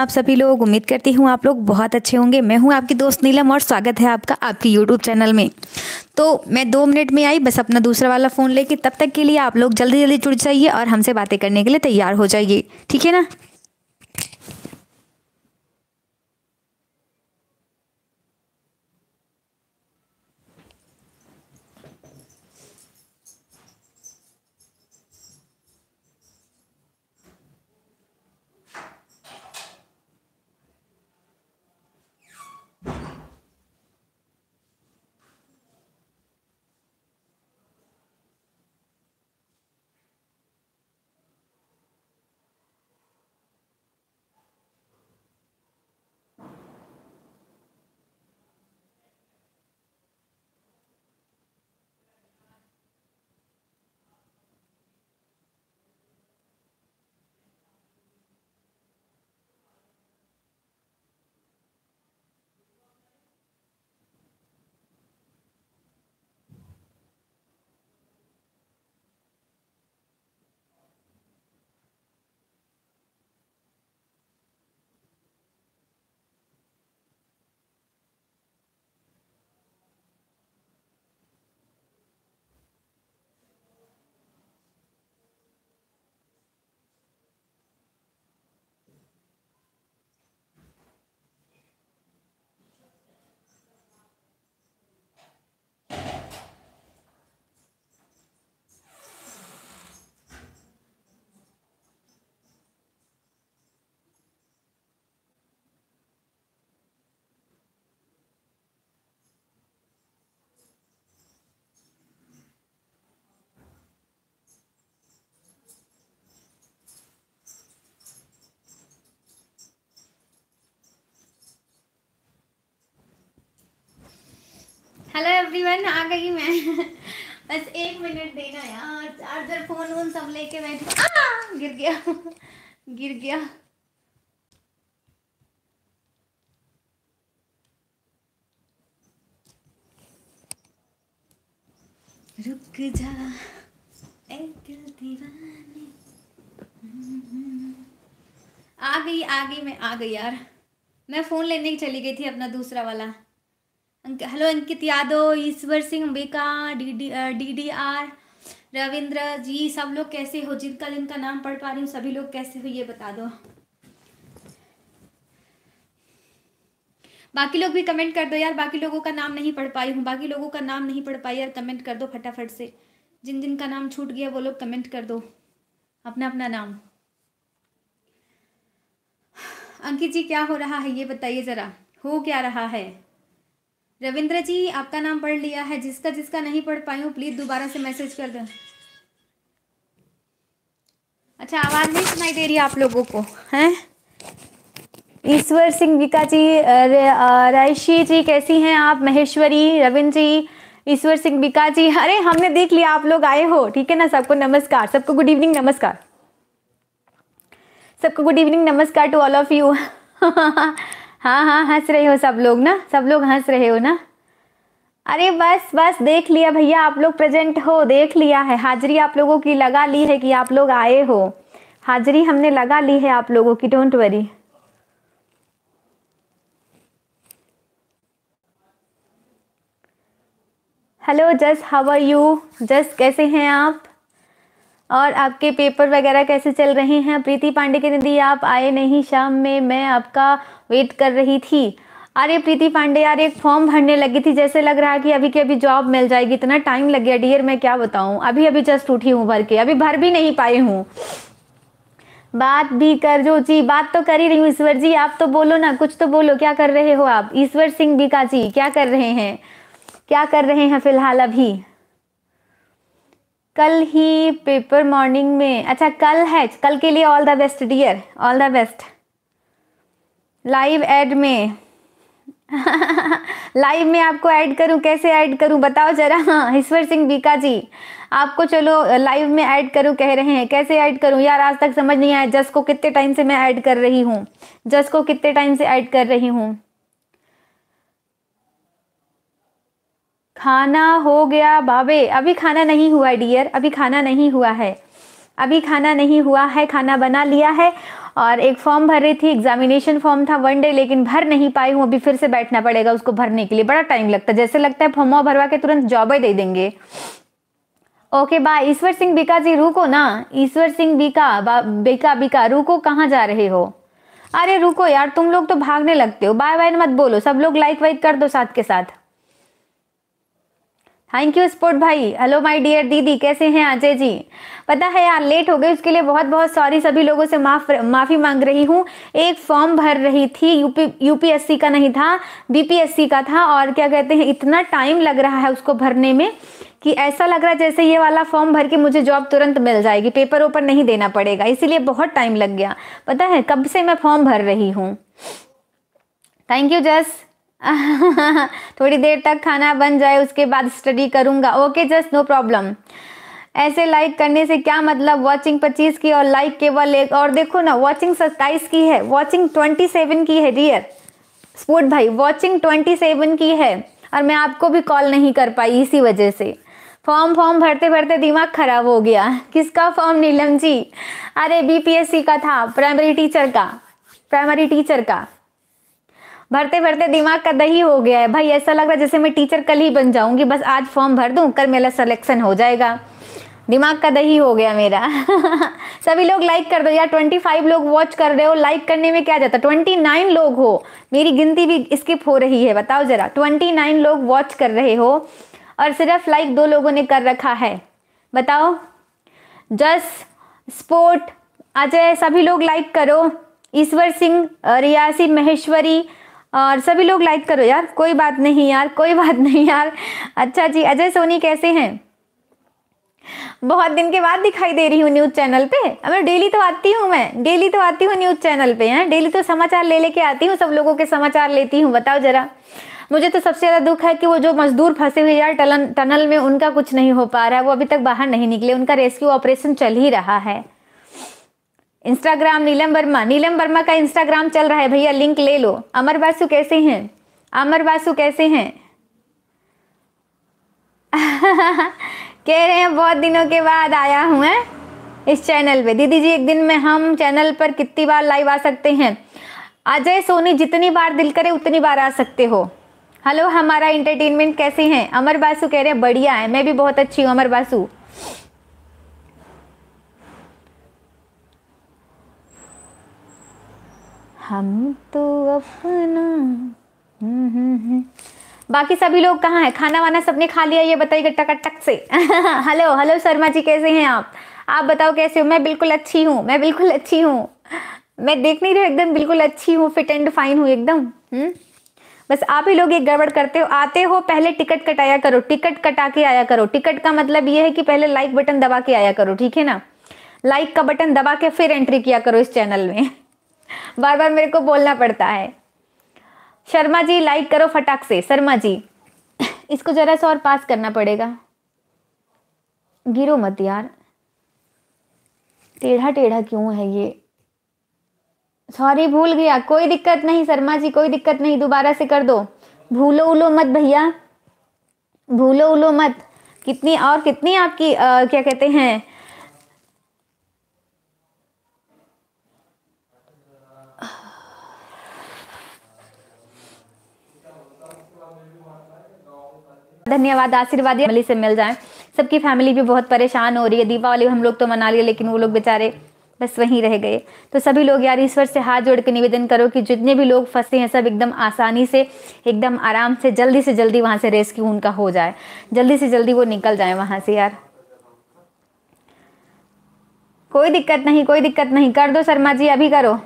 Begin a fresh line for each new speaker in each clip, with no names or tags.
आप सभी लोग उम्मीद करती हूँ आप लोग बहुत अच्छे होंगे मैं हूँ आपकी दोस्त नीलम और स्वागत है आपका आपकी यूट्यूब चैनल में तो मैं दो मिनट में आई बस अपना दूसरा वाला फ़ोन लेके तब तक के लिए आप लोग जल्दी जल्दी जुड़ जाइए और हमसे बातें करने के लिए तैयार हो जाइए ठीक है ना हेलो एवरीवन आ गई मैं बस एक मिनट देना यार चार्जर फोन वोन सब लेके बैठी गिर गया गिर गया रुक जा दिल दीवाने आ गई आ गई मैं आ गई यार मैं फ़ोन लेने की चली गई थी अपना दूसरा वाला hello Ankit Yadav Ishwar Singh Ambika D D D D R Ravindra ji सब लोग कैसे हो जिनका जिनका नाम पढ़ पा रही हूँ सभी लोग कैसे हो ये बता दो बाकी लोग भी कमेंट कर दो यार बाकी लोगों का नाम नहीं पढ़ पाई हूँ बाकी लोगों का नाम नहीं पढ़ पाई यार कमेंट कर दो फटाफट से जिन जिन का नाम छूट गया वो लोग कमेंट कर दो अपना अपना नाम अंकित जी क्या हो रहा है ये बताइए ज़रा हो क्या रहा है रविंद्र जी आपका नाम पढ़ लिया है जिसका जिसका नहीं पढ़ पाई हूँ प्लीज दोबारा से मैसेज कर दें अच्छा आवाज नहीं सुनाई दे रही आप लोगों को हैं ईश्वर सिंह विका जी रायशी जी कैसी हैं आप महेश्वरी रविंद्र जी ईश्वर सिंह बिका जी अरे हमने देख लिया आप लोग आए हो ठीक है ना सबको नमस्कार सबको गुड इवनिंग नमस्कार सबको गुड इवनिंग नमस्कार टू ऑल ऑफ यू हाँ हाँ हंस रहे हो सब लोग ना सब लोग हंस रहे हो ना अरे बस बस देख लिया भैया आप लोग प्रेजेंट हो देख लिया है हाजिरी आप लोगों की लगा ली है कि आप लोग आए हो हाजिरी हमने लगा ली है आप लोगों की डोंट वरी हेलो जस हाउ आर यू जस कैसे हैं आप और आपके पेपर वगैरह कैसे चल रहे हैं प्रीति पांडे के दीदी आप आए नहीं शाम में मैं आपका वेट कर रही थी अरे प्रीति पांडे यार एक फॉर्म भरने लगी थी जैसे लग रहा है कि अभी के अभी जॉब मिल जाएगी इतना टाइम लग गया डियर मैं क्या बताऊं अभी अभी जस्ट उठी हूँ भर के अभी भर भी नहीं पाई हूँ बात भी कर जो जी बात तो कर ही रही हूँ ईश्वर जी आप तो बोलो ना कुछ तो बोलो क्या कर रहे हो आप ईश्वर सिंह बीका जी क्या कर रहे हैं क्या कर रहे हैं फिलहाल अभी कल ही पेपर मॉर्निंग में अच्छा कल है कल के लिए all the best dear all the best live add में लाइव में आपको ऐड करूं कैसे ऐड करूं बताओ जरा हाँ ईश्वर सिंह बीका जी आपको चलो लाइव में ऐड करूं कह रहे हैं कैसे ऐड करूं यार आज तक समझ नहीं आया जस को कितने टाइम से मैं ऐड कर रही हूं जस को कितने टाइम से ऐड कर रही हूं खाना हो गया बाबे अभी खाना नहीं हुआ डियर अभी खाना नहीं हुआ है अभी खाना नहीं हुआ है खाना बना लिया है और एक फॉर्म भर रही थी एग्जामिनेशन फॉर्म था वन डे लेकिन भर नहीं पाई हूँ अभी फिर से बैठना पड़ेगा उसको भरने के लिए बड़ा टाइम लगता है जैसे लगता है फॉर्म भरवा के तुरंत जॉबे दे देंगे ओके बाय ईश्वर सिंह बीका जी रुको ना ईश्वर सिंह बीका बीका बीका रुको कहाँ जा रहे हो अरे रुको यार तुम लोग तो भागने लगते हो बाय बाय मत बोलो सब लोग लाइक वाइक कर दो साथ के साथ थैंक यू स्पोर्ट भाई हेलो माय डियर दीदी कैसे हैं अजय जी पता है यार लेट हो गए उसके लिए बहुत बहुत सॉरी सभी लोगों से माफ माफ़ी मांग रही हूँ एक फॉर्म भर रही थी यूपी यूपीएससी का नहीं था बीपीएससी का था और क्या कहते हैं इतना टाइम लग रहा है उसको भरने में कि ऐसा लग रहा है जैसे ये वाला फॉर्म भर के मुझे जॉब तुरंत मिल जाएगी पेपर ओपर नहीं देना पड़ेगा इसीलिए बहुत टाइम लग गया पता है कब से मैं फॉर्म भर रही हूँ थैंक यू जस थोड़ी देर तक खाना बन जाए उसके बाद स्टडी करूँगा ओके जस्ट नो प्रॉब्लम ऐसे लाइक करने से क्या मतलब वॉचिंग 25 की और लाइक केवल एक और देखो ना वॉचिंग 27 की है वॉचिंग 27 की है डियर स्पोर्ट भाई वॉचिंग 27 की है और मैं आपको भी कॉल नहीं कर पाई इसी वजह से फॉर्म फॉर्म भरते भरते दिमाग खराब हो गया किसका फॉर्म नीलम जी अरे बीपीएससी का था प्राइमरी टीचर का प्राइमरी टीचर का भरते भरते दिमाग का दही हो गया है भाई ऐसा लग रहा है जैसे मैं टीचर कल ही बन जाऊंगी बस आज फॉर्म भर दू कल मेरा सिलेक्शन हो जाएगा दिमाग का दही हो गया मेरा सभी लोग लाइक कर दो यार ट्वेंटी फाइव लोग वॉच कर रहे हो लाइक करने में क्या जाता ट्वेंटी नाइन लोग हो मेरी गिनती भी स्किप हो रही है बताओ जरा ट्वेंटी नाइन लोग वॉच कर रहे हो और सिर्फ लाइक दो लोगों ने कर रखा है बताओ जस स्पोर्ट अजय सभी लोग लाइक करो ईश्वर सिंह रियासी महेश्वरी और सभी लोग लाइक करो यार कोई बात नहीं यार कोई बात नहीं यार अच्छा जी अजय सोनी कैसे हैं बहुत दिन के बाद दिखाई दे रही हूँ न्यूज चैनल पे अब डेली तो आती हूँ मैं डेली तो आती हूँ न्यूज चैनल पे हैं डेली तो समाचार ले लेके आती हूँ सब लोगों के समाचार लेती हूँ बताओ जरा मुझे तो सबसे ज़्यादा दुख है कि वो जो मजदूर फंसे हुए यार टलन टनल में उनका कुछ नहीं हो पा रहा है वो अभी तक बाहर नहीं निकले उनका रेस्क्यू ऑपरेशन चल ही रहा है इंस्टाग्राम नीलम वर्मा नीलम वर्मा का इंस्टाग्राम चल रहा है भैया लिंक ले लो अमर वासु कैसे हैं अमर बासु कैसे हैं कह रहे हैं बहुत दिनों के बाद आया हूँ है इस चैनल पे दीदी जी एक दिन में हम चैनल पर कितनी बार लाइव आ सकते हैं अजय सोनी जितनी बार दिल करे उतनी बार आ सकते हो हेलो हमारा इंटरटेनमेंट कैसे हैं अमर बासु कह रहे हैं बढ़िया है मैं भी बहुत अच्छी हूँ अमर बासु हम तो अपना बाकी सभी लोग कहाँ हैं खाना वाना सबने खा लिया ये बताइए कट्टक से हेलो हेलो शर्मा जी कैसे हैं आप आप बताओ कैसे हो मैं बिल्कुल अच्छी हूँ मैं बिल्कुल अच्छी हूँ मैं देख नहीं रही एकदम बिल्कुल अच्छी हूँ फिट एंड फाइन हूँ एकदम हम्म। बस आप ही लोग एक गड़बड़ करते हो आते हो पहले टिकट कटाया करो टिकट कटा के आया करो टिकट का मतलब ये है कि पहले लाइक बटन दबा के आया करो ठीक है ना लाइक का बटन दबा के फिर एंट्री किया करो इस चैनल में बार बार मेरे को बोलना पड़ता है शर्मा जी लाइक करो फटाक से शर्मा जी इसको जरा सा और पास करना पड़ेगा गिरो मत यार टेढ़ा टेढ़ा क्यों है ये सॉरी भूल गया कोई दिक्कत नहीं शर्मा जी कोई दिक्कत नहीं दोबारा से कर दो भूलो उलो मत भैया भूलो उलो मत कितनी और कितनी आपकी आ, क्या कहते हैं धन्यवाद आशीर्वाद से मिल जाए सबकी फैमिली भी बहुत परेशान हो रही है दीपावली हम लोग तो मना लिए लेकिन वो लोग बेचारे बस वहीं रह गए तो सभी लोग यार ईश्वर से हाथ जोड़ के निवेदन करो कि जितने भी लोग फंसे हैं सब एकदम आसानी से एकदम आराम से जल्दी से जल्दी वहां से रेस्क्यू उनका हो जाए जल्दी से जल्दी वो निकल जाए वहां से यार कोई दिक्कत नहीं कोई दिक्कत नहीं कर दो शर्मा जी अभी करो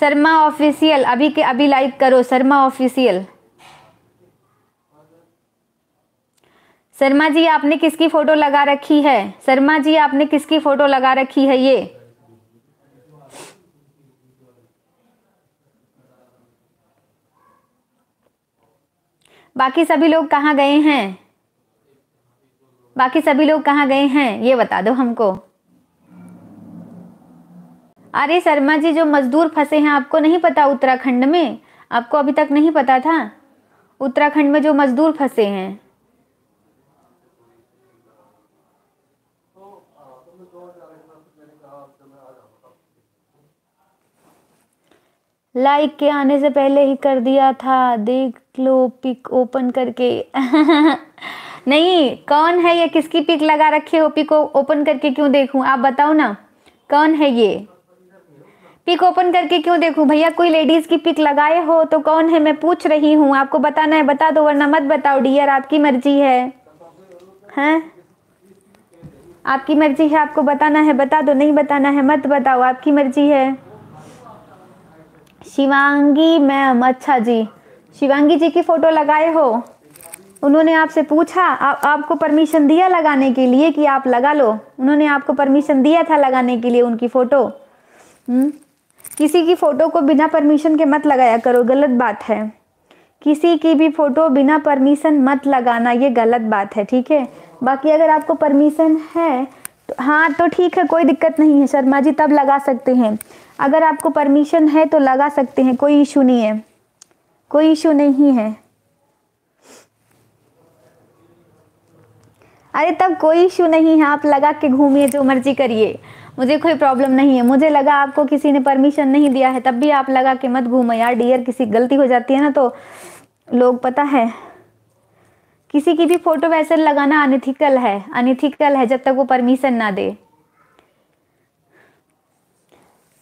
शर्मा ऑफिशियल अभी के अभी लाइक करो शर्मा ऑफिशियल शर्मा जी आपने किसकी फोटो लगा रखी है शर्मा जी आपने किसकी फोटो लगा रखी है ये बाकी सभी लोग कहाँ गए हैं बाकी सभी लोग कहाँ गए हैं ये बता दो हमको अरे शर्मा जी जो मजदूर फंसे हैं आपको नहीं पता उत्तराखंड में आपको अभी तक नहीं पता था उत्तराखंड में जो मजदूर फंसे हैं लाइक के आने से पहले ही कर दिया था देख लो पिक ओपन करके नहीं कौन है ये किसकी पिक लगा रखे हो पिक ओपन करके क्यों देखूं आप बताओ ना कौन है ये पिक ओपन करके क्यों देखूं भैया कोई लेडीज की पिक लगाए हो तो कौन है मैं पूछ रही हूँ आपको बताना है बता दो वरना मत बताओ डियर आपकी मर्जी है हैं आपकी मर्जी है आपको बताना है बता दो नहीं बताना है मत बताओ आपकी मर्जी है शिवांगी मैम अच्छा जी शिवांगी जी की फ़ोटो लगाए हो उन्होंने आपसे पूछा आ, आपको परमिशन दिया लगाने के लिए कि आप लगा लो उन्होंने आपको परमिशन दिया था लगाने के लिए उनकी फ़ोटो हम्म? किसी की फ़ोटो को बिना परमिशन के मत लगाया करो गलत बात है किसी की भी फ़ोटो बिना परमिशन मत लगाना ये गलत बात है ठीक है बाकी अगर आपको परमिशन है तो हाँ तो ठीक है कोई दिक्कत नहीं है शर्मा जी तब लगा सकते हैं अगर आपको परमिशन है तो लगा सकते हैं कोई इशू नहीं है कोई इशू नहीं है अरे तब कोई इशू नहीं है आप लगा के घूमिए जो मर्जी करिए मुझे कोई प्रॉब्लम नहीं है मुझे लगा आपको किसी ने परमिशन नहीं दिया है तब भी आप लगा के मत घूमो यार डियर किसी गलती हो जाती है ना तो लोग पता है किसी की भी फोटो वैसे लगाना अनथिकल है अनथिकल है जब तक वो परमिशन ना दे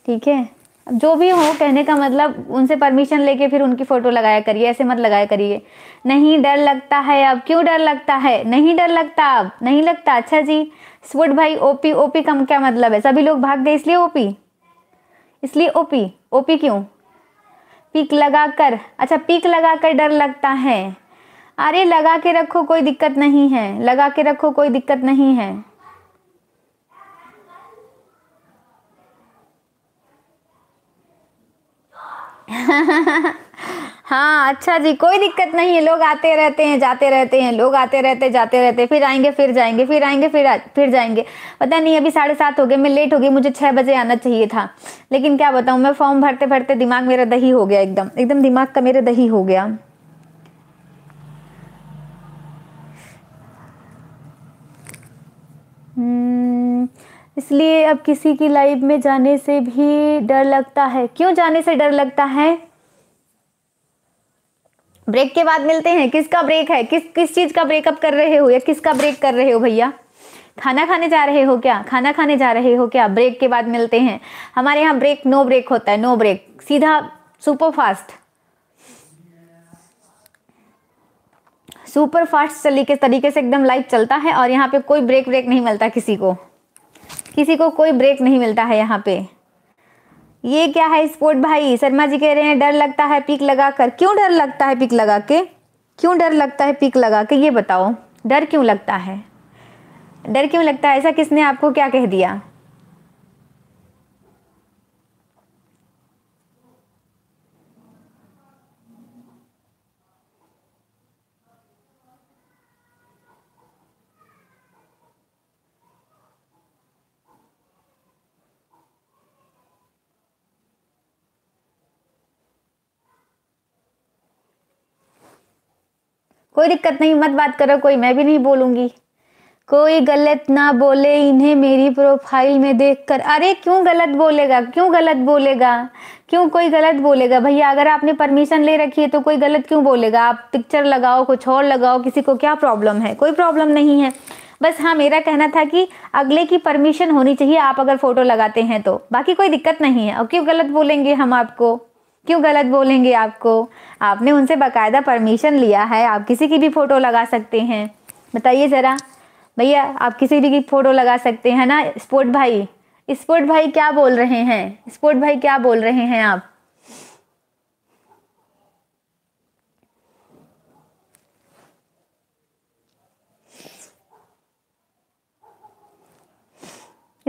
ठीक है जो भी हो कहने का मतलब उनसे परमिशन लेके फिर उनकी फ़ोटो लगाया करिए ऐसे मत लगाया करिए नहीं डर लगता है अब क्यों डर लगता है नहीं डर लगता अब नहीं लगता अच्छा जी स्पुट भाई ओपी ओपी का क्या मतलब है सभी लोग भाग गए इसलिए ओपी इसलिए ओपी ओपी क्यों पीक लगा कर अच्छा पीक लगा कर डर लगता है अरे लगा के रखो कोई दिक्कत नहीं है लगा के रखो कोई दिक्कत नहीं है हाँ अच्छा जी कोई दिक्कत नहीं है लोग आते रहते हैं जाते रहते हैं लोग आते रहते जाते रहते फिर आएंगे फिर जाएंगे फिर आएंगे फिर आ, फिर जाएंगे पता नहीं अभी साढ़े सात हो गए मैं लेट हो गई मुझे छः बजे आना चाहिए था लेकिन क्या बताऊँ मैं फॉर्म भरते भरते दिमाग मेरा दही हो गया एकदम एकदम दिमाग का मेरा दही हो गया हम्म इसलिए अब किसी की लाइफ में जाने से भी डर लगता है क्यों जाने से डर लगता है ब्रेक के बाद मिलते हैं किसका ब्रेक है किस किस चीज़ का ब्रेकअप कर रहे हो या किसका ब्रेक कर रहे हो भैया खाना खाने जा रहे हो क्या खाना खाने जा रहे हो क्या ब्रेक के बाद मिलते हैं हमारे यहाँ ब्रेक नो ब्रेक होता है नो ब्रेक सीधा सुपर फास्ट सुपर फास्ट तरीके तरीके से एकदम लाइफ चलता है और यहाँ पे कोई ब्रेक ब्रेक नहीं मिलता किसी को किसी को कोई ब्रेक नहीं मिलता है यहाँ पे ये क्या है स्पोर्ट भाई शर्मा जी कह रहे हैं डर लगता है पिक लगा कर क्यों डर लगता है पिक लगा के क्यों डर लगता है पिक लगा के ये बताओ डर क्यों लगता है डर क्यों लगता है ऐसा किसने आपको क्या कह दिया कोई दिक्कत नहीं मत बात करो कोई मैं भी नहीं बोलूंगी कोई गलत ना बोले इन्हें मेरी प्रोफाइल में देखकर अरे क्यों गलत बोलेगा क्यों गलत बोलेगा क्यों कोई गलत बोलेगा भैया अगर आपने परमिशन ले रखी है तो कोई गलत क्यों बोलेगा आप पिक्चर लगाओ कुछ और लगाओ किसी को क्या प्रॉब्लम है कोई प्रॉब्लम नहीं है बस हाँ मेरा कहना था कि अगले की परमिशन होनी चाहिए आप अगर फ़ोटो लगाते हैं तो बाकी कोई दिक्कत नहीं है और क्यों गलत बोलेंगे हम आपको क्यों गलत बोलेंगे आपको आपने उनसे बाकायदा परमिशन लिया है आप किसी की भी फ़ोटो लगा सकते हैं बताइए ज़रा भैया आप किसी भी की फ़ोटो लगा सकते हैं ना स्पोर्ट भाई स्पोर्ट भाई क्या बोल रहे हैं स्पोर्ट भाई क्या बोल रहे हैं आप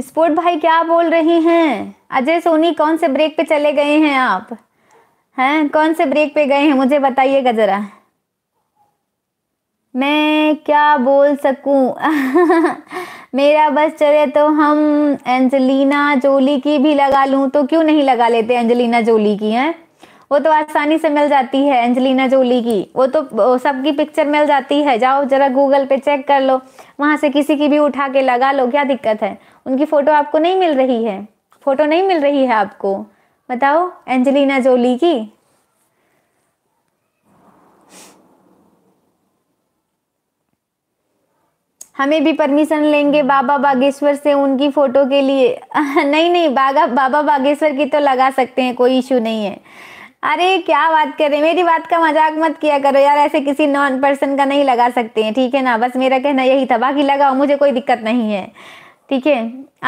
स्पोर्ट भाई क्या बोल रहे हैं अजय सोनी कौन से ब्रेक पे चले गए हैं आप हैं हाँ, कौन से ब्रेक पे गए हैं मुझे बताइएगा जरा मैं क्या बोल सकूं मेरा बस चले तो हम एंजलिना जोली की भी लगा लूं तो क्यों नहीं लगा लेते एंजलिना जोली की हैं वो तो आसानी से मिल जाती है एंजलिना जोली की वो तो सबकी पिक्चर मिल जाती है जाओ जरा गूगल पे चेक कर लो वहां से किसी की भी उठा के लगा लो क्या दिक्कत है उनकी फ़ोटो आपको नहीं मिल रही है फ़ोटो नहीं मिल रही है आपको बताओ एंजेलिना जोली की हमें भी परमिशन लेंगे बाबा बागेश्वर से उनकी फोटो के लिए नहीं नहीं बागा बाबा बागेश्वर की तो लगा सकते हैं कोई इशू नहीं है अरे क्या बात कर रहे मेरी बात का मजाक मत किया करो यार ऐसे किसी नॉन पर्सन का नहीं लगा सकते हैं ठीक है ना बस मेरा कहना यही था बाकी लगाओ मुझे कोई दिक्कत नहीं है ठीक है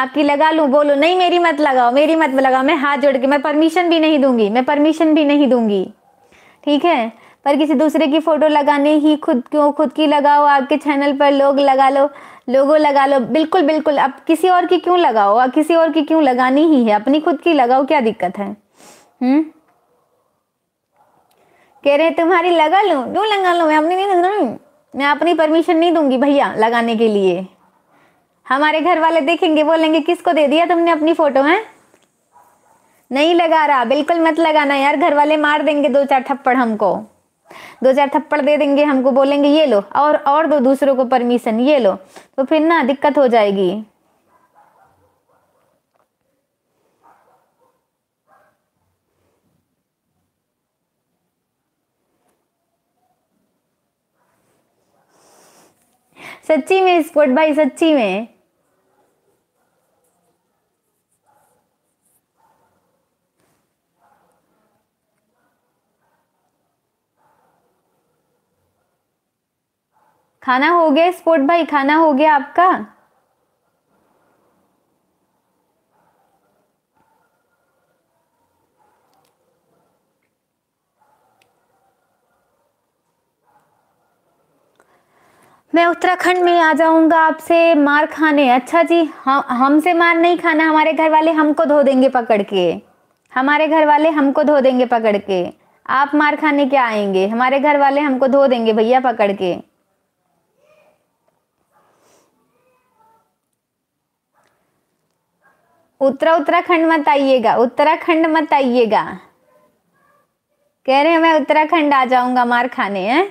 आपकी लगा लूं बोलो नहीं मेरी मत लगाओ मेरी मत लगाओ मैं हाथ जोड़ के मैं परमिशन भी नहीं दूंगी मैं परमिशन भी नहीं दूंगी ठीक है पर किसी दूसरे की फ़ोटो लगाने ही खुद क्यों खुद की लगाओ आपके चैनल पर लोग लगा लो लोगो लगा लो बिल्कुल बिल्कुल अब किसी और की क्यों लगाओ अब किसी और की क्यों लगानी ही है अपनी खुद की लगाओ क्या दिक्कत है हम्म कह रहे तुम्हारी लगा लो क्यों लगा लो मैं अपनी नहीं लगा मैं अपनी परमिशन नहीं दूंगी भैया लगाने के लिए हमारे घर वाले देखेंगे बोलेंगे किसको दे दिया तुमने अपनी फोटो है नहीं लगा रहा बिल्कुल मत लगाना यार घर वाले मार देंगे दो चार थप्पड़ हमको दो चार थप्पड़ दे देंगे हमको बोलेंगे ये लो और और दो दूसरों को परमिशन ये लो तो फिर ना दिक्कत हो जाएगी सच्ची में स्पोर्ट भाई सच्ची में खाना हो गया स्पोर्ट भाई खाना हो गया आपका मैं उत्तराखंड में आ जाऊंगा आपसे मार खाने अच्छा जी हम हमसे मार नहीं खाना हमारे घर वाले हमको धो देंगे पकड़ के हमारे घर वाले हमको धो देंगे पकड़ के आप मार खाने क्या आएंगे हमारे घर वाले हमको धो देंगे भैया पकड़ के उत्तरा उत्तराखंड मत आइएगा उत्तराखंड मत आइएगा कह रहे हैं मैं उत्तराखंड आ जाऊंगा मार खाने हैं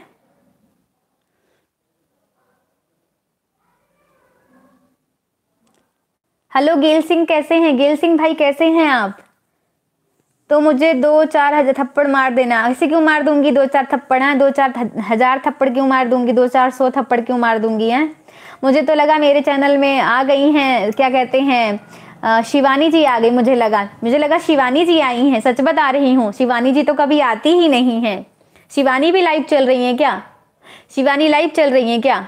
हेलो गेल सिंह कैसे हैं गेल सिंह भाई कैसे हैं आप तो मुझे दो चार हजार थप्पड़ मार देना ऐसे क्यों मार दूंगी दो चार थप्पड़ हैं हाँ? दो चार हजार थप्पड़ क्यों मार दूंगी दो चार सौ थप्पड़ क्यों मार दूंगी हैं हाँ? मुझे तो लगा मेरे चैनल में आ गई हैं क्या कहते हैं शिवानी जी आ गई मुझे लगा मुझे लगा शिवानी जी आई हैं सच बता रही हूँ शिवानी जी तो कभी आती ही नहीं है शिवानी भी लाइव चल रही हैं क्या शिवानी लाइव चल रही हैं क्या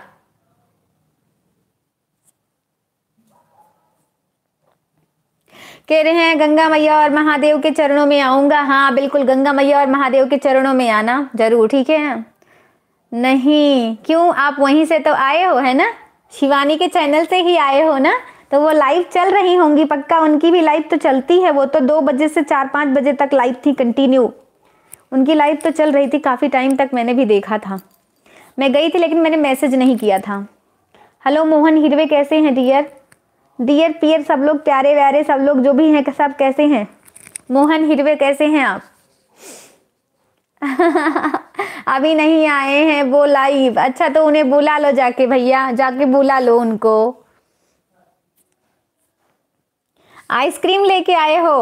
कह रहे हैं गंगा मैया और महादेव के चरणों में आऊंगा हाँ बिल्कुल गंगा मैया और महादेव के चरणों में आना जरूर ठीक है नहीं क्यों आप वहीं से तो आए हो है ना शिवानी के चैनल से ही आए हो ना तो वो लाइव चल रही होंगी पक्का उनकी भी लाइव तो चलती है वो तो दो बजे से चार पाँच बजे तक लाइव थी कंटिन्यू उनकी लाइव तो चल रही थी काफ़ी टाइम तक मैंने भी देखा था मैं गई थी लेकिन मैंने मैसेज नहीं किया था हेलो मोहन हिरवे कैसे हैं डियर डियर पियर सब लोग प्यारे व्यारे सब लोग जो भी हैं सब कैसे हैं मोहन हिरवे कैसे हैं आप अभी नहीं आए हैं वो लाइव अच्छा तो उन्हें बुला लो जाके भैया जाके बुला लो उनको आइसक्रीम लेके आए हो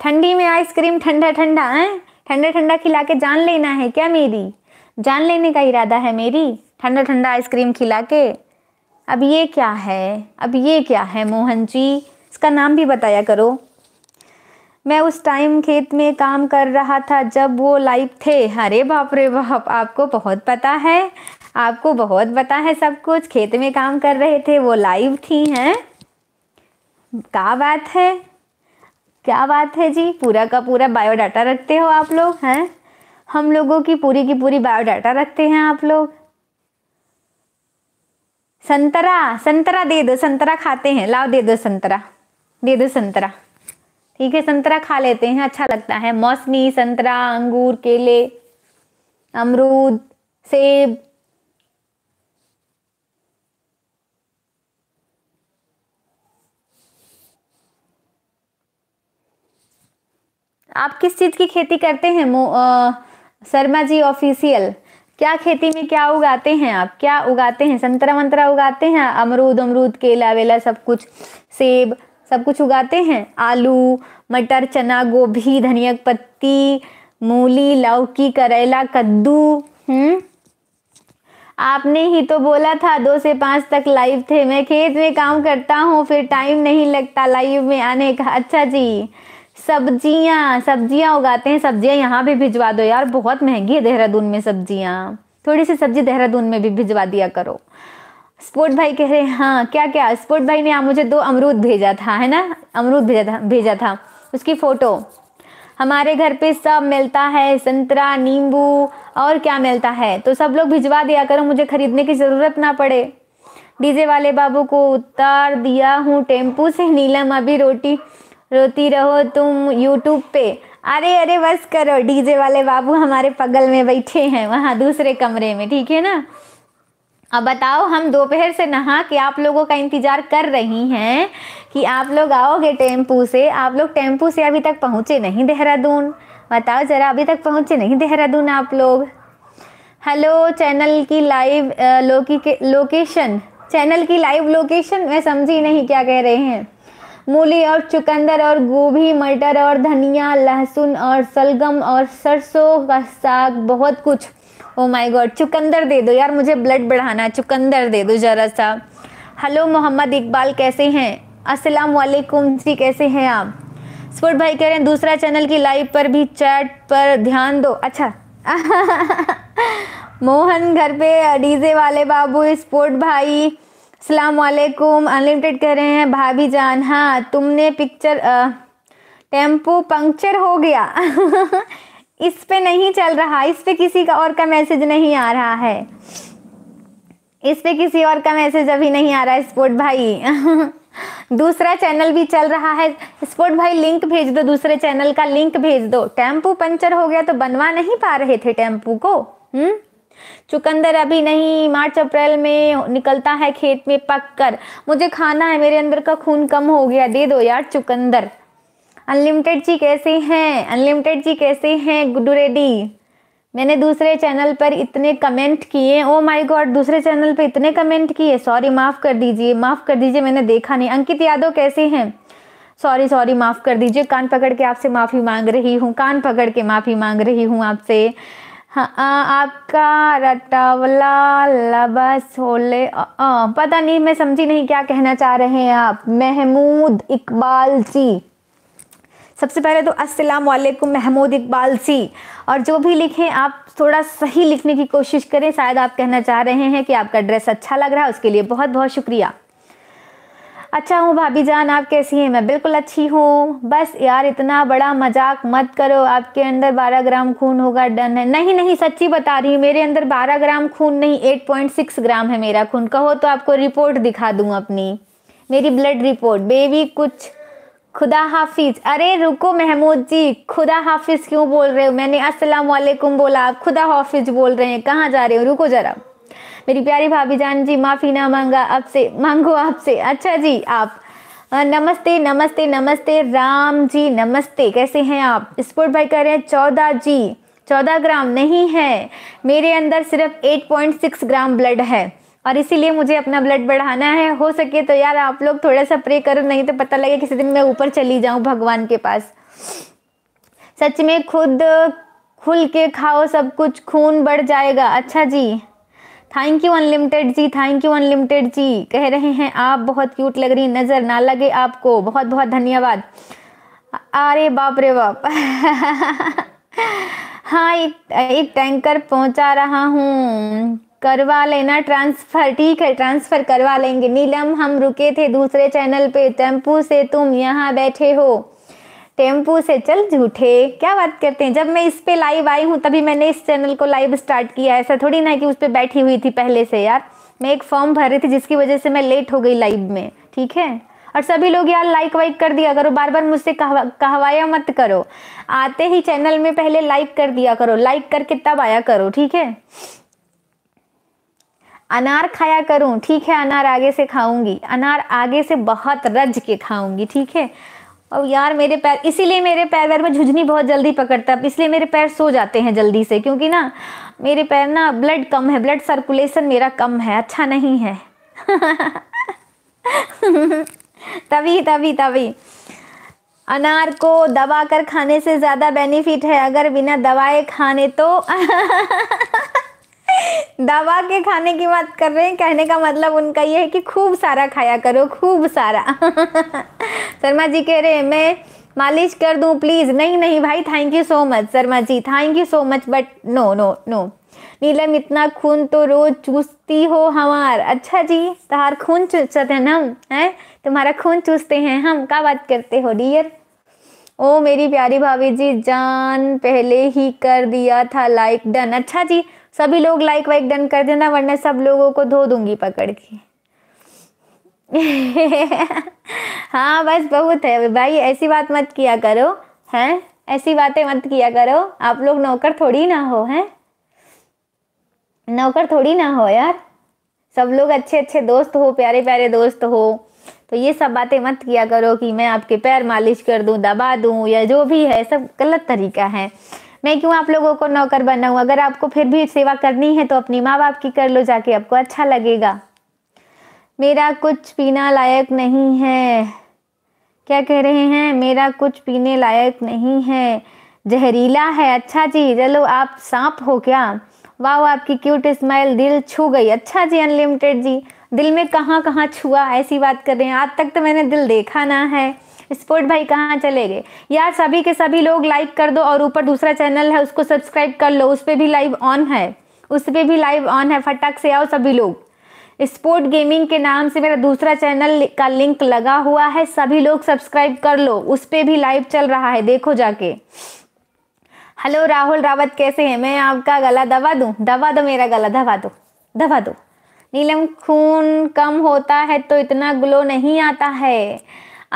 ठंडी में आइसक्रीम ठंडा ठंडा है ठंडा ठंडा खिला के जान लेना है क्या मेरी जान लेने का इरादा है मेरी ठंडा ठंडा आइसक्रीम खिला के अब ये क्या है अब ये क्या है मोहन जी इसका नाम भी बताया करो मैं उस टाइम खेत में काम कर रहा था जब वो लाइव थे अरे बाप रे बाप आपको बहुत पता है आपको बहुत पता है सब कुछ खेत में काम कर रहे थे वो लाइव थी हैं क्या बात है क्या बात है जी पूरा का पूरा बायोडाटा रखते हो आप लोग हैं हम लोगों की पूरी की पूरी बायोडाटा रखते हैं आप लोग संतरा संतरा दे दो संतरा खाते हैं लाओ दे दो संतरा दे दो संतरा ठीक है संतरा खा लेते हैं अच्छा लगता है मौसमी संतरा अंगूर केले अमरूद सेब आप किस चीज की खेती करते हैं शर्मा जी ऑफिशियल क्या खेती में क्या उगाते हैं आप क्या उगाते हैं संतरा वंतरा उगाते हैं अमरूद अमरूद केला वेला सब कुछ सेब सब कुछ उगाते हैं आलू मटर चना गोभी धनिया पत्ती मूली लौकी करेला कद्दू हम्म आपने ही तो बोला था दो से पांच तक लाइव थे मैं खेत में काम करता हूँ फिर टाइम नहीं लगता लाइव में आने का अच्छा जी सब्जियां सब्जियां उगाते हैं सब्जियां यहाँ भी भिजवा दो यार बहुत महंगी है देहरादून में सब्जियां थोड़ी सी सब्जी देहरादून में भी भिजवा दिया करो स्पोर्ट भाई कह रहे हाँ क्या क्या स्पोर्ट भाई ने आप मुझे दो अमरूद भेजा था है ना अमरूद भेजा था भेजा था उसकी फ़ोटो हमारे घर पे सब मिलता है संतरा नींबू और क्या मिलता है तो सब लोग भिजवा दिया करो मुझे खरीदने की ज़रूरत ना पड़े डीजे वाले बाबू को उतार दिया हूँ टेम्पू से नीलम अभी रोटी रोती रहो तुम यूट्यूब पे अरे अरे बस करो डीजे वाले बाबू हमारे पगल में बैठे हैं वहाँ दूसरे कमरे में ठीक है ना अब बताओ हम दोपहर से नहा के आप लोगों का इंतज़ार कर रही हैं कि आप लोग आओगे टेम्पू से आप लोग टेम्पू से अभी तक पहुँचे नहीं देहरादून बताओ ज़रा अभी तक पहुँचे नहीं देहरादून आप लोग हेलो चैनल की लाइव लोकी के लोकेशन चैनल की लाइव लोकेशन मैं समझी नहीं क्या कह रहे हैं मूली और चुकंदर और गोभी मटर और धनिया लहसुन और सलगम और सरसों का साग बहुत कुछ ओ माय गॉड चुकंदर दे दो यार मुझे ब्लड बढ़ाना चुकंदर दे दो ज़रा सा हेलो मोहम्मद इकबाल कैसे हैं अस्सलाम वालेकुम जी कैसे हैं आप स्पोर्ट भाई कह रहे हैं दूसरा चैनल की लाइव पर भी चैट पर ध्यान दो अच्छा मोहन घर पे डीजे वाले बाबू स्पोर्ट भाई सलामकुम अनलिमिटेड कह रहे हैं भाभी जान हाँ तुमने पिक्चर टेम्पो पंक्चर हो गया इस पे नहीं चल रहा इस पे किसी का और का मैसेज नहीं आ रहा है इस पे किसी और का मैसेज अभी नहीं आ रहा है स्पोर्ट भाई दूसरा चैनल भी चल रहा है स्पोर्ट भाई लिंक भेज दो दूसरे चैनल का लिंक भेज दो टेम्पू पंचर हो गया तो बनवा नहीं पा रहे थे टेम्पो को हम्म चुकंदर अभी नहीं मार्च अप्रैल में निकलता है खेत में पक कर मुझे खाना है मेरे अंदर का खून कम हो गया दे दो यार चुकंदर अनलिमिटेड जी कैसे हैं अनलिमिटेड जी कैसे हैं गुड्डू रेडी मैंने दूसरे चैनल पर इतने कमेंट किए ओ माय गॉड दूसरे चैनल पर इतने कमेंट किए सॉरी माफ़ कर दीजिए माफ़ कर दीजिए मैंने देखा नहीं अंकित यादव कैसे हैं सॉरी सॉरी माफ़ कर दीजिए कान पकड़ के आपसे माफ़ी मांग रही हूँ कान पकड़ के माफ़ी मांग रही हूँ आपसे हाँ, आपका रटावला लबस होले आ, आ, पता नहीं मैं समझी नहीं क्या कहना चाह रहे हैं आप महमूद इकबाल जी सबसे पहले तो अस्सलाम वालेकुम महमूद इकबाल जी और जो भी लिखें आप थोड़ा सही लिखने की कोशिश करें शायद आप कहना चाह रहे हैं कि आपका ड्रेस अच्छा लग रहा है उसके लिए बहुत बहुत शुक्रिया अच्छा हूँ भाभी जान आप कैसी हैं मैं बिल्कुल अच्छी हूँ बस यार इतना बड़ा मजाक मत करो आपके अंदर 12 ग्राम खून होगा डन है नहीं नहीं सच्ची बता रही हूँ मेरे अंदर 12 ग्राम खून नहीं 8.6 ग्राम है मेरा खून कहो तो आपको रिपोर्ट दिखा दूँ अपनी मेरी ब्लड रिपोर्ट बेबी कुछ खुदा हाफिज अरे रुको महमूद जी खुदा हाफिज क्यों बोल रहे हो मैंने अस्सलाम बोला आप खुदा हाफिज बोल रहे हैं कहाँ जा रहे हो रुको जरा मेरी प्यारी भाभी जान जी माफ़ी ना मांगा आपसे मांगो आपसे अच्छा जी आप नमस्ते नमस्ते नमस्ते राम जी नमस्ते कैसे हैं आप स्पोर्ट भाई कह रहे हैं चौदह जी चौदह ग्राम नहीं है मेरे अंदर सिर्फ eight point six gram blood है और इसीलिए मुझे अपना ब्लड बढ़ाना है हो सके तो यार आप लोग थोड़ा सा प्रे करो नहीं तो पता लगे किसी दिन मैं ऊपर चली जाऊं भगवान के पास सच में खुद खुल के खाओ सब कुछ खून बढ़ जाएगा अच्छा जी thank you unlimited ji thank you unlimited ji कह रहे हैं आप बहुत क्यूट लग रही नज़र ना लगे आपको बहुत बहुत धन्यवाद अरे बाप रे बाप हाँ एक एक टैंकर पहुंचा रहा हूँ करवा लेना ट्रांसफ़र ठीक है ट्रांसफ़र करवा लेंगे नीलम हम रुके थे दूसरे चैनल पे टेम्पू से तुम यहाँ बैठे हो टेम्पू से चल झूठे क्या बात करते हैं जब मैं इस पे लाइव आई हूँ तभी मैंने इस चैनल को लाइव स्टार्ट किया ऐसा थोड़ी ना कि उस पर बैठी हुई थी पहले से यार मैं एक फॉर्म भर रही थी जिसकी वजह से मैं लेट हो गई लाइव में ठीक है और सभी लोग यार लाइक वाइक कर दिया करो बार बार मुझसे कहवा कहवाया मत करो आते ही चैनल में पहले लाइक कर दिया करो लाइक करके तब आया करो ठीक है अनार खाया करूं ठीक है अनार आगे से खाऊंगी अनार आगे से बहुत रज के खाऊंगी ठीक है और यार मेरे पैर इसीलिए मेरे पैर वैर में झुझनी बहुत जल्दी पकड़ता है इसलिए मेरे पैर सो जाते हैं जल्दी से क्योंकि ना मेरे पैर ना ब्लड कम है ब्लड सर्कुलेशन मेरा कम है अच्छा नहीं है तभी तभी तभी अनार को दबा कर खाने से ज़्यादा बेनिफिट है अगर बिना दवाए खाने तो दवा के खाने की बात कर रहे हैं कहने का मतलब उनका ये है कि खूब सारा खाया करो खूब सारा शर्मा जी कह रहे हैं मैं मालिश कर दूं प्लीज़ नहीं नहीं भाई thank you so much Sharma ji thank you so much but no no no Neelam इतना खून तो रोज चूसती हो हमार अच्छा जी तहार खून चूसते हैं हम हैं तुम्हारा खून चूसते हैं हम क्या बात करते हो डियर ओ मेरी प्यारी भाभी जी जान पहले ही कर दिया था लाइक डन अच्छा जी सभी लोग लाइक वाइक डन कर देना वरना सब लोगों को धो दूंगी पकड़ के हाँ बस बहुत है भाई ऐसी बात मत किया करो हैं ऐसी बातें मत किया करो आप लोग नौकर थोड़ी ना हो हैं नौकर थोड़ी ना हो यार सब लोग अच्छे अच्छे दोस्त हो प्यारे प्यारे दोस्त हो तो ये सब बातें मत किया करो कि मैं आपके पैर मालिश कर दूं दबा दूं या जो भी है सब गलत तरीका है मैं क्यों आप लोगों को नौकर बनाऊं अगर आपको फिर भी सेवा करनी है तो अपनी माँ बाप की कर लो जाके आपको अच्छा लगेगा मेरा कुछ पीना लायक नहीं है क्या कह रहे हैं मेरा कुछ पीने लायक नहीं है जहरीला है अच्छा जी चलो आप सांप हो क्या वाह आपकी क्यूट स्माइल दिल छू गई अच्छा जी अनलिमिटेड जी दिल में कहाँ कहाँ छुआ ऐसी बात कर रहे हैं आज तक तो मैंने दिल देखा ना है स्पोर्ट भाई कहाँ चले गए यार सभी के सभी लोग लाइक कर दो और ऊपर दूसरा चैनल है उसको सब्सक्राइब कर लो उस पर भी लाइव ऑन है उस पर भी लाइव ऑन है फटाक से आओ सभी लोग स्पोर्ट गेमिंग के नाम से मेरा दूसरा चैनल का लिंक लगा हुआ है सभी लोग सब्सक्राइब कर लो उस पर भी लाइव चल रहा है देखो जाके हेलो राहुल रावत कैसे हैं मैं आपका गला दबा दूं दबा दो मेरा गला दबा दो दबा दो नीलम खून कम होता है तो इतना ग्लो नहीं आता है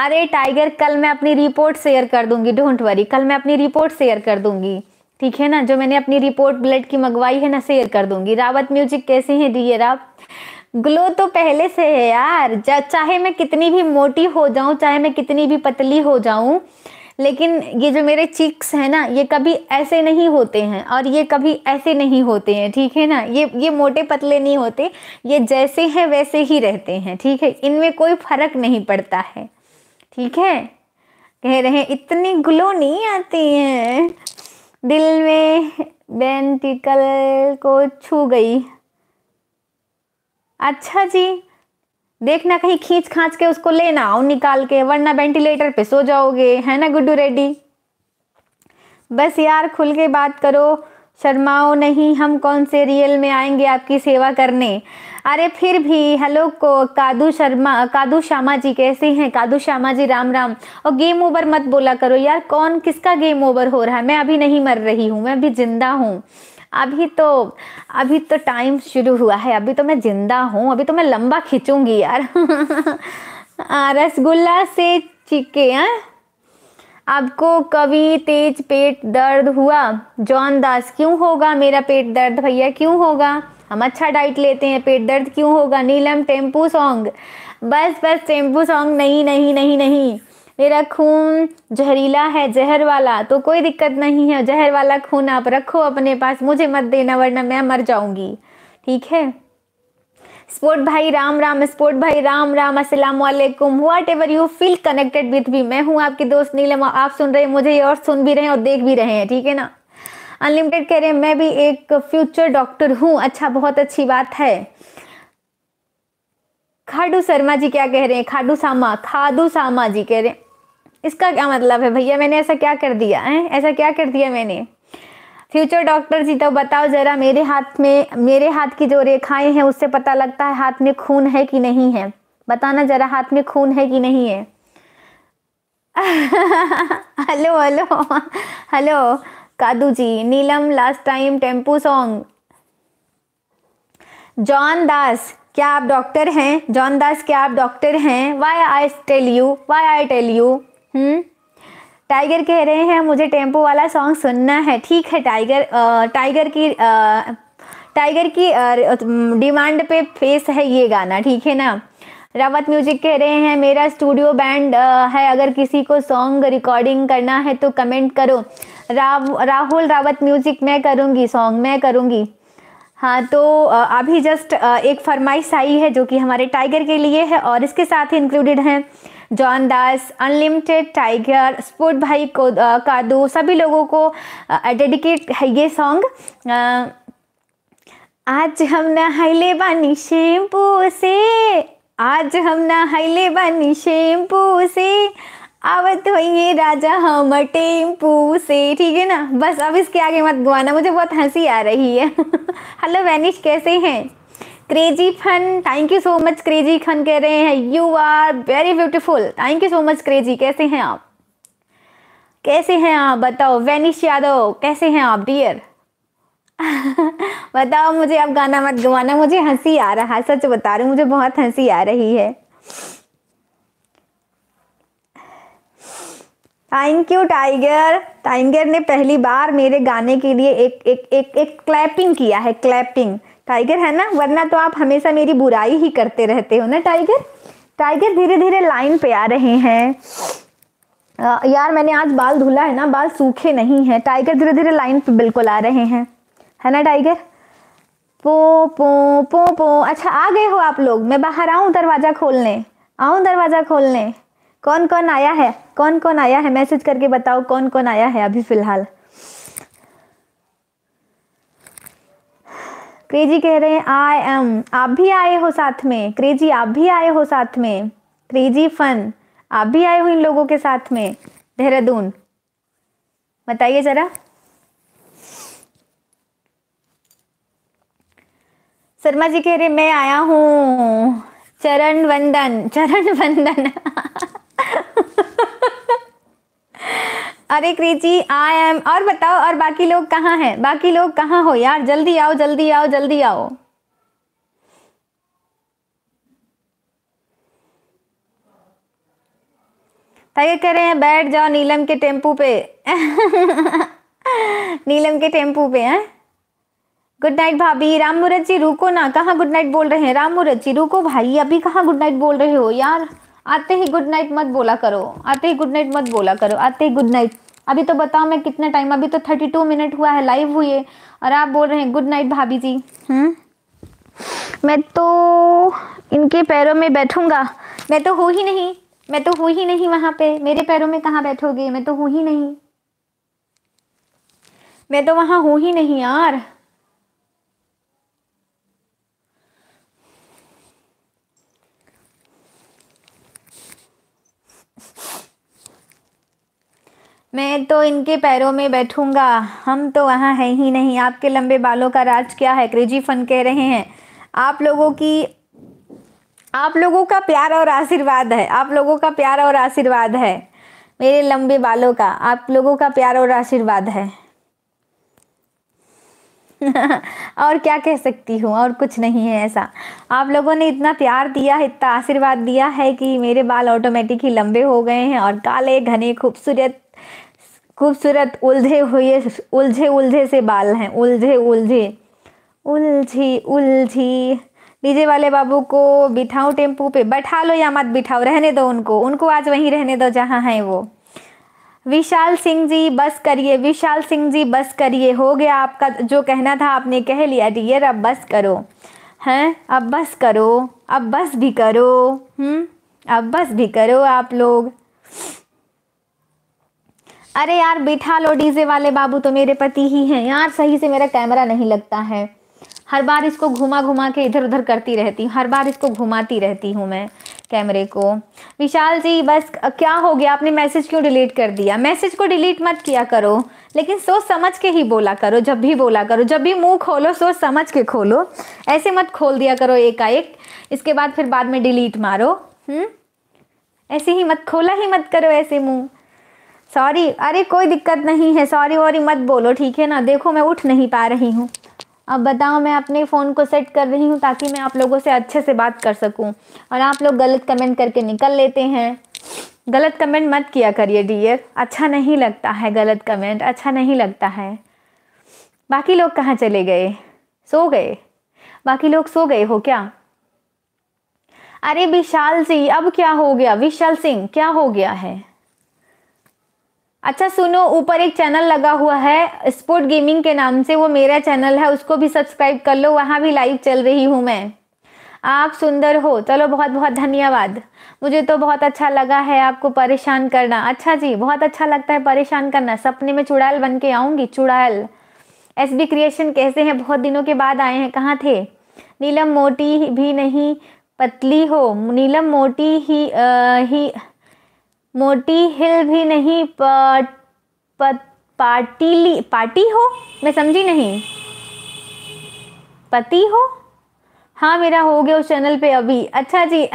अरे टाइगर कल मैं अपनी रिपोर्ट शेयर कर दूंगी डोंट वरी कल मैं अपनी रिपोर्ट शेयर कर दूंगी ठीक है ना जो मैंने अपनी रिपोर्ट ब्लड की मंगवाई है ना शेयर कर दूंगी रावत म्यूजिक कैसे हैं डियर आप ग्लो तो पहले से है यार चाहे मैं कितनी भी मोटी हो जाऊं चाहे मैं कितनी भी पतली हो जाऊं लेकिन ये जो मेरे चिक्स हैं ना ये कभी ऐसे नहीं होते हैं और ये कभी ऐसे नहीं होते हैं ठीक है ना ये ये मोटे पतले नहीं होते ये जैसे हैं वैसे ही रहते हैं ठीक है इनमें कोई फर्क नहीं पड़ता है ठीक है कह रहे हैं इतनी ग्लो नहीं आती हैं दिल में बेंटिकल को छू गई अच्छा जी देखना कहीं खींच खांच के उसको लेना और निकाल के वरना वेंटिलेटर पे सो जाओगे है ना गुड्डू रेड्डी बस यार खुल के बात करो शर्माओ नहीं हम कौन से रियल में आएंगे आपकी सेवा करने अरे फिर भी हेलो को कादू शर्मा कादू श्यामा जी कैसे हैं कादू श्यामा जी राम राम और गेम ओवर मत बोला करो यार कौन किसका गेम ओवर हो रहा है मैं अभी नहीं मर रही हूँ मैं अभी जिंदा हूँ अभी तो अभी तो टाइम शुरू हुआ है अभी तो मैं जिंदा हूँ अभी तो मैं लंबा खींचूंगी यार रसगुल्ला से चिके हैं हाँ? आपको कभी तेज पेट दर्द हुआ जॉन दास क्यों होगा मेरा पेट दर्द भैया क्यों होगा हम अच्छा डाइट लेते हैं पेट दर्द क्यों होगा नीलम टेम्पू सॉन्ग बस बस टेम्पू सॉन्ग नहीं नहीं नहीं नहीं मेरा खून जहरीला है जहर वाला तो कोई दिक्कत नहीं है जहर वाला खून आप रखो अपने पास मुझे मत देना वरना मैं मर जाऊंगी ठीक है स्पोर्ट भाई राम राम स्पोर्ट भाई राम राम अस्सलाम वालेकुम whatever you feel connected with भी मैं हूँ आपकी दोस्त नीलम आप सुन रहे हैं मुझे और सुन भी रहे हैं और देख भी रहे हैं ठीक है ना अनलिमिटेड कह रहे हैं मैं भी एक फ्यूचर डॉक्टर हूँ अच्छा बहुत अच्छी बात है खाडू शर्मा जी क्या कह रहे हैं खाडू सामा खादू सामा जी कह रहे हैं इसका क्या मतलब है भैया मैंने ऐसा क्या कर दिया है ऐसा क्या कर दिया मैंने फ्यूचर डॉक्टर जी तो बताओ ज़रा मेरे हाथ में मेरे हाथ की जो रेखाएं हैं उससे पता लगता है हाथ में खून है कि नहीं है बताना ज़रा हाथ में खून है कि नहीं है hello hello hello Kadu ji Neelam last time tempo song John Das क्या आप डॉक्टर हैं जॉन दास क्या आप डॉक्टर हैं why I tell you why I tell you tiger hmm? कह रहे हैं मुझे टेम्पो वाला सॉन्ग सुनना है ठीक है टाइगर टाइगर की आ, टाइगर की डिमांड पे फेस है ये गाना ठीक है ना रावत म्यूजिक कह रहे हैं मेरा स्टूडियो बैंड है अगर किसी को सॉन्ग रिकॉर्डिंग करना है तो कमेंट करो राव राहुल रावत म्यूजिक मैं करूँगी सॉन्ग मैं करूँगी हाँ तो अभी जस्ट एक फरमाइश आई है जो कि हमारे टाइगर के लिए है और इसके साथ ही इंक्लूडेड हैं John Das unlimited tiger support भाई को कादू सभी लोगों को डेडिकेट uh, है ये सॉन्ग uh, आज हम ना हाईले बानी शैम्पू से आज हम ना हाईले बानी शैम्पू से आवत होइए राजा हम टेम्पू से ठीक है ना बस अब इसके आगे मत गवाना मुझे बहुत हंसी आ रही है हेलो वैनिश कैसे हैं crazy fun thank you so much crazy खन कह रहे हैं you are very beautiful thank you so much crazy कैसे हैं आप कैसे हैं आप बताओ वेनिश यादव कैसे हैं आप डियर बताओ मुझे आप गाना मत गवाना मुझे हंसी आ रहा है सच बता रही मुझे बहुत हंसी आ रही है थैंक यू टाइगर टाइगर ने पहली बार मेरे गाने के लिए एक एक एक एक क्लैपिंग किया है क्लैपिंग टाइगर है ना वरना तो आप हमेशा मेरी बुराई ही करते रहते हो ना टाइगर टाइगर धीरे धीरे लाइन पे आ रहे हैं यार मैंने आज बाल धुला है ना बाल सूखे नहीं है टाइगर धीरे धीरे लाइन पे बिल्कुल आ रहे हैं है ना टाइगर पो पो पो पो अच्छा आ गए हो आप लोग मैं बाहर आऊँ दरवाज़ा खोलने आऊँ दरवाज़ा खोलने कौन कौन आया है कौन कौन आया है मैसेज करके बताओ कौन कौन आया है अभी फ़िलहाल क्रेजी कह रहे हैं आई एम आप भी आए हो साथ में क्रेजी आप भी आए हो साथ में क्रेजी फन आप भी आए हो इन लोगों के साथ में देहरादून बताइए जरा शर्मा जी कह रहे मैं आया हूँ चरण वंदन चरण वंदन अरे क्रेजी आई एम और बताओ और बाकी लोग कहाँ हैं बाकी लोग कहाँ हो यार जल्दी आओ जल्दी आओ जल्दी आओ तय कह रहे हैं बैठ जाओ नीलम के टेम्पू पे नीलम के टेम्पू पे हैं गुड नाइट भाभी राम मूरत जी रुको ना कहाँ गुड नाइट बोल रहे हैं राम मूरत जी रुको भाई अभी कहाँ गुड नाइट बोल रहे हो यार आते ही गुड नाइट मत बोला करो आते ही गुड नाइट मत बोला करो आते ही गुड नाइट अभी तो बताओ मैं कितने टाइम अभी तो थर्टी टू मिनट हुआ है लाइव हुई है और आप बोल रहे हैं गुड नाइट भाभी जी हम्म मैं तो इनके पैरों में बैठूंगा मैं तो हूँ ही नहीं मैं तो हूँ ही नहीं वहां पे मेरे पैरों में कहाँ बैठोगे मैं तो हूँ ही नहीं मैं तो वहां हूँ ही नहीं यार मैं तो इनके पैरों में बैठूंगा हम तो वहाँ है ही नहीं आपके लंबे बालों का राज क्या है क्रेजी फन कह रहे हैं आप लोगों की आप लोगों का प्यार और आशीर्वाद है आप लोगों का प्यार और आशीर्वाद है मेरे लंबे बालों का आप लोगों का प्यार और आशीर्वाद है और क्या कह सकती हूँ और कुछ नहीं है ऐसा आप लोगों ने इतना प्यार दिया इतना आशीर्वाद दिया है कि मेरे बाल ऑटोमेटिक ही लंबे हो गए हैं और काले घने खूबसूरत खूबसूरत उलझे हुए उलझे उलझे से बाल हैं उलझे उलझे उलझी उलझी डीजे वाले बाबू को बिठाओ टेम्पू पे बैठा लो या मत बिठाओ रहने दो उनको उनको आज वहीं रहने दो जहाँ हैं वो विशाल सिंह जी बस करिए विशाल सिंह जी बस करिए हो गया आपका जो कहना था आपने कह लिया डियर अब बस करो हैं अब बस करो अब बस भी करो हम्म अब बस भी करो आप लोग अरे यार बिठा लो डीजे वाले बाबू तो मेरे पति ही हैं यार सही से मेरा कैमरा नहीं लगता है हर बार इसको घुमा घुमा के इधर उधर करती रहती हूँ हर बार इसको घुमाती रहती हूँ मैं कैमरे को विशाल जी बस क्या हो गया आपने मैसेज क्यों डिलीट कर दिया मैसेज को डिलीट मत किया करो लेकिन सोच समझ के ही बोला करो जब भी बोला करो जब भी मुंह खोलो सोच समझ के खोलो ऐसे मत खोल दिया करो एकाएक इसके बाद फिर बाद में डिलीट मारो हम्म ऐसे ही मत खोला ही मत करो ऐसे मुंह सॉरी अरे कोई दिक्कत नहीं है सॉरी वॉरी मत बोलो ठीक है ना देखो मैं उठ नहीं पा रही हूँ अब बताओ मैं अपने फ़ोन को सेट कर रही हूँ ताकि मैं आप लोगों से अच्छे से बात कर सकूँ और आप लोग गलत कमेंट करके निकल लेते हैं गलत कमेंट मत किया करिए डियर अच्छा नहीं लगता है गलत कमेंट अच्छा नहीं लगता है बाकी लोग कहाँ चले गए सो गए बाकी लोग सो गए हो क्या अरे विशाल सिंह अब क्या हो गया विशाल सिंह क्या हो गया है अच्छा सुनो ऊपर एक चैनल लगा हुआ है स्पोर्ट गेमिंग के नाम से वो मेरा चैनल है उसको भी सब्सक्राइब कर लो वहाँ भी लाइव चल रही हूँ मैं आप सुंदर हो चलो बहुत बहुत धन्यवाद मुझे तो बहुत अच्छा लगा है आपको परेशान करना अच्छा जी बहुत अच्छा लगता है परेशान करना सपने में चुड़ैल बन के आऊँगी चुड़ैल एस बी क्रिएशन कैसे हैं बहुत दिनों के बाद आए हैं कहाँ थे नीलम मोटी भी नहीं पतली हो नीलम मोटी ही आ, ही मोटी हिल भी नहीं पाटीली पार्टी हो मैं समझी नहीं पति हो हाँ मेरा हो गया उस चैनल पे अभी अच्छा जी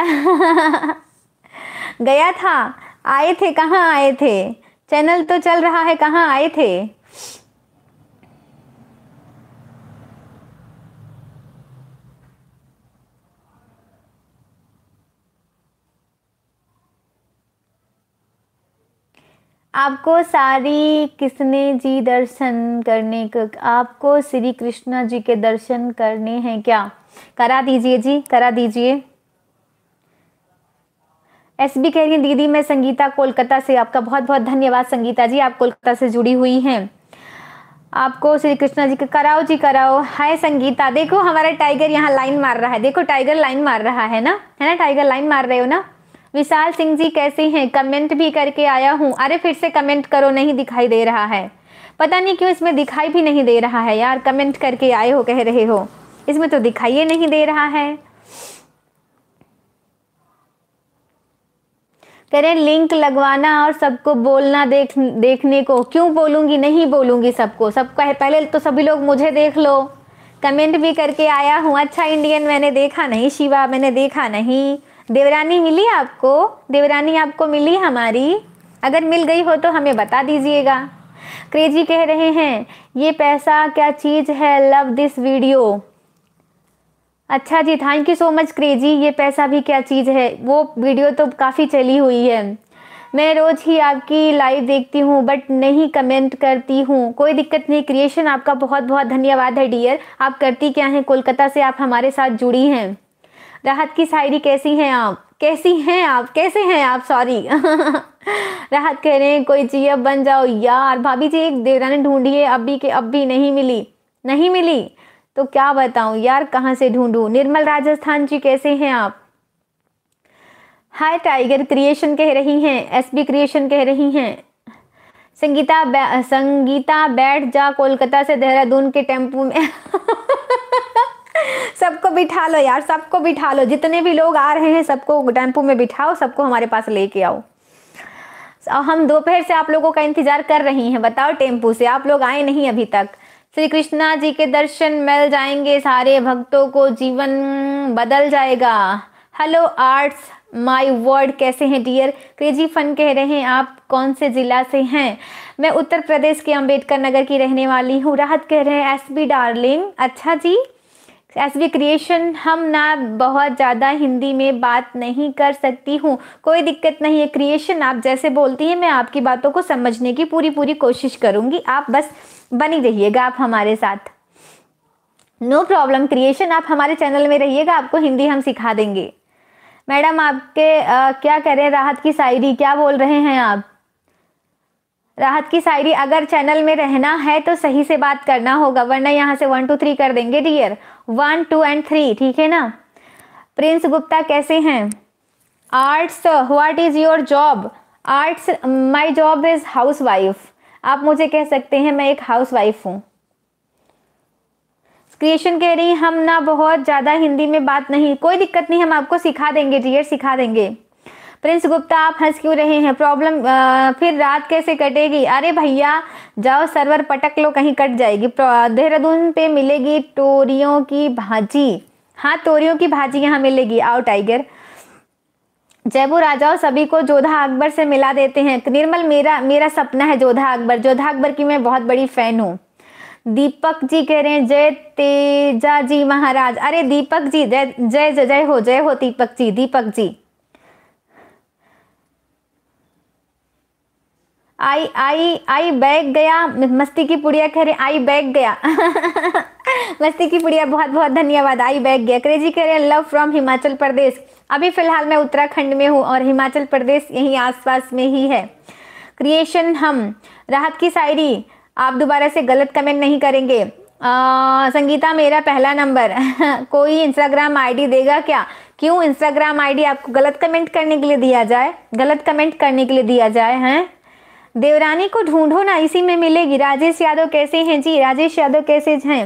गया था आए थे कहाँ आए थे चैनल तो चल रहा है कहाँ आए थे आपको सारी किसने जी दर्शन करने का आपको श्री कृष्णा जी के दर्शन करने हैं क्या करा दीजिए जी करा दीजिए एस बी कह रही दीदी मैं संगीता कोलकाता से आपका बहुत बहुत धन्यवाद संगीता जी आप कोलकाता से जुड़ी हुई हैं आपको श्री कृष्णा जी का कराओ जी कराओ हाय संगीता देखो हमारा टाइगर यहाँ लाइन मार रहा है देखो टाइगर लाइन मार रहा है ना है ना टाइगर लाइन मार रहे हो ना विशाल सिंह जी कैसे हैं कमेंट भी करके आया हूँ अरे फिर से कमेंट करो नहीं दिखाई दे रहा है पता नहीं क्यों इसमें दिखाई भी नहीं दे रहा है यार कमेंट करके आए हो कह रहे हो इसमें तो दिखाई नहीं दे रहा है कह रहे लिंक लगवाना और सबको बोलना देख देखने को क्यों बोलूंगी नहीं बोलूंगी सबको सब कहे पहले तो सभी लोग मुझे देख लो कमेंट भी करके आया हूँ अच्छा इंडियन मैंने देखा नहीं शिवा मैंने देखा नहीं देवरानी मिली आपको देवरानी आपको मिली हमारी अगर मिल गई हो तो हमें बता दीजिएगा क्रेजी कह रहे हैं ये पैसा क्या चीज़ है लव दिस वीडियो अच्छा जी thank you so much crazy ये पैसा भी क्या चीज़ है वो वीडियो तो काफ़ी चली हुई है मैं रोज़ ही आपकी लाइव देखती हूँ बट नहीं कमेंट करती हूँ कोई दिक्कत नहीं क्रिएशन आपका बहुत बहुत धन्यवाद है डियर आप करती क्या हैं कोलकाता से आप हमारे साथ जुड़ी हैं राहत की शायरी कैसी हैं आप कैसी हैं आप कैसे हैं आप सॉरी राहत कह रहे हैं कोई अब बन जाओ यार भाभी जी एक देवरानी ढूंढिए अभी के अब भी नहीं मिली नहीं मिली तो क्या बताऊं यार कहाँ से ढूंढूं निर्मल राजस्थान जी कैसे हैं आप हाय टाइगर क्रिएशन कह रही हैं एस बी क्रिएशन कह रही हैं संगीता बै, संगीता बैठ जा कोलकाता से देहरादून के टेम्पू में सबको बिठा लो यार सबको बिठा लो जितने भी लोग आ रहे हैं सबको टेम्पू में बिठाओ सबको हमारे पास लेके आओ हम दोपहर से आप लोगों का इंतजार कर रही हैं बताओ टेम्पू से आप लोग आए नहीं अभी तक श्री कृष्णा जी के दर्शन मिल जाएंगे सारे भक्तों को जीवन बदल जाएगा हेलो आर्ट्स माय वर्ड कैसे हैं डियर क्रेजी फन कह रहे हैं आप कौन से ज़िला से हैं मैं उत्तर प्रदेश के अंबेडकर नगर की रहने वाली हूँ राहत कह रहे हैं एस बी डार्लिंग अच्छा जी एस वी क्रिएशन हम ना बहुत ज़्यादा हिंदी में बात नहीं कर सकती हूँ कोई दिक्कत नहीं है क्रिएशन आप जैसे बोलती हैं मैं आपकी बातों को समझने की पूरी पूरी कोशिश करूँगी आप बस बनी रहिएगा आप हमारे साथ नो प्रॉब्लम क्रिएशन आप हमारे चैनल में रहिएगा आपको हिंदी हम सिखा देंगे मैडम आपके आ, क्या कह रहे हैं राहत की शायरी क्या बोल रहे हैं आप राहत की शायरी अगर चैनल में रहना है तो सही से बात करना होगा वरना यहाँ से वन टू थ्री कर देंगे dear one two and three ठीक है ना प्रिंस गुप्ता कैसे हैं arts what is your job arts my job is house wife आप मुझे कह सकते हैं मैं एक हाउस वाइफ क्रिएशन कह रही हम ना बहुत ज़्यादा हिंदी में बात नहीं कोई दिक्कत नहीं हम आपको सिखा देंगे डियर सिखा देंगे प्रिंस गुप्ता आप हंस क्यों रहे हैं प्रॉब्लम फिर रात कैसे कटेगी अरे भैया जाओ सर्वर पटक लो कहीं कट जाएगी देहरादून पे मिलेगी तोरियों की भाजी हाँ तोरियों की भाजी यहाँ मिलेगी आओ टाइगर जयपुर आ जाओ सभी को जोधा अकबर से मिला देते हैं निर्मल मेरा मेरा सपना है जोधा अकबर जोधा अकबर की मैं बहुत बड़ी फैन हूँ दीपक जी कह रहे हैं जय तेजा जी महाराज अरे दीपक जी जय जय जय हो जय हो दीपक जी दीपक जी आई आई आई बैग गया मस्ती की पुड़िया कह रहे आई बैग गया मस्ती की पुड़िया बहुत बहुत धन्यवाद आई बैग गया क्रेजी कह रहे लव फ्रॉम हिमाचल प्रदेश अभी फिलहाल मैं उत्तराखंड में हूँ और हिमाचल प्रदेश यहीं आसपास में ही है क्रिएशन हम राहत की शायरी आप दोबारा से गलत कमेंट नहीं करेंगे आ, संगीता मेरा पहला नंबर कोई इंस्टाग्राम आईडी देगा क्या क्यों इंस्टाग्राम आईडी आपको गलत कमेंट करने के लिए दिया जाए गलत कमेंट करने के लिए दिया जाए हैं देवरानी को ढूंढो ना इसी में मिलेगी राजेश यादव कैसे हैं जी राजेश यादव कैसे हैं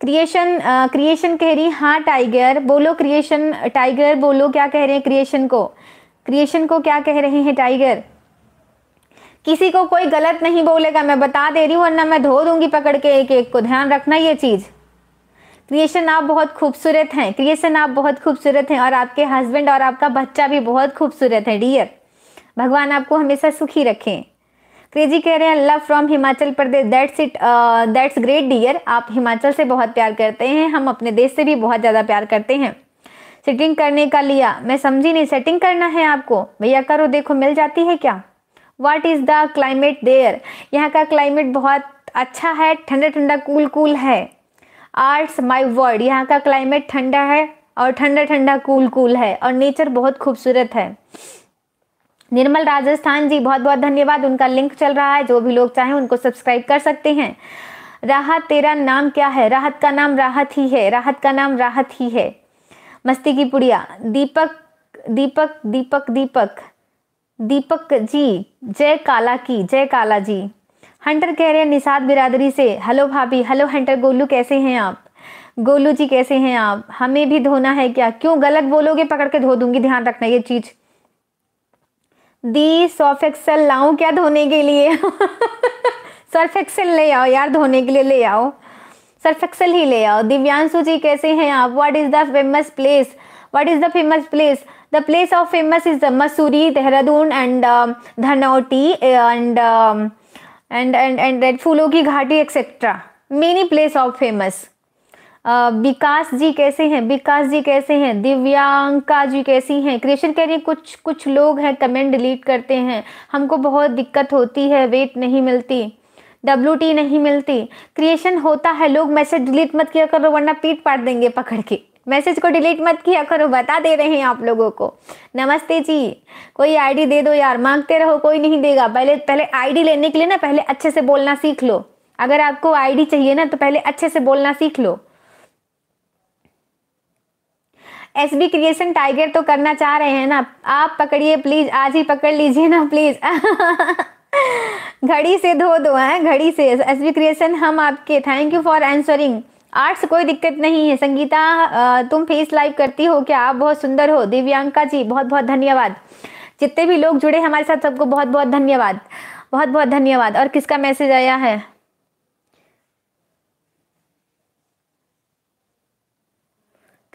क्रिएशन क्रिएशन कह रही हाँ टाइगर बोलो क्रिएशन टाइगर बोलो क्या कह रहे हैं क्रिएशन को क्रिएशन को क्या कह रहे हैं टाइगर किसी को कोई गलत नहीं बोलेगा मैं बता दे रही हूँ वरना मैं धो दूंगी पकड़ के एक एक को ध्यान रखना ये चीज़ क्रिएशन आप बहुत खूबसूरत हैं क्रिएशन आप बहुत खूबसूरत हैं और आपके हस्बैंड और आपका बच्चा भी बहुत खूबसूरत है डियर भगवान आपको हमेशा सुखी रखें क्रेजी कह रहे हैं love from Himachal Pradesh that's it that's great dear आप हिमाचल से बहुत प्यार करते हैं हम अपने देश से भी बहुत ज़्यादा प्यार करते हैं सेटिंग करने का लिया मैं समझी नहीं सेटिंग करना है आपको भैया करो देखो मिल जाती है क्या what is the climate there यहाँ का क्लाइमेट बहुत अच्छा है ठंडा ठंडा कूल कूल है आर्ट्स माई वर्ल्ड यहाँ का क्लाइमेट ठंडा है और ठंडा ठंडा कूल कूल है और नेचर बहुत खूबसूरत है निर्मल राजस्थान जी बहुत बहुत धन्यवाद उनका लिंक चल रहा है जो भी लोग चाहें उनको सब्सक्राइब कर सकते हैं राहत तेरा नाम क्या है राहत का नाम राहत ही है राहत का नाम राहत ही है मस्ती की पुड़िया दीपक दीपक दीपक दीपक दीपक जी जय काला की जय काला जी हंटर कह रहे हैं निषाद बिरादरी से हेलो भाभी हेलो हंटर गोलू कैसे हैं आप गोलू जी कैसे हैं आप हमें भी धोना है क्या क्यों गलत बोलोगे पकड़ के धो दूंगी ध्यान रखना ये चीज़ दी सर्फ एक्सल लाऊं क्या धोने के लिए सर्फ एक्सल ले आओ यार धोने के लिए ले आओ सर्फ एक्सल ही ले आओ दिव्यांशु जी कैसे हैं आप what is the famous place what is the famous place the place of famous is Mussoorie Dehradun and Dhanaulti and and and and फूलों की घाटी etcetera many place of famous Vikas ji कैसे हैं विकास जी कैसे हैं दिव्यांका जी कैसी हैं क्रिएशन कह रही है कुछ कुछ लोग हैं कमेंट डिलीट करते हैं हमको बहुत दिक्कत होती है वेट नहीं मिलती डब्ल्यू टी नहीं मिलती क्रिएशन होता है लोग मैसेज डिलीट मत किया करो वरना पीट पाट देंगे पकड़ के मैसेज को डिलीट मत किया करो बता दे रहे हैं आप लोगों को नमस्ते जी कोई आईडी दे दो यार मांगते रहो कोई नहीं देगा पहले पहले आईडी लेने के लिए ना पहले अच्छे से बोलना सीख लो अगर आपको आईडी चाहिए ना तो पहले अच्छे से बोलना सीख लो एस बी क्रिएशन टाइगर तो करना चाह रहे हैं ना आप पकड़िए प्लीज आज ही पकड़ लीजिए ना प्लीज घड़ी से धो दो है हाँ, घड़ी से एस बी क्रिएशन हम आपके thank you for answering arts कोई दिक्कत नहीं है संगीता तुम फेस लाइव करती हो क्या आप बहुत सुंदर हो दिव्यांका जी बहुत बहुत धन्यवाद जितने भी लोग जुड़े हमारे साथ सबको बहुत बहुत धन्यवाद बहुत बहुत धन्यवाद और किसका मैसेज आया है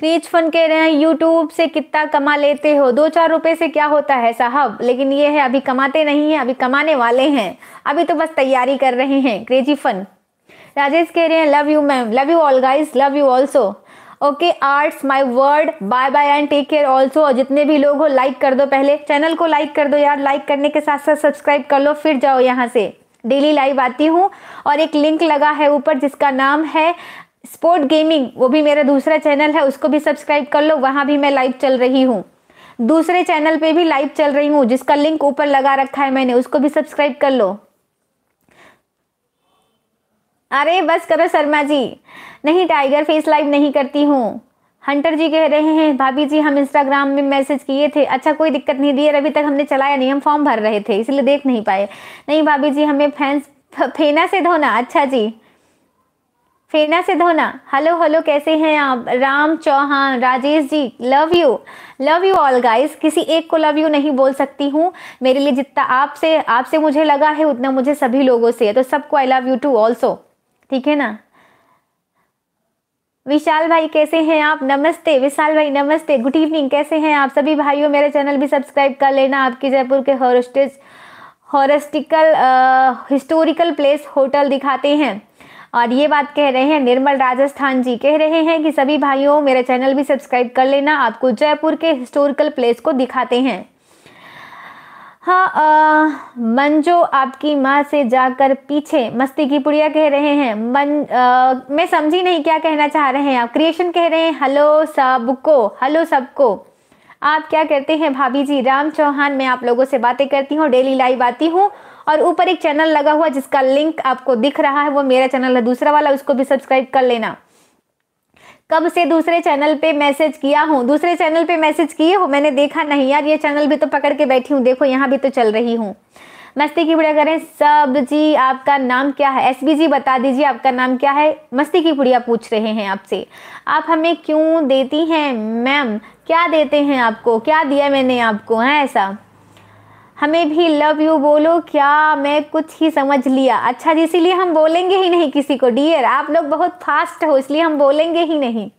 रीच फंड कह रहे हैं यूट्यूब से कितना कमा लेते हो दो चार रुपए से क्या होता है साहब लेकिन ये है अभी कमाते नहीं है अभी कमाने वाले हैं अभी तो बस तैयारी कर रहे हैं क्रेजी फन राजेश कह रहे हैं love you ma'am love you all guys love you also okay arts my word bye bye and take care also और जितने भी लोग हो लाइक कर दो पहले चैनल को लाइक कर दो यार लाइक करने के साथ साथ सब्सक्राइब कर लो फिर जाओ यहाँ से डेली लाइव आती हूँ और एक लिंक लगा है ऊपर जिसका नाम है स्पोर्ट गेमिंग वो भी मेरा दूसरा चैनल है उसको भी सब्सक्राइब कर लो वहाँ भी मैं लाइव चल रही हूँ दूसरे चैनल पे भी लाइव चल रही हूँ जिसका लिंक ऊपर लगा रखा है मैंने उसको भी सब्सक्राइब कर लो अरे बस करो शर्मा जी नहीं टाइगर फेस लाइव नहीं करती हूँ हंटर जी कह रहे हैं भाभी जी हम इंस्टाग्राम में मैसेज किए थे अच्छा कोई दिक्कत नहीं है अभी तक हमने चलाया नहीं हम फॉर्म भर रहे थे इसलिए देख नहीं पाए नहीं भाभी जी हमें फैंस फेना से धोना अच्छा जी फेना सिधोना हेलो हेलो कैसे हैं आप Ram Chauhan Rajesh ji love you love you all guys किसी एक को लव यू नहीं बोल सकती हूँ मेरे लिए जितना आपसे आपसे मुझे लगा है उतना मुझे सभी लोगों से है तो सबको I love you too also ठीक है ना विशाल भाई कैसे हैं आप नमस्ते विशाल भाई नमस्ते गुड इवनिंग कैसे हैं आप सभी भाइयों मेरे चैनल भी सब्सक्राइब कर लेना आपके जयपुर के हॉरस्टेज हॉरस्टिकल हिस्टोरिकल प्लेस होटल दिखाते हैं और ये बात कह रहे हैं निर्मल राजस्थान जी कह रहे हैं कि सभी भाइयों मेरा चैनल भी सब्सक्राइब कर लेना आपको जयपुर के हिस्टोरिकल प्लेस को दिखाते हैं हाँ मंजो आपकी माँ से जाकर पीछे मस्ती की पुड़िया कह रहे हैं मन आ, मैं समझी नहीं क्या कहना चाह रहे हैं आप क्रिएशन कह रहे हैं हेलो सबको हेलो सबको आप क्या करते हैं भाभी जी राम चौहान मैं आप लोगों से बातें करती हूँ डेली लाइव आती हूँ और ऊपर एक चैनल लगा हुआ जिसका लिंक आपको दिख रहा है वो मेरा चैनल है दूसरा वाला उसको भी सब्सक्राइब कर लेना कब से दूसरे चैनल पे मैसेज किया हूँ दूसरे चैनल पे मैसेज किए हो मैंने देखा नहीं यार ये चैनल भी तो पकड़ के बैठी हूँ देखो यहाँ भी तो चल रही हूँ मस्ती की पुड़िया करें सब जी आपका नाम क्या है एस जी बता दीजिए आपका नाम क्या है मस्ती की पुड़िया पूछ रहे हैं आपसे आप हमें क्यों देती हैं मैम क्या देते हैं आपको क्या दिया मैंने आपको है ऐसा हमें भी लव यू बोलो क्या मैं कुछ ही समझ लिया अच्छा जी इसीलिए हम बोलेंगे ही नहीं किसी को डियर आप लोग बहुत फास्ट हो इसलिए हम बोलेंगे ही नहीं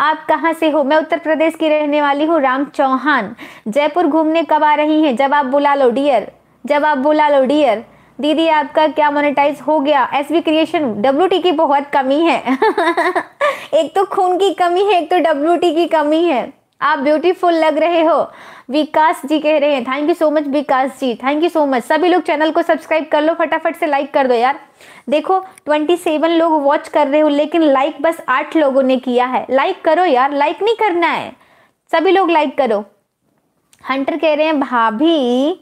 आप कहाँ से हो मैं उत्तर प्रदेश की रहने वाली हूँ राम चौहान जयपुर घूमने कब आ रही हैं जब आप बुला लो डियर जब आप बुला लो डियर दीदी आपका क्या मोनेटाइज हो गया S B creation W T की बहुत कमी है एक तो खून की कमी है एक तो डब्ल्यू टी की कमी है आप ब्यूटीफुल लग रहे हो विकास जी कह रहे हैं thank you so much Vikas ji thank you so much सभी लोग चैनल को सब्सक्राइब कर लो फटाफट से लाइक कर दो यार देखो 27 लोग वॉच कर रहे हो लेकिन लाइक बस आठ लोगों ने किया है लाइक करो यार लाइक नहीं करना है सभी लोग लाइक करो हंटर कह रहे हैं भाभी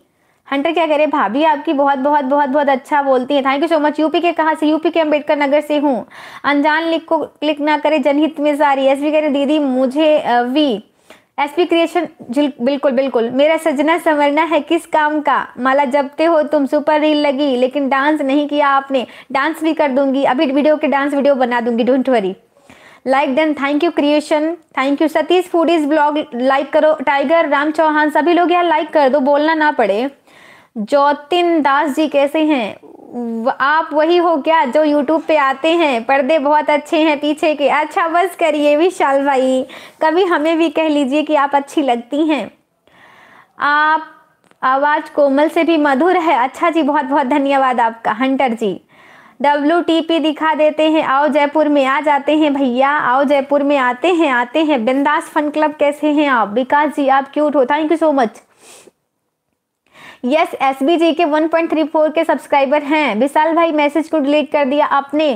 हंटर क्या कह रहे हैं भाभी आपकी बहुत बहुत बहुत बहुत अच्छा बोलती है thank you so much UP के कहाँ से यूपी के अम्बेडकर नगर से हूँ अनजान लिख को क्लिक ना करें जनहित में सारी एस भी कह रहे दीदी मुझे वी एसपी क्रिएशन बिल्कुल बिल्कुल मेरा सजना संवरना है किस काम का माला जबते हो तुम सुपर रील लगी लेकिन डांस नहीं किया आपने डांस भी कर दूंगी अभी वीडियो के डांस वीडियो बना दूंगी don't worry like done thank you creation thank you Satish foodies blog like करो टाइगर राम चौहान सभी लोग यहाँ लाइक कर दो बोलना ना पड़े जोतिन दास जी कैसे हैं आप वही हो क्या जो यूट्यूब पे आते हैं पर्दे बहुत अच्छे हैं पीछे के अच्छा बस करिए विशाल भाई कभी हमें भी कह लीजिए कि आप अच्छी लगती हैं आप आवाज़ कोमल से भी मधुर है अच्छा जी बहुत बहुत धन्यवाद आपका hunter ji W T P दिखा देते हैं आओ जयपुर में आ जाते हैं भैया आओ जयपुर में आते हैं आते हैं बिंदास फन क्लब कैसे हैं आप विकास जी आप क्यूट हो thank you so much yes S B ji के one point three four K subscriber हैं विशाल भाई मैसेज को डिलीट कर दिया आपने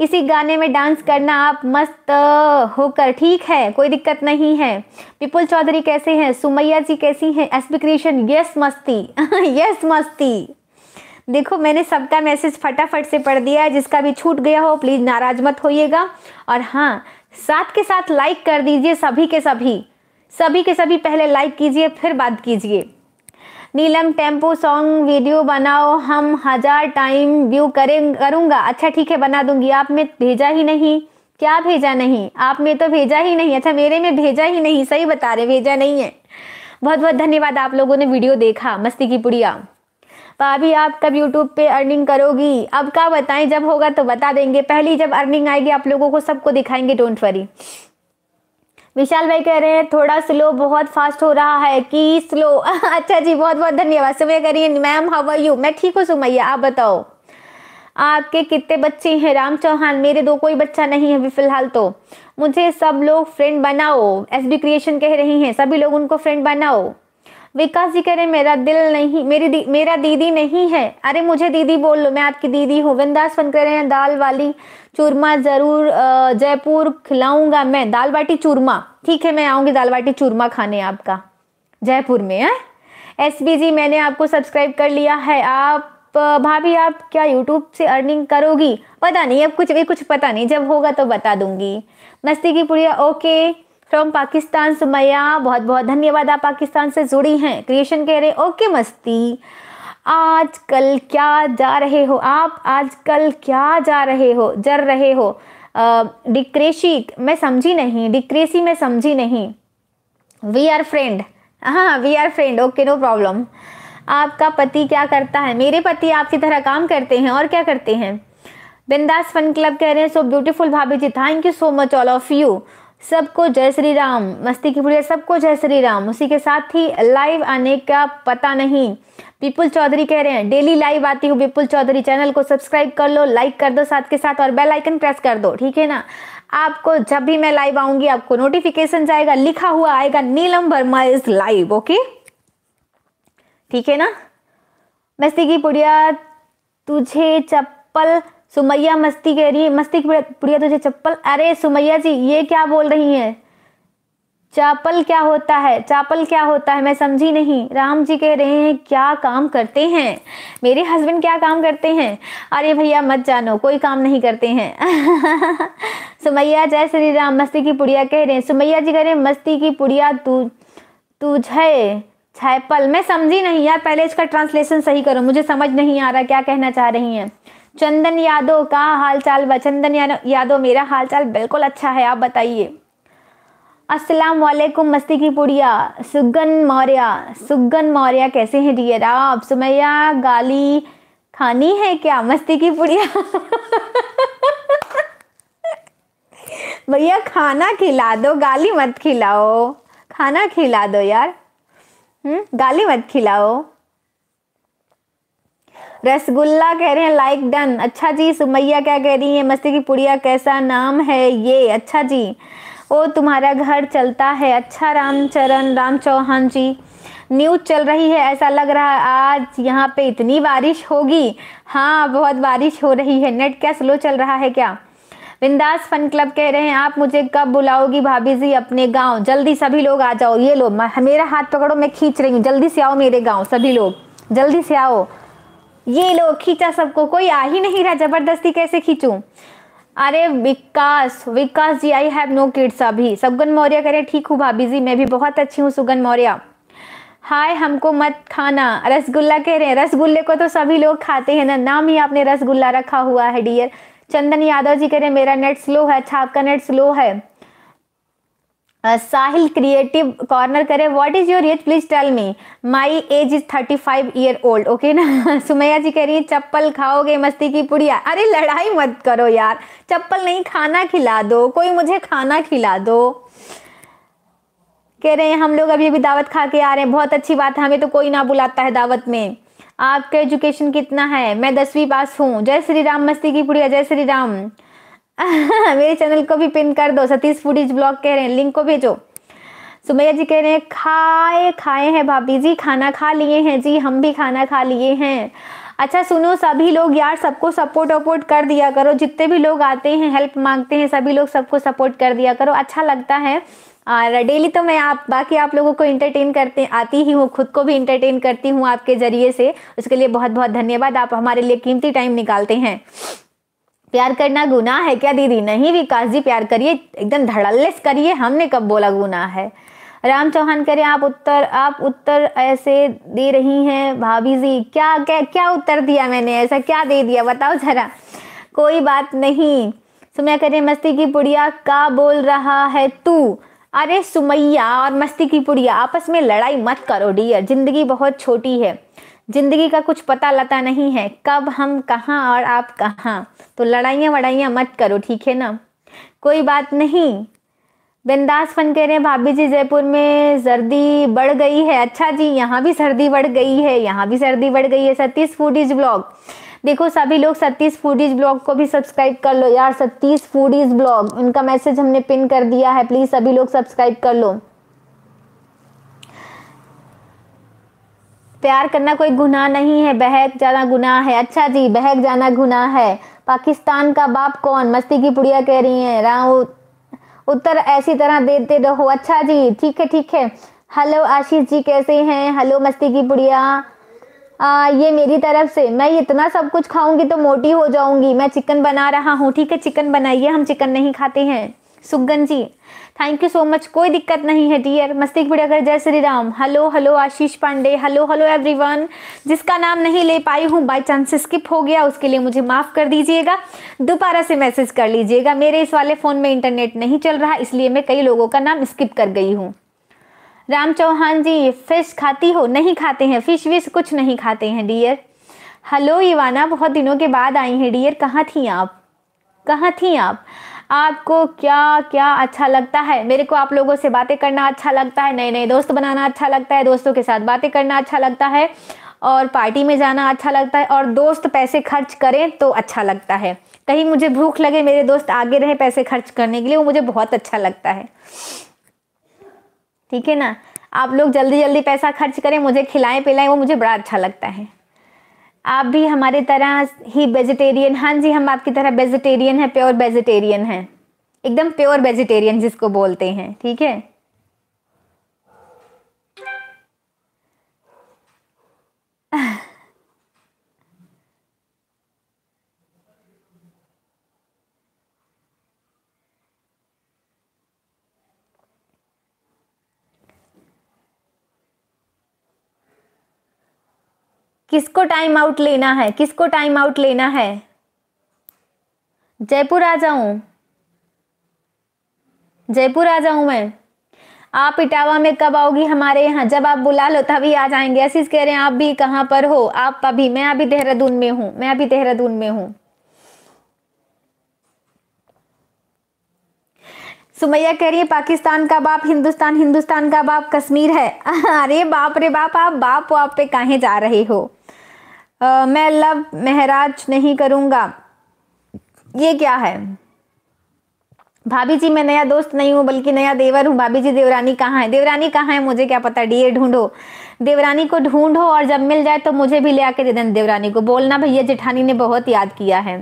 इसी गाने में डांस करना आप मस्त होकर ठीक है कोई दिक्कत नहीं है विपुल चौधरी कैसे हैं सुमैया जी कैसी हैं एस बी क्रिएशन यस मस्ती यस मस्ती देखो मैंने सबका मैसेज फटाफट से पढ़ दिया है जिसका भी छूट गया हो प्लीज़ नाराज मत होइएगा और हाँ साथ के साथ लाइक कर दीजिए सभी के सभी सभी के सभी पहले लाइक कीजिए फिर बात कीजिए नीलम टेम्पो सॉन्ग वीडियो बनाओ हम हजार टाइम व्यू करें करूंगा अच्छा ठीक है बना दूंगी आपने भेजा ही नहीं क्या भेजा नहीं आपने तो भेजा ही नहीं अच्छा मेरे में भेजा ही नहीं सही बता रहे भेजा नहीं है बहुत बहुत धन्यवाद आप लोगों ने वीडियो देखा मस्ती की पुड़िया भाभी आप कब यूट्यूब पे अर्निंग करोगी अब क्या बताएं जब होगा तो बता देंगे पहली जब अर्निंग आएगी आप लोगों को सबको दिखाएंगे डोंट वरी विशाल भाई कह रहे हैं थोड़ा स्लो बहुत फास्ट हो रहा है कि स्लो अच्छा जी बहुत बहुत धन्यवाद सुमैया कह रही है मैम हाउ आर यू मैं ठीक हूँ सुमैया आप बताओ आपके कितने बच्चे हैं राम चौहान मेरे दो कोई बच्चा नहीं है अभी फिलहाल तो मुझे सब लोग फ्रेंड बनाओ एस बी क्रिएशन कह रही हैं सभी लोग उनको फ्रेंड बनाओ विकास जी कह रहे मेरा दिल नहीं मेरी दी, मेरा दीदी नहीं है अरे मुझे दीदी बोल लो मैं आपकी दीदी हूँ विंदास फन कह रहे हैं दाल वाली चूरमा जरूर जयपुर खिलाऊंगा मैं दाल बाटी चूरमा ठीक है मैं आऊंगी दाल बाटी चूरमा खाने आपका जयपुर में है एस जी मैंने आपको सब्सक्राइब कर लिया है आप भाभी आप क्या यूट्यूब से अर्निंग करोगी पता नहीं अब कुछ भी कुछ पता नहीं जब होगा तो बता दूंगी मस्ती की पुड़िया ओके फ्रॉम पाकिस्तान सुमैया बहुत बहुत धन्यवाद आप पाकिस्तान से जुड़ी हैं क्रिएशन कह रहे ओके मस्ती आज कल क्या जा रहे हो आप आज कल क्या जा रहे हो जर रहे हो डिक्रेशी मैं समझी नहीं डिक्रेसी मैं समझी नहीं वी आर फ्रेंड हाँ we are friend okay no problem आपका पति क्या करता है मेरे पति आपकी तरह काम करते हैं और क्या करते हैं बिंदास फन क्लब कह रहे हैं सो ब्यूटीफुल भाभी जी thank you so much all of you सबको जय श्री राम मस्ती की पुड़िया सबको जय श्री राम उसी के साथ ही लाइव आने का पता नहीं विपुल चौधरी कह रहे हैं डेली लाइव आती हूँ विपुल चौधरी चैनल को सब्सक्राइब कर लो लाइक कर दो साथ के साथ और बेल आइकन प्रेस कर दो ठीक है ना आपको जब भी मैं लाइव आऊंगी आपको नोटिफिकेशन जाएगा लिखा हुआ आएगा Neelam Verma is live okay ठीक है ना मस्ती की पुड़िया तुझे चप्पल सुमैया मस्ती कह रही है मस्ती की पुड़िया तुझे चप्पल अरे सुमैया जी ये क्या बोल रही है चापल क्या होता है चापल क्या होता है मैं समझी नहीं राम जी कह रहे हैं क्या काम करते हैं मेरे हस्बैंड क्या काम करते हैं अरे भैया मत जानो कोई काम नहीं करते हैं सुमैया जय श्री राम मस्ती की पुड़िया कह रहे हैं सुमैया जी कह रहे हैं मस्ती की पुड़िया तू तुझे छायपल मैं समझी नहीं यार पहले इसका ट्रांसलेशन सही करो मुझे समझ नहीं आ रहा क्या कहना चाह रही हैं चंदन यादव का हाल चाल चंदन यादव मेरा हाल चाल बिल्कुल अच्छा है आप बताइए अस्सलाम वालेकुम मस्ती की पुड़िया सुगन मौर्या सुगन मौर्या कैसे हैं डियर आप सुमैया गाली खानी है क्या मस्ती की पुड़िया भैया खाना खिला दो गाली मत खिलाओ खाना खिला दो यार हम्म गाली मत खिलाओ रसगुल्ला कह रहे हैं लाइक डन अच्छा जी सुमैया क्या कह रही है मस्ती की पुड़िया कैसा नाम है ये अच्छा जी ओ तुम्हारा घर चलता है अच्छा रामचरण राम चौहान जी न्यूज़ चल रही है ऐसा लग रहा है आज यहाँ पे इतनी बारिश होगी हाँ बहुत बारिश हो रही है नेट क्या स्लो चल रहा है क्या बिंदास फन क्लब कह रहे हैं आप मुझे कब बुलाओगी भाभी जी अपने गांव जल्दी सभी लोग आ जाओ ये लो मेरा हाथ पकड़ो मैं खींच रही हूँ जल्दी से आओ मेरे गांव सभी लोग जल्दी से आओ ये लो खींचा सबको कोई आ ही नहीं रहा जबरदस्ती कैसे खींचू अरे Vikas Vikas ji I have no kids अभी सुगन मौर्य करे ठीक हूँ भाभी जी मैं भी बहुत अच्छी हूँ सुगन मौर्य हाय हमको मत खाना रसगुल्ला कह रहे हैं रसगुल्ले को तो सभी लोग खाते हैं ना नाम ही आपने रसगुल्ला रखा हुआ है डियर चंदन यादव जी कह रहे हैं मेरा नेट स्लो है छाप का नेट स्लो है साहिल क्रिएटिव कॉर्नर करे what is your age please tell me my age is thirty five year old okay ना सुमैया जी कह रही है चप्पल खाओगे मस्ती की पुड़िया अरे लड़ाई मत करो यार चप्पल नहीं खाना खिला दो कोई मुझे खाना खिला दो कह रहे हैं हम लोग अभी अभी दावत खा के आ रहे हैं बहुत अच्छी बात है हमें तो कोई ना बुलाता है दावत में आपका एजुकेशन कितना है मैं दसवीं पास हूँ जय श्री राम मस्ती की पुड़िया जय श्री राम मेरे चैनल को भी पिन कर दो सतीश फूडीज ब्लॉग कह रहे हैं लिंक को भेजो सुमैया जी कह रहे हैं खाए खाए हैं भाभी जी खाना खा लिए हैं जी हम भी खाना खा लिए हैं अच्छा सुनो सभी लोग यार सबको सपोर्ट वपोर्ट कर दिया करो जितने भी लोग आते हैं हेल्प मांगते हैं सभी लोग सबको सपोर्ट कर दिया करो अच्छा लगता है और डेली तो मैं आप बाकी आप लोगों को इंटरटेन करते आती ही हूँ खुद को भी इंटरटेन करती हूँ आपके ज़रिए से उसके लिए बहुत बहुत धन्यवाद आप हमारे लिए कीमती टाइम निकालते हैं प्यार करना गुनाह है क्या दीदी नहीं विकास जी प्यार करिए एकदम धड़ल्लेस करिए हमने कब बोला गुनाह है राम चौहान कह रहे आप उत्तर आप उत्तर ऐसे दे रही हैं भाभी जी क्या क्या क्या उत्तर दिया मैंने ऐसा क्या दे दिया बताओ जरा कोई बात नहीं सुमैया कह रहे मस्ती की पुड़िया का बोल रहा है तू अरे सुमैया और मस्ती की पुड़िया आपस में लड़ाई मत करो डियर जिंदगी बहुत छोटी है जिंदगी का कुछ पता लता नहीं है कब हम कहाँ और आप कहाँ तो लड़ाइयाँ वड़ाइयाँ मत करो ठीक है ना कोई बात नहीं बिंदास फन कह रहे हैं भाभी जी जयपुर में सर्दी बढ़ गई है अच्छा जी यहाँ भी सर्दी बढ़ गई है यहाँ भी सर्दी बढ़ गई है सतीश फूडीज ब्लॉग देखो सभी लोग सतीश फूडीज ब्लॉग को भी सब्सक्राइब कर लो यार सतीश फूडीज ब्लॉग उनका मैसेज हमने पिन कर दिया है प्लीज़ सभी लोग सब्सक्राइब कर लो प्यार करना कोई गुनाह नहीं है बहक जाना गुनाह है अच्छा जी बहक जाना गुनाह है पाकिस्तान का बाप कौन मस्ती की पुड़िया कह रही है राहुल उत्तर ऐसी तरह देते रहो अच्छा जी ठीक है ठीक है हेलो आशीष जी कैसे हैं हेलो मस्ती की पुड़िया आ, ये मेरी तरफ से मैं इतना सब कुछ खाऊंगी तो मोटी हो जाऊंगी मैं चिकन बना रहा हूँ ठीक है चिकन बनाइए हम चिकन नहीं खाते हैं Sugan ji thank you so much कोई दिक्कत नहीं है डियर मस्तिक भिड़ाकर जय Shri Ram hello hello Ashish Pandey hello hello everyone जिसका नाम नहीं ले पाई हूँ बाई चांस स्किप हो गया उसके लिए मुझे माफ़ कर दीजिएगा दोबारा से मैसेज कर लीजिएगा मेरे इस वाले फ़ोन में इंटरनेट नहीं चल रहा इसलिए मैं कई लोगों का नाम स्किप कर गई हूँ राम चौहान जी फिश खाती हो नहीं खाते हैं फिश विश कुछ नहीं खाते हैं डियर हेलो इवाना बहुत दिनों के बाद आई हैं डियर कहाँ थी आप कहाँ थी आप आपको क्या क्या अच्छा लगता है मेरे को आप लोगों से बातें करना अच्छा लगता है नए नए दोस्त बनाना अच्छा लगता है दोस्तों के साथ बातें करना अच्छा लगता है और पार्टी में जाना अच्छा लगता है और दोस्त पैसे खर्च करें तो अच्छा लगता है कहीं मुझे भूख लगे मेरे दोस्त आगे रहे पैसे खर्च करने के लिए वो मुझे बहुत अच्छा लगता है ठीक है ना आप लोग जल्दी जल्दी पैसा खर्च करें मुझे खिलाएं पिलाएं वो मुझे बड़ा अच्छा लगता है आप भी हमारे तरह ही वेजिटेरियन हाँ जी हम आपकी तरह वेजिटेरियन है प्योर वेजिटेरियन है एकदम प्योर वेजिटेरियन जिसको बोलते हैं ठीक है किसको टाइम आउट लेना है किसको टाइम आउट लेना है जयपुर आ जाऊं जयपुर आ जाऊं मैं आप इटावा में कब आओगी हमारे यहाँ जब आप बुला लो तभी आ जाएंगे आशीष कह रहे हैं आप भी कहाँ पर हो आप अभी मैं अभी देहरादून में हूँ मैं अभी देहरादून में हूँ सुमैया कह रही है पाकिस्तान का बाप हिंदुस्तान हिंदुस्तान का बाप कश्मीर है अरे बाप रे बाप आप बाप वाप पे काहे जा रहे हो आ, मैं लव महराज नहीं करूँगा ये क्या है भाभी जी मैं नया दोस्त नहीं हूँ बल्कि नया देवर हूँ भाभी जी देवरानी कहाँ है देवरानी कहाँ है मुझे क्या पता डीए ढूंढो देवरानी को ढूंढो और जब मिल जाए तो मुझे भी ले आके दे देना देवरानी को बोलना भैया जेठानी ने बहुत याद किया है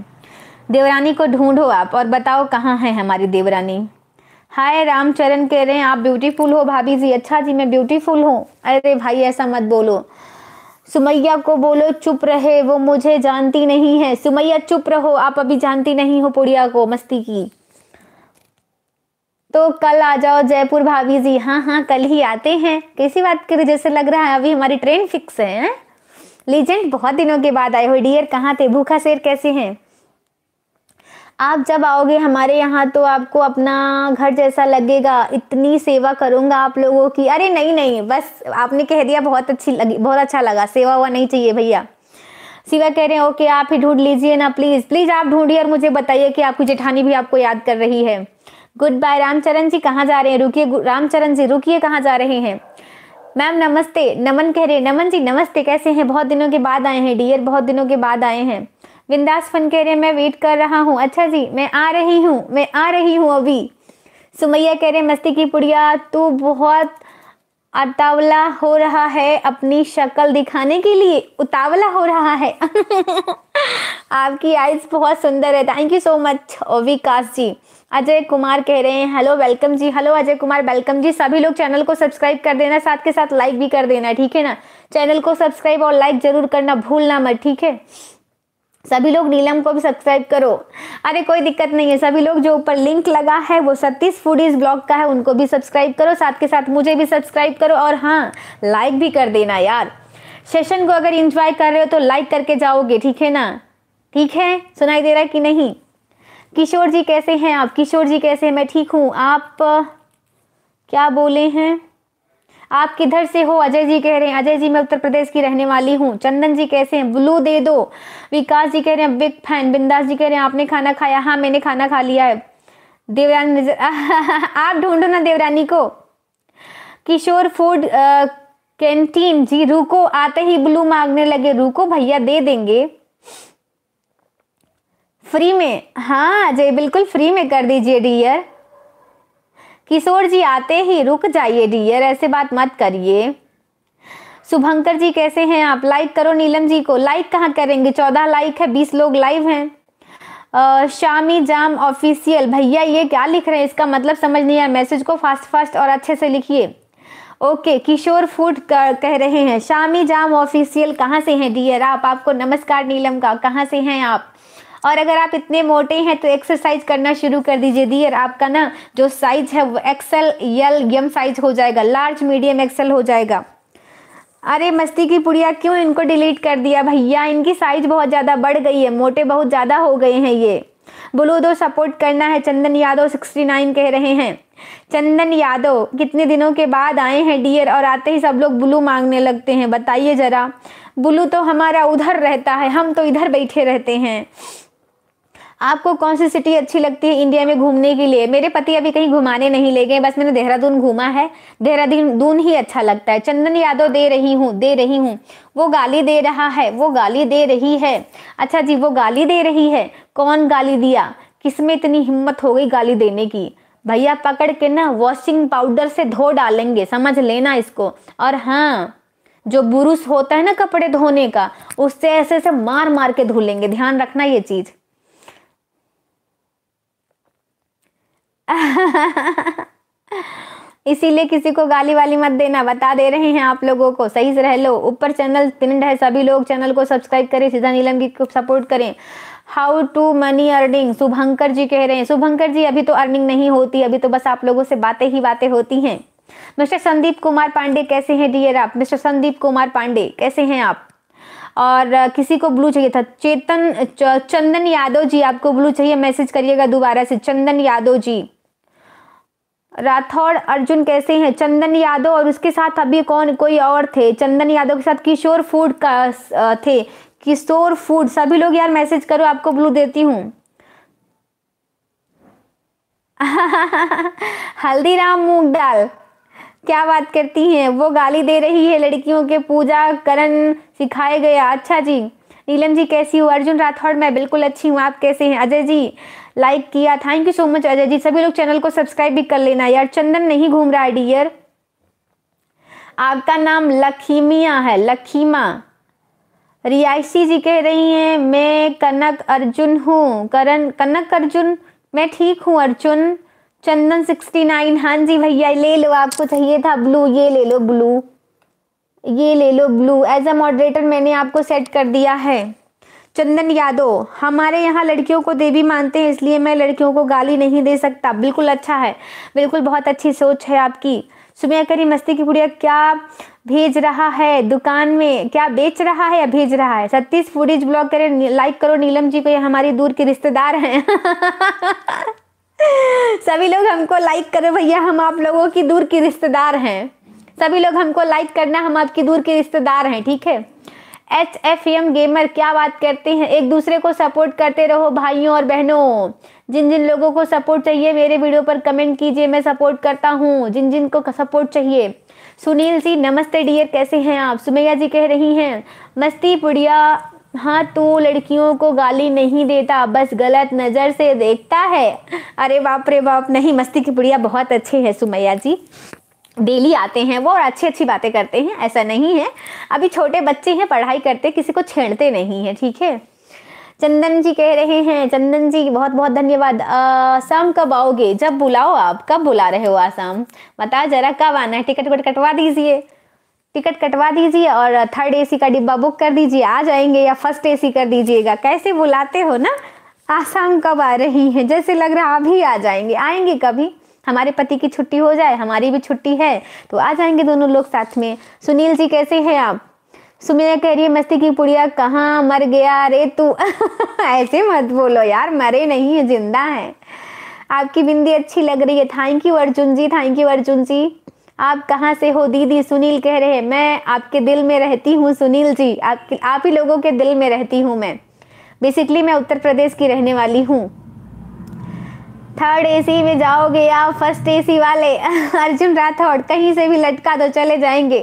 देवरानी को ढूंढो आप और बताओ कहाँ है हमारी देवरानी हाय रामचरण कह रहे हैं आप ब्यूटीफुल हो भाभी जी अच्छा जी मैं ब्यूटीफुल हूँ अरे भाई ऐसा मत बोलो सुमैया को बोलो चुप रहे वो मुझे जानती नहीं है सुमैया चुप रहो आप अभी जानती नहीं हो पुड़िया को मस्ती की तो कल आ जाओ जयपुर भाभी जी हाँ हाँ कल ही आते हैं कैसी बात करे जैसे लग रहा है अभी हमारी ट्रेन फिक्स है, है? लीजेंड बहुत दिनों के बाद आए हो डियर कहाँ थे भूखा शेर कैसे हैं आप जब आओगे हमारे यहाँ तो आपको अपना घर जैसा लगेगा इतनी सेवा करूँगा आप लोगों की अरे नहीं नहीं बस आपने कह दिया बहुत अच्छी लगी बहुत अच्छा लगा सेवा हुआ नहीं चाहिए भैया सिवा कह रहे हैं ओके आप ही ढूंढ लीजिए ना प्लीज़ प्लीज़ आप ढूंढिए और मुझे बताइए कि आपकी जेठानी भी आपको याद कर रही है गुड बाय रामचरण जी कहाँ जा रहे हैं रुकिए रामचरण जी रुकिए कहाँ जा रहे हैं मैम नमस्ते नमन कह रहे हैं नमन जी नमस्ते कैसे हैं बहुत दिनों के बाद आए हैं डियर बहुत दिनों के बाद आए हैं बिंदास फन कह रहे मैं वेट कर रहा हूँ अच्छा जी मैं आ रही हूँ मैं आ रही हूँ अभी सुमैया कह रहे मस्ती की पुड़िया तू बहुत अतावला हो रहा है अपनी शक्ल दिखाने के लिए उतावला हो रहा है आपकी आइज बहुत सुंदर है thank you so much Vikas ji Ajay Kumar कह रहे हैं hello welcome ji hello Ajay Kumar welcome ji सभी लोग चैनल को सब्सक्राइब कर देना साथ के साथ लाइक भी कर देना ठीक है ना चैनल को सब्सक्राइब और लाइक जरूर करना भूलना मत ठीक है सभी लोग नीलम को भी सब्सक्राइब करो अरे कोई दिक्कत नहीं है सभी लोग जो ऊपर लिंक लगा है वो सतीश फूडीज ब्लॉग का है उनको भी सब्सक्राइब करो साथ के साथ मुझे भी सब्सक्राइब करो और हाँ लाइक भी कर देना यार सेशन को अगर इंजॉय कर रहे हो तो लाइक करके जाओगे ठीक है ना ठीक है सुनाई दे रहा है कि नहीं किशोर जी कैसे हैं आप किशोर जी कैसे हैं मैं ठीक हूँ आप क्या बोले हैं आप किधर से हो अजय जी कह रहे हैं अजय जी मैं उत्तर प्रदेश की रहने वाली हूँ चंदन जी कैसे हैं ब्लू दे दो विकास जी कह रहे हैं बिग फैन बिंदास जी कह रहे हैं आपने खाना खाया हाँ मैंने खाना खा लिया है देवरानी नजर आप ढूंढो ना देवरानी को किशोर फूड कैंटीन जी रुको आते ही ब्लू मांगने लगे रुको भैया दे देंगे फ्री में हाँ अजय बिल्कुल फ्री में कर दीजिए डियर किशोर जी आते ही रुक जाइए डियर ऐसे बात मत करिए शुभंकर जी कैसे हैं आप लाइक करो नीलम जी को लाइक कहाँ करेंगे चौदह लाइक है बीस लोग लाइव हैं शामी जाम ऑफिशियल भैया ये क्या लिख रहे हैं इसका मतलब समझ नहीं आया मैसेज को फास्ट फास्ट और अच्छे से लिखिए ओके किशोर फूड कह रहे हैं शामी जाम ऑफिशियल कहाँ से हैं डियर आप आपको नमस्कार नीलम का कहाँ से हैं आप और अगर आप इतने मोटे हैं तो एक्सरसाइज करना शुरू कर दीजिए दियर आपका ना जो साइज है वो एक्सल यल यम साइज हो जाएगा लार्ज मीडियम एक्सल हो जाएगा अरे मस्ती की पुड़िया क्यों इनको डिलीट कर दिया भैया इनकी साइज बहुत ज़्यादा बढ़ गई है मोटे बहुत ज़्यादा हो गए हैं ये दो सपोर्ट करना है चंदन यादव सिक्सटी नाइन कह रहे हैं चंदन यादव कितने दिनों के बाद आए हैं डियर और आते ही सब लोग ब्लू मांगने लगते हैं बताइए ज़रा ब्लू तो हमारा उधर रहता है हम तो इधर बैठे रहते हैं आपको कौन सी सिटी अच्छी लगती है इंडिया में घूमने के लिए मेरे पति अभी कहीं घुमाने नहीं ले गए बस मैंने देहरादून घूमा है देहरादून दून ही अच्छा लगता है चंदन यादव दे रही हूँ दे रही हूँ वो गाली दे रहा है वो गाली दे रही है अच्छा जी वो गाली दे रही है कौन गाली दिया किसमें इतनी हिम्मत हो गई गाली देने की भैया पकड़ के ना वॉशिंग पाउडर से धो डालेंगे समझ लेना इसको और हाँ जो बुरुस होता है ना कपड़े धोने का उससे ऐसे ऐसे मार मार के धो लेंगे ध्यान रखना ये चीज़ इसीलिए किसी को गाली वाली मत देना बता दे रहे हैं आप लोगों को सही से रह लो ऊपर चैनल ट्रेंड है सभी लोग चैनल को सब्सक्राइब करें सीधा नीलम की को सपोर्ट करें how to money earning Shubhankar ji कह रहे हैं शुभंकर जी अभी तो अर्निंग नहीं होती अभी तो बस आप लोगों से बातें ही बातें होती हैं मिस्टर संदीप कुमार पांडे कैसे हैं डियर आप मिस्टर संदीप कुमार पांडे कैसे हैं आप और किसी को ब्लू चाहिए था चेतन चंदन यादव जी आपको ब्लू चाहिए मैसेज करिएगा दोबारा से चंदन यादव जी राठौड़ अर्जुन कैसे हैं चंदन यादव और उसके साथ अभी कौन कोई और थे चंदन यादव के साथ किशोर फूड का थे किशोर फूड सभी लोग यार मैसेज करो आपको ब्लू देती हूँ हल्दीराम मूंग दाल क्या बात करती हैं वो गाली दे रही है लड़कियों के पूजा करण सिखाए गया अच्छा जी नीलम जी कैसी हूँ अर्जुन राठौड़ मैं बिल्कुल अच्छी हूँ आप कैसे हैं अजय जी लाइक किया thank you so much Ajay ji सभी लोग चैनल को सब्सक्राइब भी कर लेना यार चंदन नहीं घूम रहा है डियर आपका नाम लखीमिया है लखीमा रियासी जी कह रही हैं मैं कनक अर्जुन हूँ करण कनक अर्जुन मैं ठीक हूँ अर्जुन चंदन सिक्सटी नाइन हाँ जी भैया ले लो आपको चाहिए था ब्लू ये ले लो ब्लू ये ले लो ब्लू एज अ मॉडरेटर मैंने आपको सेट कर दिया है चंदन यादव हमारे यहाँ लड़कियों को देवी मानते हैं इसलिए मैं लड़कियों को गाली नहीं दे सकता बिल्कुल अच्छा है बिल्कुल बहुत अच्छी सोच है आपकी सुमिया करी मस्ती की पुड़िया क्या भेज रहा है दुकान में क्या बेच रहा है या भेज रहा है सतीश फूडीज ब्लॉग करें लाइक करो नीलम जी को ये हमारी दूर के रिश्तेदार हैं सभी लोग हमको लाइक करो भैया हम आप लोगों की दूर की रिश्तेदार हैं सभी लोग हमको लाइक करना हम आपकी दूर के रिश्तेदार हैं ठीक है एच एफ एम गेमर क्या बात करते हैं एक दूसरे को सपोर्ट करते रहो भाइयों और बहनों जिन जिन लोगों को सपोर्ट चाहिए मेरे वीडियो पर कमेंट कीजिए मैं सपोर्ट करता हूँ जिन जिन को सपोर्ट चाहिए सुनील जी नमस्ते डियर कैसे हैं आप सुमैया जी कह रही हैं मस्ती पुड़िया हाँ तो लड़कियों को गाली नहीं देता बस गलत नज़र से देखता है अरे बाप रे बाप नहीं मस्ती की पुड़िया बहुत अच्छे है सुमैया जी डेली आते हैं वो और अच्छी अच्छी बातें करते हैं ऐसा नहीं है अभी छोटे बच्चे हैं पढ़ाई करते किसी को छेड़ते नहीं है ठीक है चंदन जी कह रहे हैं चंदन जी बहुत बहुत धन्यवाद आसाम कब आओगे जब बुलाओ आप कब बुला रहे हो आसाम बता जरा कब आना है टिकट विकट कटवा दीजिए टिकट कटवा दीजिए और थर्ड एसी का डिब्बा बुक कर दीजिए आ जाएंगे या फर्स्ट एसी कर दीजिएगा कैसे बुलाते हो ना आसाम कब आ रही हैं जैसे लग रहा है अभी आ जाएंगे आएंगे कभी हमारे पति की छुट्टी हो जाए हमारी भी छुट्टी है तो आ जाएंगे दोनों लोग साथ में सुनील जी कैसे हैं आप सुमिया कह रही है मस्ती की पुड़िया कहाँ मर गया अरे तू ऐसे मत बोलो यार मरे नहीं है जिंदा है आपकी बिंदी अच्छी लग रही है thank you Arjun ji thank you Arjun ji आप कहाँ से हो दीदी सुनील कह रहे हैं मैं आपके दिल में रहती हूँ सुनील जी आप ही लोगों के दिल में रहती हूँ मैं बेसिकली मैं उत्तर प्रदेश की रहने वाली हूँ थर्ड एसी में जाओगे या फर्स्ट एसी वाले अर्जुन राठौड़ कहीं से भी लटका दो चले जाएंगे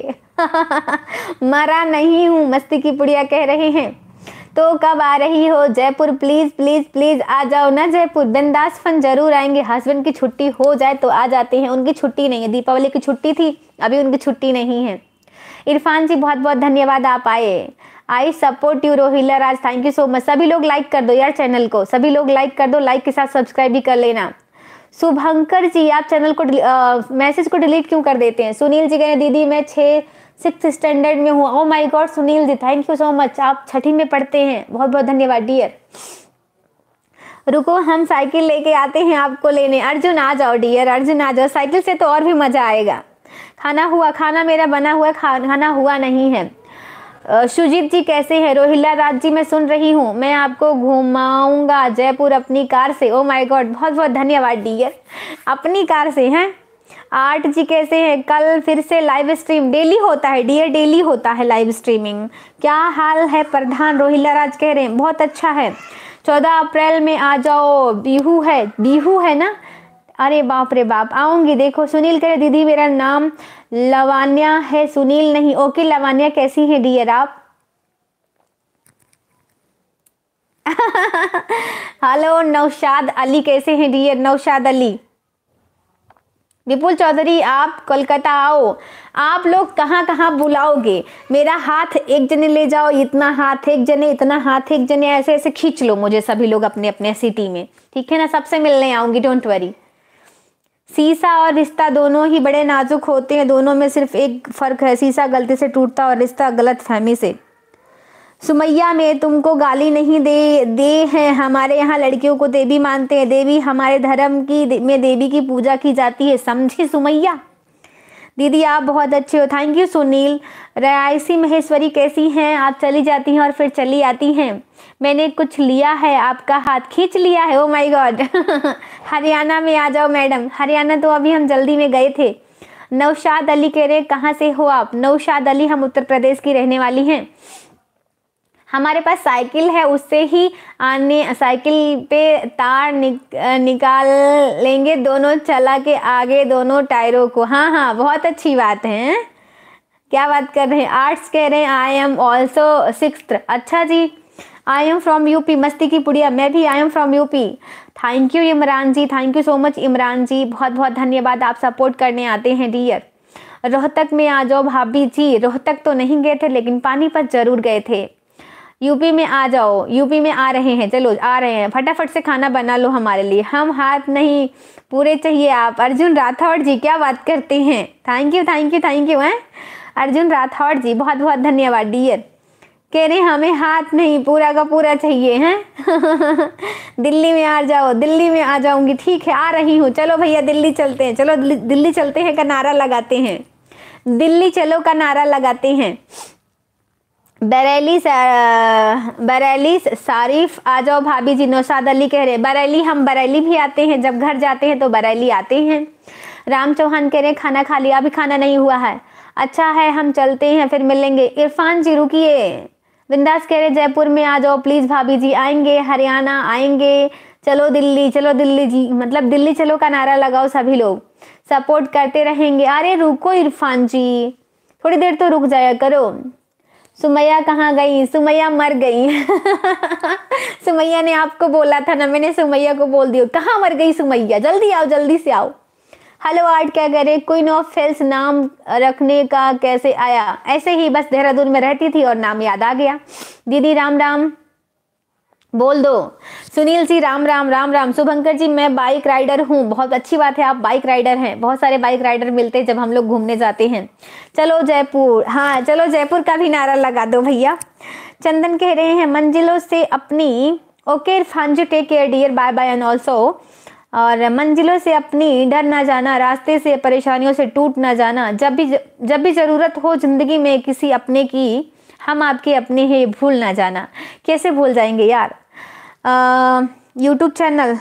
मरा नहीं हूँ मस्ती की पुड़िया कह रहे हैं तो कब आ रही हो जयपुर प्लीज प्लीज प्लीज आ जाओ ना जयपुर बिंदास फन जरूर आएंगे हस्बैंड की छुट्टी हो जाए तो आ जाते हैं उनकी छुट्टी नहीं है दीपावली की छुट्टी थी अभी उनकी छुट्टी नहीं है इरफान जी बहुत बहुत धन्यवाद आप आए I support you Rohila Raj thank you so much सभी लोग लाइक कर दो यार चैनल को सभी लोग लाइक कर दो लाइक के साथ सब्सक्राइब भी कर लेना शुभंकर जी आप चैनल को मैसेज को डिलीट क्यों कर देते हैं सुनील जी कहें दीदी मैं छः सिक्स स्टैंडर्ड में हूँ oh my god Sunil ji thank you so much आप छठी में पढ़ते हैं बहुत बहुत धन्यवाद डियर रुको हम साइकिल लेके आते हैं आपको लेने अर्जुन आ जाओ डियर अर्जुन आ जाओ साइकिल से तो और भी मज़ा आएगा खाना हुआ खाना मेरा बना हुआ खाना हुआ नहीं है सुजीत जी कैसे हैं रोहिल्ला राज जी मैं सुन रही हूँ मैं आपको घुमाऊंगा जयपुर अपनी कार से ओ oh माय गॉड बहुत बहुत धन्यवाद डियर अपनी कार से हैं आर्ट जी कैसे हैं कल फिर से लाइव स्ट्रीम डेली होता है डियर डेली होता है लाइव स्ट्रीमिंग क्या हाल है प्रधान रोहिल्ला राज कह रहे हैं बहुत अच्छा है चौदह अप्रैल में आ जाओ बिहू है बिहू है ना अरे बाप रे बाप आऊंगी देखो सुनील कह रहे दीदी मेरा नाम लवान्या है सुनील नहीं ओके लवान्या कैसी है डियर आप हेलो नौशाद अली कैसे हैं डियर नौशाद अली विपुल चौधरी आप कोलकाता आओ आप लोग कहाँ कहाँ बुलाओगे मेरा हाथ एक जने ले जाओ इतना हाथ एक जने इतना हाथ एक जने ऐसे ऐसे खींच लो मुझे सभी लोग अपने अपने सिटी में ठीक है ना सबसे मिलने आऊंगी डोंट वरी सीसा और रिश्ता दोनों ही बड़े नाजुक होते हैं दोनों में सिर्फ एक फ़र्क है सीसा गलती से टूटता और रिश्ता गलत फहमी से सुमैया में तुमको गाली नहीं दे दे हैं हमारे यहाँ लड़कियों को देवी मानते हैं देवी हमारे धर्म की दे, में देवी की पूजा की जाती है समझी सुमैया दीदी आप बहुत अच्छे हो थैंक यू सुनील रियासी महेश्वरी कैसी हैं आप चली जाती हैं और फिर चली आती हैं मैंने कुछ लिया है आपका हाथ खींच लिया है ओ माय गॉड हरियाणा में आ जाओ मैडम हरियाणा तो अभी हम जल्दी में गए थे नौशाद अली कह रहे कहाँ से हो आप नौशाद अली हम उत्तर प्रदेश की रहने वाली हैं हमारे पास साइकिल है उससे ही आने साइकिल पे तार निक, निकाल लेंगे दोनों चला के आगे दोनों टायरों को हाँ हाँ बहुत अच्छी बात है क्या बात कर रहे हैं आर्ट्स कह रहे हैं आई एम ऑल्सो सिक्स अच्छा जी आई एम फ्रॉम यूपी मस्ती की पुड़िया मैं भी I am from UP thank you Imran ji thank you so much Imran ji बहुत बहुत धन्यवाद आप सपोर्ट करने आते हैं डियर रोहतक में आ जाओ भाभी जी रोहतक तो नहीं गए थे लेकिन पानीपत जरूर गए थे यूपी में आ जाओ यूपी में आ रहे हैं चलो आ रहे हैं फटाफट से खाना बना लो हमारे लिए हम हाथ नहीं पूरे चाहिए आप अर्जुन राठौड़ जी क्या बात करते हैं thank you thank you thank you हैं अर्जुन राठौड़ जी बहुत बहुत धन्यवाद डियर कह रहे हमें हाथ नहीं पूरा का पूरा चाहिए हैं दिल्ली में आ जाओ दिल्ली में आ जाऊंगी ठीक है आ रही हूँ चलो भैया दिल्ली चलते हैं चलो दिल्ली चलते हैं का नारा लगाते हैं दिल्ली चलो का नारा लगाते हैं बरेली बरेली शारीफ आ जाओ भाभी जी नौशाद अली कह रहे बरेली हम बरेली भी आते हैं जब घर जाते हैं तो बरेली आते हैं राम चौहान कह रहे खाना खा लिया अभी खाना नहीं हुआ है अच्छा है हम चलते हैं फिर मिलेंगे इरफान जी रुकिए बिंदास कह रहे जयपुर में आ जाओ प्लीज़ भाभी जी आएंगे हरियाणा आएंगे चलो दिल्ली चलो दिल्ली जी मतलब दिल्ली चलो का नारा लगाओ सभी लोग सपोर्ट करते रहेंगे अरे रुको इरफान जी थोड़ी देर तो रुक जाया करो सुमैया कहाँ गई सुमैया मर गई सुमैया ने आपको बोला था ना मैंने सुमैया को बोल दिया कहाँ मर गई सुमैया जल्दी आओ जल्दी से आओ हेलो आर्ट क्या करे क्वीन ऑफ फेल्स नाम रखने का कैसे आया ऐसे ही बस देहरादून में रहती थी और नाम याद आ गया दीदी राम राम बोल दो सुनील जी राम राम राम राम शुभंकर जी मैं बाइक राइडर हूँ बहुत अच्छी बात है आप बाइक राइडर हैं बहुत सारे बाइक राइडर मिलते हैं जब हम लोग घूमने जाते हैं चलो जयपुर हाँ चलो जयपुर का भी नारा लगा दो भैया चंदन कह रहे हैं मंजिलों से अपनी okay Irfan take care dear bye bye and also और मंजिलों से अपनी डर ना जाना रास्ते से परेशानियों से टूट ना जाना जब भी जब भी ज़रूरत हो जिंदगी में किसी अपने की हम आपके अपने हैं भूल ना जाना कैसे भूल जाएंगे यार यूट्यूब चैनल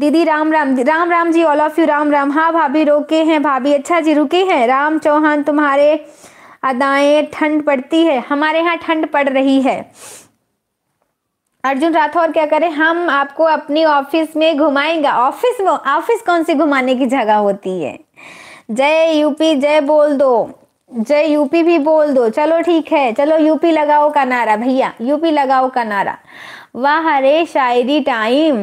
दीदी Ram Ram Ram Ram ji all of you Ram Ram हाँ भाभी रोके हैं भाभी अच्छा जी रुके हैं राम चौहान तुम्हारे अदाएं ठंड पड़ती है हमारे यहाँ ठंड पड़ रही है अर्जुन राठौर क्या करें हम आपको अपनी ऑफिस में घुमाएंगे ऑफिस में ऑफिस कौन सी घुमाने की जगह होती है जय यूपी जय बोल दो जय यूपी भी बोल दो चलो ठीक है चलो यूपी लगाओ का नारा भैया यूपी लगाओ का नारा वाह रे शायरी टाइम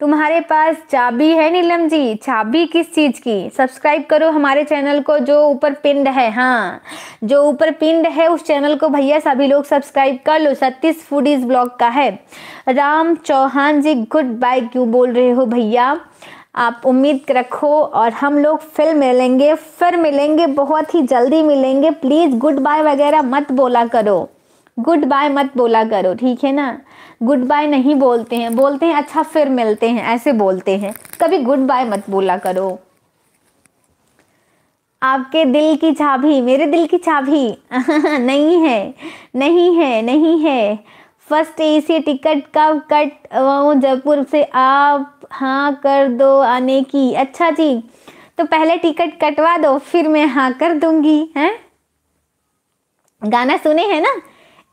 तुम्हारे पास चाबी है नीलम जी चाबी किस चीज़ की सब्सक्राइब करो हमारे चैनल को जो ऊपर पिंड है हाँ जो ऊपर पिंड है उस चैनल को भैया सभी लोग सब्सक्राइब कर लो सतीश फूडीज ब्लॉग का है राम चौहान जी गुड बाय क्यों बोल रहे हो भैया आप उम्मीद रखो और हम लोग फिर मिलेंगे फिर मिलेंगे बहुत ही जल्दी मिलेंगे प्लीज़ गुड बाय वगैरह मत बोला करो गुड बाय मत बोला करो ठीक है ना गुड बाय नहीं बोलते हैं बोलते हैं अच्छा फिर मिलते हैं ऐसे बोलते हैं कभी गुड बाय मत बोला करो आपके दिल की चाबी मेरे दिल की चाबी नहीं है नहीं है नहीं है फर्स्ट ए सी टिकट का कट जयपुर से आप हाँ कर दो आने की अच्छा जी तो पहले टिकट कटवा दो फिर मैं हाँ कर दूंगी हैं गाना सुने हैं ना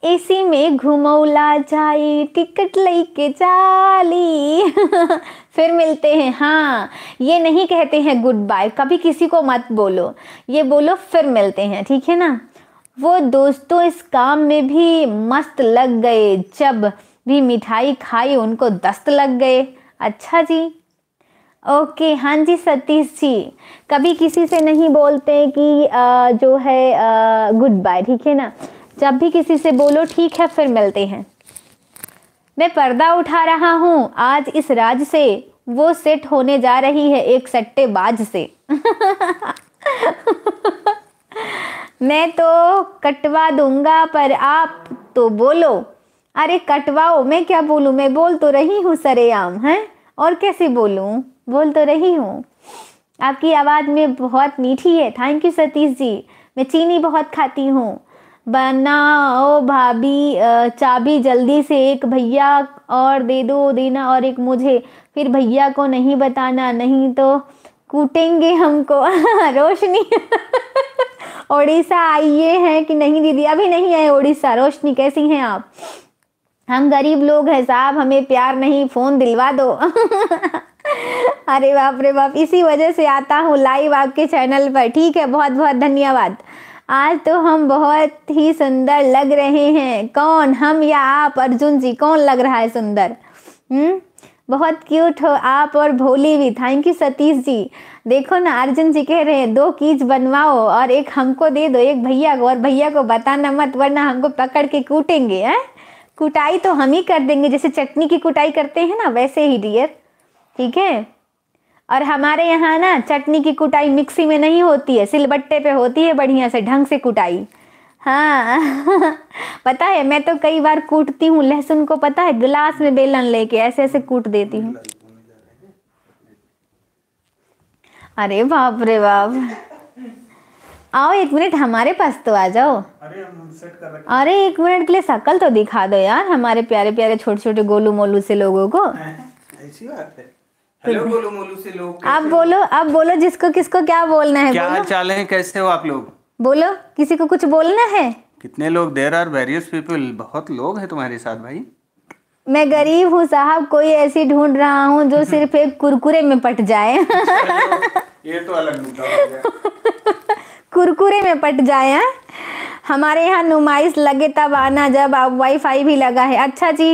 एसी में घुमौला जाए टिकट लेके चाली फिर मिलते हैं हाँ ये नहीं कहते हैं गुड बाय कभी किसी को मत बोलो ये बोलो फिर मिलते हैं ठीक है ना वो दोस्तों इस काम में भी मस्त लग गए जब भी मिठाई खाई उनको दस्त लग गए अच्छा जी ओके हाँ जी सतीश जी कभी किसी से नहीं बोलते कि आ, जो है गुड बाय ठीक है ना जब भी किसी से बोलो ठीक है फिर मिलते हैं मैं पर्दा उठा रहा हूँ आज इस राज से वो सेट होने जा रही है एक सट्टेबाज से मैं तो कटवा दूंगा पर आप तो बोलो अरे कटवाओ मैं क्या बोलूँ मैं बोल तो रही हूँ सरेआम है और कैसे बोलूँ बोल तो रही हूँ आपकी आवाज़ में बहुत मीठी है थैंक यू सतीश जी मैं चीनी बहुत खाती हूँ बनाओ भाभी चाबी जल्दी से एक भैया और दे दो देना और एक मुझे फिर भैया को नहीं बताना नहीं तो कूटेंगे हमको रोशनी ओडिशा आइए हैं कि नहीं दीदी अभी नहीं आए ओडिशा रोशनी कैसी हैं आप हम गरीब लोग हैं साहब हमें प्यार नहीं फ़ोन दिलवा दो अरे बाप रे बाप इसी वजह से आता हूँ लाइव आपके चैनल पर ठीक है बहुत बहुत धन्यवाद आज तो हम बहुत ही सुंदर लग रहे हैं कौन हम या आप अर्जुन जी कौन लग रहा है सुंदर हम्म बहुत क्यूट हो आप और भोली भी थैंक यू सतीश जी देखो ना अर्जुन जी कह रहे हैं दो कीज बनवाओ और एक हमको दे दो एक भैया को और भैया को बताना मत वरना हमको पकड़ के कूटेंगे हैं कुटाई तो हम ही कर देंगे जैसे चटनी की कुटाई करते हैं ना वैसे ही डियर ठीक है और हमारे यहाँ ना चटनी की कुटाई मिक्सी में नहीं होती है सिलबट्टे पे होती है बढ़िया से ढंग से कुटाई हाँ पता है मैं तो कई बार कूटती हूँ लहसुन को पता है गिलास में बेलन लेके ऐसे ऐसे कूट देती हूँ अरे बाप रे बाप आओ एक मिनट हमारे पास तो आ जाओ
अरे हम सेट
कर अरे एक मिनट के लिए सकल तो दिखा दो यार हमारे प्यारे प्यारे छोटे छोटे गोलू मोलू से लोगों को ऐसी बात है हेलो गोलू मोलू से लोग आप बोलो आप बोलो जिसको किसको क्या बोलना है क्या चाल है कैसे हो आप लोग बोलो किसी को कुछ बोलना है कितने लोग देर आर वेरियस पीपल बहुत लोग हैं तुम्हारे साथ भाई मैं गरीब हूँ साहब कोई ऐसी ढूंढ रहा हूँ जो सिर्फ एक कुरकुरे में पट जाए ये तो अलग मुद्दा कुरकुरे में पट जाए हाँ? हमारे यहाँ नुमाइश लगे तब आना जब वाईफाई भी लगा है अच्छा जी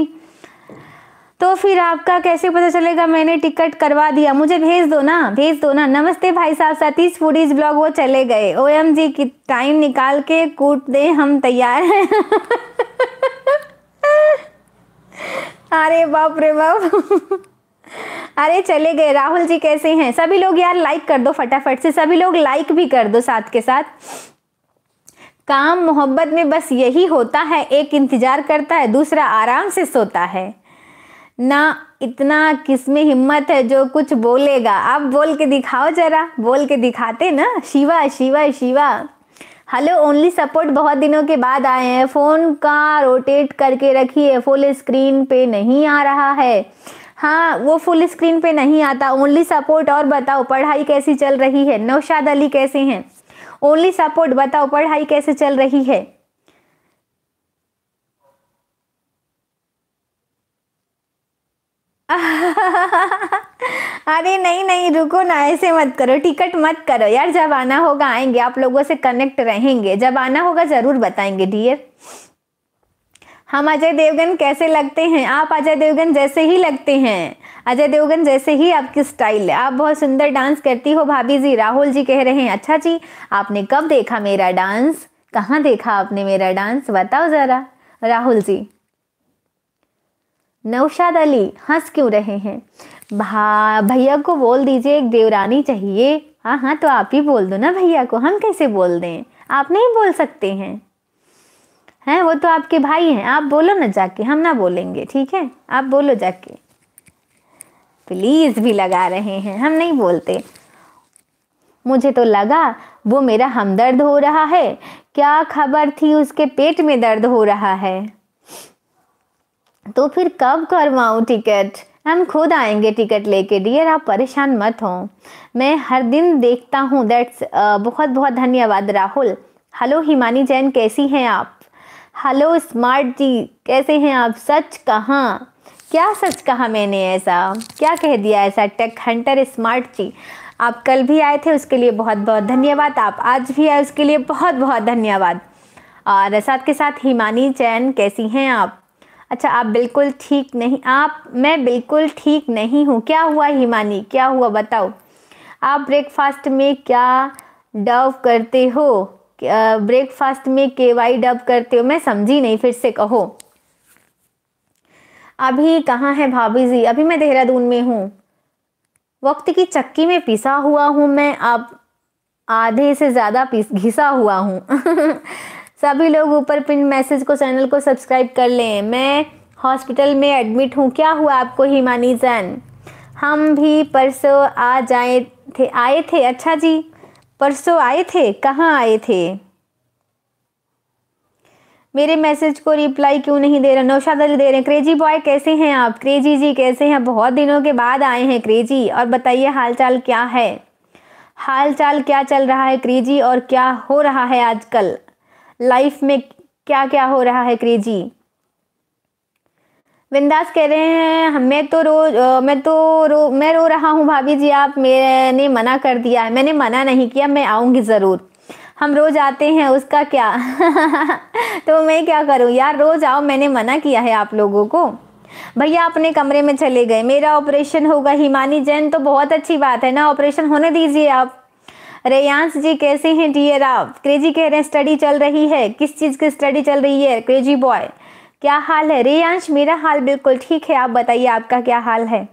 तो फिर आपका कैसे पता चलेगा मैंने टिकट करवा दिया मुझे भेज दो ना भेज दो ना नमस्ते भाई साहब सतीश फूडीज ब्लॉग वो चले गए ओ एम जी की टाइम निकाल के कूट दे हम तैयार हैं अरे बाप रे बाप अरे चले गए राहुल जी कैसे हैं सभी लोग यार लाइक कर दो फटाफट से सभी लोग लाइक भी कर दो साथ के साथ काम मोहब्बत में बस यही होता है एक इंतजार करता है दूसरा आराम से सोता है ना इतना किसमें हिम्मत है जो कुछ बोलेगा आप बोल के दिखाओ जरा बोल के दिखाते ना Shiva Shiva Shiva hello only support बहुत दिनों के बाद आए हैं फ़ोन का रोटेट करके रखिए फुल स्क्रीन पे नहीं आ रहा है हाँ वो फुल स्क्रीन पे नहीं आता ओनली सपोर्ट और बताओ पढ़ाई कैसी चल रही है नौशाद अली कैसे हैं ओनली सपोर्ट बताओ पढ़ाई कैसे चल रही है अरे नहीं नहीं रुको ना ऐसे मत करो टिकट मत करो यार जब आना होगा आएंगे आप लोगों से कनेक्ट रहेंगे जब आना होगा ज़रूर बताएंगे डियर हम अजय देवगन कैसे लगते हैं आप अजय देवगन जैसे ही लगते हैं अजय देवगन जैसे ही आपकी स्टाइल है आप बहुत सुंदर डांस करती हो भाभी जी राहुल जी कह रहे हैं अच्छा जी आपने कब देखा मेरा डांस कहाँ देखा आपने मेरा डांस बताओ ज़रा राहुल जी नौशाद अली हंस क्यों रहे हैं भा भैया को बोल दीजिए एक देवरानी चाहिए हाँ हाँ तो आप ही बोल दो ना भैया को हम कैसे बोल दें आप नहीं बोल सकते हैं हैं वो तो आपके भाई हैं आप बोलो ना जाके हम ना बोलेंगे ठीक है आप बोलो जाके प्लीज़ भी लगा रहे हैं हम नहीं बोलते मुझे तो लगा वो मेरा हमदर्द हो रहा है क्या खबर थी उसके पेट में दर्द हो रहा है तो फिर कब करवाऊँ टिकट हम खुद आएंगे टिकट लेके डियर आप परेशान मत हो मैं हर दिन देखता हूँ दैट्स बहुत बहुत धन्यवाद राहुल हेलो हिमानी जैन कैसी हैं आप हेलो स्मार्ट जी कैसे हैं आप सच कहाँ क्या सच कहा मैंने ऐसा क्या कह दिया ऐसा टेक हंटर स्मार्ट जी आप कल भी आए थे उसके लिए बहुत बहुत धन्यवाद आप आज भी आए उसके लिए बहुत बहुत धन्यवाद और साथ के साथ हिमानी जैन कैसी हैं आप अच्छा आप बिल्कुल ठीक नहीं आप मैं बिल्कुल ठीक नहीं हूँ क्या हुआ हिमानी क्या हुआ बताओ आप ब्रेकफास्ट में क्या डव करते हो ब्रेकफास्ट में के वाई डब करते हो मैं समझी नहीं फिर से कहो अभी कहाँ है भाभी जी अभी मैं देहरादून में हूँ वक्त की चक्की में पिसा हुआ हूँ मैं आप आधे से ज़्यादा पिस घिसा हुआ हूँ सभी लोग ऊपर पिन मैसेज को चैनल को सब्सक्राइब कर लें मैं हॉस्पिटल में एडमिट हूँ क्या हुआ आपको हिमानी जैन हम भी परसों आ जाए थे आए थे अच्छा जी परसों आए थे कहाँ आए थे मेरे मैसेज को रिप्लाई क्यों नहीं दे रहे नौशाद अली दे रहे हैं क्रेजी बॉय कैसे हैं आप क्रेजी जी कैसे हैं बहुत दिनों के बाद आए हैं क्रेजी और बताइए हालचाल क्या है हालचाल क्या चल रहा है क्रेजी और क्या हो रहा है आजकल लाइफ में क्या क्या हो रहा है क्रेजी विंदास कह रहे हैं मैं तो रो मैं तो रो मैं रो रहा हूँ भाभी जी आप मैंने मना कर दिया है मैंने मना नहीं किया मैं आऊँगी ज़रूर हम रोज आते हैं उसका क्या तो मैं क्या करूँ यार रोज आओ मैंने मना किया है आप लोगों को भैया अपने कमरे में चले गए मेरा ऑपरेशन होगा हिमानी जैन तो बहुत अच्छी बात है ना ऑपरेशन होने दीजिए आप रेयांश जी कैसे हैं डियर आप क्रेजी कह रहे हैं स्टडी चल रही है किस चीज़ की स्टडी चल रही है क्रेजी बॉय क्या हाल है रेयांश मेरा हाल बिल्कुल ठीक है आप बताइए आपका क्या हाल है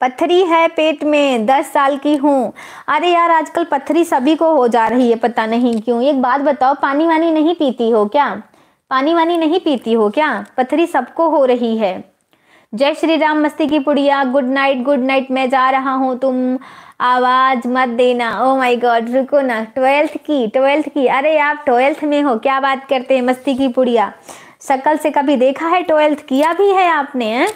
पत्थरी है पेट में दस साल की हूँ अरे यार आजकल पत्थरी सभी को हो जा रही है पता नहीं क्यों एक बात बताओ पानी वानी नहीं पीती हो क्या पानी वानी नहीं पीती हो क्या पत्थरी सबको हो रही है जय श्री राम मस्ती की पुड़िया गुड नाइट गुड नाइट मैं जा रहा हूँ तुम आवाज मत देना ओ माय गॉड रुको ना ट्वेल्थ की ट्वेल्थ की अरे आप ट्वेल्थ में हो क्या बात करते हैं मस्ती की पुड़िया शकल से कभी देखा है ट्वेल्थ किया भी है आपने है?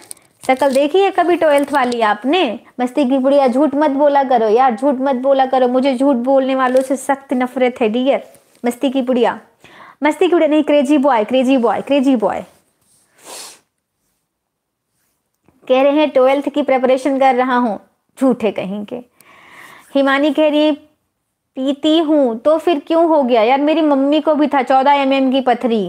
शकल देखी है कभी ट्वेल्थ वाली आपने मस्ती की पुड़िया झूठ मत बोला करो यार झूठ मत बोला करो मुझे झूठ बोलने वालों से सख्त नफरत है डियर मस्ती की पुड़िया मस्ती की पुड़िया नहीं crazy boy crazy boy crazy boy कह रहे हैं ट्वेल्थ की प्रेपरेशन कर रहा हूँ झूठे कहीं के हिमानी कह रही पीती हूँ तो फिर क्यों हो गया यार मेरी मम्मी को भी था चौदह एम की पथरी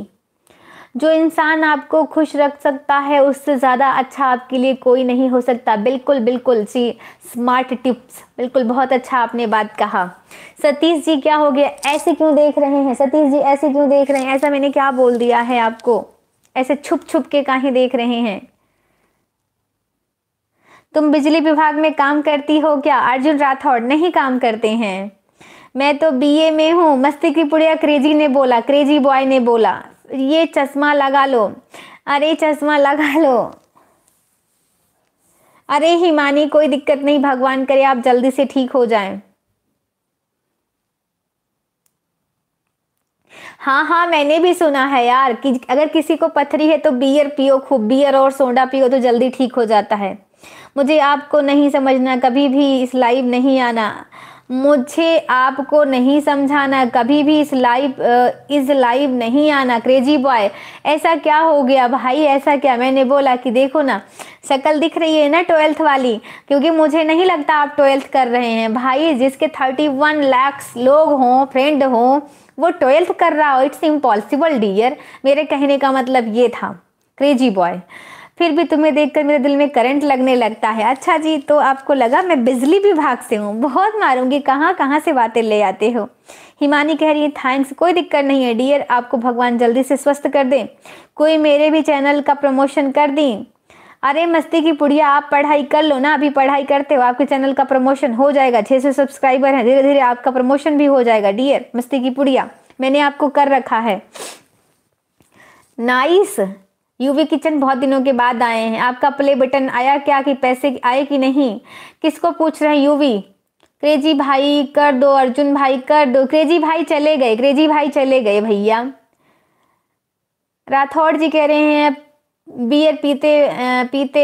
जो इंसान आपको खुश रख सकता है उससे ज़्यादा अच्छा आपके लिए कोई नहीं हो सकता बिल्कुल बिल्कुल सी स्मार्ट टिप्स बिल्कुल बहुत अच्छा आपने बात कहा सतीश जी क्या हो गया ऐसे क्यों देख रहे हैं सतीश जी ऐसे क्यों देख रहे हैं ऐसा मैंने क्या बोल दिया है आपको ऐसे छुप छुप के कहीं देख रहे हैं तुम बिजली विभाग में काम करती हो क्या अर्जुन राठौड़ नहीं काम करते हैं मैं तो बीए में हूँ मस्ती की पुड़िया क्रेजी ने बोला क्रेजी बॉय ने बोला ये चश्मा लगा लो अरे चश्मा लगा लो अरे हिमानी कोई दिक्कत नहीं भगवान करे आप जल्दी से ठीक हो जाएं हाँ हाँ मैंने भी सुना है यार कि अगर किसी को पथरी है तो बियर पियो खूब बियर और सोडा पियो तो जल्दी ठीक हो जाता है मुझे आपको नहीं समझना कभी भी इस लाइव नहीं आना मुझे आपको नहीं समझाना कभी भी इस लाइव इस लाइव नहीं आना क्रेजी बॉय ऐसा क्या हो गया भाई ऐसा क्या मैंने बोला कि देखो ना शक्ल दिख रही है ना ट्वेल्थ वाली क्योंकि मुझे नहीं लगता आप ट्वेल्थ कर रहे हैं भाई जिसके थर्टी वन लैक्स लोग हों फ्रेंड हों वो ट्वेल्थ कर रहा हो इट्स इम्पॉसिबल डियर मेरे कहने का मतलब ये था क्रेजी बॉय फिर भी तुम्हें देखकर मेरे दिल में करंट लगने लगता है अच्छा जी तो आपको लगा मैं बिजली विभाग से हूँ बहुत मारूंगी कहाँ कहाँ से बातें ले आते हो हिमानी कह रही है थैंक्स कोई दिक्कत नहीं है डियर आपको भगवान जल्दी से स्वस्थ कर दें कोई मेरे भी चैनल का प्रमोशन कर दें अरे मस्ती की पुड़िया आप पढ़ाई कर लो ना अभी पढ़ाई करते हो आपके चैनल का प्रमोशन हो जाएगा सौ सब्सक्राइबर हैं धीरे धीरे आपका प्रमोशन भी हो जाएगा डियर मस्ती की पुड़िया मैंने आपको कर रखा है नाइस यूवी किचन बहुत दिनों के बाद आए हैं आपका प्ले बटन आया क्या कि पैसे आए कि नहीं किसको पूछ रहे हैं यूवी क्रेजी भाई कर दो अर्जुन भाई कर दो क्रेजी भाई चले गए क्रेजी भाई चले गए भैया राठौड़ जी कह रहे हैं बियर पीते पीते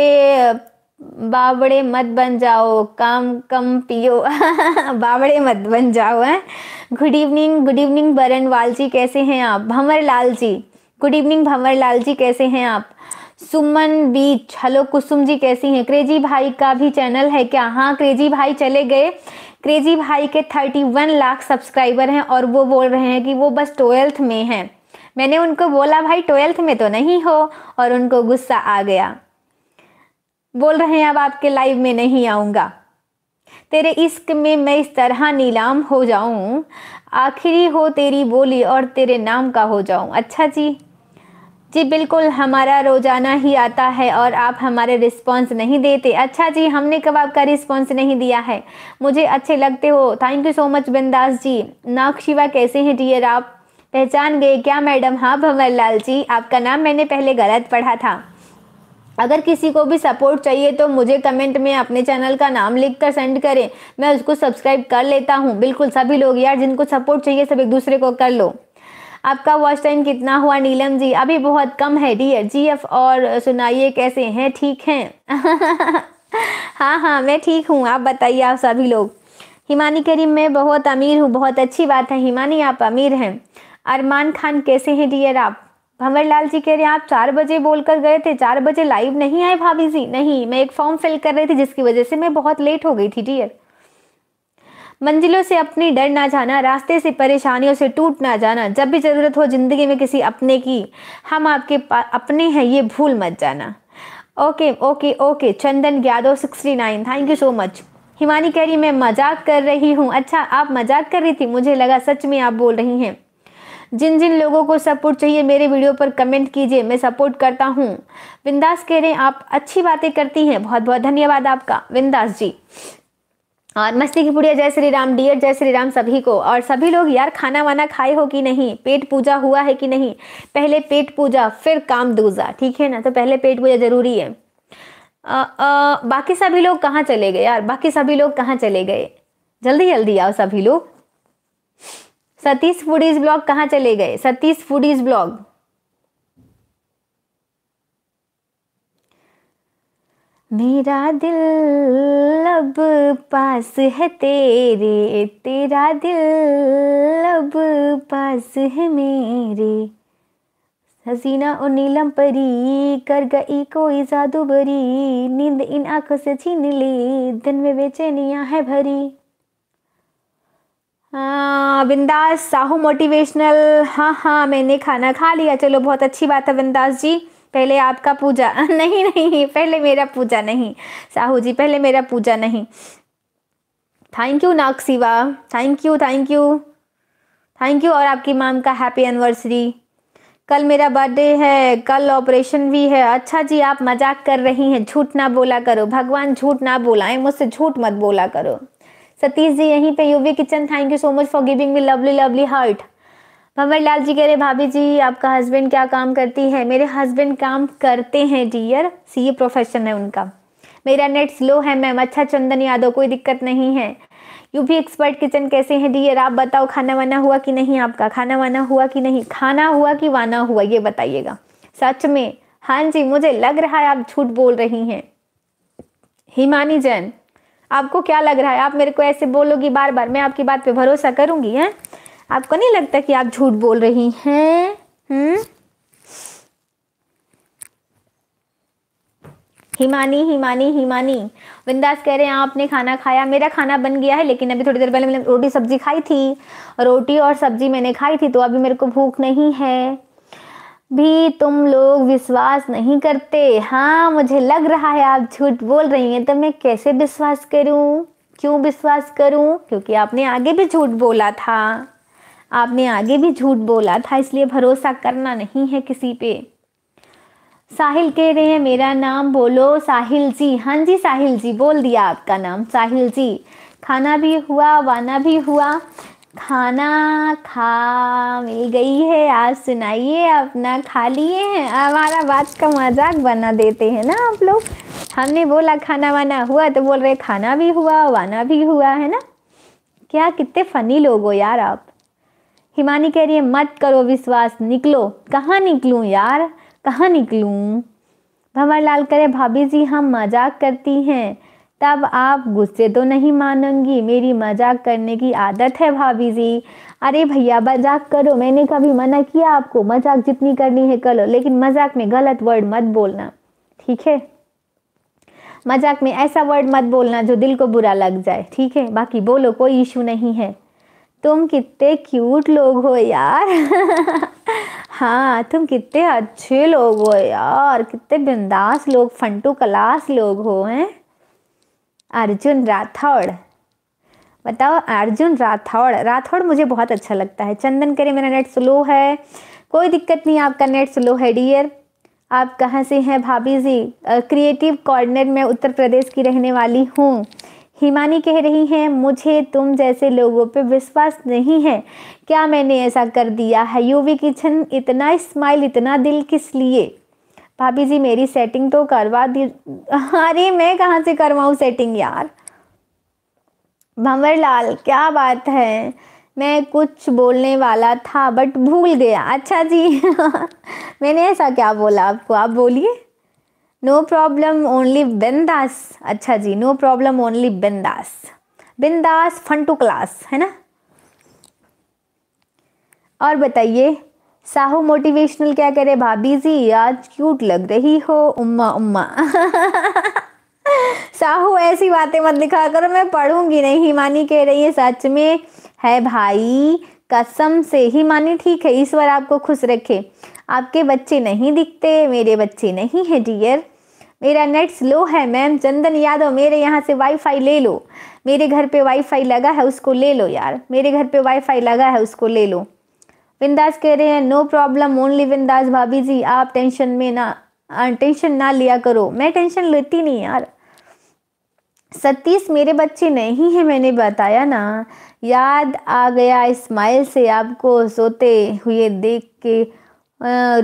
बावड़े मत बन जाओ काम कम पियो बावड़े मत बन जाओ है गुड इवनिंग गुड इवनिंग बरन वाल जी कैसे हैं आप भंवर लाल जी गुड इवनिंग भंवर लाल जी कैसे हैं आप सुमन बीच हेलो कुसुम जी कैसी हैं क्रेजी भाई का भी चैनल है क्या हाँ क्रेजी भाई चले गए क्रेजी भाई के थर्टी वन लाख सब्सक्राइबर हैं और वो बोल रहे हैं कि वो बस ट्वेल्थ में हैं मैंने उनको बोला भाई ट्वेल्थ में तो नहीं हो और उनको गुस्सा आ गया बोल रहे हैं अब आपके लाइव में नहीं आऊँगा तेरे इश्क में मैं इस तरह नीलाम हो जाऊं आखिरी हो तेरी बोली और तेरे नाम का हो जाऊं अच्छा जी जी बिल्कुल हमारा रोज़ाना ही आता है और आप हमारे रिस्पांस नहीं देते अच्छा जी हमने कब आपका रिस्पांस नहीं दिया है मुझे अच्छे लगते हो थैंक यू सो मच बिंदास जी नाग शिवा कैसे हैं डियर आप पहचान गए क्या मैडम हाँ भंवर लाल जी आपका नाम मैंने पहले गलत पढ़ा था अगर किसी को भी सपोर्ट चाहिए तो मुझे कमेंट में अपने चैनल का नाम लिखकर सेंड करें मैं उसको सब्सक्राइब कर लेता हूँ बिल्कुल सभी लोग यार जिनको सपोर्ट चाहिए सब एक दूसरे को कर लो आपका वॉच टाइम कितना हुआ नीलम जी अभी बहुत कम है डियर जी एफ और सुनाइए कैसे हैं ठीक हैं हाँ हाँ मैं ठीक हूँ आप बताइए आप सभी लोग हिमानी करीम मैं बहुत अमीर हूँ बहुत अच्छी बात है हिमानी आप अमीर हैं अरमान खान कैसे हैं डियर आप भंवर लाल जी कह रहे हैं आप चार बजे बोलकर गए थे चार बजे लाइव नहीं आए भाभी जी नहीं मैं एक फॉर्म फिल कर रही थी जिसकी वजह से मैं बहुत लेट हो गई थी डियर मंजिलों से अपनी डर ना जाना रास्ते से परेशानियों से टूट ना जाना जब भी ज़रूरत हो ज़िंदगी में किसी अपने की हम आपके अपने हैं ये भूल मत जाना okay okay okay Chandan Yadav sixty nine thank you so much Himani कह रही मैं मजाक कर रही हूँ अच्छा आप मजाक कर रही थी मुझे लगा सच में आप बोल रही हैं जिन जिन लोगों को सपोर्ट चाहिए मेरे वीडियो पर कमेंट कीजिए मैं सपोर्ट करता हूँ विंदास कह रहे हैं आप अच्छी बातें करती हैं बहुत बहुत धन्यवाद आपका विंदास जी और मस्ती की पुड़िया जय श्री राम डियर जय श्री राम सभी को और सभी लोग यार खाना वाना खाए हो कि नहीं पेट पूजा हुआ है कि नहीं पहले पेट पूजा फिर काम दूजा ठीक है ना तो पहले पेट पूजा जरूरी है आ, आ, बाकी सभी लोग कहाँ चले गए यार बाकी सभी लोग कहाँ चले गए जल्दी जल्दी आओ सभी लोग सतीश फूडीज ब्लॉग कहाँ चले गए सतीश फूडीज ब्लॉग मेरा दिल अब पास है तेरे तेरा दिल अब पास है मेरे हसीना और नीलम परी कर गई कोई जादू बरी नींद इन आंखों से छीन ली दिन में बेचैनियाँ है भरी बिंदास साहू मोटिवेशनल हाँ हाँ मैंने खाना खा लिया चलो बहुत अच्छी बात है बिंदास जी पहले आपका पूजा नहीं नहीं पहले मेरा पूजा नहीं साहू जी पहले मेरा पूजा नहीं thank you Nag Shiva thank you thank you thank you और आपकी माम का हैप्पी एनिवर्सरी कल मेरा बर्थडे है कल ऑपरेशन भी है अच्छा जी आप मजाक कर रही हैं झूठ ना बोला करो भगवान झूठ ना बोलाएं मुझसे झूठ मत बोला करो सतीश जी यहीं पे UV kitchen thank you so much for giving me lovely lovely heart Bhanwar Lal ji कह रहे भाभी जी आपका हस्बैंड क्या काम करती है मेरे हस्बैंड काम करते हैं डियर सी प्रोफेशन है उनका मेरा नेट स्लो है मैम अच्छा चंदन यादव कोई दिक्कत नहीं है यूपी एक्सपर्ट किचन कैसे हैं डियर आप बताओ खाना वाना हुआ कि नहीं आपका खाना वाना हुआ कि नहीं खाना हुआ कि वाना हुआ ये बताइएगा सच में हाँ जी मुझे लग रहा है आप झूठ बोल रही हैं हिमानी जैन आपको क्या लग रहा है आप मेरे को ऐसे बोलोगी बार बार मैं आपकी बात पे भरोसा करूंगी हैं आपको नहीं लगता कि आप झूठ बोल रही हैं हम्म? हिमानी हिमानी हिमानी विंदास कह रहे हैं आपने खाना खाया मेरा खाना बन गया है लेकिन अभी थोड़ी देर पहले मैंने रोटी सब्जी खाई थी रोटी और सब्जी मैंने खाई थी तो अभी मेरे को भूख नहीं है भी तुम लोग विश्वास नहीं करते हाँ मुझे लग रहा है आप झूठ बोल रही हैं तो मैं कैसे विश्वास करूँ क्यों विश्वास करूँ क्योंकि आपने आगे भी झूठ बोला था आपने आगे भी झूठ बोला था इसलिए भरोसा करना नहीं है किसी पे साहिल कह रहे हैं मेरा नाम बोलो साहिल जी हाँ जी साहिल जी बोल दिया आपका नाम साहिल जी खाना भी हुआ वाना भी हुआ खाना खा मिल गई है आज सुनाइए अपना खा लिए हैं हमारा बात का मजाक बना देते हैं ना आप लोग हमने बोला खाना वाना हुआ तो बोल रहे खाना भी हुआ वाना भी हुआ है ना क्या कितने फ़नी लोग हो यार आप हिमानी कह रही है मत करो विश्वास निकलो कहाँ निकलूँ यार कहाँ निकलूँ भंवर लाल करे भाभी जी हम मजाक करती हैं तब आप गुस्से तो नहीं मानेंगी मेरी मजाक करने की आदत है भाभी जी अरे भैया मजाक करो मैंने कभी मना किया आपको मजाक जितनी करनी है करो लेकिन मजाक में गलत वर्ड मत बोलना ठीक है मजाक में ऐसा वर्ड मत बोलना जो दिल को बुरा लग जाए ठीक है बाकी बोलो कोई इशू नहीं है तुम कितने क्यूट लोग हो यार हाँ तुम कितने अच्छे लोग हो यार कितने बिंदास लोग फंटू क्लास लोग हो हैं अर्जुन राठौड़ बताओ अर्जुन राठौड़ राठौड़ मुझे बहुत अच्छा लगता है चंदन करे मेरा नेट स्लो है कोई दिक्कत नहीं आपका नेट स्लो है डियर आप कहाँ से हैं भाभी जी क्रिएटिव कॉर्नर में उत्तर प्रदेश की रहने वाली हूँ हिमानी कह रही हैं मुझे तुम जैसे लोगों पे विश्वास नहीं है क्या मैंने ऐसा कर दिया है यूवी किचन इतना स्माइल इतना दिल किस लिए भाभी जी मेरी सेटिंग तो करवा दी अरे मैं कहाँ से करवाऊँ सेटिंग यार भंवर लाल क्या बात है मैं कुछ बोलने वाला था बट भूल गया अच्छा जी मैंने ऐसा क्या बोला आपको आप बोलिए नो प्रॉब्लम ओनली बिंदास अच्छा जी नो प्रॉब्लम ओनली बिंदास बिंदास फन टू क्लास है ना और बताइए साहू मोटिवेशनल क्या करे भाभी जी आज क्यूट लग रही हो उम्मा उम्मा साहू ऐसी बातें मत लिखा करो मैं पढ़ूंगी नहीं हिमानी कह रही है सच में है भाई कसम से ही मानी ठीक है ईश्वर आपको खुश रखे आपके बच्चे नहीं दिखते मेरे बच्चे नहीं है डियर मेरा नेट स्लो है मैम चंदन यादव मेरे यहाँ से वाईफाई ले लो मेरे घर पे वाईफाई लगा है उसको ले लो यार मेरे घर पे वाईफाई लगा है उसको ले लो विंदास कह रहे हैं नो प्रॉब्लम ओनली विंदास भाभी जी आप टेंशन में ना टेंशन ना लिया करो मैं टेंशन लेती नहीं यार सतीश मेरे बच्चे नहीं है मैंने बताया ना याद आ गया इस्माइल से आपको सोते हुए देख के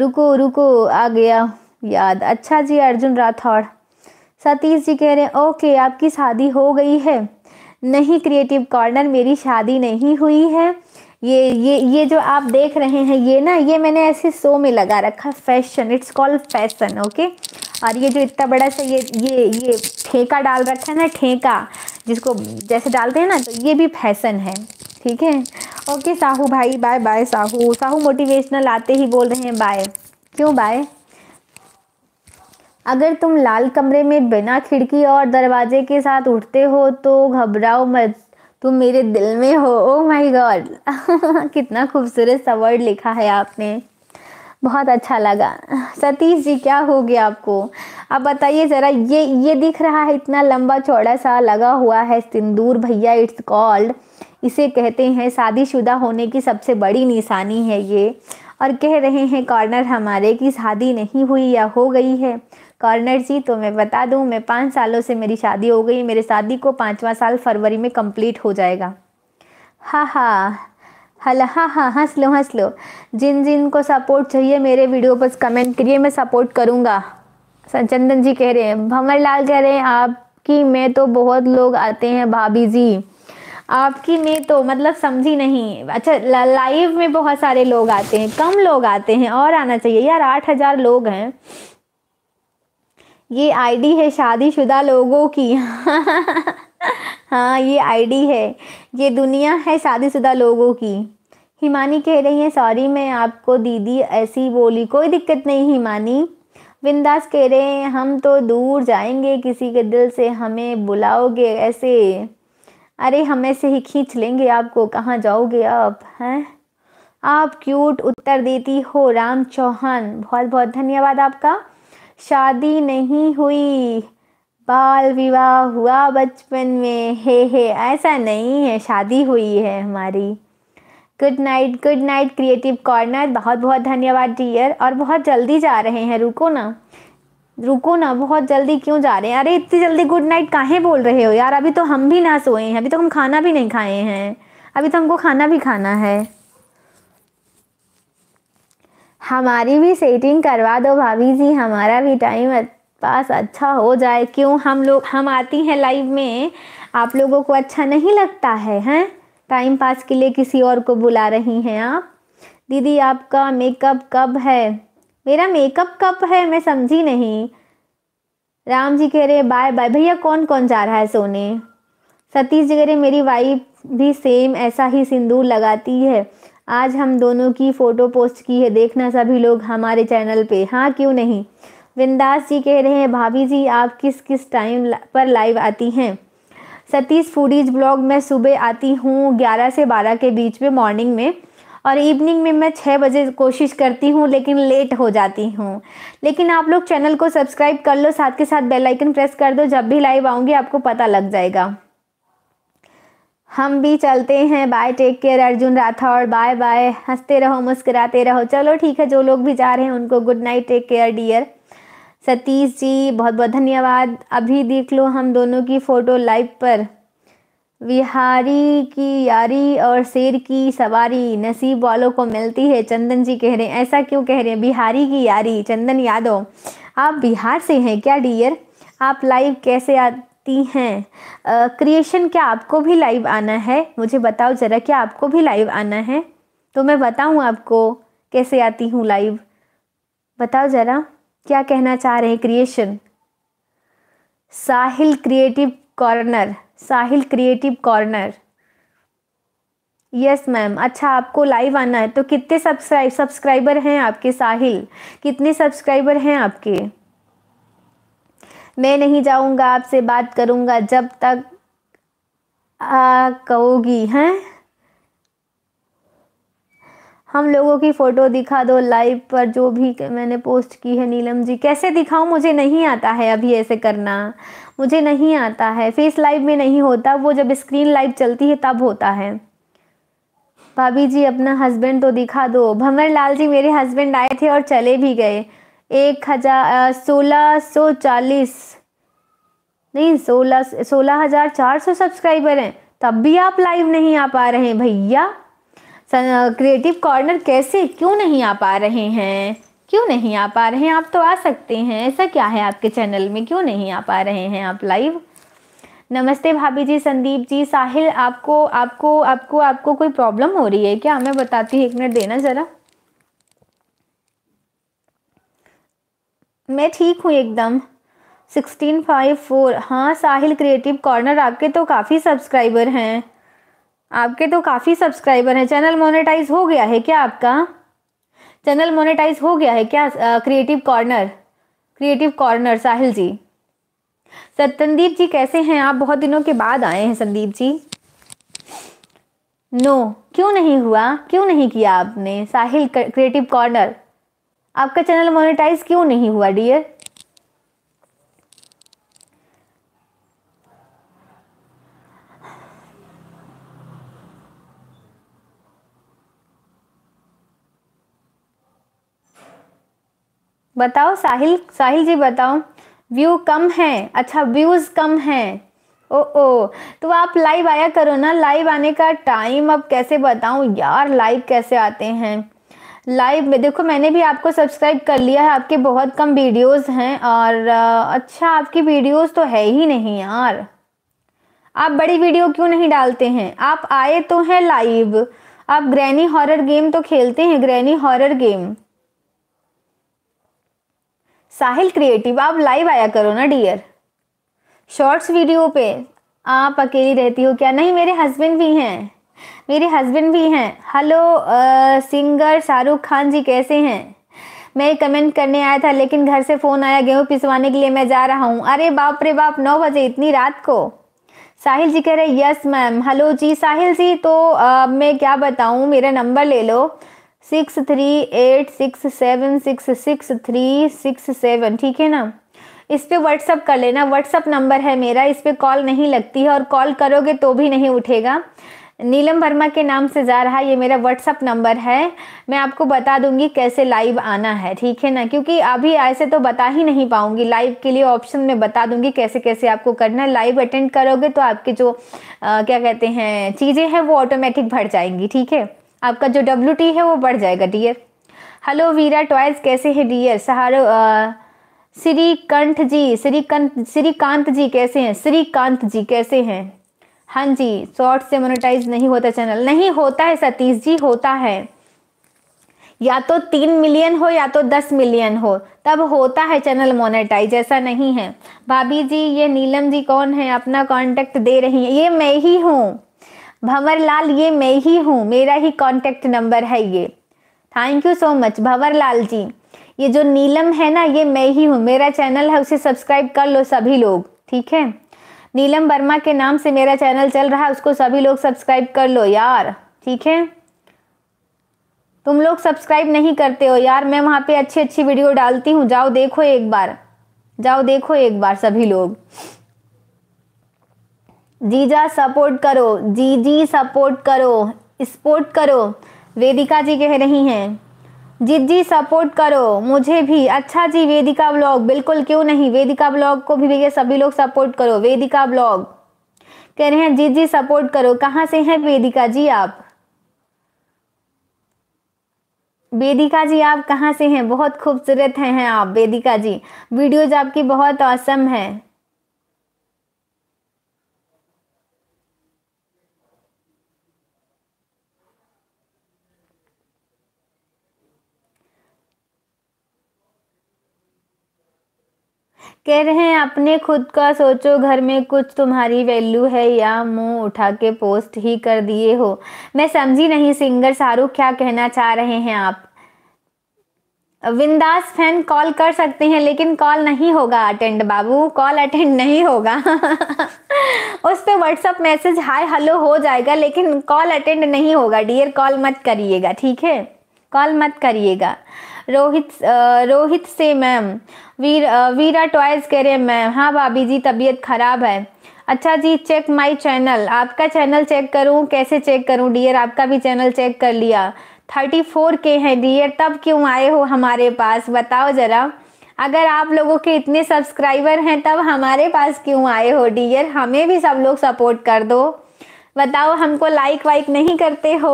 रुको रुको आ गया याद अच्छा जी अर्जुन राठौड़ सतीश जी कह रहे हैं ओके आपकी शादी हो गई है नहीं क्रिएटिव कॉर्नर मेरी शादी नहीं हुई है ये ये ये जो आप देख रहे हैं ये ना ये मैंने ऐसे शो में लगा रखा fashion it's called fashion okay और ये जो इतना बड़ा सा ये ये ये ठेका डाल रखा है ना ठेका जिसको जैसे डालते हैं ना तो ये भी फैशन है ठीक है ओके साहू भाई bye bye Sahu Sahu motivational आते ही बोल रहे हैं बाय क्यों बाय अगर तुम लाल कमरे में बिना खिड़की और दरवाजे के साथ उठते हो तो घबराओ मत तुम मेरे दिल में हो ओ माय गॉड कितना खूबसूरत सा वर्ड लिखा है आपने बहुत अच्छा लगा सतीश जी क्या हो गया आपको अब बताइए ज़रा ये ये दिख रहा है इतना लंबा चौड़ा सा लगा हुआ है सिंदूर भैया इट्स कॉल्ड इसे कहते हैं शादीशुदा होने की सबसे बड़ी निशानी है ये और कह रहे हैं कॉर्नर हमारे की शादी नहीं हुई या हो गई है कॉर्नर जी तो मैं बता दूं मैं पाँच सालों से मेरी शादी हो गई मेरे शादी को पाँचवा साल फरवरी में कंप्लीट हो जाएगा हाँ हाँ हल हाँ हाँ हंस लो हंस लो जिन जिन को सपोर्ट चाहिए मेरे वीडियो पर कमेंट करिए मैं सपोर्ट करूँगा संचंदन जी कह रहे हैं भंवर लाल कह रहे हैं आपकी में तो बहुत लोग आते हैं भाभी जी आपकी में तो मतलब समझी नहीं अच्छा लाइव में बहुत सारे लोग आते हैं कम लोग आते हैं और आना चाहिए यार आठ हज़ार लोग हैं ये आईडी है शादीशुदा लोगों की हाँ ये आईडी है ये दुनिया है शादीशुदा लोगों की हिमानी कह रही है सॉरी मैं आपको दीदी ऐसी बोली कोई दिक्कत नहीं हिमानी विंदास कह रहे हैं हम तो दूर जाएंगे किसी के दिल से हमें बुलाओगे ऐसे अरे हमें से ही खींच लेंगे आपको कहाँ जाओगे आप हैं आप क्यूट उत्तर देती हो राम चौहान बहुत बहुत धन्यवाद आपका शादी नहीं हुई बाल विवाह हुआ बचपन में हे हे ऐसा नहीं है शादी हुई है हमारी good night good night creative corner बहुत बहुत धन्यवाद डियर और बहुत जल्दी जा रहे हैं रुको ना रुको ना बहुत जल्दी क्यों जा रहे हैं अरे इतनी जल्दी गुड नाइट कहाँ बोल रहे हो यार अभी तो हम भी ना सोए हैं अभी तो हम खाना भी नहीं खाए हैं अभी तो हमको खाना भी खाना है हमारी भी सेटिंग करवा दो भाभी जी हमारा भी टाइम पास अच्छा हो जाए क्यों हम लोग हम आती हैं लाइव में आप लोगों को अच्छा नहीं लगता है हैं टाइम पास के लिए किसी और को बुला रही हैं आप दीदी आपका मेकअप कब है मेरा मेकअप कब है मैं समझी नहीं राम जी कह रहे बाय बाय भैया कौन कौन जा रहा है सोने सतीश जी कह रहे मेरी वाइफ भी सेम ऐसा ही सिंदूर लगाती है आज हम दोनों की फ़ोटो पोस्ट की है देखना सभी लोग हमारे चैनल पे हाँ क्यों नहीं विंदास जी कह रहे हैं भाभी जी आप किस किस टाइम पर लाइव आती हैं सतीश फूडीज ब्लॉग में सुबह आती हूँ ग्यारह से बारह के बीच में मॉर्निंग में और इवनिंग में मैं छः बजे कोशिश करती हूँ लेकिन लेट हो जाती हूँ लेकिन आप लोग चैनल को सब्सक्राइब कर लो साथ के साथ बेल आइकन प्रेस कर दो जब भी लाइव आऊँगी आपको पता लग जाएगा हम भी चलते हैं bye take care Arjun Rathore bye bye हंसते रहो मुस्कुराते रहो चलो ठीक है जो लोग भी जा रहे हैं उनको good night take care dear Satish ji बहुत बहुत धन्यवाद अभी देख लो हम दोनों की फ़ोटो लाइव पर विहारी की यारी और शेर की सवारी नसीब वालों को मिलती है चंदन जी कह रहे हैं ऐसा क्यों कह रहे हैं बिहारी की यारी चंदन यादव आप बिहार से हैं क्या डियर आप लाइव कैसे आ सकती हैं क्रिएशन क्या आपको भी लाइव आना है मुझे बताओ ज़रा क्या आपको भी लाइव आना है तो मैं बताऊँ आपको कैसे आती हूँ लाइव बताओ ज़रा क्या कहना चाह रहे हैं creation Sahil creative corner Sahil creative corner yes ma'am अच्छा आपको लाइव आना है तो कितने सब्सक्राइब सब्सक्राइबर हैं आपके साहिल कितने सब्सक्राइबर हैं आपके मैं नहीं जाऊंगा आपसे बात करूंगा जब तक आ कहोगी हैं हम लोगों की फ़ोटो दिखा दो लाइव पर जो भी मैंने पोस्ट की है नीलम जी कैसे दिखाऊं मुझे नहीं आता है अभी ऐसे करना मुझे नहीं आता है फेस लाइव में नहीं होता वो जब स्क्रीन लाइव चलती है तब होता है भाभी जी अपना हस्बैंड तो दिखा दो भंवर लाल जी मेरे हस्बैंड आए थे और चले भी गए एक हजार सोलह सौ चालीस नहीं सोलह सोलह हजार चार सौ सब्सक्राइबर हैं तब भी आप लाइव नहीं आ पा रहे हैं भैया क्रिएटिव कॉर्नर कैसे क्यों नहीं आ पा रहे हैं क्यों नहीं आ पा रहे हैं आप तो आ सकते हैं ऐसा क्या है आपके चैनल में क्यों नहीं आ पा रहे हैं आप लाइव नमस्ते भाभी जी संदीप जी साहिल आपको आपको आपको आपको कोई प्रॉब्लम हो रही है क्या मैं बताती हूँ एक मिनट देना ज़रा मैं ठीक हूँ एकदम सिक्सटीन फाइव फोर हाँ साहिल क्रिएटिव कॉर्नर आपके तो काफ़ी सब्सक्राइबर हैं आपके तो काफ़ी सब्सक्राइबर हैं चैनल मोनेटाइज हो गया है क्या आपका चैनल मोनेटाइज हो गया है क्या creative corner creative corner Sahil ji Sandeep ji कैसे हैं आप बहुत दिनों के बाद आए हैं संदीप जी नो no, क्यों नहीं हुआ क्यों नहीं किया आपने साहिल क्रिएटिव कॉर्नर आपका चैनल मोनेटाइज क्यों नहीं हुआ डियर बताओ साहिल साहिल जी बताओ व्यू कम है अच्छा व्यूज कम है ओ ओ तो आप लाइव आया करो ना लाइव आने का टाइम अब कैसे बताऊं यार लाइव कैसे आते हैं लाइव में देखो मैंने भी आपको सब्सक्राइब कर लिया है आपके बहुत कम वीडियोस हैं और अच्छा आपकी वीडियोस तो है ही नहीं यार आप बड़ी वीडियो क्यों नहीं डालते हैं आप आए तो हैं लाइव आप ग्रैनी हॉरर गेम तो खेलते हैं granny horror game Sahil creative आप लाइव आया करो ना डियर शॉर्ट्स वीडियो पे आप अकेली रहती हो क्या नहीं मेरे हस्बैंड भी हैं मेरे हस्बैंड भी हैं hello singer uh, Shahrukh Khan ji कैसे हैं मैं कमेंट करने आया था लेकिन घर से फ़ोन आया गेहूँ पिसवाने के लिए मैं जा रहा हूँ अरे बाप रे बाप नौ बजे इतनी रात को साहिल जी कह रहे yes ma'am hello ji Sahil ji तो आ, uh, मैं क्या बताऊँ मेरा नंबर ले लो six three eight six seven six six three six seven ठीक है ना इस पर व्हाट्सअप कर लेना व्हाट्सअप नंबर है मेरा इस पर कॉल नहीं लगती है और कॉल करोगे तो भी नहीं उठेगा नीलम वर्मा के नाम से जा रहा है ये मेरा व्हाट्सअप नंबर है मैं आपको बता दूंगी कैसे लाइव आना है ठीक है ना क्योंकि अभी ऐसे तो बता ही नहीं पाऊंगी लाइव के लिए ऑप्शन में बता दूंगी कैसे कैसे आपको करना है लाइव अटेंड करोगे तो आपके जो आ, क्या कहते हैं चीज़ें हैं वो ऑटोमेटिक भर जाएंगी ठीक है आपका जो डब्ल्यू टी है वो बढ़ जाएगा डियर हेलो वीरा टॉयज कैसे है डियर सहारो श्रीकंठ जी श्रीकंठ श्रीकांत जी कैसे हैं श्रीकांत जी कैसे हैं हाँ जी शॉर्ट से मोनेटाइज नहीं होता चैनल नहीं होता है सतीश जी होता है या तो तीन मिलियन हो या तो दस मिलियन हो तब होता है चैनल मोनेटाइज ऐसा नहीं है भाभी जी ये नीलम जी कौन है अपना कांटेक्ट दे रही है ये मैं ही हूँ भंवर लाल ये मैं ही हूँ मेरा ही कांटेक्ट नंबर है ये thank you so much Bhanwar Lal ji ये जो नीलम है ना ये मैं ही हूँ मेरा चैनल है उसे सब्सक्राइब कर लो सभी लोग ठीक है नीलम वर्मा के नाम से मेरा चैनल चल रहा है उसको सभी लोग सब्सक्राइब कर लो यार ठीक है तुम लोग सब्सक्राइब नहीं करते हो यार मैं वहाँ पे अच्छी अच्छी वीडियो डालती हूँ जाओ देखो एक बार जाओ देखो एक बार सभी लोग जीजा सपोर्ट करो जीजी सपोर्ट करो स्पोर्ट करो वेदिका जी कह रही हैं जिज्जी सपोर्ट करो मुझे भी अच्छा जी वेदिका ब्लॉग बिल्कुल क्यों नहीं वेदिका ब्लॉग को भी भैया सभी लोग सपोर्ट करो वेदिका ब्लॉग कह रहे हैं जिज्जी सपोर्ट करो कहाँ से हैं वेदिका जी आप वेदिका जी आप कहाँ से हैं बहुत खूबसूरत हैं आप वेदिका जी वीडियोज आपकी बहुत औसम है कह रहे हैं अपने खुद का सोचो घर में कुछ तुम्हारी वैल्यू है या मुंह उठा के पोस्ट ही कर दिए हो मैं समझी नहीं सिंगर शाहरुख क्या कहना चाह रहे हैं आप विंदास फैन कॉल कर सकते हैं लेकिन कॉल नहीं होगा अटेंड बाबू कॉल अटेंड नहीं होगा उस पर व्हाट्सअप मैसेज हाय हेलो हो जाएगा लेकिन कॉल अटेंड नहीं होगा डियर कॉल मत करिएगा ठीक है कॉल मत करिएगा रोहित रोहित से मैम वीर वीरा टॉयज कह रहे हैं मैम हाँ भाभी जी तबीयत खराब है अच्छा जी चेक माय चैनल आपका चैनल चेक करूँ कैसे चेक करूँ डियर आपका भी चैनल चेक कर लिया थर्टी फोर के हैं डियर तब क्यों आए हो हमारे पास बताओ ज़रा अगर आप लोगों के इतने सब्सक्राइबर हैं तब हमारे पास क्यों आए हो डियर हमें भी सब लोग सपोर्ट कर दो बताओ हमको लाइक वाइक नहीं करते हो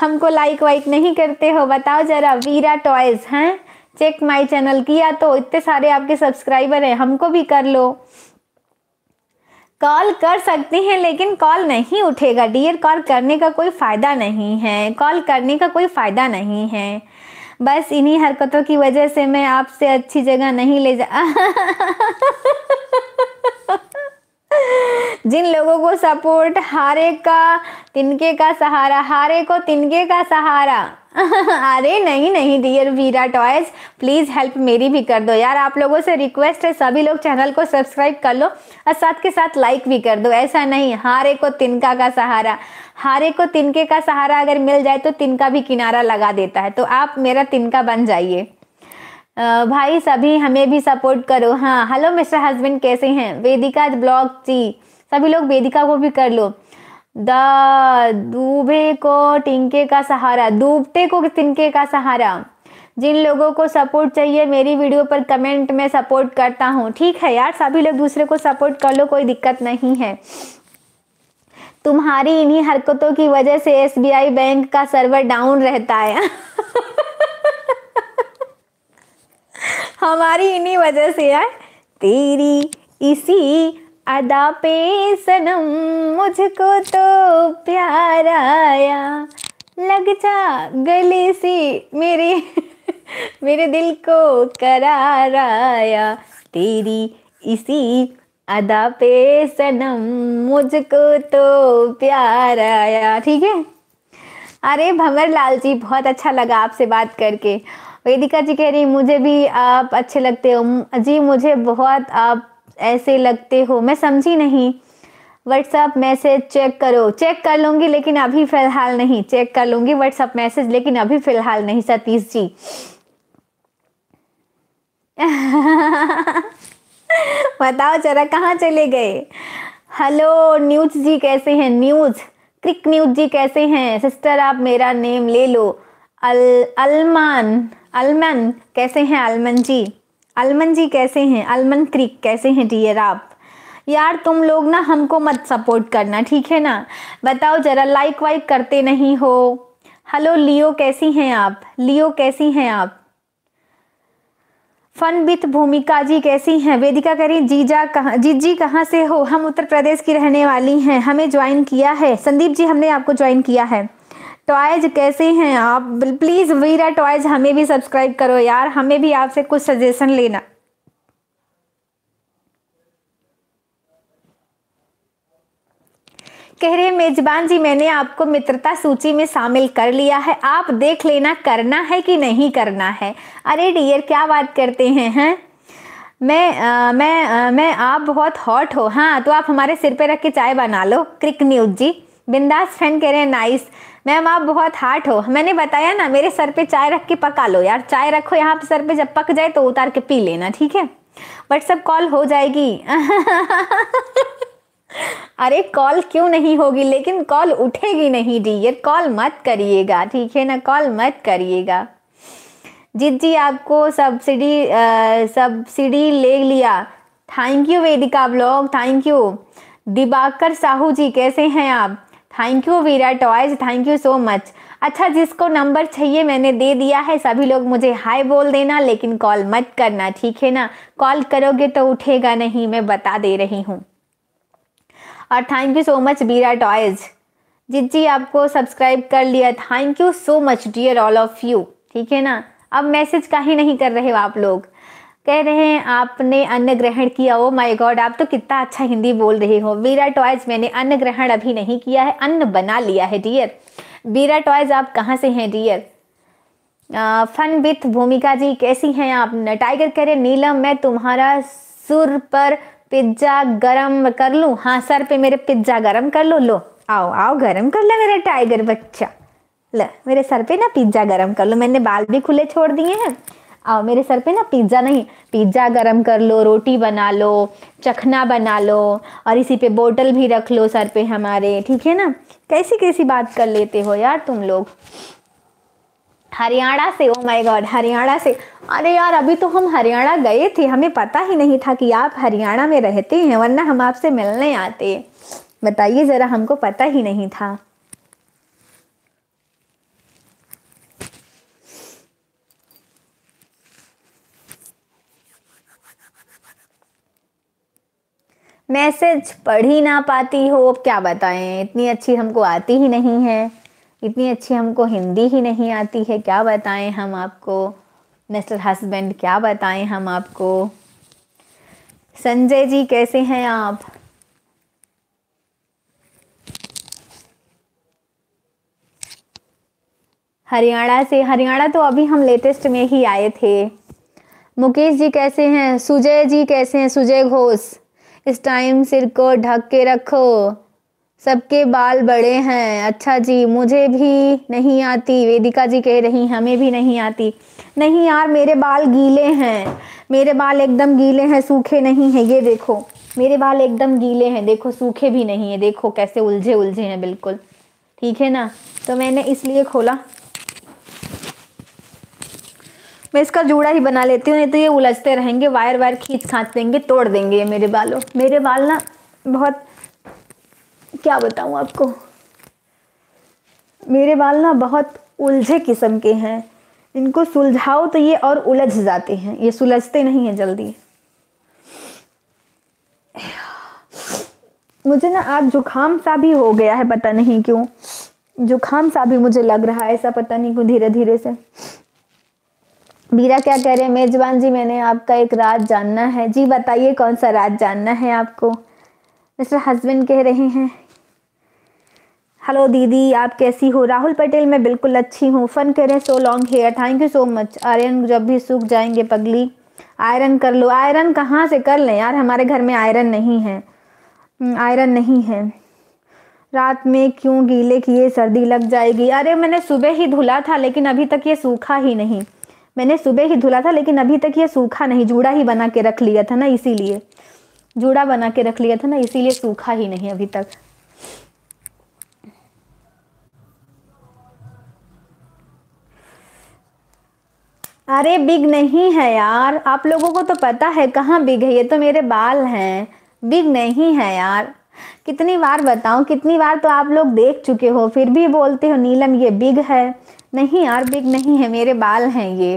हमको लाइक वाइक नहीं करते हो बताओ जरा वीरा टॉयज़ हैं चेक माय चैनल किया तो इतने सारे आपके सब्सक्राइबर हैं हमको भी कर लो कॉल कर सकते हैं लेकिन कॉल नहीं उठेगा डियर कॉल करने का कोई फ़ायदा नहीं है कॉल करने का कोई फ़ायदा नहीं है बस इन्हीं हरकतों की वजह से मैं आपसे अच्छी जगह नहीं ले जा जिन लोगों को सपोर्ट हारे का तिनके का सहारा हारे को तिनके का सहारा अरे नहीं नहीं dear Veera toys please help मेरी भी कर दो यार आप लोगों से रिक्वेस्ट है सभी लोग चैनल को सब्सक्राइब कर लो और साथ के साथ लाइक भी कर दो ऐसा नहीं हारे को तिनका का सहारा हारे को तिनके का सहारा अगर मिल जाए तो तिनका भी किनारा लगा देता है तो आप मेरा तिनका बन जाइए भाई सभी हमें भी सपोर्ट करो हाँ हेलो मिस्टर हस्बैंड कैसे हैं वेदिका ब्लॉग जी सभी लोग वेदिका को भी कर लो द दूबे को टिंके का सहारा दूबते को तिनके का सहारा जिन लोगों को सपोर्ट चाहिए मेरी वीडियो पर कमेंट में सपोर्ट करता हूँ ठीक है यार सभी लोग दूसरे को सपोर्ट कर लो कोई दिक्कत नहीं है तुम्हारी इन्हीं हरकतों की वजह से एसबीआई बैंक का सर्वर डाउन रहता है हमारी इन्हीं वजह से है तेरी इसी अदा पे सनम मुझको तो प्यार आया लग जा गले से मेरे मेरे दिल को करार आया तेरी इसी अदा पे सनम मुझको तो प्यार आया ठीक है अरे भंवर लाल जी बहुत अच्छा लगा आपसे बात करके वेदिका जी कह रही मुझे भी आप अच्छे लगते हो जी मुझे बहुत आप ऐसे लगते हो मैं समझी नहीं व्हाट्सअप मैसेज चेक करो चेक कर लूंगी लेकिन अभी फ़िलहाल नहीं चेक कर लूंगी व्हाट्सअप मैसेज लेकिन अभी फ़िलहाल नहीं सतीश जी बताओ जरा कहाँ चले गए हेलो न्यूज जी कैसे हैं न्यूज क्रिक न्यूज जी कैसे हैं सिस्टर आप मेरा नेम ले लो अल अलमान अलमन कैसे हैं अलमन जी अलमन जी कैसे हैं अलमन क्रिक कैसे हैं डियर आप यार तुम लोग ना हमको मत सपोर्ट करना ठीक है ना बताओ ज़रा लाइक वाइक करते नहीं हो हेलो लियो कैसी हैं आप लियो कैसी हैं आप फन विथ भूमिका जी कैसी हैं वेदिका करी जीजा कहाँ जीजी कहाँ से हो हम उत्तर प्रदेश की रहने वाली हैं हमें ज्वाइन किया है संदीप जी हमने आपको ज्वाइन किया है टॉयज कैसे हैं आप प्लीज़ वीरा टॉयज हमें भी सब्सक्राइब करो यार हमें भी आपसे कुछ सजेशन लेना कह रहे मेजबान जी मैंने आपको मित्रता सूची में शामिल कर लिया है आप देख लेना करना है कि नहीं करना है अरे डियर क्या बात करते हैं हैं मैं आ, मैं आ, मैं आप बहुत हॉट हो हाँ तो आप हमारे सिर पे रख के चाय बना लो क्रिक न्यूज जी बिंदास फ्रेंड कह रहे हैं नाइस मैम आप बहुत हार्ट हो मैंने बताया ना मेरे सर पे चाय रख के पका लो यार चाय रखो यहाँ पे सर पे जब पक जाए तो उतार के पी लेना ठीक है व्हाट्सअप कॉल हो जाएगी अरे कॉल क्यों नहीं होगी लेकिन कॉल उठेगी नहीं ये कॉल मत करिएगा ठीक है ना कॉल मत करिएगा जीत जी आपको सब्सिडी सब्सिडी ले लिया thank you Vedika blog thank you Dibakar Sahu ji कैसे हैं आप thank you Veera toys thank you so much अच्छा जिसको नंबर चाहिए मैंने दे दिया है सभी लोग मुझे हाय बोल देना लेकिन कॉल मत करना ठीक है ना कॉल करोगे तो उठेगा नहीं मैं बता दे रही हूँ और thank you so much Veera toys ji आपको सब्सक्राइब कर लिया thank you so much dear all of you ठीक है ना अब मैसेज का ही नहीं कर रहे हो आप लोग कह रहे हैं आपने अन्न ग्रहण किया ओ माय गॉड आप तो कितना अच्छा हिंदी बोल रहे हो वीरा टॉयज मैंने अन्न ग्रहण अभी नहीं किया है अन्न बना लिया है डियर वीरा टॉयज आप कहाँ से हैं डियर फन विथ भूमिका जी कैसी हैं आप टाइगर कह रहे नीलम मैं तुम्हारा सुर पर पिज्जा गरम कर लूँ हाँ सर पे मेरे पिज्जा गरम कर लो लो आओ आओ गरम कर लो मेरा टाइगर बच्चा ल मेरे सर पे ना पिज्जा गरम कर लो मैंने बाल भी खुले छोड़ दिए हैं आओ मेरे सर पे ना पिज्ज़ा नहीं पिज्ज़ा गरम कर लो रोटी बना लो चखना बना लो और इसी पे बोतल भी रख लो सर पे हमारे ठीक है ना कैसी कैसी बात कर लेते हो यार तुम लोग हरियाणा से ओ माय गॉड हरियाणा से अरे यार अभी तो हम हरियाणा गए थे हमें पता ही नहीं था कि आप हरियाणा में रहते हैं वरना हम आपसे मिलने आते बताइए ज़रा हमको पता ही नहीं था मैसेज पढ़ ही ना पाती हो अब क्या बताएं इतनी अच्छी हमको आती ही नहीं है इतनी अच्छी हमको हिंदी ही नहीं आती है क्या बताएं हम आपको मिस्टर हस्बैंड क्या बताएं हम आपको संजय जी कैसे हैं आप हरियाणा से हरियाणा तो अभी हम लेटेस्ट में ही आए थे मुकेश जी कैसे हैं सुजय जी कैसे हैं सुजय घोष इस टाइम सिर को ढक के रखो सबके बाल बड़े हैं अच्छा जी मुझे भी नहीं आती वेदिका जी कह रही हमें भी नहीं आती नहीं यार मेरे बाल गीले हैं मेरे बाल एकदम गीले हैं सूखे नहीं हैं ये देखो मेरे बाल एकदम गीले हैं देखो सूखे भी नहीं है देखो कैसे उलझे उलझे हैं बिल्कुल ठीक है ना तो मैंने इसलिए खोला मैं इसका जूड़ा ही बना लेती हूँ नहीं तो ये उलझते रहेंगे वायर वायर खींच खाँच देंगे तोड़ देंगे ये मेरे बालों मेरे बाल ना बहुत क्या बताऊँ आपको मेरे बाल ना बहुत उलझे किस्म के हैं इनको सुलझाओ तो ये और उलझ जाते हैं ये सुलझते नहीं हैं जल्दी मुझे ना आज जुखाम सा भी हो गया है पता नहीं क्यों जुखाम सा भी मुझे लग रहा है ऐसा पता नहीं क्यों धीरे धीरे से बीरा क्या कह रहे हैं मेजबान जी मैंने आपका एक राज जानना है जी बताइए कौन सा राज जानना है आपको मिस्टर हस्बैंड कह रहे हैं हेलो दीदी आप कैसी हो राहुल पटेल मैं बिल्कुल अच्छी हूँ फन कह रहे हैं so long hair thank you so much iron जब भी सूख जाएंगे पगली आयरन कर लो आयरन कहाँ से कर लें यार हमारे घर में आयरन नहीं है हम्म, आयरन नहीं है रात में क्यों गीले किए सर्दी लग जाएगी अरे मैंने सुबह ही धुला था लेकिन अभी तक ये सूखा ही नहीं मैंने सुबह ही धुला था लेकिन अभी तक ये सूखा नहीं जूड़ा ही बना के रख लिया था ना इसीलिए जूड़ा बना के रख लिया था ना इसीलिए सूखा ही नहीं अभी तक अरे बिग नहीं है यार आप लोगों को तो पता है कहाँ बिग है ये तो मेरे बाल हैं बिग नहीं है यार कितनी बार बताऊं कितनी बार तो आप लोग देख चुके हो फिर भी बोलते हो नीलम ये बिग है नहीं यार बिग नहीं है मेरे बाल हैं ये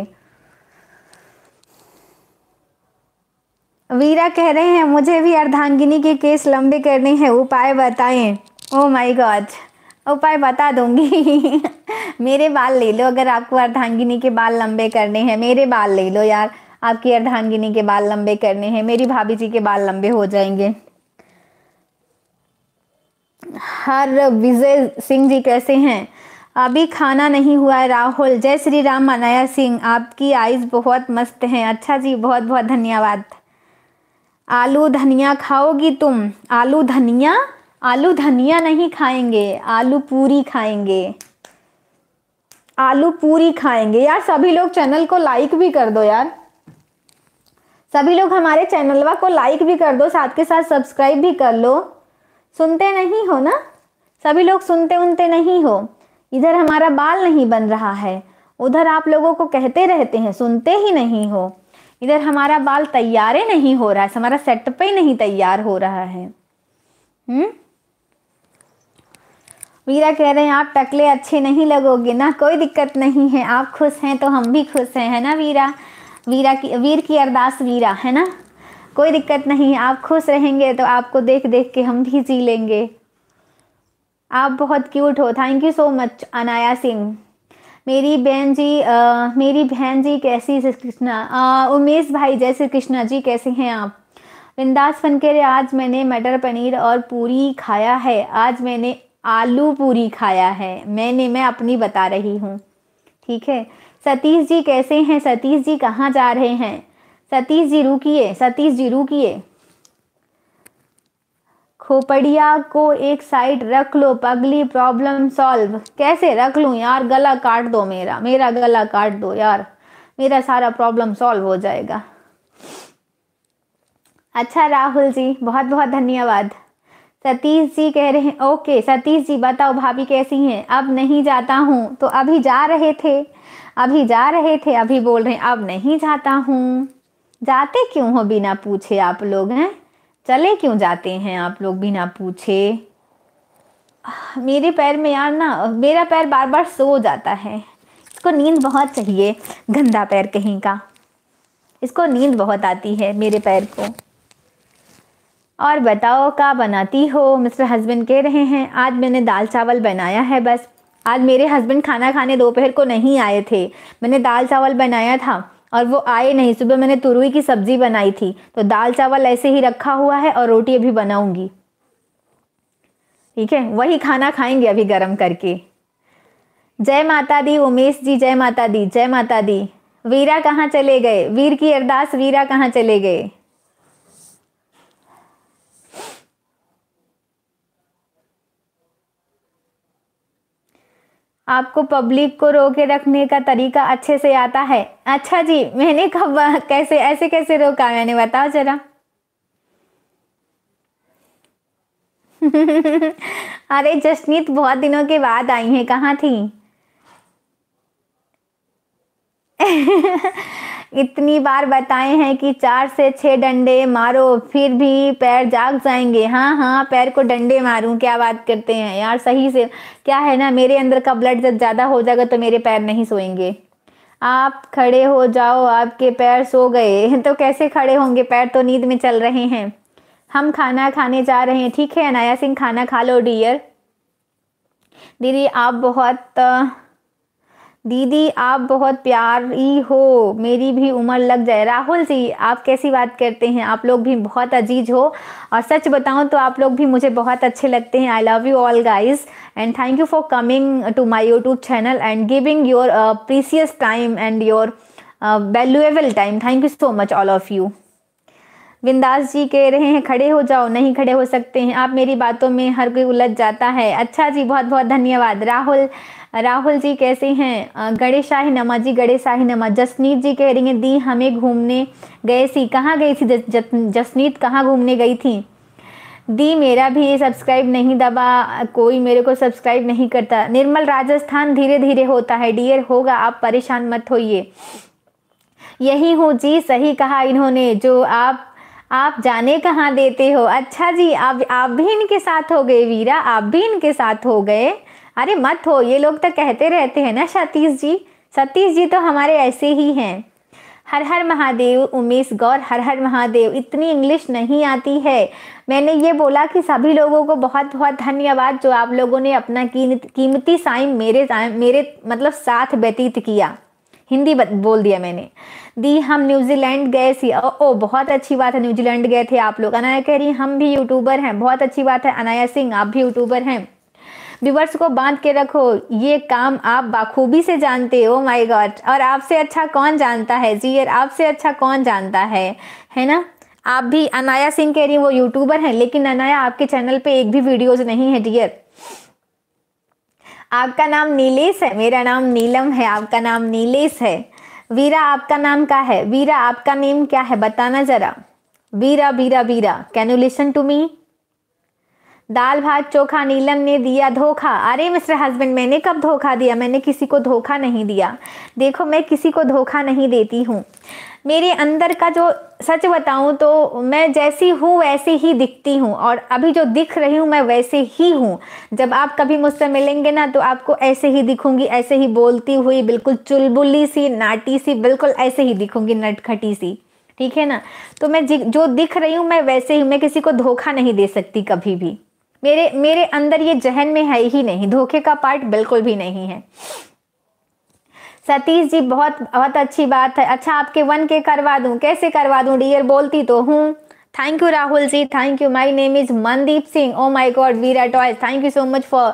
वीरा कह रहे हैं मुझे भी अर्धांगिनी के केस लंबे करने हैं उपाय बताएं ओ माय गॉड उपाय बता दूंगी मेरे बाल ले लो अगर आपको अर्धांगिनी के बाल लंबे करने हैं मेरे बाल ले लो यार आपकी अर्धांगिनी के बाल लंबे करने हैं मेरी भाभी जी के बाल लंबे हो जाएंगे हर विजय सिंह जी कैसे हैं अभी खाना नहीं हुआ है राहुल जय श्री राम मनाया सिंह आपकी आइज़ बहुत मस्त हैं अच्छा जी बहुत बहुत धन्यवाद आलू धनिया खाओगी तुम आलू धनिया आलू धनिया नहीं खाएंगे आलू पूरी खाएंगे आलू पूरी खाएंगे यार सभी लोग चैनल को लाइक भी कर दो यार सभी लोग हमारे चैनलवा को लाइक भी कर दो साथ के साथ सब्सक्राइब भी कर लो सुनते नहीं हो ना सभी लोग सुनते उनते नहीं हो इधर हमारा बाल नहीं बन रहा है उधर आप लोगों को कहते रहते हैं सुनते ही नहीं हो इधर हमारा बाल तैयार नहीं हो रहा है हमारा पे ही नहीं तैयार हो रहा है हम्म वीरा कह रहे हैं आप टकले अच्छे नहीं लगोगे ना कोई दिक्कत नहीं है आप खुश हैं तो हम भी खुश हैं है ना वीरा वीरा की वीर की अरदास वीरा है ना कोई दिक्कत नहीं है आप खुश रहेंगे तो आपको देख देख के हम भी जी लेंगे आप बहुत क्यूट हो thank you so much Anaya Singh मेरी बहन जी आ, मेरी बहन जी कैसी श्री कृष्णा उमेश भाई जय श्री कृष्णा जी कैसे हैं आप बिंदास फनकेरे आज मैंने मटर पनीर और पूरी खाया है आज मैंने आलू पूरी खाया है मैंने मैं अपनी बता रही हूँ ठीक है सतीश जी कैसे हैं सतीश जी कहाँ जा रहे हैं सतीश जी रुकिए सतीश जी रुकिए खोपड़िया को एक साइड रख लो पगली प्रॉब्लम सॉल्व कैसे रख लूँ यार गला काट दो मेरा मेरा गला काट दो यार मेरा सारा प्रॉब्लम सॉल्व हो जाएगा अच्छा राहुल जी बहुत बहुत धन्यवाद सतीश जी कह रहे हैं ओके सतीश जी बताओ भाभी कैसी हैं अब नहीं जाता हूँ तो अभी जा रहे थे अभी जा रहे थे अभी बोल रहे हैं अब नहीं जाता हूँ जाते क्यों हो बिना पूछे आप लोग हैं चले क्यों जाते हैं आप लोग बिना पूछे मेरे पैर में यार ना मेरा पैर बार बार सो जाता है इसको नींद बहुत चाहिए गंदा पैर कहीं का इसको नींद बहुत आती है मेरे पैर को और बताओ का बनाती हो मिस्टर हस्बैंड कह रहे हैं आज मैंने दाल चावल बनाया है बस आज मेरे हस्बैंड खाना खाने दोपहर को नहीं आए थे मैंने दाल चावल बनाया था और वो आए नहीं सुबह मैंने तुरुई की सब्जी बनाई थी तो दाल चावल ऐसे ही रखा हुआ है और रोटी अभी बनाऊंगी ठीक है वही खाना खाएंगे अभी गर्म करके जय माता दी उमेश जी जय माता दी जय माता दी वीरा कहाँ चले गए वीर की अरदास वीरा कहाँ चले गए आपको पब्लिक को रोके रखने का तरीका अच्छे से आता है अच्छा जी मैंने कब कैसे ऐसे कैसे रोका मैंने बताओ जरा अरे जसनीत बहुत दिनों के बाद आई है कहाँ थी इतनी बार बताए हैं कि चार से छह डंडे मारो फिर भी पैर जाग जाएंगे हाँ हाँ पैर को डंडे मारूं क्या बात करते हैं यार सही से क्या है ना मेरे अंदर का ब्लड जब ज़्यादा हो जाएगा तो मेरे पैर नहीं सोएंगे आप खड़े हो जाओ आपके पैर सो गए तो कैसे खड़े होंगे पैर तो नींद में चल रहे हैं हम खाना खाने जा रहे हैं ठीक है अनाया सिंह खाना खा लो डियर दीदी आप बहुत दीदी आप बहुत प्यारी हो मेरी भी उम्र लग जाए राहुल जी आप कैसी बात करते हैं आप लोग भी बहुत अजीज हो और सच बताऊं तो आप लोग भी मुझे बहुत अच्छे लगते हैं I love you all guys and thank you for coming to my YouTube channel and giving your precious time and your valuable time thank you so much all of you Vindas ji कह रहे हैं खड़े हो जाओ नहीं खड़े हो सकते हैं आप मेरी बातों में हर कोई उलझ जाता है अच्छा जी बहुत बहुत धन्यवाद राहुल राहुल जी कैसे हैं गड़े शाही नमा जी गड़े शाही नमा जसनीत जी कह रही हैं दी हमें घूमने गए सी कहाँ गई थी जसनीत कहाँ घूमने गई थी दी मेरा भी ये सब्सक्राइब नहीं दबा कोई मेरे को सब्सक्राइब नहीं करता निर्मल राजस्थान धीरे धीरे होता है डियर होगा आप परेशान मत होइए यही हूँ जी सही कहा इन्होंने जो आप आप जाने कहाँ देते हो अच्छा जी आप आप भी इनके साथ हो गए वीरा आप भी इनके साथ हो गए अरे मत हो ये लोग तो कहते रहते हैं ना सतीश जी सतीश जी तो हमारे ऐसे ही हैं हर हर महादेव उमेश गौर हर हर महादेव इतनी इंग्लिश नहीं आती है मैंने ये बोला कि सभी लोगों को बहुत बहुत धन्यवाद जो आप लोगों ने अपना कीमती साइन मेरे मेरे मतलब साथ व्यतीत किया हिंदी बोल दिया मैंने दी हम न्यूजीलैंड गए थे ओ, ओ बहुत अच्छी बात है न्यूजीलैंड गए थे आप लोग अनाया कह रही हम भी यूट्यूबर हैं बहुत अच्छी बात है अनाया सिंह आप भी यूट्यूबर हैं विवर्स को बांध के रखो ये काम आप बाखूबी से जानते हो माय गॉड और आपसे अच्छा कौन जानता है जियर आपसे अच्छा कौन जानता है है ना आप भी अनाया सिंह कह रही वो यूट्यूबर हैं लेकिन अनाया आपके चैनल पे एक भी वीडियोस नहीं है डियर आपका नाम नीलेश है मेरा नाम नीलम है आपका नाम नीलेश है वीरा आपका नाम क्या है वीरा आपका नेम क्या है बताना जरा Veera Veera Veera can you listen to me दाल भात चोखा नीलम ने दिया धोखा अरे मिस्टर हस्बैंड मैंने कब धोखा दिया मैंने किसी को धोखा नहीं दिया देखो मैं किसी को धोखा नहीं देती हूँ मेरे अंदर का जो सच बताऊं तो मैं जैसी हूँ वैसे ही दिखती हूँ और अभी जो दिख रही हूँ मैं वैसे ही हूँ जब आप कभी मुझसे मिलेंगे ना तो आपको ऐसे ही दिखूंगी ऐसे ही बोलती हुई बिल्कुल चुलबुली सी नाटी सी बिल्कुल ऐसे ही दिखूंगी नटखटी सी ठीक है ना तो मैं जो दिख रही हूँ मैं वैसे ही मैं किसी को धोखा नहीं दे सकती कभी भी मेरे मेरे अंदर ये जहन में है ही नहीं धोखे का पार्ट बिल्कुल भी नहीं है सतीश जी बहुत बहुत अच्छी बात है अच्छा आपके वन के करवा दूं कैसे करवा दूं डियर बोलती तो हूँ thank you Rahul ji thank you my name is Mandeep Singh oh my god Veera toys thank you so much for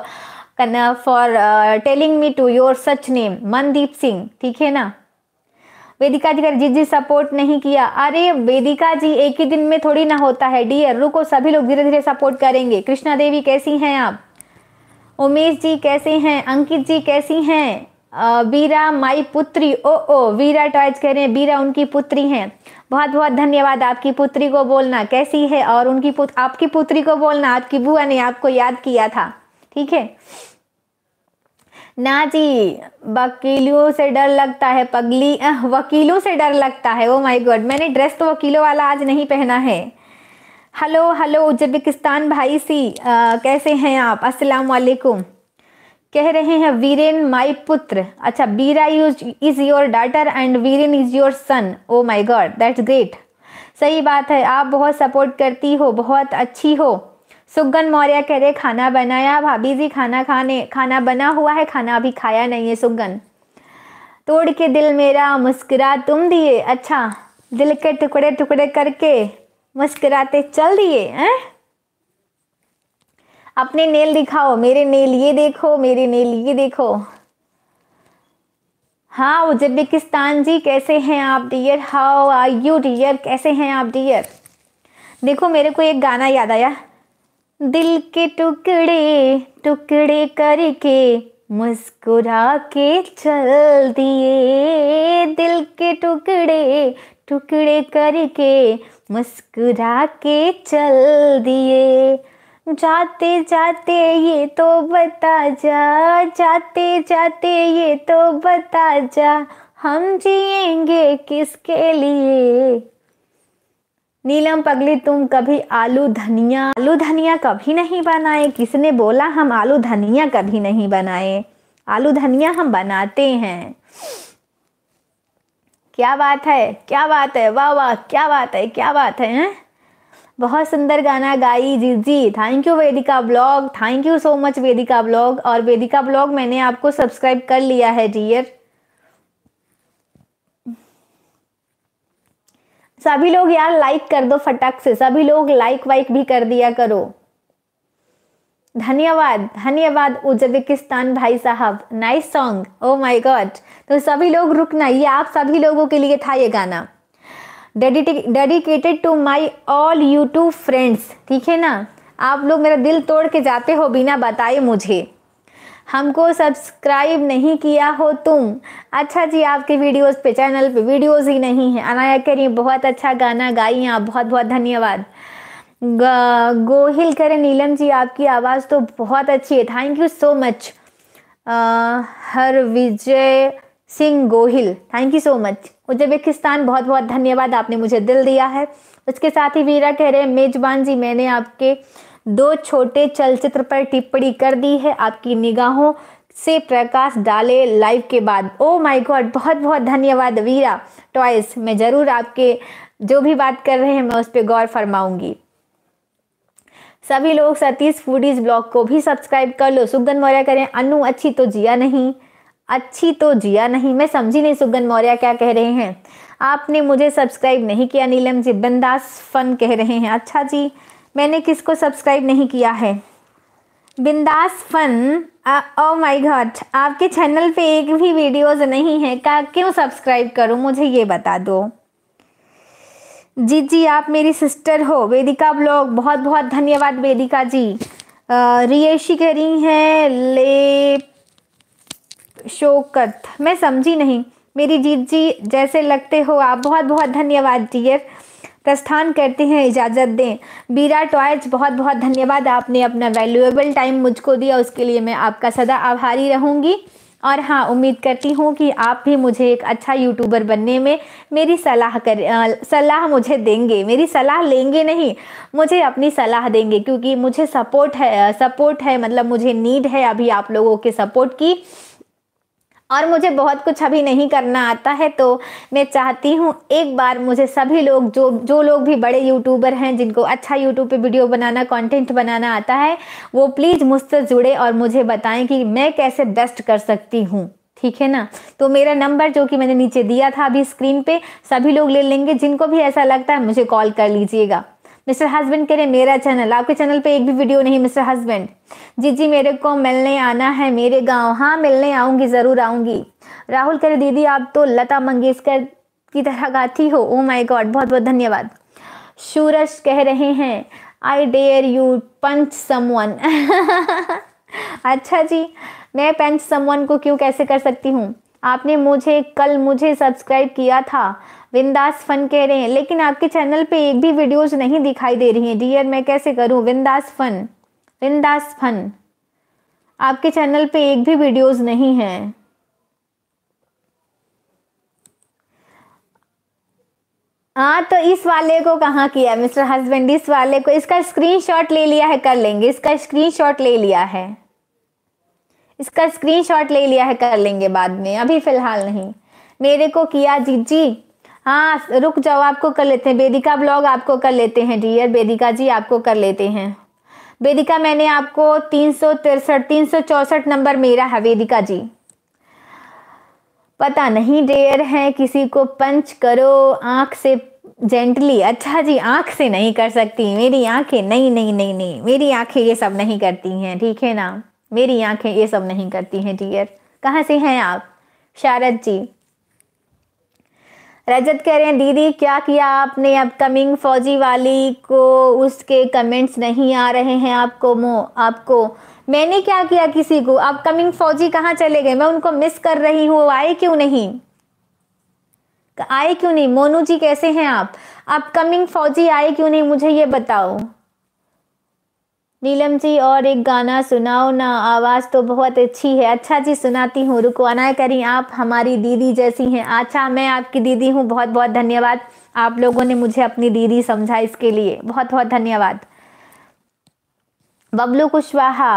for telling me to your such name Mandeep Singh ठीक है ना वेदिका जी कर जी जी सपोर्ट नहीं किया अरे वेदिका जी एक ही दिन में थोड़ी ना होता है डियर रुको सभी लोग धीरे धीरे सपोर्ट करेंगे कृष्णा देवी कैसी हैं आप उमेश जी कैसे हैं अंकित जी कैसी हैं वीरा माई पुत्री ओ ओ वीरा टॉयज तो कह रहे हैं वीरा उनकी पुत्री हैं बहुत बहुत धन्यवाद आपकी पुत्री को बोलना कैसी है और उनकी पुत आपकी पुत्री को बोलना आपकी बुआ ने आपको याद किया था ठीक है ना जी वकीलों से डर लगता है पगली वकीलों से डर लगता है ओ माय गॉड मैंने ड्रेस तो वकीलों वाला आज नहीं पहना है हेलो हेलो उज्बेकिस्तान भाई सी आ, कैसे हैं आप अस्सलाम वालेकुम कह रहे हैं वीरेन माय पुत्र अच्छा Bira use is your daughter and Viren is your son oh my god that's great सही बात है आप बहुत सपोर्ट करती हो बहुत अच्छी हो सुगन मौर्य कह रहे खाना बनाया भाभी जी खाना खाने खाना बना हुआ है खाना अभी खाया नहीं है सुगन तोड़ के दिल मेरा मुस्कुरा तुम दिए अच्छा दिल के टुकड़े टुकड़े करके मुस्कुराते चल दिए हैं अपने नेल दिखाओ मेरे नेल ये देखो मेरे नेल ये देखो हाँ उज्बेकिस्तान जी कैसे हैं आप dear how are you dear कैसे हैं आप डियर देखो मेरे को एक गाना याद आया दिल के टुकड़े टुकड़े करके मुस्कुरा के चल दिए दिल के टुकड़े टुकड़े करके मुस्कुरा के चल दिए जाते जाते ये तो बता जा जाते जाते ये तो बता जा हम जिएंगे किसके लिए नीलम पगली तुम कभी आलू धनिया आलू धनिया कभी नहीं बनाए किसने बोला हम आलू धनिया कभी नहीं बनाए आलू धनिया हम बनाते हैं क्या बात है क्या बात है वाह वाह क्या बात है क्या बात है, है? बहुत सुंदर गाना गाई जी जी thank you Vedika blog thank you so much Vedika blog और वेदिका ब्लॉग मैंने आपको सब्सक्राइब कर लिया है डियर सभी लोग यार लाइक कर दो फटाक से सभी लोग लाइक वाइक भी कर दिया करो धन्यवाद धन्यवाद उज्बेकिस्तान भाई साहब nice song oh my god तो सभी लोग रुकना ये आप सभी लोगों के लिए था ये गाना dedicated to my all YouTube friends ठीक है ना आप लोग मेरा दिल तोड़ के जाते हो बिना बताए मुझे हमको सब्सक्राइब नहीं किया हो तुम अच्छा जी आपके वीडियोस पे चैनल पे वीडियोस ही नहीं है अनाया कह रही बहुत अच्छा गाना गाई हैं आप बहुत बहुत धन्यवाद गोहिल करें नीलम जी आपकी आवाज़ तो बहुत अच्छी है thank you so much Har Vijay Singh Gohil thank you so much Uzbekistan बहुत बहुत धन्यवाद आपने मुझे दिल दिया है उसके साथ ही वीरा कह रहे हैं मेजबान जी मैंने आपके दो छोटे चलचित्र पर टिप्पणी कर दी है आपकी निगाहों से प्रकाश डाले लाइव के बाद ओ oh माय गॉड बहुत बहुत धन्यवाद वीरा टॉयस मैं ज़रूर आपके जो भी बात कर रहे हैं मैं उस पर गौर फरमाऊंगी सभी लोग सतीश फूडीज ब्लॉग को भी सब्सक्राइब कर लो सुगन मौर्य करें अनु अच्छी तो जिया नहीं अच्छी तो जिया नहीं मैं समझी नहीं सुगन मौर्य क्या कह रहे हैं आपने मुझे सब्सक्राइब नहीं किया नीलम जी बिंदास फन कह रहे हैं अच्छा जी मैंने किसको सब्सक्राइब नहीं किया है Bindaas fun oh my god आपके चैनल पे एक भी वीडियोस नहीं है का क्यों सब्सक्राइब करूं मुझे ये बता दो जी जी आप मेरी सिस्टर हो वेदिका ब्लॉग बहुत बहुत धन्यवाद वेदिका जी रियशी कह रही हैं ले शोकत मैं समझी नहीं मेरी जीत जी जैसे लगते हो आप बहुत बहुत धन्यवाद डियर प्रस्थान करते हैं इजाज़त दें बीरा टॉयज बहुत बहुत धन्यवाद आपने अपना वैल्यूएबल टाइम मुझको दिया उसके लिए मैं आपका सदा आभारी रहूँगी और हाँ उम्मीद करती हूँ कि आप भी मुझे एक अच्छा यूट्यूबर बनने में मेरी सलाह कर सलाह मुझे देंगे मेरी सलाह लेंगे नहीं मुझे अपनी सलाह देंगे क्योंकि मुझे सपोर्ट है सपोर्ट है मतलब मुझे नीड है अभी आप लोगों के सपोर्ट की और मुझे बहुत कुछ अभी नहीं करना आता है तो मैं चाहती हूँ एक बार मुझे सभी लोग जो जो लोग भी बड़े यूट्यूबर हैं जिनको अच्छा यूट्यूब पे वीडियो बनाना कंटेंट बनाना आता है वो प्लीज़ मुझसे जुड़े और मुझे बताएं कि मैं कैसे बेस्ट कर सकती हूँ ठीक है ना तो मेरा नंबर जो कि मैंने नीचे दिया था अभी स्क्रीन पे सभी लोग ले लेंगे जिनको भी ऐसा लगता है मुझे कॉल कर लीजिएगा मिस्टर हस्बैंड रहे मेरा चैनल आपके चैनल पे एक भी वीडियो नहीं मिस्टर हस्बैंड जी जी मेरे को मिलने आना है मेरे गांव हाँ मिलने आऊंगी ज़रूर आऊंगी राहुल कह रहे दीदी आप तो लता मंगेशकर की तरह गाती हो ओ माई गॉड बहुत बहुत धन्यवाद सूरज कह रहे हैं I dare you punch someone अच्छा जी मैं पंच समवन को क्यों कैसे कर सकती हूँ आपने मुझे कल मुझे सब्सक्राइब किया था विंदास फन कह रहे हैं लेकिन आपके चैनल पे एक भी वीडियोस नहीं दिखाई दे रही हैं डियर मैं कैसे करूं विंदास फन विंदास फन आपके चैनल पे एक भी वीडियोस नहीं है हाँ तो इस वाले को कहाँ किया मिस्टर हस्बैंड इस वाले को इसका स्क्रीनशॉट ले लिया है कर लेंगे इसका स्क्रीनशॉट ले लिया है इसका स्क्रीनशॉट ले लिया है कर लेंगे बाद में अभी फिलहाल नहीं मेरे को किया जी जी हाँ रुक जाओ आपको कर लेते हैं बेदिका ब्लॉग आपको कर लेते हैं डियर बेदिका जी आपको कर लेते हैं वेदिका मैंने आपको तीन सौ तिरसठ तीन सौ चौसठ नंबर मेरा है वेदिका जी पता नहीं डेयर है किसी को पंच करो आंख से जेंटली अच्छा जी आंख से नहीं कर सकती मेरी आंखें नहीं नहीं नहीं नहीं मेरी आंखें ये सब नहीं करती हैं ठीक है ना मेरी आंखें ये सब नहीं करती हैं डियर कहाँ से हैं आप शारद जी रजत कह रहे हैं दीदी क्या किया आपने अपकमिंग फौजी वाली को उसके कमेंट्स नहीं आ रहे हैं आपको मो आपको मैंने क्या किया किसी को अपकमिंग फौजी कहाँ चले गए मैं उनको मिस कर रही हूँ आए क्यों नहीं आए क्यों नहीं मोनू जी कैसे हैं आप अपकमिंग फौजी आए क्यों नहीं मुझे ये बताओ नीलम जी और एक गाना सुनाओ ना आवाज़ तो बहुत अच्छी है अच्छा जी सुनाती हूँ रुको अनाय करी आप हमारी दीदी जैसी हैं अच्छा मैं आपकी दीदी हूँ बहुत बहुत धन्यवाद आप लोगों ने मुझे अपनी दीदी समझा इसके लिए बहुत बहुत धन्यवाद बबलू कुशवाहा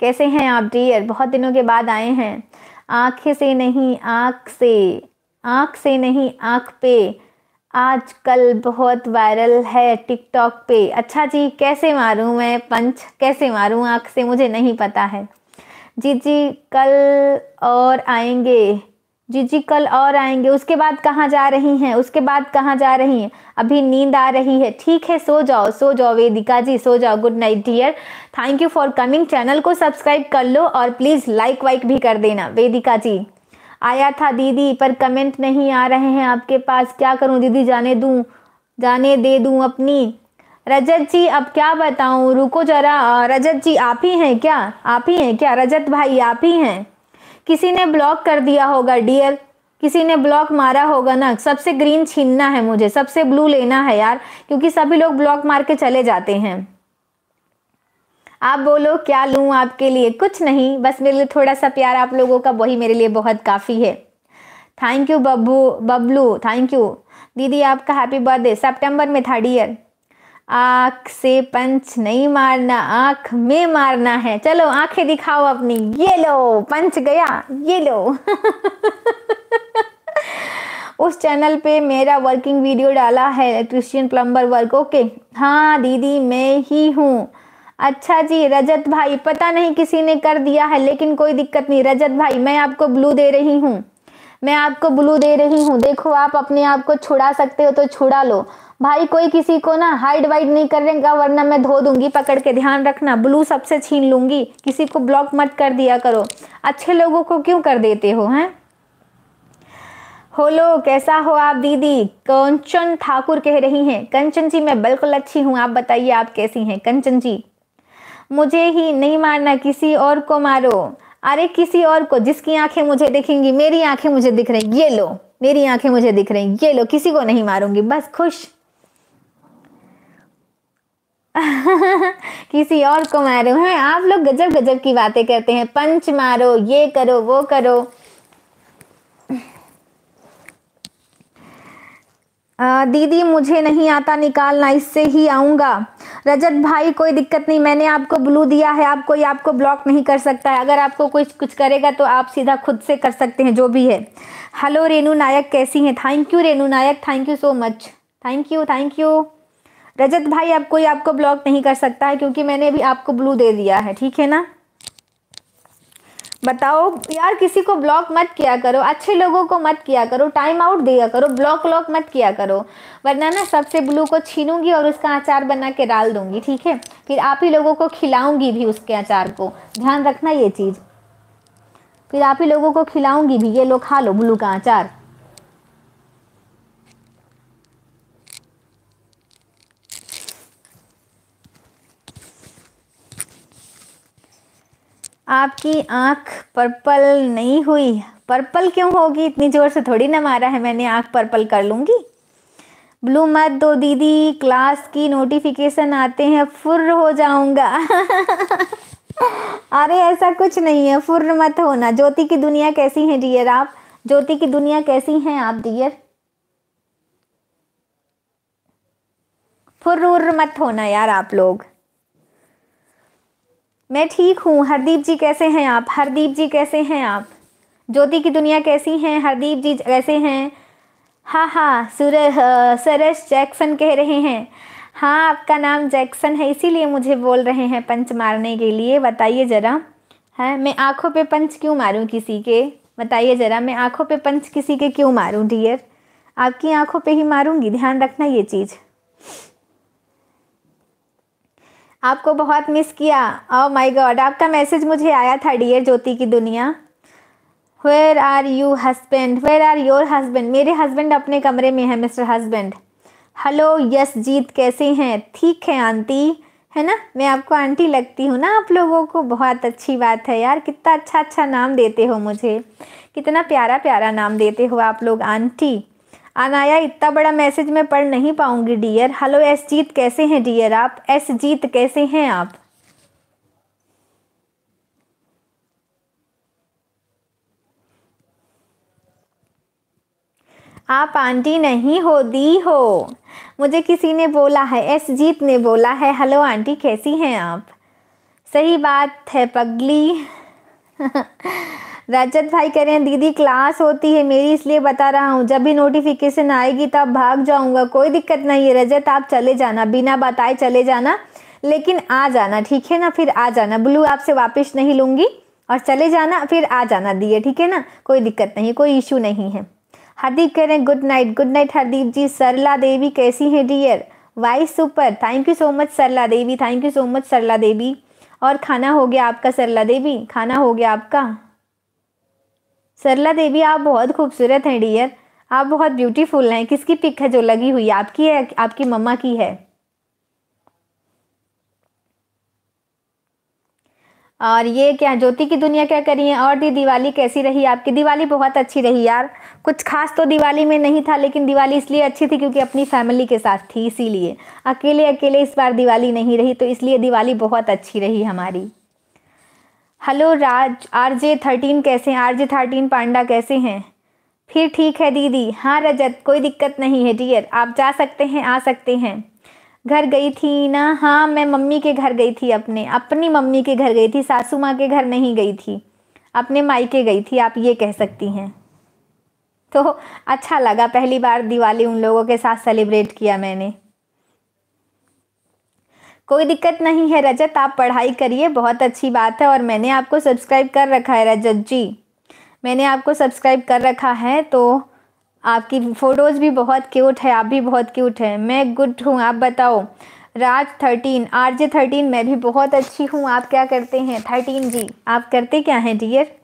कैसे हैं आप डियर बहुत दिनों के बाद आए हैं आँखें से नहीं आँख से आँख से नहीं आँख पे आजकल बहुत वायरल है टिकटॉक पे अच्छा जी कैसे मारूं मैं पंच कैसे मारूं आँख से मुझे नहीं पता है जी जी कल और आएंगे जी जी कल और आएंगे उसके बाद कहाँ जा रही हैं उसके बाद कहाँ जा रही हैं अभी नींद आ रही है ठीक है सो जाओ सो जाओ वेदिका जी सो जाओ good night dear thank you for coming channel को सब्सक्राइब कर लो और प्लीज़ लाइक वाइक भी कर देना वेदिका जी आया था दीदी पर कमेंट नहीं आ रहे हैं आपके पास क्या करूं दीदी जाने दूं जाने दे दूं अपनी रजत जी अब क्या बताऊं रुको जरा रजत जी आप ही हैं क्या आप ही हैं क्या रजत भाई आप ही हैं किसी ने ब्लॉक कर दिया होगा डियर किसी ने ब्लॉक मारा होगा ना सबसे ग्रीन छीनना है मुझे सबसे ब्लू लेना है यार क्योंकि सभी लोग ब्लॉक मार के चले जाते हैं आप बोलो क्या लूँ आपके लिए कुछ नहीं बस मेरे लिए थोड़ा सा प्यार आप लोगों का वही मेरे लिए बहुत काफ़ी है thank you Babbu Bablu thank you दीदी आपका हैप्पी बर्थडे सितंबर में थर्ड ईयर आँख से पंच नहीं मारना आँख में मारना है चलो आंखें दिखाओ अपनी ये लो पंच गया ये लो उस चैनल पे मेरा वर्किंग वीडियो डाला है इलेक्ट्रिशियन प्लम्बर वर्क ओके हाँ दीदी मैं ही हूँ अच्छा जी रजत भाई पता नहीं किसी ने कर दिया है लेकिन कोई दिक्कत नहीं रजत भाई मैं आपको ब्लू दे रही हूँ मैं आपको ब्लू दे रही हूँ देखो आप अपने आप को छुड़ा सकते हो तो छुड़ा लो भाई कोई किसी को ना हाइड वाइड नहीं करेगा वरना मैं धो दूंगी पकड़ के ध्यान रखना ब्लू सबसे छीन लूंगी किसी को ब्लॉक मत कर दिया करो अच्छे लोगों को क्यों कर देते हो हैं होलो कैसा हो आप दीदी कंचन ठाकुर कह रही हैं कंचन जी मैं बिल्कुल अच्छी हूँ आप बताइए आप कैसी हैं कंचन जी मुझे ही नहीं मारना किसी और को मारो अरे किसी और को जिसकी आंखें मुझे दिखेंगी मेरी आंखें मुझे दिख रही ये लो मेरी आंखें मुझे दिख रही ये लो किसी को नहीं मारूंगी बस खुश किसी और को मारो है हाँ, आप लोग गजब गजब की बातें करते हैं पंच मारो ये करो वो करो दीदी मुझे नहीं आता निकालना इससे ही आऊँगा रजत भाई कोई दिक्कत नहीं मैंने आपको ब्लू दिया है आप कोई आपको ब्लॉक नहीं कर सकता है अगर आपको कुछ कुछ करेगा तो आप सीधा खुद से कर सकते हैं जो भी है हेलो रेनू नायक कैसी हैं thank you Renu Nayak thank you so much thank you thank you Rajat भाई आप कोई आपको ब्लॉक नहीं कर सकता है क्योंकि मैंने भी आपको ब्लू दे दिया है ठीक है ना बताओ यार किसी को ब्लॉक मत किया करो अच्छे लोगों को मत किया करो टाइम आउट दिया करो ब्लॉक व्लॉक मत किया करो वरना ना सबसे ब्लू को छीनूंगी और उसका अचार बना के डाल दूंगी ठीक है फिर आप ही लोगों को खिलाऊंगी भी उसके अचार को ध्यान रखना ये चीज़ फिर आप ही लोगों को खिलाऊंगी भी ये लो खा लो ब्लू का अचार आपकी आंख पर्पल नहीं हुई पर्पल क्यों होगी इतनी ज़ोर से थोड़ी ना मारा है मैंने आंख पर्पल कर लूंगी ब्लू मत दो दीदी क्लास की नोटिफिकेशन आते हैं फुर्र हो जाऊंगा अरे ऐसा कुछ नहीं है फुर्र मत होना ज्योति की दुनिया कैसी है डियर आप ज्योति की दुनिया कैसी है आप डियर फुर्र मत होना यार आप लोग मैं ठीक हूँ हरदीप जी कैसे हैं आप हरदीप जी कैसे हैं आप ज्योति की दुनिया कैसी हैं हरदीप जी कैसे हैं हाँ हाँ सुर सरस जैक्सन कह रहे हैं हाँ आपका नाम जैक्सन है इसीलिए मुझे बोल रहे हैं पंच मारने के लिए बताइए ज़रा है मैं आँखों पे पंच क्यों मारूं किसी के बताइए ज़रा मैं आँखों पे पंच किसी के क्यों मारूं डियर आपकी आँखों पे ही मारूंगी ध्यान रखना ये चीज़ आपको बहुत मिस किया ओ माय गॉड आपका मैसेज मुझे आया था डियर ज्योति की दुनिया where are you husband where are your husband मेरे हस्बैंड अपने कमरे में है mister husband hello yes Jeet कैसे हैं ठीक है आंटी है ना मैं आपको आंटी लगती हूँ ना आप लोगों को बहुत अच्छी बात है यार कितना अच्छा अच्छा नाम देते हो मुझे कितना प्यारा प्यारा नाम देते हो आप लोग आंटी अनाया इतना बड़ा मैसेज मैं पढ़ नहीं पाऊंगी डियर हेलो एस जीत कैसे हैं डियर आप एस जीत कैसे हैं आप आप आंटी नहीं हो दी हो मुझे किसी ने बोला है एस जीत ने बोला है हेलो आंटी कैसी हैं आप सही बात है पगली रजत भाई कह रहे हैं दीदी क्लास होती है मेरी इसलिए बता रहा हूँ जब भी नोटिफिकेशन आएगी तब भाग जाऊँगा कोई दिक्कत नहीं है रजत आप चले जाना बिना बताए चले जाना लेकिन आ जाना ठीक है ना फिर आ जाना ब्लू आपसे वापस नहीं लूँगी और चले जाना फिर आ जाना दिए ठीक है ना कोई दिक्कत नहीं कोई इशू नहीं है हरदीप कह रहे हैं good night good night Hardeep ji Sarla Devi कैसी हैं dear Y super thank you so much Sarla Devi thank you so much Sarla Devi और खाना हो गया आपका सरला देवी खाना हो गया आपका सरला देवी आप बहुत खूबसूरत हैं डियर आप बहुत ब्यूटीफुल हैं किसकी पिक है जो लगी हुई आपकी है आपकी मम्मा की है और ये क्या ज्योति की दुनिया क्या करी है और दी दिवाली कैसी रही आपकी दिवाली बहुत अच्छी रही यार कुछ खास तो दिवाली में नहीं था लेकिन दिवाली इसलिए अच्छी थी क्योंकि अपनी फैमिली के साथ थी इसीलिए अकेले अकेले इस बार दिवाली नहीं रही तो इसलिए दिवाली बहुत अच्छी रही हमारी hello Raj R J thirteen कैसे हैं आर जे थर्टीन पांडा कैसे हैं फिर ठीक है दीदी हाँ रजत कोई दिक्कत नहीं है डियर आप जा सकते हैं आ सकते हैं घर गई थी ना हाँ मैं मम्मी के घर गई थी अपने अपनी मम्मी के घर गई थी सासू माँ के घर नहीं गई थी अपने मायके गई थी आप ये कह सकती हैं तो अच्छा लगा पहली बार दिवाली उन लोगों के साथ सेलिब्रेट किया मैंने कोई दिक्कत नहीं है रजत आप पढ़ाई करिए बहुत अच्छी बात है और मैंने आपको सब्सक्राइब कर रखा है रजत जी मैंने आपको सब्सक्राइब कर रखा है तो आपकी फ़ोटोज़ भी बहुत क्यूट है आप भी बहुत क्यूट है मैं गुड हूँ आप बताओ Raj thirteen R J thirteen मैं भी बहुत अच्छी हूँ आप क्या करते हैं थर्टीन जी आप करते क्या हैं डियर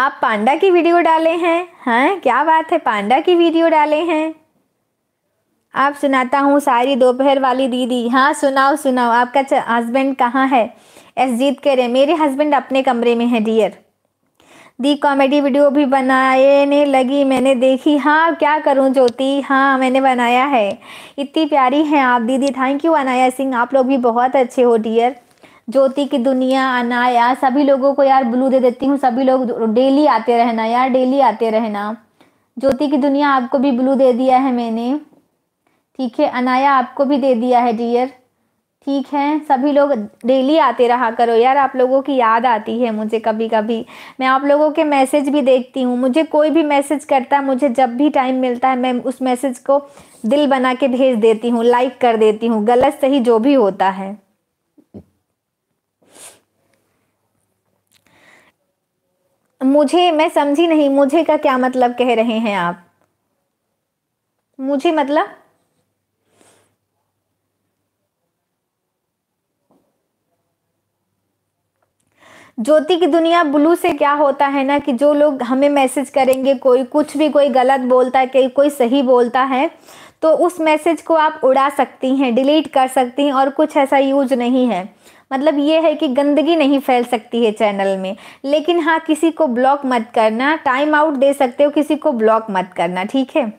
आप पांडा की वीडियो डाले हैं हैं क्या बात है पांडा की वीडियो डाले हैं आप सुनाता हूँ सारी दोपहर वाली दीदी हाँ सुनाओ सुनाओ आपका हस्बैंड कहाँ है एस जीत कह रहे मेरे हस्बैंड अपने कमरे में है डियर दी कॉमेडी वीडियो भी बनाने लगी मैंने देखी हाँ क्या करूँ ज्योति हाँ मैंने बनाया है इतनी प्यारी हैं आप दीदी थैंक यू अनाया सिंह आप लोग भी बहुत अच्छे हो डियर ज्योति की दुनिया अनाया सभी लोगों को यार ब्लू दे देती हूँ सभी लोग डेली आते रहना यार डेली आते रहना ज्योति की दुनिया आपको भी ब्लू दे दिया है मैंने ठीक है अनाया आपको भी दे दिया है डियर ठीक है सभी लोग डेली आते रहा करो यार आप लोगों की याद आती है मुझे कभी कभी मैं आप लोगों के मैसेज भी देखती हूँ मुझे कोई भी मैसेज करता है मुझे जब भी टाइम मिलता है मैं उस मैसेज को दिल बना के भेज देती हूँ लाइक कर देती हूँ गलत सही जो भी होता है मुझे मैं समझी नहीं मुझे का क्या मतलब कह रहे हैं आप मुझे मतलब ज्योति की दुनिया ब्लू से क्या होता है ना कि जो लोग हमें मैसेज करेंगे कोई कुछ भी कोई गलत बोलता है कोई कोई सही बोलता है तो उस मैसेज को आप उड़ा सकती हैं डिलीट कर सकती हैं और कुछ ऐसा यूज नहीं है मतलब ये है कि गंदगी नहीं फैल सकती है चैनल में लेकिन हाँ किसी को ब्लॉक मत करना टाइम आउट दे सकते हो किसी को ब्लॉक मत करना ठीक है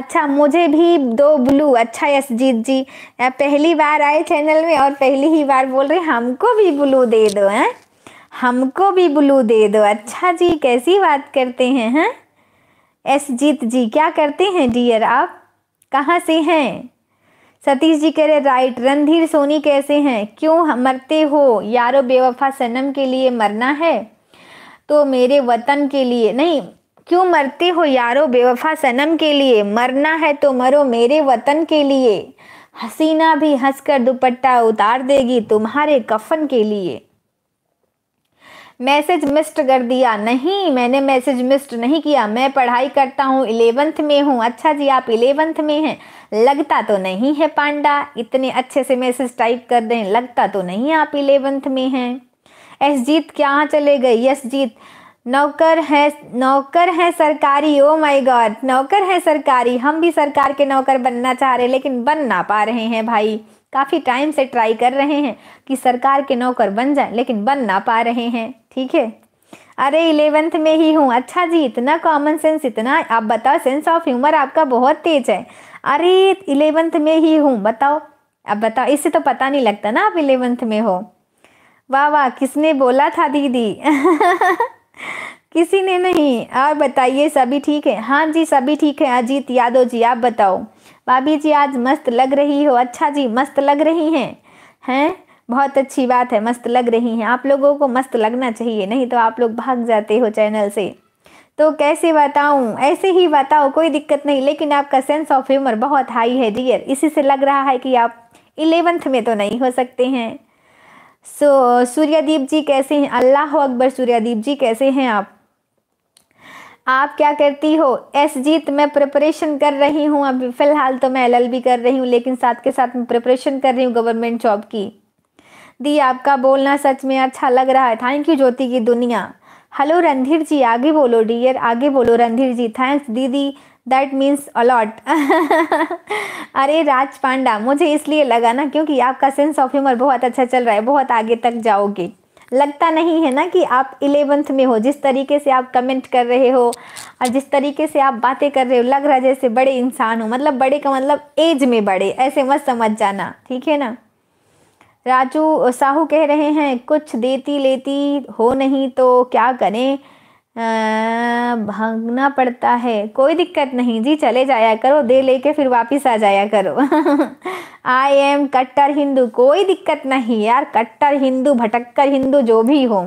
अच्छा मुझे भी दो ब्लू अच्छा यशजीत जी पहली बार आए चैनल में और पहली ही बार बोल रहे हमको भी ब्लू दे दो हैं हमको भी ब्लू दे दो अच्छा जी कैसी बात करते हैं हैं एस जीत जी क्या करते हैं डियर आप कहाँ से हैं सतीश जी कह रहे राइट रणधीर सोनी कैसे हैं क्यों मरते हो यारो बेवफा सनम के लिए मरना है तो मेरे वतन के लिए नहीं क्यों मरते हो यारो बेवफा सनम के लिए मरना है तो मरो मेरे वतन के लिए हसीना भी हंसकर दुपट्टा उतार देगी तुम्हारे कफन के लिए मैसेज मिस्ड कर दिया नहीं मैंने मैसेज मिस्ड नहीं किया मैं पढ़ाई करता हूँ इलेवंथ में हूँ अच्छा जी आप इलेवंथ में हैं लगता तो नहीं है पांडा इतने अच्छे से मैसेज टाइप कर दें लगता तो नहीं आप इलेवंथ में हैं जीत क्या चले गए जीत नौकर है नौकर है सरकारी ओ माय गॉड नौकर है सरकारी हम भी सरकार के नौकर बनना चाह रहे लेकिन बन ना पा रहे हैं भाई काफ़ी टाइम से ट्राई कर रहे हैं कि सरकार के नौकर बन जाए लेकिन बन ना पा रहे हैं ठीक है अरे इलेवेंथ में ही हूँ अच्छा जी इतना कॉमन सेंस इतना आप बताओ सेंस ऑफ ह्यूमर आपका बहुत तेज है अरे इलेवेंथ में ही हूँ बताओ अब बताओ इससे तो पता नहीं लगता ना आप इलेवेंथ में हो वाह वाह किसने बोला था दीदी किसी ने नहीं और बताइए सभी ठीक है हाँ जी सभी ठीक है अजीत यादव जी आप बताओ भाभी जी आज मस्त लग रही हो अच्छा जी मस्त लग रही हैं हैं बहुत अच्छी बात है मस्त लग रही हैं आप लोगों को मस्त लगना चाहिए नहीं तो आप लोग भाग जाते हो चैनल से तो कैसे बताऊं ऐसे ही बताओ कोई दिक्कत नहीं लेकिन आपका सेंस ऑफ ह्यूमर बहुत हाई है डियर इसी से लग रहा है कि आप इलेवंथ में तो नहीं हो सकते हैं सो सूर्यादीप जी कैसे हैं अल्लाह अकबर सूर्यादीप जी कैसे हैं आप आप क्या करती हो एस जीत मैं प्रिपरेशन कर रही हूँ अभी फ़िलहाल तो मैं एलएलबी कर रही हूँ लेकिन साथ के साथ मैं प्रिपरेशन कर रही हूँ गवर्नमेंट जॉब की दी आपका बोलना सच में अच्छा लग रहा है थैंक यू ज्योति की दुनिया हेलो रणधीर जी आगे बोलो डियर आगे बोलो रणधीर जी थैंक्स दीदी दैट मीन्स अलॉट अरे राज पांडा मुझे इसलिए लगा ना क्योंकि आपका सेंस ऑफ ह्यूमर बहुत अच्छा चल रहा है बहुत आगे तक जाओगे लगता नहीं है ना कि आप इलेवंथ में हो जिस तरीके से आप कमेंट कर रहे हो और जिस तरीके से आप बातें कर रहे हो लग रहा है जैसे बड़े इंसान हो मतलब बड़े का मतलब एज में बड़े ऐसे मत समझ जाना ठीक है ना राजू साहू कह रहे हैं कुछ देती लेती हो नहीं तो क्या करें भागना पड़ता है कोई दिक्कत नहीं जी चले जाया करो दे लेके फिर वापस आ जाया करो आई एम कट्टर हिंदू कोई दिक्कत नहीं यार कट्टर हिंदू भटक्कर हिंदू जो भी हो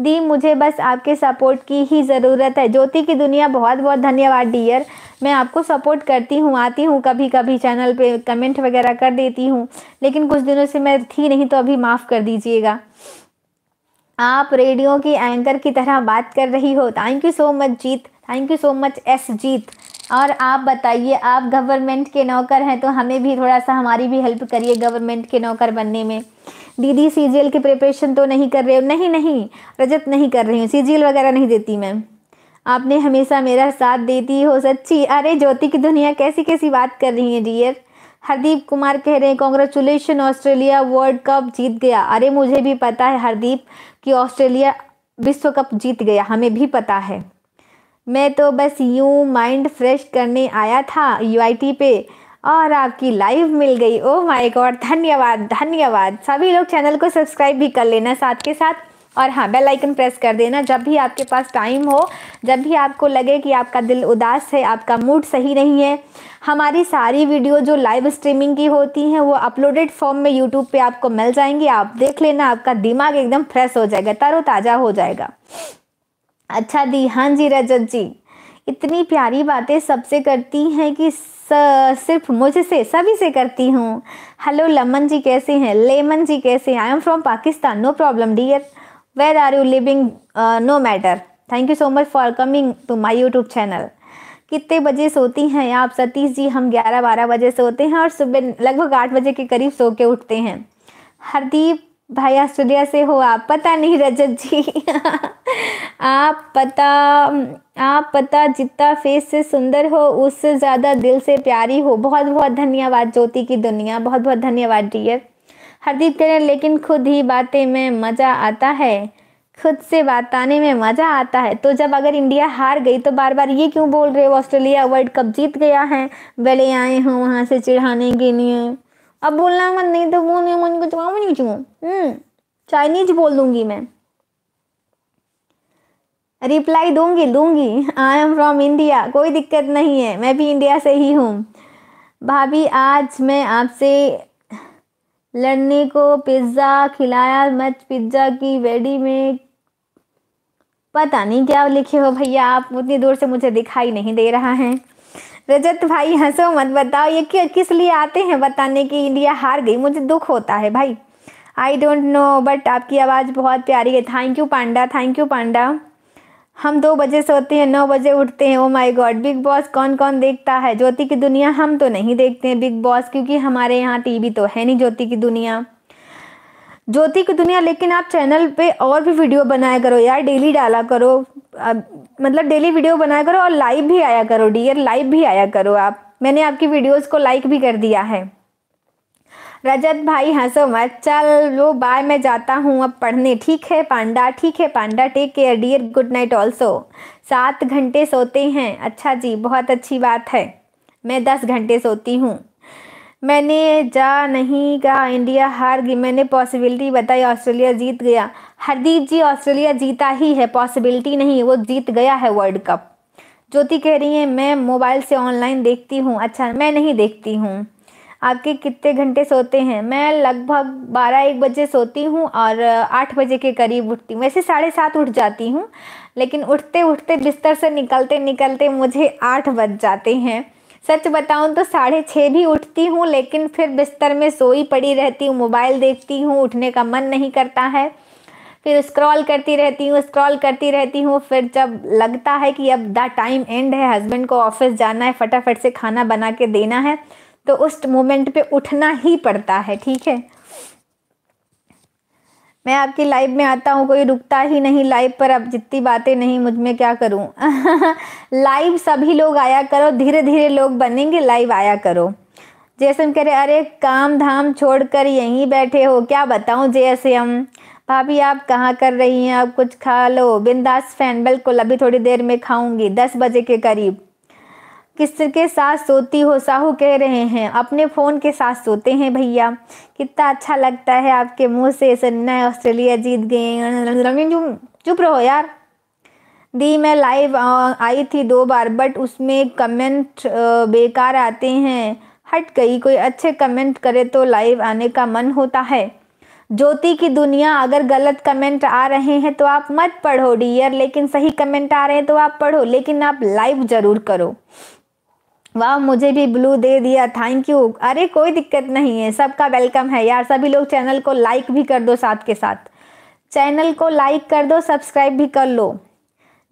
दी मुझे बस आपके सपोर्ट की ही ज़रूरत है ज्योति की दुनिया बहुत बहुत धन्यवाद डियर मैं आपको सपोर्ट करती हूँ आती हूँ कभी कभी चैनल पे कमेंट वगैरह कर देती हूँ लेकिन कुछ दिनों से मैं थी नहीं तो अभी माफ़ कर दीजिएगा आप रेडियो की एंकर की तरह बात कर रही हो thank you so much Jeet thank you so much S Jeet और आप बताइए आप गवर्नमेंट के नौकर हैं तो हमें भी थोड़ा सा हमारी भी हेल्प करिए गवर्नमेंट के नौकर बनने में दीदी सी की प्रिपरेशन तो नहीं कर रहे हो नहीं नहीं रजत नहीं कर रही हूँ सी वगैरह नहीं देती मैं आपने हमेशा मेरा साथ देती हो सच्ची अरे ज्योति की दुनिया कैसी कैसी बात कर रही है डियर हरदीप कुमार कह रहे हैं कॉन्ग्रेचुलेशन ऑस्ट्रेलिया वर्ल्ड कप जीत गया अरे मुझे भी पता है हरदीप कि ऑस्ट्रेलिया विश्व कप जीत गया हमें भी पता है मैं तो बस यूँ माइंड फ्रेश करने आया था यू पे और आपकी लाइव मिल गई ओ माय गॉड धन्यवाद धन्यवाद सभी लोग चैनल को सब्सक्राइब भी कर लेना साथ के साथ और हाँ बेल आइकन प्रेस कर देना जब भी आपके पास टाइम हो जब भी आपको लगे कि आपका दिल उदास है आपका मूड सही नहीं है हमारी सारी वीडियो जो लाइव स्ट्रीमिंग की होती हैं वो अपलोडेड फॉर्म में यूट्यूब पे आपको मिल जाएंगी आप देख लेना आपका दिमाग एकदम फ्रेश हो जाएगा तरोताज़ा हो जाएगा अच्छा दी हाँ जी रजत जी इतनी प्यारी बातें सबसे करती हैं कि सिर्फ मुझसे सभी से करती हूँ हेलो लमन जी कैसे हैं लेमन जी कैसे हैं I am from Pakistan no problem dear where are you living no matter thank you so much for coming to my YouTube channel कितने बजे सोती हैं आप सतीश जी हम ग्यारह बारह बजे सोते हैं और सुबह लगभग आठ बजे के करीब सो के उठते हैं हरदीप भाई आस्ट्रेलिया से हो आप पता नहीं रजत जी आप पता आप पता जितना फेस से सुंदर हो उससे ज़्यादा दिल से प्यारी हो बहुत बहुत धन्यवाद ज्योति की दुनिया बहुत बहुत धन्यवाद डियर हरदीप कह रहे लेकिन खुद ही बातें में मज़ा आता है खुद से बात आने में मज़ा आता है तो जब अगर इंडिया हार गई तो बार बार ये क्यों बोल रहे हो ऑस्ट्रेलिया वर्ल्ड कप जीत गया है बड़े आए हों वहाँ से चिढ़ाने के लिए अब बोलना मन नहीं तो बोलने मन जवाब नहीं कुछ हम्म चाइनीज बोल दूंगी मैं रिप्लाई दूंगी दूंगी आई एम फ्रॉम इंडिया कोई दिक्कत नहीं है मैं भी इंडिया से ही हूँ भाभी आज मैं आपसे लड़ने को पिज़्ज़ा खिलाया मत पिज़्ज़ा की वेडी में पता नहीं क्या लिखे हो भैया आप उतनी दूर से मुझे दिखाई नहीं दे रहा है रजत भाई हंसो मत बताओ ये किस लिए आते हैं बताने की इंडिया हार गई मुझे दुख होता है भाई आई डोंट नो बट आपकी आवाज़ बहुत प्यारी है thank you Panda thank you Panda हम दो बजे सोते हैं नौ बजे उठते हैं oh my god big boss कौन कौन देखता है ज्योति की दुनिया हम तो नहीं देखते हैं बिग बॉस क्योंकि हमारे यहाँ टीवी तो है नहीं ज्योति की दुनिया ज्योति की दुनिया लेकिन आप चैनल पे और भी वीडियो बनाया करो यार डेली डाला करो अब मतलब डेली वीडियो बनाया करो और लाइव भी आया करो डियर लाइव भी आया करो आप मैंने आपकी वीडियोस को लाइक भी कर दिया है रजत भाई हंसो मत चल वो बाय मैं जाता हूँ अब पढ़ने ठीक है पांडा ठीक है Panda take care dear good night also सात घंटे सोते हैं अच्छा जी बहुत अच्छी बात है मैं दस घंटे सोती हूँ मैंने जा नहीं कहा इंडिया हार गई मैंने पॉसिबिलिटी बताई ऑस्ट्रेलिया जीत गया हरदीप जी ऑस्ट्रेलिया जीता ही है पॉसिबिलिटी नहीं वो जीत गया है वर्ल्ड कप ज्योति कह रही है मैं मोबाइल से ऑनलाइन देखती हूँ अच्छा मैं नहीं देखती हूँ आपके कितने घंटे सोते हैं मैं लगभग बारह एक बजे सोती हूँ और आठ बजे के करीब उठती हूँ वैसे साढ़े सात उठ जाती हूँ लेकिन उठते उठते बिस्तर से निकलते निकलते मुझे आठ बज जाते हैं सच बताऊं तो साढ़े छः भी उठती हूँ लेकिन फिर बिस्तर में सोई पड़ी रहती हूँ मोबाइल देखती हूँ उठने का मन नहीं करता है फिर स्क्रॉल करती रहती हूँ स्क्रॉल करती रहती हूँ फिर जब लगता है कि अब द टाइम एंड है हस्बैंड को ऑफिस जाना है फटाफट से खाना बना के देना है तो उस मोमेंट पे उठना ही पड़ता है ठीक है मैं आपकी लाइव में आता हूँ कोई रुकता ही नहीं लाइव पर अब जितनी बातें नहीं मुझ में क्या करूँ लाइव सभी लोग आया करो धीरे धीरे लोग बनेंगे लाइव आया करो जैसे कह रहे अरे काम धाम छोड़कर यहीं बैठे हो क्या बताऊँ जैसे हम भाभी आप कहाँ कर रही हैं आप कुछ खा लो बिंदास फैन बिल्कुल अभी थोड़ी देर में खाऊंगी दस बजे के करीब किसके साथ सोती हो साहू कह रहे हैं अपने फ़ोन के साथ सोते हैं भैया कितना अच्छा लगता है आपके मुंह से सन्ना ऑस्ट्रेलिया जीत गए चुप रहो यार दी मैं लाइव आई थी दो बार बट उसमें कमेंट बेकार आते हैं हट गई कोई अच्छे कमेंट करे तो लाइव आने का मन होता है ज्योति की दुनिया अगर गलत कमेंट आ रहे हैं तो आप मत पढ़ो डियर लेकिन सही कमेंट आ रहे हैं तो आप पढ़ो लेकिन आप लाइव ज़रूर करो वाह मुझे भी ब्लू दे दिया थैंक यू अरे कोई दिक्कत नहीं है सबका वेलकम है यार सभी लोग चैनल को लाइक भी कर दो साथ के साथ चैनल को लाइक कर दो सब्सक्राइब भी कर लो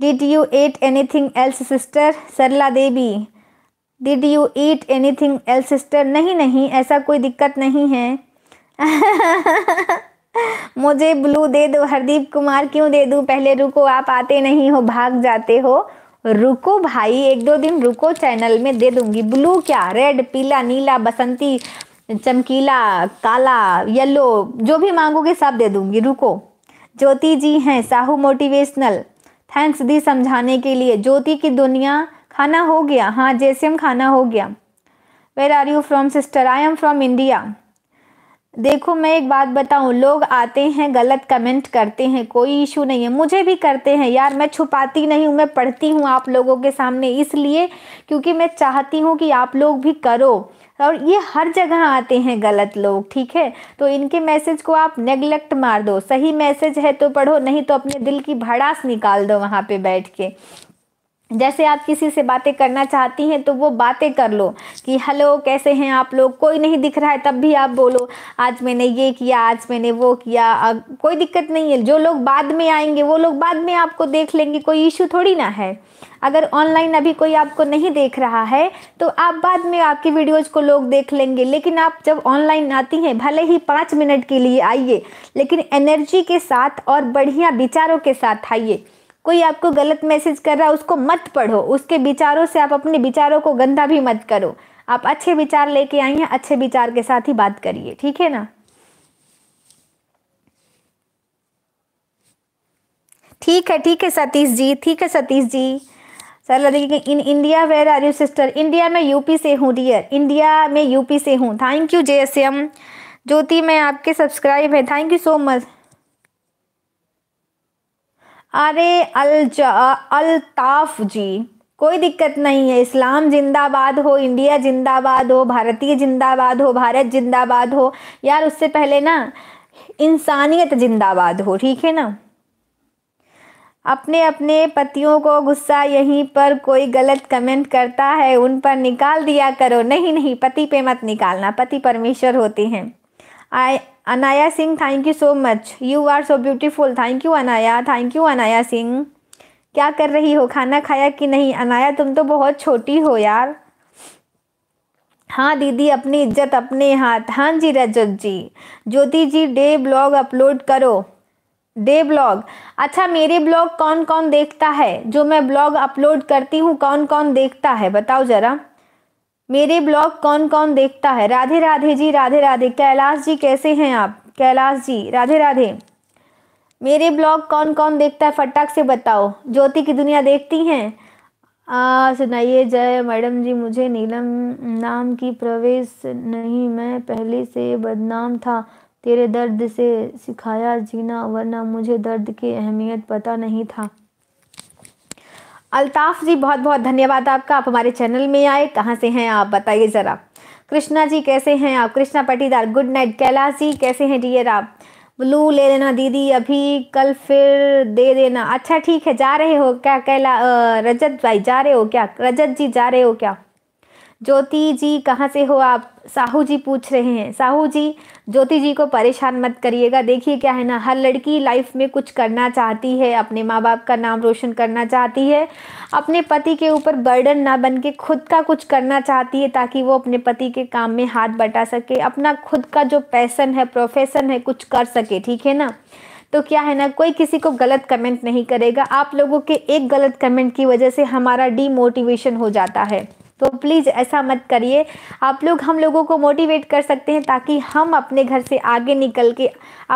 did you eat anything else sister Sarla Devi did you eat anything else sister नहीं नहीं ऐसा कोई दिक्कत नहीं है मुझे ब्लू दे दो हरदीप कुमार क्यों दे दूँ पहले रुको आप आते नहीं हो भाग जाते हो रुको भाई एक दो दिन रुको चैनल में दे दूंगी ब्लू क्या रेड पीला नीला बसंती चमकीला काला येलो जो भी मांगोगे सब दे दूंगी रुको ज्योति जी हैं साहू मोटिवेशनल थैंक्स दी समझाने के लिए ज्योति की दुनिया खाना हो गया हाँ हम खाना हो गया where are you from sister I am from India देखो मैं एक बात बताऊं लोग आते हैं गलत कमेंट करते हैं कोई इशू नहीं है मुझे भी करते हैं यार मैं छुपाती नहीं हूं मैं पढ़ती हूँ आप लोगों के सामने इसलिए क्योंकि मैं चाहती हूं कि आप लोग भी करो और ये हर जगह आते हैं गलत लोग ठीक है तो इनके मैसेज को आप नेग्लेक्ट मार दो सही मैसेज है तो पढ़ो नहीं तो अपने दिल की भड़ास निकाल दो वहाँ पे बैठ के जैसे आप किसी से बातें करना चाहती हैं तो वो बातें कर लो कि हेलो कैसे हैं आप लोग कोई नहीं दिख रहा है तब भी आप बोलो आज मैंने ये किया आज मैंने वो किया अब कोई दिक्कत नहीं है जो लोग बाद में आएंगे वो लोग बाद में आपको देख लेंगे कोई इशू थोड़ी ना है अगर ऑनलाइन अभी कोई आपको नहीं देख रहा है तो आप बाद में आपकी वीडियोज़ को लोग देख लेंगे लेकिन आप जब ऑनलाइन आती हैं भले ही पाँच मिनट के लिए आइए लेकिन एनर्जी के साथ और बढ़िया विचारों के साथ आइए कोई आपको गलत मैसेज कर रहा है उसको मत पढ़ो उसके विचारों से आप अपने विचारों को गंदा भी मत करो आप अच्छे विचार लेके आई हैं अच्छे विचार के साथ ही बात करिए ठीक है ना ठीक है ठीक है सतीश जी ठीक है सतीश जी सर देखिए in India where are you sister India में यूपी से हूँ डियर इंडिया में यूपी से हूँ thank you J S M Jyoti मैं आपके सब्सक्राइब है थैंक यू सो मच अरे अलताफ जी कोई दिक्कत नहीं है इस्लाम जिंदाबाद हो इंडिया जिंदाबाद हो भारतीय जिंदाबाद हो भारत जिंदाबाद हो यार उससे पहले ना इंसानियत जिंदाबाद हो ठीक है ना अपने अपने पतियों को गुस्सा यहीं पर कोई गलत कमेंट करता है उन पर निकाल दिया करो नहीं नहीं पति पे मत निकालना पति परमेश्वर होते हैं I Anaya Singh thank you so much you are so beautiful thank you Anaya thank you Anaya Singh क्या कर रही हो खाना खाया कि नहीं अनाया तुम तो बहुत छोटी हो यार हाँ दीदी अपनी इज्जत अपने हाथ हाँ जी Rajat ji Jyoti ji day blog upload करो डे ब्लॉग अच्छा मेरे ब्लॉग कौन कौन देखता है जो मैं ब्लॉग अपलोड करती हूँ कौन कौन देखता है बताओ ज़रा मेरे ब्लॉग कौन कौन देखता है राधे राधे जी राधे राधे कैलाश जी कैसे हैं आप कैलाश जी राधे राधे मेरे ब्लॉग कौन कौन देखता है फटाक से बताओ ज्योति की दुनिया देखती हैं सुनाइए जय मैडम जी मुझे नीलम नाम की प्रवेश नहीं मैं पहले से बदनाम था तेरे दर्द से सिखाया जीना वरना मुझे दर्द की अहमियत पता नहीं था अल्ताफ़ जी बहुत बहुत धन्यवाद आपका आप हमारे चैनल में आए कहाँ से हैं आप बताइए ज़रा कृष्णा जी कैसे हैं आप कृष्णा पटीदार गुड नाइट कैलाश जी कैसे हैं डियर आप ब्लू ले लेना दीदी अभी कल फिर दे देना अच्छा ठीक है जा रहे हो क्या कैला रजत भाई जा रहे हो क्या रजत जी जा रहे हो क्या ज्योति जी कहाँ से हो आप साहू जी पूछ रहे हैं साहू जी ज्योति जी को परेशान मत करिएगा देखिए क्या है ना हर लड़की लाइफ में कुछ करना चाहती है अपने माँ बाप का नाम रोशन करना चाहती है अपने पति के ऊपर बर्डन ना बन के खुद का कुछ करना चाहती है ताकि वो अपने पति के काम में हाथ बटा सके अपना खुद का जो पैसन है प्रोफेशन है कुछ कर सके ठीक है ना तो क्या है ना कोई किसी को गलत कमेंट नहीं करेगा आप लोगों के एक गलत कमेंट की वजह से हमारा डीमोटिवेशन हो जाता है तो प्लीज़ ऐसा मत करिए आप लोग हम लोगों को मोटिवेट कर सकते हैं ताकि हम अपने घर से आगे निकल के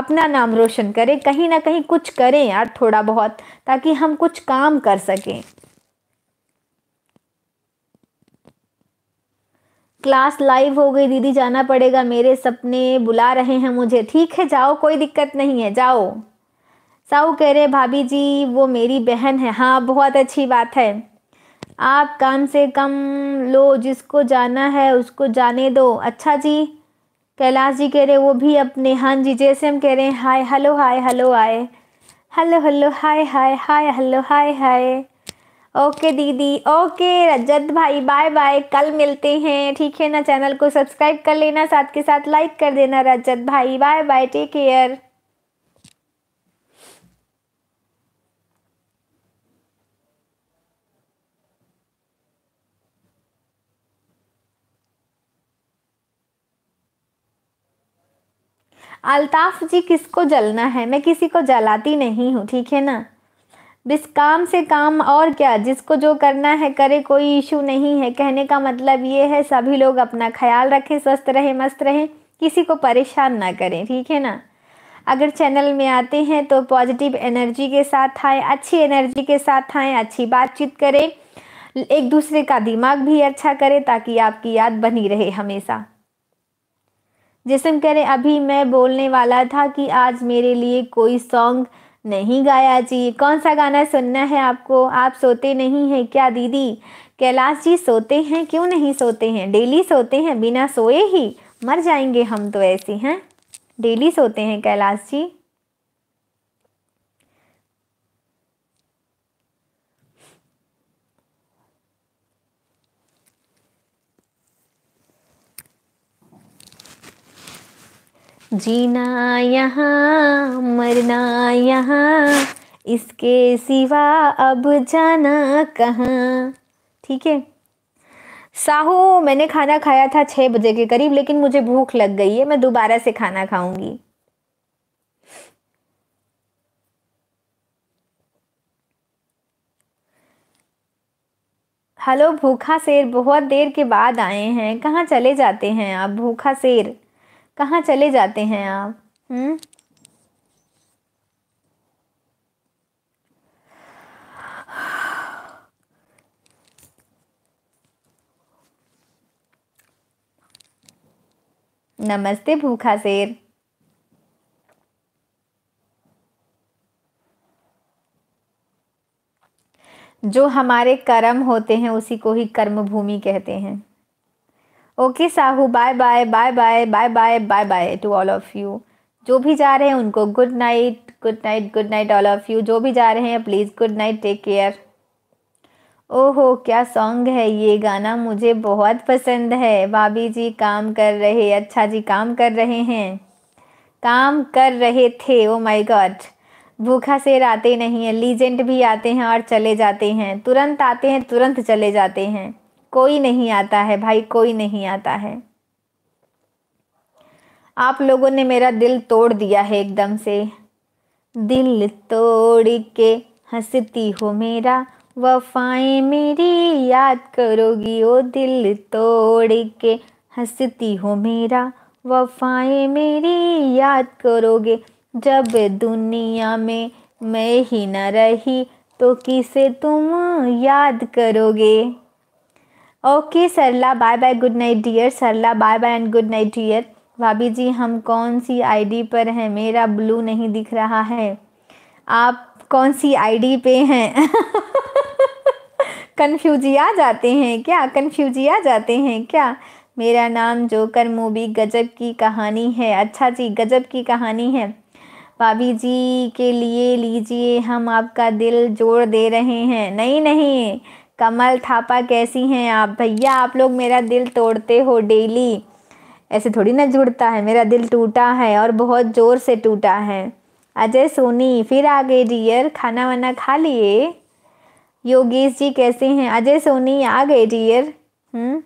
अपना नाम रोशन करें कहीं ना कहीं कुछ करें यार थोड़ा बहुत ताकि हम कुछ काम कर सकें क्लास लाइव हो गई दीदी जाना पड़ेगा मेरे सपने बुला रहे हैं मुझे ठीक है जाओ कोई दिक्कत नहीं है जाओ साहू कह रहे भाभी जी वो मेरी बहन है हाँ बहुत अच्छी बात है आप कम से कम लो जिसको जाना है उसको जाने दो अच्छा जी कैलाश जी कह रहे वो भी अपने हाँ जी जैसे हम कह रहे हैं hi hello hi hello hi hello hello hi hi hi hello hi hi okay दीदी ओके रजत भाई बाय बाय कल मिलते हैं ठीक है ना चैनल को सब्सक्राइब कर लेना साथ के साथ लाइक कर देना रजत भाई bye bye take care Altaf ji किसको जलना है मैं किसी को जलाती नहीं हूँ ठीक है ना बस काम से काम और क्या जिसको जो करना है करे कोई इशू नहीं है कहने का मतलब ये है सभी लोग अपना ख्याल रखें स्वस्थ रहें मस्त रहें किसी को परेशान ना करें ठीक है ना अगर चैनल में आते हैं तो पॉजिटिव एनर्जी के साथ आएँ अच्छी एनर्जी के साथ आएँ अच्छी बातचीत करें एक दूसरे का दिमाग भी अच्छा करें ताकि आपकी याद बनी रहे हमेशा जिसम करें कह रहे अभी मैं बोलने वाला था कि आज मेरे लिए कोई सॉन्ग नहीं गाया जी कौन सा गाना सुनना है आपको आप सोते नहीं हैं क्या दीदी कैलाश जी सोते हैं क्यों नहीं सोते हैं डेली सोते हैं बिना सोए ही मर जाएंगे हम तो ऐसे हैं डेली सोते हैं कैलाश जी जीना यहाँ मरना यहाँ इसके सिवा अब जाना कहाँ ठीक है साहू मैंने खाना खाया था छः बजे के करीब लेकिन मुझे भूख लग गई है मैं दोबारा से खाना खाऊंगी हेलो भूखा शेर बहुत देर के बाद आए हैं कहाँ चले जाते हैं आप भूखा शेर कहाँ चले जाते हैं आप हम्म नमस्ते भूखा शेर जो हमारे कर्म होते हैं उसी को ही कर्म भूमि कहते हैं okay Sahu bye bye bye bye bye bye bye bye to all of you जो भी जा रहे हैं उनको good night good night good night all of you जो भी जा रहे हैं please good night take care ओहो क्या सॉन्ग है ये गाना मुझे बहुत पसंद है भाभी जी काम कर रहे अच्छा जी काम कर रहे हैं काम कर रहे थे ओ माय गॉड भूखा से आते नहीं है लीजेंड भी आते हैं और चले जाते हैं तुरंत आते हैं तुरंत चले जाते हैं कोई नहीं आता है भाई कोई नहीं आता है आप लोगों ने मेरा दिल तोड़ दिया है एकदम से दिल तोड़ के हंसती हो मेरा वफाएं मेरी याद करोगी ओ दिल तोड़ के हंसती हो मेरा वफाएं मेरी याद करोगे जब दुनिया में मैं ही न रही तो किसे तुम याद करोगे okay Sarla bye bye good night dear Sarla bye bye and good night dear भाभी जी हम कौन सी आईडी पर हैं मेरा ब्लू नहीं दिख रहा है आप कौन सी आईडी पे हैं कन्फ्यूजिया जाते हैं क्या कन्फ्यूजिया जाते हैं क्या मेरा नाम जोकर मूवी गजब की कहानी है अच्छा जी गजब की कहानी है भाभी जी के लिए लीजिए हम आपका दिल जोड़ दे रहे हैं नहीं नहीं कमल थापा कैसी हैं आप भैया आप लोग मेरा दिल तोड़ते हो डेली ऐसे थोड़ी ना जुड़ता है मेरा दिल टूटा है और बहुत ज़ोर से टूटा है अजय सोनी फिर आ गए डियर खाना वाना खा लिए योगेश जी कैसे हैं अजय सोनी आ गए डियर हम्म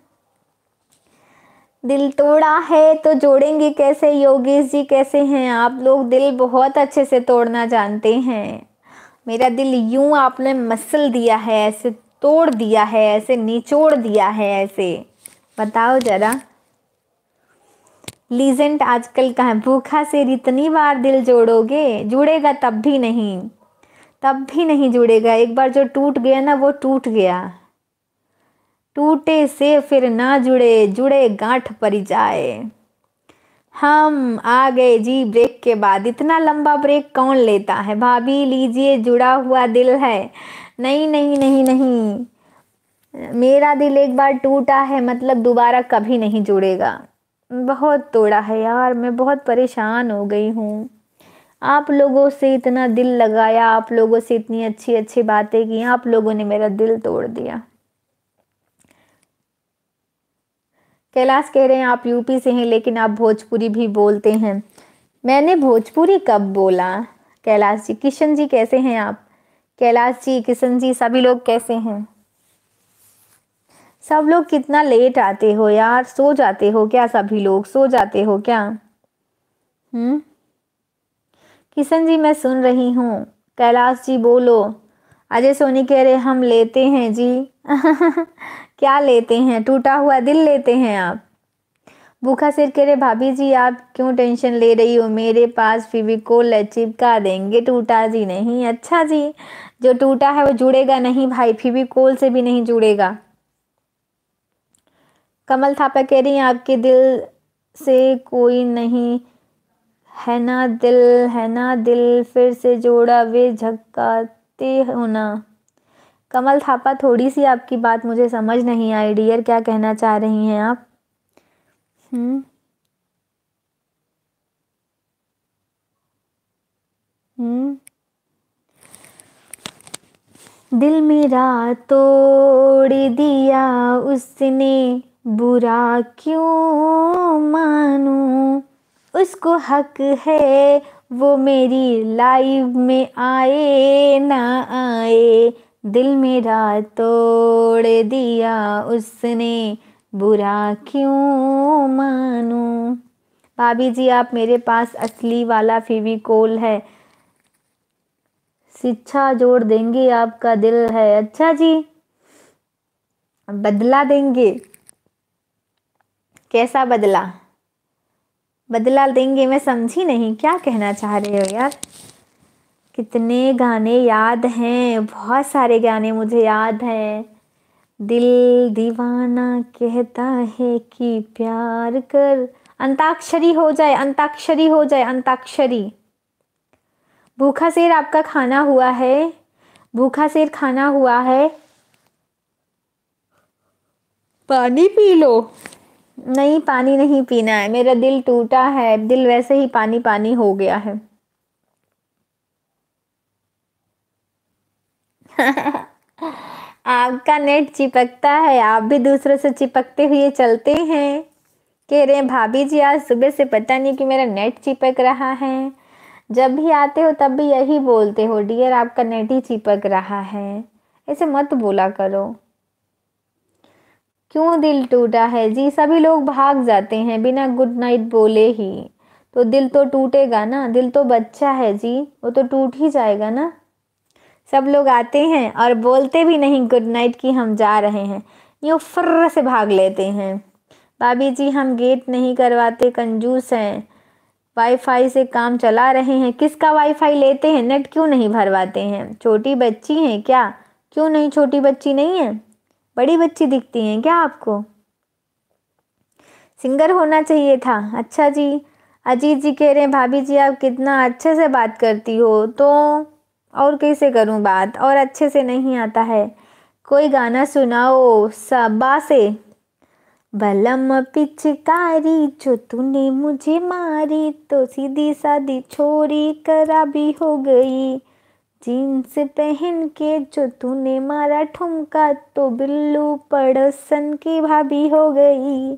दिल तोड़ा है तो जोड़ेंगे कैसे योगेश जी कैसे हैं आप लोग दिल बहुत अच्छे से तोड़ना जानते हैं मेरा दिल यूं आपने मसल दिया है ऐसे तोड़ दिया है ऐसे निचोड़ दिया है ऐसे बताओ जरा लीजेंट आजकल है भूखा से इतनी बार दिल जोड़ोगे जुड़ेगा तब भी नहीं तब भी नहीं जुड़ेगा एक बार जो टूट गया ना वो टूट गया टूटे से फिर ना जुड़े जुड़े गांठ पर जाए हम आ गए जी ब्रेक के बाद इतना लंबा ब्रेक कौन लेता है भाभी लीजिए जुड़ा हुआ दिल है नहीं नहीं नहीं नहीं मेरा दिल एक बार टूटा है मतलब दोबारा कभी नहीं जुड़ेगा बहुत तोड़ा है यार मैं बहुत परेशान हो गई हूँ आप लोगों से इतना दिल लगाया आप लोगों से इतनी अच्छी अच्छी बातें की आप लोगों ने मेरा दिल तोड़ दिया कैलाश कह रहे हैं आप यूपी से हैं लेकिन आप भोजपुरी भी बोलते हैं मैंने भोजपुरी कब बोला कैलाश जी किशन जी कैसे हैं आप कैलाश जी किशन जी सभी लोग कैसे हैं सब लोग कितना लेट आते हो यार सो जाते हो क्या सभी लोग सो जाते हो क्या हम्म किशन जी मैं सुन रही हूँ कैलाश जी बोलो अजय सोनी कह रहे हम लेते हैं जी क्या लेते हैं टूटा हुआ दिल लेते हैं आप भूखा सिर कह रहे भाभी जी आप क्यों टेंशन ले रही हो मेरे पास फेविकोल है चिपका देंगे टूटा जी नहीं अच्छा जी जो टूटा है वो जुड़ेगा नहीं भाई कोल से भी नहीं जुड़ेगा कमल थापा कह रही है आपके दिल से कोई नहीं है ना दिल है ना दिल फिर से जोड़ा वे झकाते होना कमल थापा थोड़ी सी आपकी बात मुझे समझ नहीं आई डियर क्या कहना चाह रही हैं आप हम्म। दिल मेरा तोड़ दिया उसने बुरा क्यों मानू उसको हक है वो मेरी लाइफ में आए ना आए दिल मेरा तोड़ दिया उसने बुरा क्यों मानू भाभी जी आप मेरे पास असली वाला कोल है शिक्षा जोड़ देंगे आपका दिल है अच्छा जी बदला देंगे कैसा बदला बदला देंगे मैं समझी नहीं क्या कहना चाह रहे हो यार कितने गाने याद हैं बहुत सारे गाने मुझे याद हैं दिल दीवाना कहता है कि प्यार कर अंताक्षरी हो जाए अंताक्षरी हो जाए अंताक्षरी भूखा शेर आपका खाना हुआ है भूखा शेर खाना हुआ है पानी पी लो नहीं पानी नहीं पीना है मेरा दिल टूटा है दिल वैसे ही पानी पानी हो गया है आग का नेट चिपकता है आप भी दूसरों से चिपकते हुए चलते हैं कह रहे हैं भाभी जी आज सुबह से पता नहीं कि मेरा नेट चिपक रहा है जब भी आते हो तब भी यही बोलते हो डियर आपका नेट ही चिपक रहा है ऐसे मत बोला करो क्यों दिल टूटा है जी सभी लोग भाग जाते हैं बिना गुड नाइट बोले ही तो दिल तो टूटेगा ना दिल तो बच्चा है जी वो तो टूट ही जाएगा ना सब लोग आते हैं और बोलते भी नहीं गुड नाइट की हम जा रहे हैं यूँ फर्र से भाग लेते हैं भाभी जी हम गेट नहीं करवाते कंजूस हैं वाईफाई से काम चला रहे हैं किसका वाईफाई लेते हैं नेट क्यों नहीं भरवाते हैं छोटी बच्ची हैं क्या क्यों नहीं छोटी बच्ची नहीं है बड़ी बच्ची दिखती हैं क्या आपको सिंगर होना चाहिए था अच्छा जी अजीत जी कह रहे हैं भाभी जी आप कितना अच्छे से बात करती हो तो और कैसे करूं बात और अच्छे से नहीं आता है कोई गाना सुनाओ सबा से बलम पिचकारी जो तूने मुझे मारी तो सीधी सादी छोरी करा भी हो गई जीन्स पहन के जो तूने मारा ठुमका तो बिल्लू पड़सन की भाभी हो गई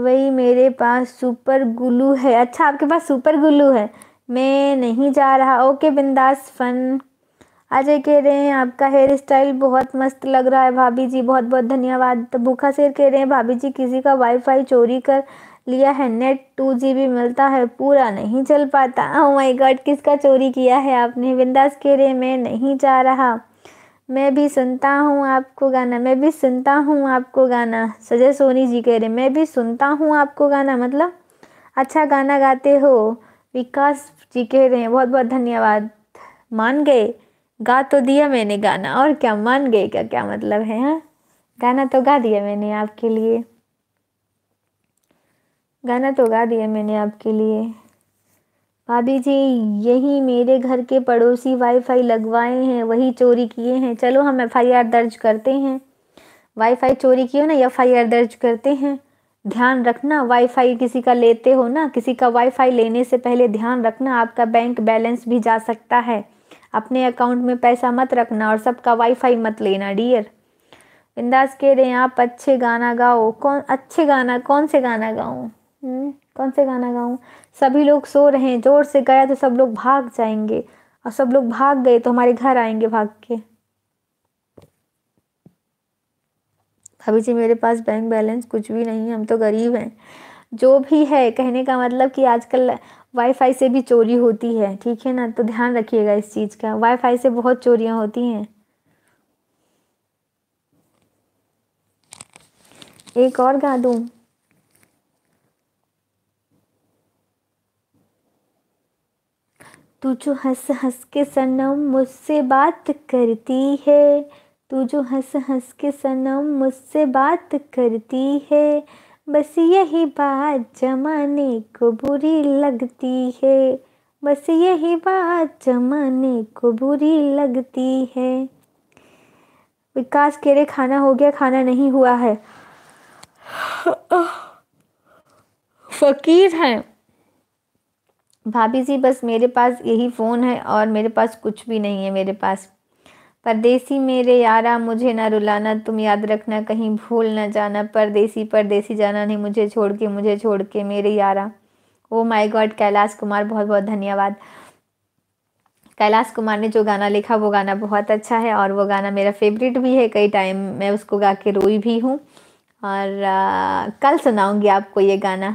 वही मेरे पास सुपर गुलू है अच्छा आपके पास सुपर गुलू है मैं नहीं जा रहा ओके बिंदास फन अजय कह रहे हैं आपका हेयर स्टाइल बहुत मस्त लग रहा है भाभी जी बहुत बहुत धन्यवाद तो भूखा शेर कह रहे हैं भाभी जी किसी का वाईफाई चोरी कर लिया है नेट टू जी बी मिलता है पूरा नहीं चल पाता ओह माय गॉड किसका चोरी किया है आपने बिंदास कह रहे हैं मैं नहीं जा रहा मैं भी सुनता हूँ आपको गाना मैं भी सुनता हूँ आपको गाना सजय सोनी जी कह रहे हैं मैं भी सुनता हूँ आपको गाना मतलब अच्छा गाना गाते हो विकास जी कह रहे हैं बहुत बहुत धन्यवाद मान गए गा तो दिया मैंने गाना और क्या मान गए क्या क्या मतलब है हाँ गाना तो गा दिया मैंने आपके लिए गाना तो गा दिया मैंने आपके लिए भाभी जी यही मेरे घर के पड़ोसी वाईफाई लगवाए हैं वही चोरी किए हैं चलो हम एफआईआर दर्ज करते हैं वाईफाई चोरी किए ना एफआईआर दर्ज करते हैं ध्यान रखना वाईफाई किसी का लेते हो ना किसी का वाईफाई लेने से पहले ध्यान रखना आपका बैंक बैलेंस भी जा सकता है अपने अकाउंट में पैसा मत रखना और सबका वाईफाई मत लेना डियर बिंदास कह रहे हैं आप अच्छे गाना गाओ कौन अच्छे गाना कौन से गाना गाऊँ हम्म, कौन से गाना गाऊँ सभी लोग सो रहे हैं जोर से गया तो सब लोग भाग जाएंगे और सब लोग भाग गए तो हमारे घर आएंगे भाग के भाभी जी मेरे पास बैंक बैलेंस कुछ भी नहीं है हम तो गरीब हैं जो भी है कहने का मतलब कि आजकल वाईफाई से भी चोरी होती है ठीक है ना तो ध्यान रखिएगा इस चीज़ का वाईफाई से बहुत चोरियाँ होती हैं एक और गा दू तू जो हंस हंस के सनम मुझसे बात करती है तू जो हंस हंस के सनम मुझसे बात करती है बस यही बात जमाने को बुरी लगती है बस यही बात जमाने को बुरी लगती है विकास कह रहे खाना हो गया खाना नहीं हुआ है फ़कीर हैं भाभी जी बस मेरे पास यही फ़ोन है और मेरे पास कुछ भी नहीं है मेरे पास परदेसी मेरे यारा मुझे ना रुलाना तुम याद रखना कहीं भूल न जाना परदेसी परदेसी जाना नहीं मुझे छोड़ के मुझे छोड़ के मेरे यारा oh my god Kailash Kumar बहुत बहुत धन्यवाद कैलाश कुमार ने जो गाना लिखा वो गाना बहुत अच्छा है और वो गाना मेरा फेवरेट भी है कई टाइम मैं उसको गा के रोई भी हूँ और आ, कल सुनाऊंगी आपको ये गाना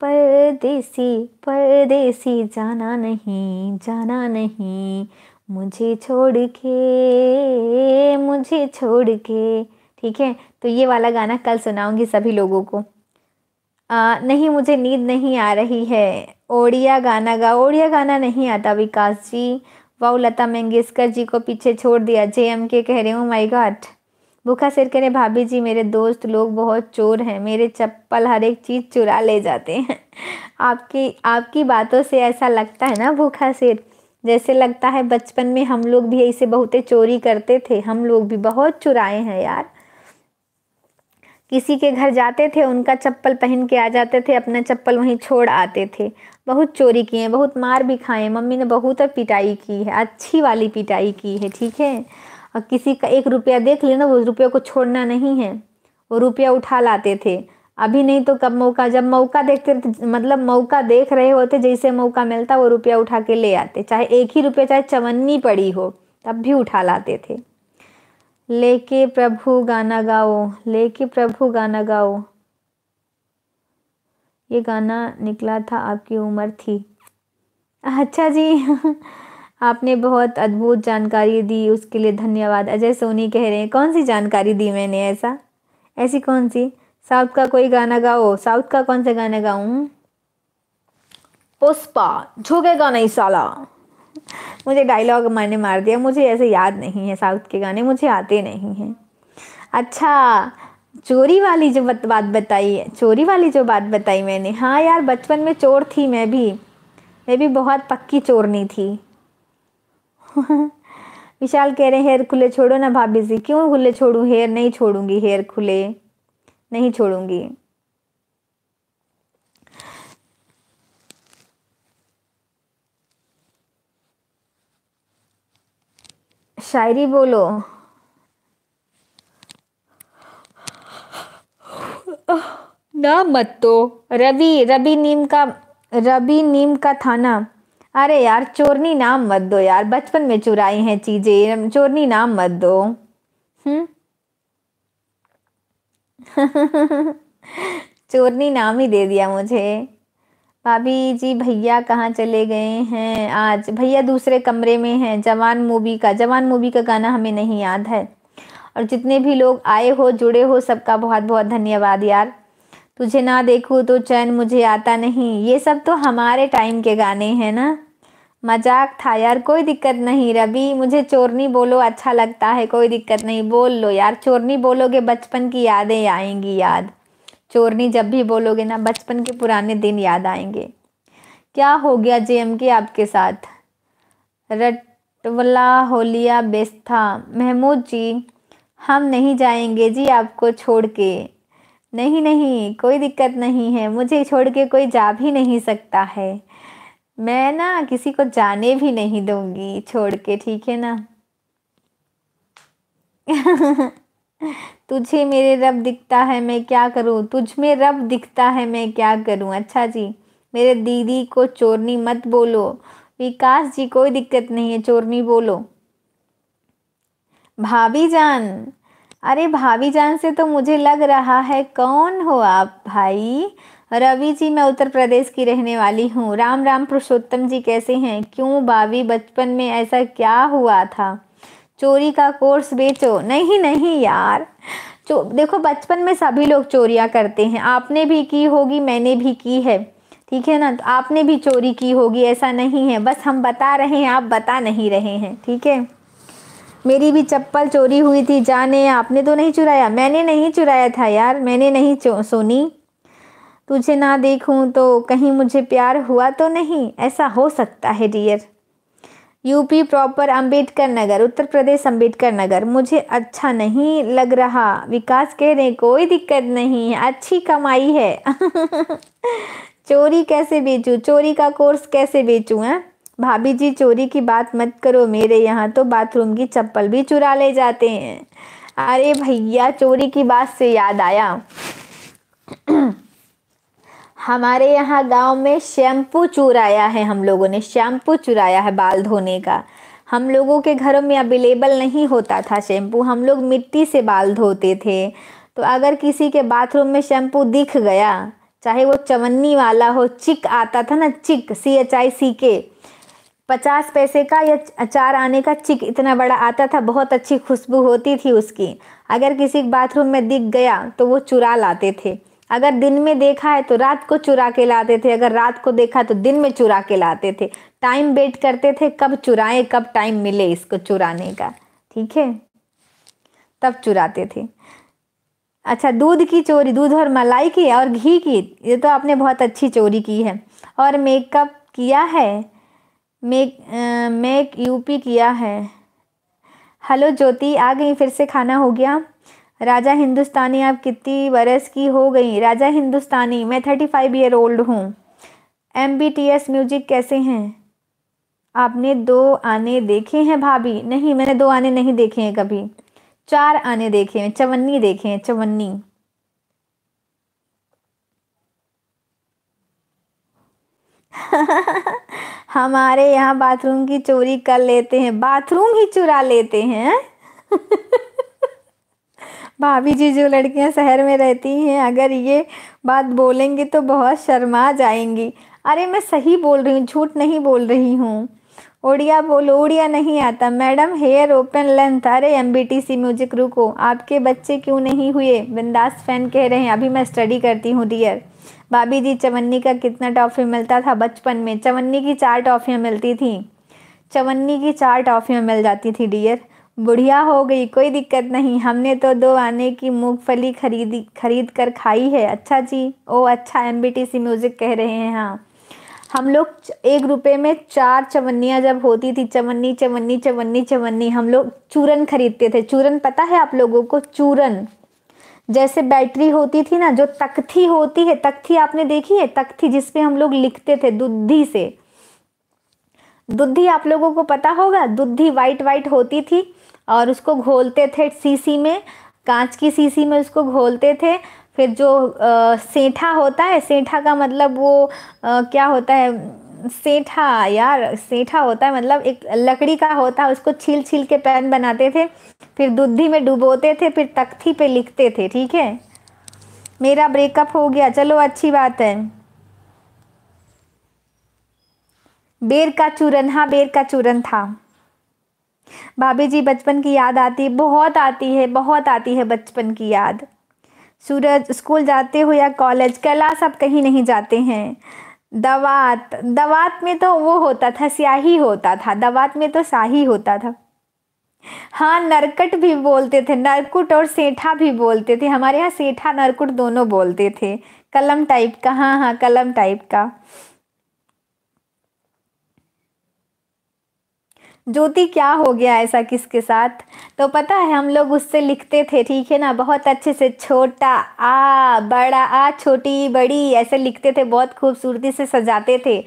परदेसी परदेसी जाना नहीं जाना नहीं मुझे छोड़ के मुझे छोड़ के ठीक है तो ये वाला गाना कल सुनाऊंगी सभी लोगों को आ, नहीं मुझे नींद नहीं आ रही है ओडिया गाना गा ओडिया गाना नहीं आता विकास जी वाह लता मंगेशकर जी को पीछे छोड़ दिया जे एम के कह रहे हूँ माई गॉड भूखा सिर कह रहे भाभी जी मेरे दोस्त लोग बहुत चोर हैं मेरे चप्पल हर एक चीज़ चुरा ले जाते हैं आपकी आपकी बातों से ऐसा लगता है ना भूखा सिर जैसे लगता है बचपन में हम लोग भी ऐसे बहुते चोरी करते थे हम लोग भी बहुत चुराए हैं यार किसी के घर जाते थे उनका चप्पल पहन के आ जाते थे अपना चप्पल वहीं छोड़ आते थे बहुत चोरी किए हैं बहुत मार भी खाए मम्मी ने बहुत पिटाई की है अच्छी वाली पिटाई की है ठीक है और किसी का एक रुपया देख लेना वो रुपये को छोड़ना नहीं है वो रुपया उठा लाते थे अभी नहीं तो कब मौका जब मौका देखते मतलब मौका देख रहे होते जैसे मौका मिलता वो रुपया उठा के ले आते चाहे एक ही रुपया चाहे चवन्नी पड़ी हो तब भी उठा लाते थे लेके प्रभु गाना गाओ लेके प्रभु गाना गाओ ये गाना निकला था आपकी उम्र थी अच्छा जी आपने बहुत अद्भुत जानकारी दी उसके लिए धन्यवाद अजय सोनी कह रहे हैं कौन सी जानकारी दी मैंने ऐसा ऐसी कौन सी साउथ का कोई गाना गाओ साउथ का कौन सा गाना गाऊं पुष्पा झुकेगा नहीं साला मुझे डायलॉग मैंने मार दिया मुझे ऐसे याद नहीं है साउथ के गाने मुझे आते नहीं हैं अच्छा चोरी वाली जो बत, बात बताई है चोरी वाली जो बात बताई मैंने हाँ यार बचपन में चोर थी मैं भी मैं भी बहुत पक्की चोरनी थी विशाल कह रहे हैं हेयर खुले छोड़ो ना भाभी जी क्यों खुले छोड़ू हेयर नहीं छोड़ूंगी हेयर खुले नहीं छोड़ूंगी शायरी बोलो ना मत तो रवि रवि नीम का रवि नीम का थाना अरे यार चोरनी नाम मत दो यार बचपन में चुराई हैं चीजें चोरनी नाम मत दो हम्म चोरनी नाम ही दे दिया मुझे भाभी जी भैया कहाँ चले गए हैं आज भैया दूसरे कमरे में हैं जवान मूवी का जवान मूवी का गाना हमें नहीं याद है और जितने भी लोग आए हो जुड़े हो सबका बहुत बहुत धन्यवाद यार तुझे ना देखूँ तो चैन मुझे आता नहीं ये सब तो हमारे टाइम के गाने हैं ना मजाक था यार कोई दिक्कत नहीं रवि मुझे चोरनी बोलो अच्छा लगता है कोई दिक्कत नहीं बोल लो यार चोरनी बोलोगे बचपन की यादें आएंगी याद चोरनी जब भी बोलोगे ना बचपन के पुराने दिन याद आएंगे क्या हो गया जे एम के आपके साथ रटवला होलिया बेस्था महमूद जी हम नहीं जाएंगे जी आपको छोड़ के नहीं नहीं कोई दिक्कत नहीं है मुझे छोड़ के कोई जा भी नहीं सकता है मैं ना किसी को जाने भी नहीं दूंगी छोड़ के ठीक है ना तुझे मेरे रब दिखता है मैं क्या करूं तुझ में रब दिखता है मैं क्या करूं अच्छा जी मेरे दीदी को चोरनी मत बोलो विकास जी कोई दिक्कत नहीं है चोरनी बोलो भाभी जान अरे भाभी जान से तो मुझे लग रहा है कौन हो आप भाई रवि जी मैं उत्तर प्रदेश की रहने वाली हूँ राम राम पुरुषोत्तम जी कैसे हैं क्यों भाभी बचपन में ऐसा क्या हुआ था चोरी का कोर्स बेचो नहीं नहीं यार तो देखो बचपन में सभी लोग चोरियाँ करते हैं आपने भी की होगी मैंने भी की है ठीक है ना तो आपने भी चोरी की होगी ऐसा नहीं है बस हम बता रहे हैं आप बता नहीं रहे हैं ठीक है मेरी भी चप्पल चोरी हुई थी जाने आपने तो नहीं चुराया मैंने नहीं चुराया था यार मैंने नहीं सोनी तुझे ना देखूं तो कहीं मुझे प्यार हुआ तो नहीं ऐसा हो सकता है dear UP proper Ambedkar Nagar Uttar Pradesh Ambedkar Nagar मुझे अच्छा नहीं लग रहा विकास कह रहे कोई दिक्कत नहीं अच्छी कमाई है चोरी कैसे बेचूं चोरी का कोर्स कैसे बेचूं है भाभी जी चोरी की बात मत करो मेरे यहाँ तो बाथरूम की चप्पल भी चुरा ले जाते हैं अरे भैया चोरी की बात से याद आया हमारे यहाँ गांव में शैम्पू चुराया है हम लोगों ने शैम्पू चुराया है बाल धोने का हम लोगों के घरों में अवेलेबल नहीं होता था शैम्पू हम लोग मिट्टी से बाल धोते थे तो अगर किसी के बाथरूम में शैम्पू दिख गया चाहे वो चवन्नी वाला हो चिक आता था ना चिक सी एच आई सी के पचास पैसे का या चार आने का चिक इतना बड़ा आता था बहुत अच्छी खुशबू होती थी उसकी अगर किसी के बाथरूम में दिख गया तो वो चुरा लाते थे अगर दिन में देखा है तो रात को चुरा के लाते थे अगर रात को देखा तो दिन में चुरा के लाते थे टाइम वेट करते थे कब चुराएं कब टाइम मिले इसको चुराने का ठीक है तब चुराते थे अच्छा दूध की चोरी दूध और मलाई की और घी की ये तो आपने बहुत अच्छी चोरी की है और मेकअप किया है मेक मेक यूपी किया है हेलो ज्योति आ गई फिर से खाना हो गया राजा हिंदुस्तानी आप कितनी बरस की हो गई राजा हिंदुस्तानी मैं थर्टी फाइव ईयर ओल्ड हूँ M B T S music कैसे हैं आपने दो आने देखे हैं भाभी नहीं मैंने दो आने नहीं देखे हैं कभी चार आने देखे हैं चवन्नी देखे हैं चवन्नी हमारे यहाँ बाथरूम की चोरी कर लेते हैं बाथरूम ही चुरा लेते हैं भाभी जी जो लड़कियां शहर में रहती हैं अगर ये बात बोलेंगी तो बहुत शर्मा जाएंगी अरे मैं सही बोल रही हूँ झूठ नहीं बोल रही हूँ ओडिया बोलो ओडिया नहीं आता मैडम हेयर ओपन लेंथ अरे एम म्यूजिक रुको आपके बच्चे क्यों नहीं हुए बिंदास फैन कह रहे हैं अभी मैं स्टडी करती हूँ डियर भाभी जी चवन्नी का कितना टॉफ़ी मिलता था बचपन में चवन्नी की चार टॉफ़ियाँ मिलती थी चवन्नी की चार टॉफ़ियाँ मिल जाती थी डियर बुढ़िया हो गई कोई दिक्कत नहीं हमने तो दो आने की मूंगफली खरीदी खरीद कर खाई है अच्छा जी ओ अच्छा एम म्यूज़िक कह रहे हैं हाँ हम लोग एक रुपए में चार चवन्नियाँ जब होती थी चवन्नी चवन्नी चवन्नी चवन्नी हम लोग चूरन खरीदते थे चूरन पता है आप लोगों को चूरन जैसे बैटरी होती थी ना जो तख्ती होती है तख्ती आपने देखी है तख्ती जिसपे हम लोग लिखते थे दुद्धि से दुद्धी आप लोगों को पता होगा दुद्धी वाइट वाइट होती थी और उसको घोलते थे सीसी में कांच की सीसी में उसको घोलते थे फिर जो सेठा होता है सेठा का मतलब वो आ, क्या होता है सेठा यार सेठा होता है मतलब एक लकड़ी का होता है उसको छील छील के पैन बनाते थे फिर दुधी में डुबोते थे फिर तख्ती पे लिखते थे ठीक है मेरा ब्रेकअप हो गया चलो अच्छी बात है बेर का चूरन हाँ बेर का चूरन था भाभी जी बचपन की याद आती है बहुत आती है बहुत आती है बचपन की याद सूरज स्कूल जाते हो या कॉलेज कैलाश आप कहीं नहीं जाते हैं दवात दवात में तो वो होता था स्याही होता था दवात में तो शाही होता था हाँ नरकट भी बोलते थे नरकुट और सेठा भी बोलते थे हमारे यहाँ सेठा नरकुट दोनों बोलते थे कलम टाइप का हाँ हाँ कलम टाइप का ज्योति क्या हो गया ऐसा किसके साथ तो पता है हम लोग उससे लिखते थे ठीक है ना बहुत अच्छे से छोटा आ बड़ा आ छोटी बड़ी ऐसे लिखते थे बहुत खूबसूरती से सजाते थे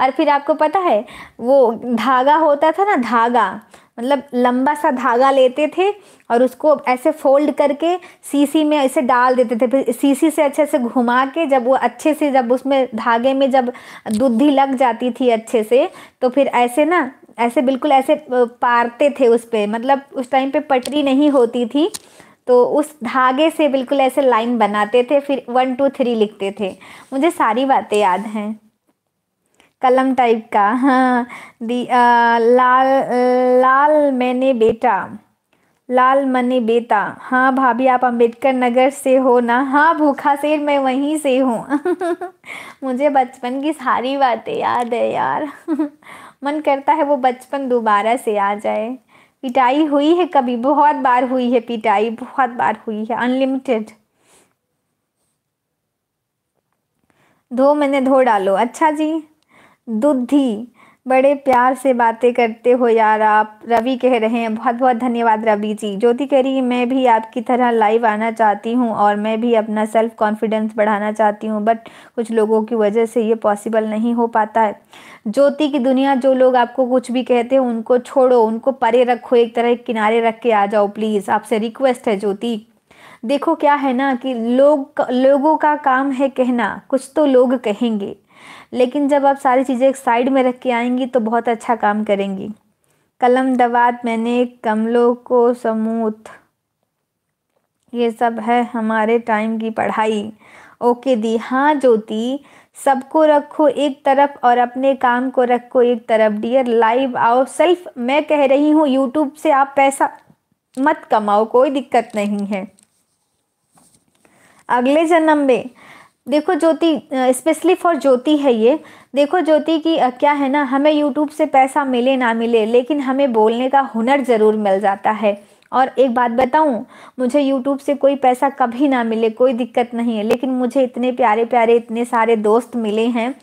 और फिर आपको पता है वो धागा होता था ना धागा मतलब लंबा सा धागा लेते थे और उसको ऐसे फोल्ड करके सीसी में ऐसे डाल देते थे फिर सीसी से अच्छे से घुमा के जब वो अच्छे से जब उसमें धागे में जब दुधी लग जाती थी अच्छे से तो फिर ऐसे ना ऐसे बिल्कुल ऐसे पारते थे उस पर मतलब उस टाइम पे पटरी नहीं होती थी तो उस धागे से बिल्कुल ऐसे लाइन बनाते थे फिर वन टू थ्री लिखते थे मुझे सारी बातें याद हैं कलम टाइप का हाँ दी आ, लाल लाल मैंने बेटा लाल मने बेटा हाँ भाभी आप अंबेडकर नगर से हो ना हाँ भूखा शेर मैं वहीं से हूँ मुझे बचपन की सारी बातें याद है यार मन करता है वो बचपन दोबारा से आ जाए पिटाई हुई है कभी बहुत बार हुई है पिटाई बहुत बार हुई है अनलिमिटेड धो मैंने धो डालो अच्छा जी दुधी बड़े प्यार से बातें करते हो यार आप रवि कह रहे हैं बहुत बहुत धन्यवाद रवि जी ज्योति कह रही मैं भी आपकी तरह लाइव आना चाहती हूँ और मैं भी अपना सेल्फ कॉन्फिडेंस बढ़ाना चाहती हूँ बट कुछ लोगों की वजह से ये पॉसिबल नहीं हो पाता है ज्योति की दुनिया जो लोग आपको कुछ भी कहते हैं उनको छोड़ो उनको परे रखो एक तरह किनारे रख के आ जाओ प्लीज़ आपसे रिक्वेस्ट है ज्योति देखो क्या है ना कि लोग लोगों का काम है कहना कुछ तो लोग कहेंगे लेकिन जब आप सारी चीज़ें एक साइड में रख के आएंगी तो बहुत अच्छा काम करेंगी कलम दवात मैंने कमलों को समूथ ये सब है हमारे टाइम की पढ़ाई ओके दी हाँ ज्योति सबको रखो एक तरफ और अपने काम को रखो एक तरफ डियर लाइव आओ सेल्फ मैं कह रही हूँ यूट्यूब से आप पैसा मत कमाओ कोई दिक्कत नहीं है अगले जन्म में देखो ज्योति स्पेशली फॉर ज्योति है ये देखो ज्योति की क्या है ना हमें यूट्यूब से पैसा मिले ना मिले लेकिन हमें बोलने का हुनर ज़रूर मिल जाता है और एक बात बताऊं मुझे यूट्यूब से कोई पैसा कभी ना मिले कोई दिक्कत नहीं है लेकिन मुझे इतने प्यारे प्यारे इतने सारे दोस्त मिले हैं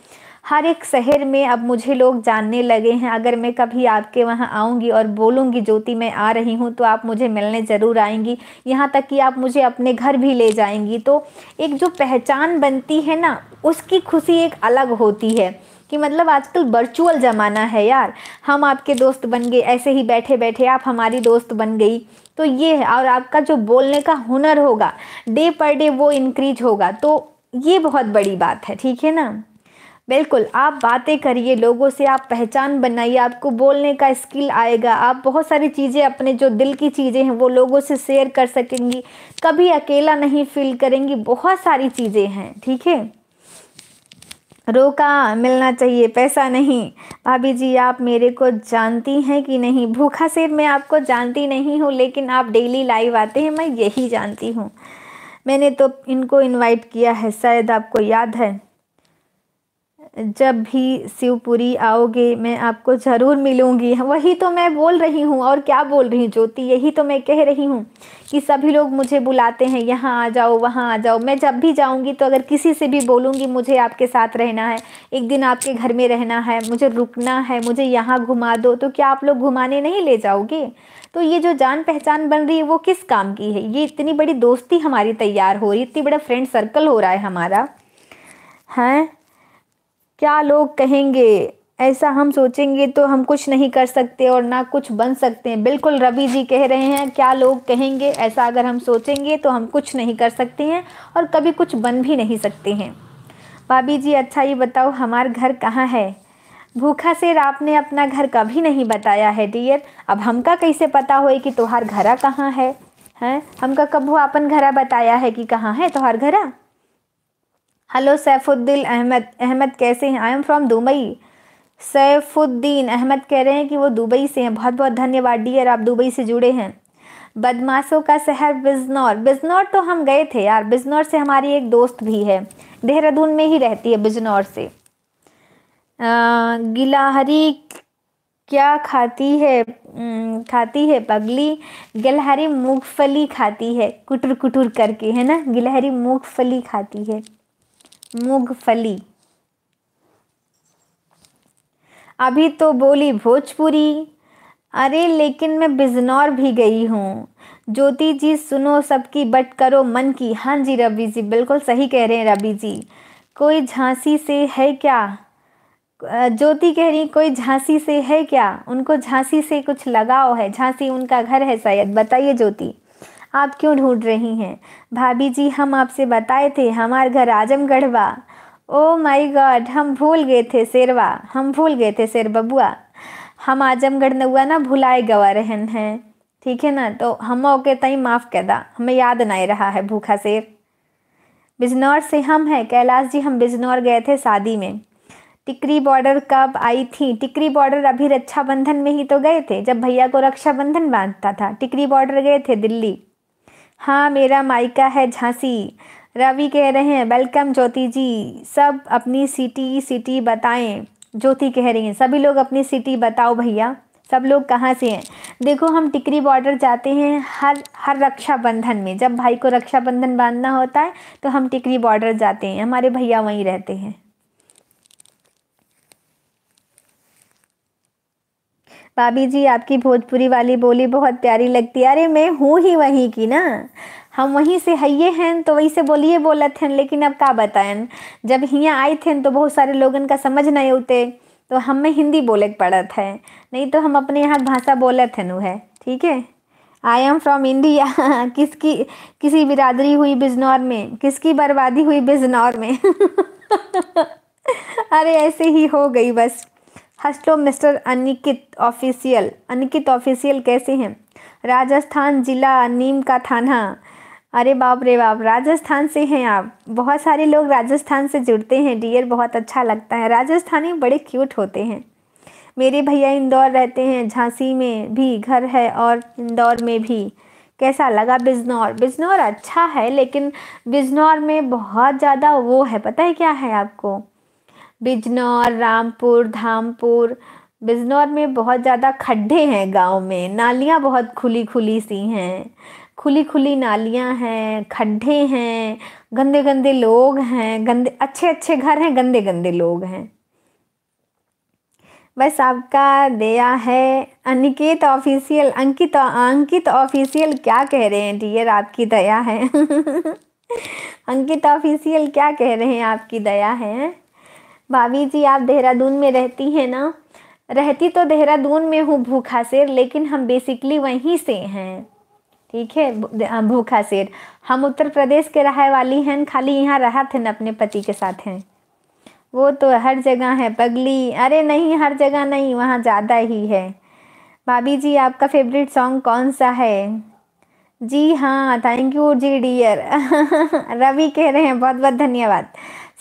हर एक शहर में अब मुझे लोग जानने लगे हैं अगर मैं कभी आपके वहाँ आऊँगी और बोलूँगी ज्योति मैं आ रही हूँ तो आप मुझे मिलने ज़रूर आएंगी यहाँ तक कि आप मुझे अपने घर भी ले जाएंगी तो एक जो पहचान बनती है ना उसकी खुशी एक अलग होती है कि मतलब आजकल वर्चुअल ज़माना है यार हम आपके दोस्त बन गए ऐसे ही बैठे बैठे आप हमारी दोस्त बन गई तो ये है और आपका जो बोलने का हुनर होगा डे पर डे वो इनक्रीज होगा तो ये बहुत बड़ी बात है ठीक है ना बिल्कुल आप बातें करिए लोगों से आप पहचान बनाइए आपको बोलने का स्किल आएगा आप बहुत सारी चीज़ें अपने जो दिल की चीज़ें हैं वो लोगों से शेयर कर सकेंगी कभी अकेला नहीं फील करेंगी बहुत सारी चीज़ें हैं ठीक है रोका मिलना चाहिए पैसा नहीं भाभी जी आप मेरे को जानती हैं कि नहीं भूखा सिर मैं आपको जानती नहीं हूँ लेकिन आप डेली लाइव आते हैं मैं यही जानती हूँ मैंने तो इनको इनवाइट किया है शायद आपको याद है जब भी शिवपुरी आओगे मैं आपको ज़रूर मिलूंगी वही तो मैं बोल रही हूँ और क्या बोल रही हूँ ज्योति यही तो मैं कह रही हूँ कि सभी लोग मुझे बुलाते हैं यहाँ आ जाओ वहाँ आ जाओ मैं जब भी जाऊँगी तो अगर किसी से भी बोलूँगी मुझे आपके साथ रहना है एक दिन आपके घर में रहना है मुझे रुकना है मुझे यहाँ घुमा दो तो क्या आप लोग घुमाने नहीं ले जाओगे तो ये जो जान पहचान बन रही है वो किस काम की है ये इतनी बड़ी दोस्ती हमारी तैयार हो रही इतनी बड़ा फ्रेंड सर्कल हो रहा है हमारा हैं क्या लोग कहेंगे ऐसा हम सोचेंगे तो हम कुछ नहीं कर सकते और ना कुछ बन सकते हैं बिल्कुल रवि जी कह रहे हैं क्या लोग कहेंगे ऐसा अगर हम सोचेंगे तो हम कुछ नहीं कर सकते हैं और कभी कुछ बन भी नहीं सकते हैं भाभी जी अच्छा ये बताओ हमारा घर कहाँ है भूखा शेर आपने अपना घर कभी नहीं बताया है डियर अब हमका कैसे पता हो कि तुहार घरा कहाँ है हैं हमका कब अपन घरा बताया है कि कहाँ है तुहार घरा हेलो सैफुद्दीन अहमद अहमद कैसे हैं I am from Dubai Saifuddin Ahmed कह रहे हैं कि वो दुबई से हैं बहुत बहुत धन्यवाद डियर आप दुबई से जुड़े हैं बदमाशों का शहर बिजनौर बिजनौर तो हम गए थे यार बिजनौर से हमारी एक दोस्त भी है देहरादून में ही रहती है बिजनौर से गिलाहरी क्या खाती है खाती है पगली गिलहरी मूंगफली खाती है कुटुर कुटुर करके है ना गिलहरी मूंगफली खाती है मूंगफली अभी तो बोली भोजपुरी अरे लेकिन मैं बिजनौर भी गई हूँ ज्योति जी सुनो सबकी बट करो मन की हाँ जी रवि जी बिल्कुल सही कह रहे हैं रवि जी कोई झांसी से है क्या ज्योति कह रही कोई झांसी से है क्या उनको झांसी से कुछ लगाव है झांसी उनका घर है शायद बताइए ज्योति आप क्यों ढूंढ रही हैं भाभी जी हम आपसे बताए थे हमारे घर आजमगढ़ बा ओ माय गॉड हम भूल गए थे शेरवा हम भूल गए थे शेर बबुआ हम आजमगढ़ नुआ ना भुलाए गवा रहन हैं ठीक है ना तो हम ओके तई माफ़ कह दा हमें याद नहीं रहा है भूखा शेर बिजनौर से हम हैं कैलाश जी हम बिजनौर गए थे शादी में टिकरी बॉर्डर कब आई थी टिकरी बॉर्डर अभी रक्षाबंधन में ही तो गए थे जब भैया को रक्षाबंधन बांधता था टिकरी बॉर्डर गए थे दिल्ली हाँ मेरा मायका है झांसी रवि कह रहे हैं वेलकम ज्योति जी सब अपनी सिटी सिटी बताएं ज्योति कह रही हैं सभी लोग अपनी सिटी बताओ भैया सब लोग कहाँ से हैं देखो हम टिकरी बॉर्डर जाते हैं हर हर रक्षाबंधन में जब भाई को रक्षाबंधन बांधना होता है तो हम टिकरी बॉर्डर जाते हैं हमारे भैया वहीं रहते हैं भाभी जी आपकी भोजपुरी वाली बोली बहुत प्यारी लगती है अरे मैं हूँ ही वहीं की ना हम वहीं से हइये हैं तो से बोलिए बोला थे लेकिन अब का बताएं जब हियाँ आए थे तो बहुत सारे लोग का समझ नहीं होते तो हमें हिंदी बोले पड़त है नहीं तो हम अपने यहाँ भाषा थे नु है ठीक है आई एम फ्रॉम इंडिया किसकी किसी बिरादरी हुई बिजनौर में किसकी बर्बादी हुई बिजनौर में अरे ऐसे ही हो गई बस hello mister Anikit official Anikit official कैसे हैं राजस्थान जिला नीम का थाना अरे बाप रे बाप राजस्थान से हैं आप बहुत सारे लोग राजस्थान से जुड़ते हैं डियर बहुत अच्छा लगता है राजस्थानी बड़े क्यूट होते हैं मेरे भैया इंदौर रहते हैं झांसी में भी घर है और इंदौर में भी कैसा लगा बिजनौर बिजनौर अच्छा है लेकिन बिजनौर में बहुत ज़्यादा वो है पता है क्या है आपको बिजनौर रामपुर धामपुर बिजनौर में बहुत ज़्यादा खड्डे हैं गांव में नालियाँ बहुत खुली खुली सी हैं खुली खुली नालियाँ हैं खड्ढे हैं गंदे गंदे लोग हैं गंदे अच्छे अच्छे घर हैं गंदे गंदे लोग हैं बस आपका दया है अनिकेत ऑफिशियल अंकित अंकित ऑफिशियल क्या कह रहे हैं डियर आपकी दया है अंकित ऑफिशियल क्या कह रहे हैं आपकी दया है भाभी जी आप देहरादून में रहती हैं ना रहती तो देहरादून में हूँ भूखा शेर लेकिन हम बेसिकली वहीं से हैं ठीक है भूखा शेर हम उत्तर प्रदेश के रहने वाली हैं खाली यहाँ रहा थे ना अपने पति के साथ हैं वो तो हर जगह है पगली अरे नहीं हर जगह नहीं वहाँ ज़्यादा ही है भाभी जी आपका फेवरेट सॉन्ग कौन सा है जी हाँ थैंक यू जी डियर रवि कह रहे हैं बहुत बहुत धन्यवाद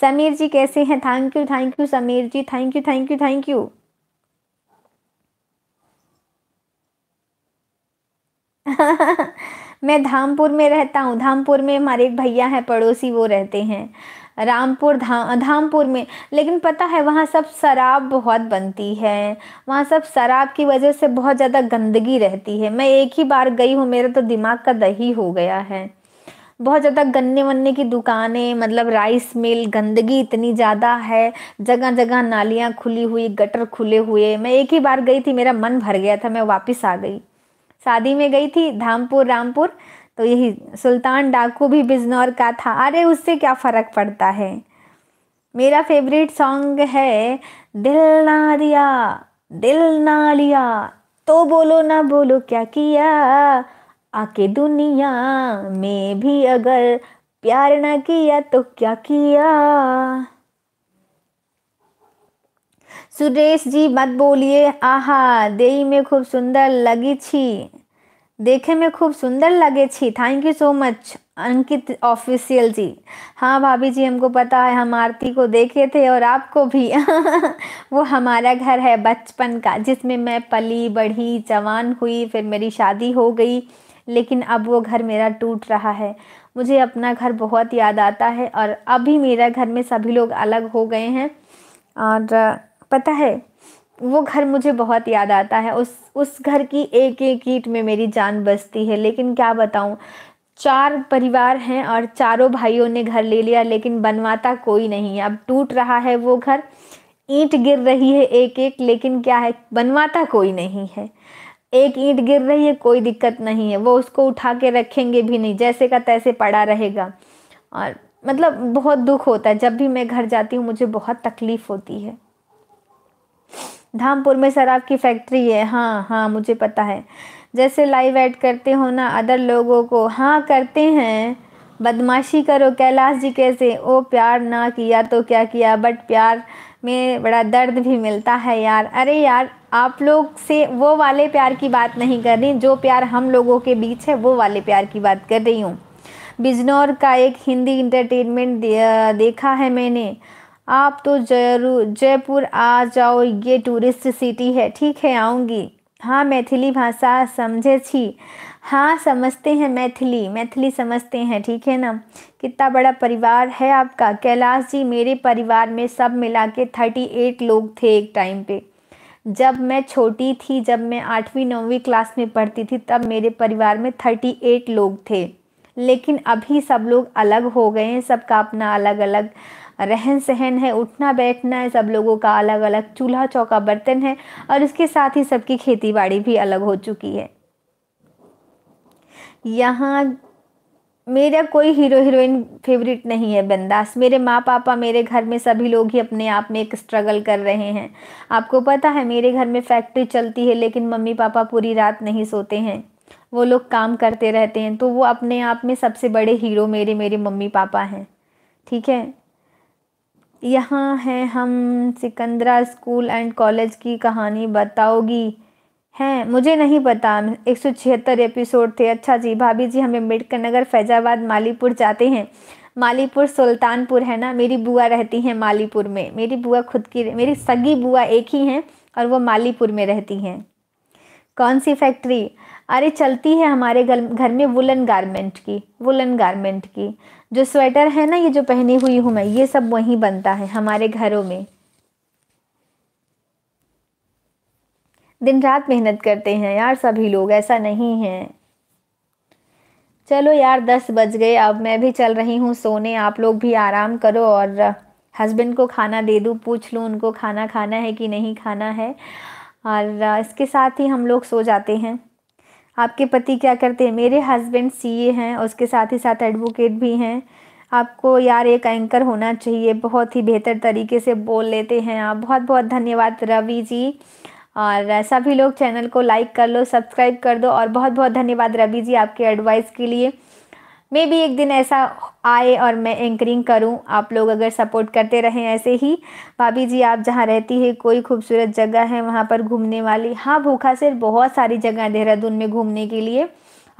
समीर जी कैसे हैं thank you thank you Sameer ji thank you thank you thank you मैं धामपुर में रहता हूँ धामपुर में हमारे एक भैया है पड़ोसी वो रहते हैं रामपुर धा धामपुर में लेकिन पता है वहाँ सब शराब बहुत बनती है वहाँ सब शराब की वजह से बहुत ज़्यादा गंदगी रहती है मैं एक ही बार गई हूँ मेरा तो दिमाग का दही हो गया है बहुत ज़्यादा गन्ने वन्ने की दुकानें मतलब राइस मिल गंदगी इतनी ज़्यादा है जगह जगह नालियाँ खुली हुई गटर खुले हुए मैं एक ही बार गई थी मेरा मन भर गया था मैं वापस आ गई शादी में गई थी धामपुर रामपुर तो यही सुल्तान डाकू भी बिजनौर का था अरे उससे क्या फ़र्क पड़ता है मेरा फेवरेट सॉन्ग है दिल ना दिया दिल ना लिया तो बोलो ना बोलो क्या किया आके दुनिया में भी अगर प्यार ना किया तो क्या किया सुरेश जी मत बोलिए आहा देई में खूब सुंदर लगी छी देखे में खूब सुंदर लगे छी thank you so much Ankit official ji हाँ भाभी जी हमको पता है हम आरती को देखे थे और आपको भी वो हमारा घर है बचपन का जिसमें मैं पली बढ़ी जवान हुई फिर मेरी शादी हो गई लेकिन अब वो घर मेरा टूट रहा है मुझे अपना घर बहुत याद आता है और अभी मेरा घर में सभी लोग अलग हो गए हैं और पता है वो घर मुझे बहुत याद आता है उस उस घर की एक एक ईट में मेरी जान बसती है लेकिन क्या बताऊँ चार परिवार हैं और चारों भाइयों ने घर ले लिया लेकिन बनवाता कोई नहीं अब टूट रहा है वो घर ईंट गिर रही है एक एक लेकिन क्या है बनवाता कोई नहीं है एक ईंट गिर रही है कोई दिक्कत नहीं है वो उसको उठा के रखेंगे भी नहीं जैसे का तैसे पड़ा रहेगा और मतलब बहुत दुख होता है जब भी मैं घर जाती हूँ मुझे बहुत तकलीफ़ होती है धामपुर में शराब की फैक्ट्री है हाँ हाँ मुझे पता है जैसे लाइव ऐड करते हो ना अदर लोगों को हाँ करते हैं बदमाशी करो कैलाश जी कैसे ओ प्यार ना किया तो क्या किया बट प्यार મે બડા દર્દ ભી મિલતા હૈ યાર અરે યાર આપ લોગ સે વો વાલે પ્યાર કી બાત નહીં કર રહીં જો પ્યાર હમ લોકો કે બીચ હે વો વાલે પ્યાર કી બાત કર રહીં હું બિજનોર કા એક હિન્દી એન્ટરટેનમેન્ટ દેખા હે મેને આપ તો જયપુર આ જાવ યે ટુરિસ્ટ સિટી હે ઠીક હે આઉંગી હા મેથીલી ભાષા સમજે છી हाँ समझते हैं मैथिली मैथिली समझते हैं ठीक है ना कितना बड़ा परिवार है आपका कैलाश जी मेरे परिवार में सब मिला के थर्टी एट लोग थे एक टाइम पे जब मैं छोटी थी जब मैं आठवीं नौवीं क्लास में पढ़ती थी तब मेरे परिवार में थर्टी एट लोग थे लेकिन अभी सब लोग अलग हो गए हैं सबका अपना अलग अलग रहन सहन है उठना बैठना है सब लोगों का अलग अलग चूल्हा चौका बर्तन है और इसके साथ ही सबकी खेती बाड़ी भी अलग हो चुकी है यहाँ मेरा कोई हीरो हीरोइन फेवरेट नहीं है बिंदास मेरे माँ पापा मेरे घर में सभी लोग ही अपने आप में एक स्ट्रगल कर रहे हैं आपको पता है मेरे घर में फैक्ट्री चलती है लेकिन मम्मी पापा पूरी रात नहीं सोते हैं वो लोग काम करते रहते हैं तो वो अपने आप में सबसे बड़े हीरो मेरे मेरे मम्मी पापा हैं ठीक है यहाँ हैं हम सिकंदरा स्कूल एंड कॉलेज की कहानी बताओगी हैं मुझे नहीं पता एक सौ छिहत्तर एपिसोड थे अच्छा जी भाभी जी हम अम्बेडकर नगर फैजाबाद मालीपुर जाते हैं मालीपुर सुल्तानपुर है ना मेरी बुआ रहती हैं मालीपुर में मेरी बुआ खुद की मेरी सगी बुआ एक ही हैं और वो मालीपुर में रहती हैं कौन सी फैक्ट्री अरे चलती है हमारे घर घर में वुलन गारमेंट की वुलन गारमेंट की जो स्वेटर है ना ये जो पहनी हुई हूँ मैं ये सब वहीं बनता है हमारे घरों में दिन रात मेहनत करते हैं यार सभी लोग ऐसा नहीं है चलो यार दस बज गए अब मैं भी चल रही हूँ सोने आप लोग भी आराम करो और हस्बैंड को खाना दे दूँ पूछ लूँ उनको खाना खाना है कि नहीं खाना है और इसके साथ ही हम लोग सो जाते हैं आपके पति क्या करते हैं मेरे हस्बैंड सीए हैं उसके साथ ही साथ एडवोकेट भी हैं आपको यार एक एंकर होना चाहिए बहुत ही बेहतर तरीके से बोल लेते हैं आप बहुत बहुत धन्यवाद रवि जी और सभी लोग चैनल को लाइक कर लो सब्सक्राइब कर दो और बहुत बहुत धन्यवाद रवि जी आपके एडवाइस के लिए मे भी एक दिन ऐसा आए और मैं एंकरिंग करूं आप लोग अगर सपोर्ट करते रहें ऐसे ही भाभी जी आप जहां रहती है कोई खूबसूरत जगह है वहां पर घूमने वाली हाँ भूखा सिर बहुत सारी जगह देहरादून में घूमने के लिए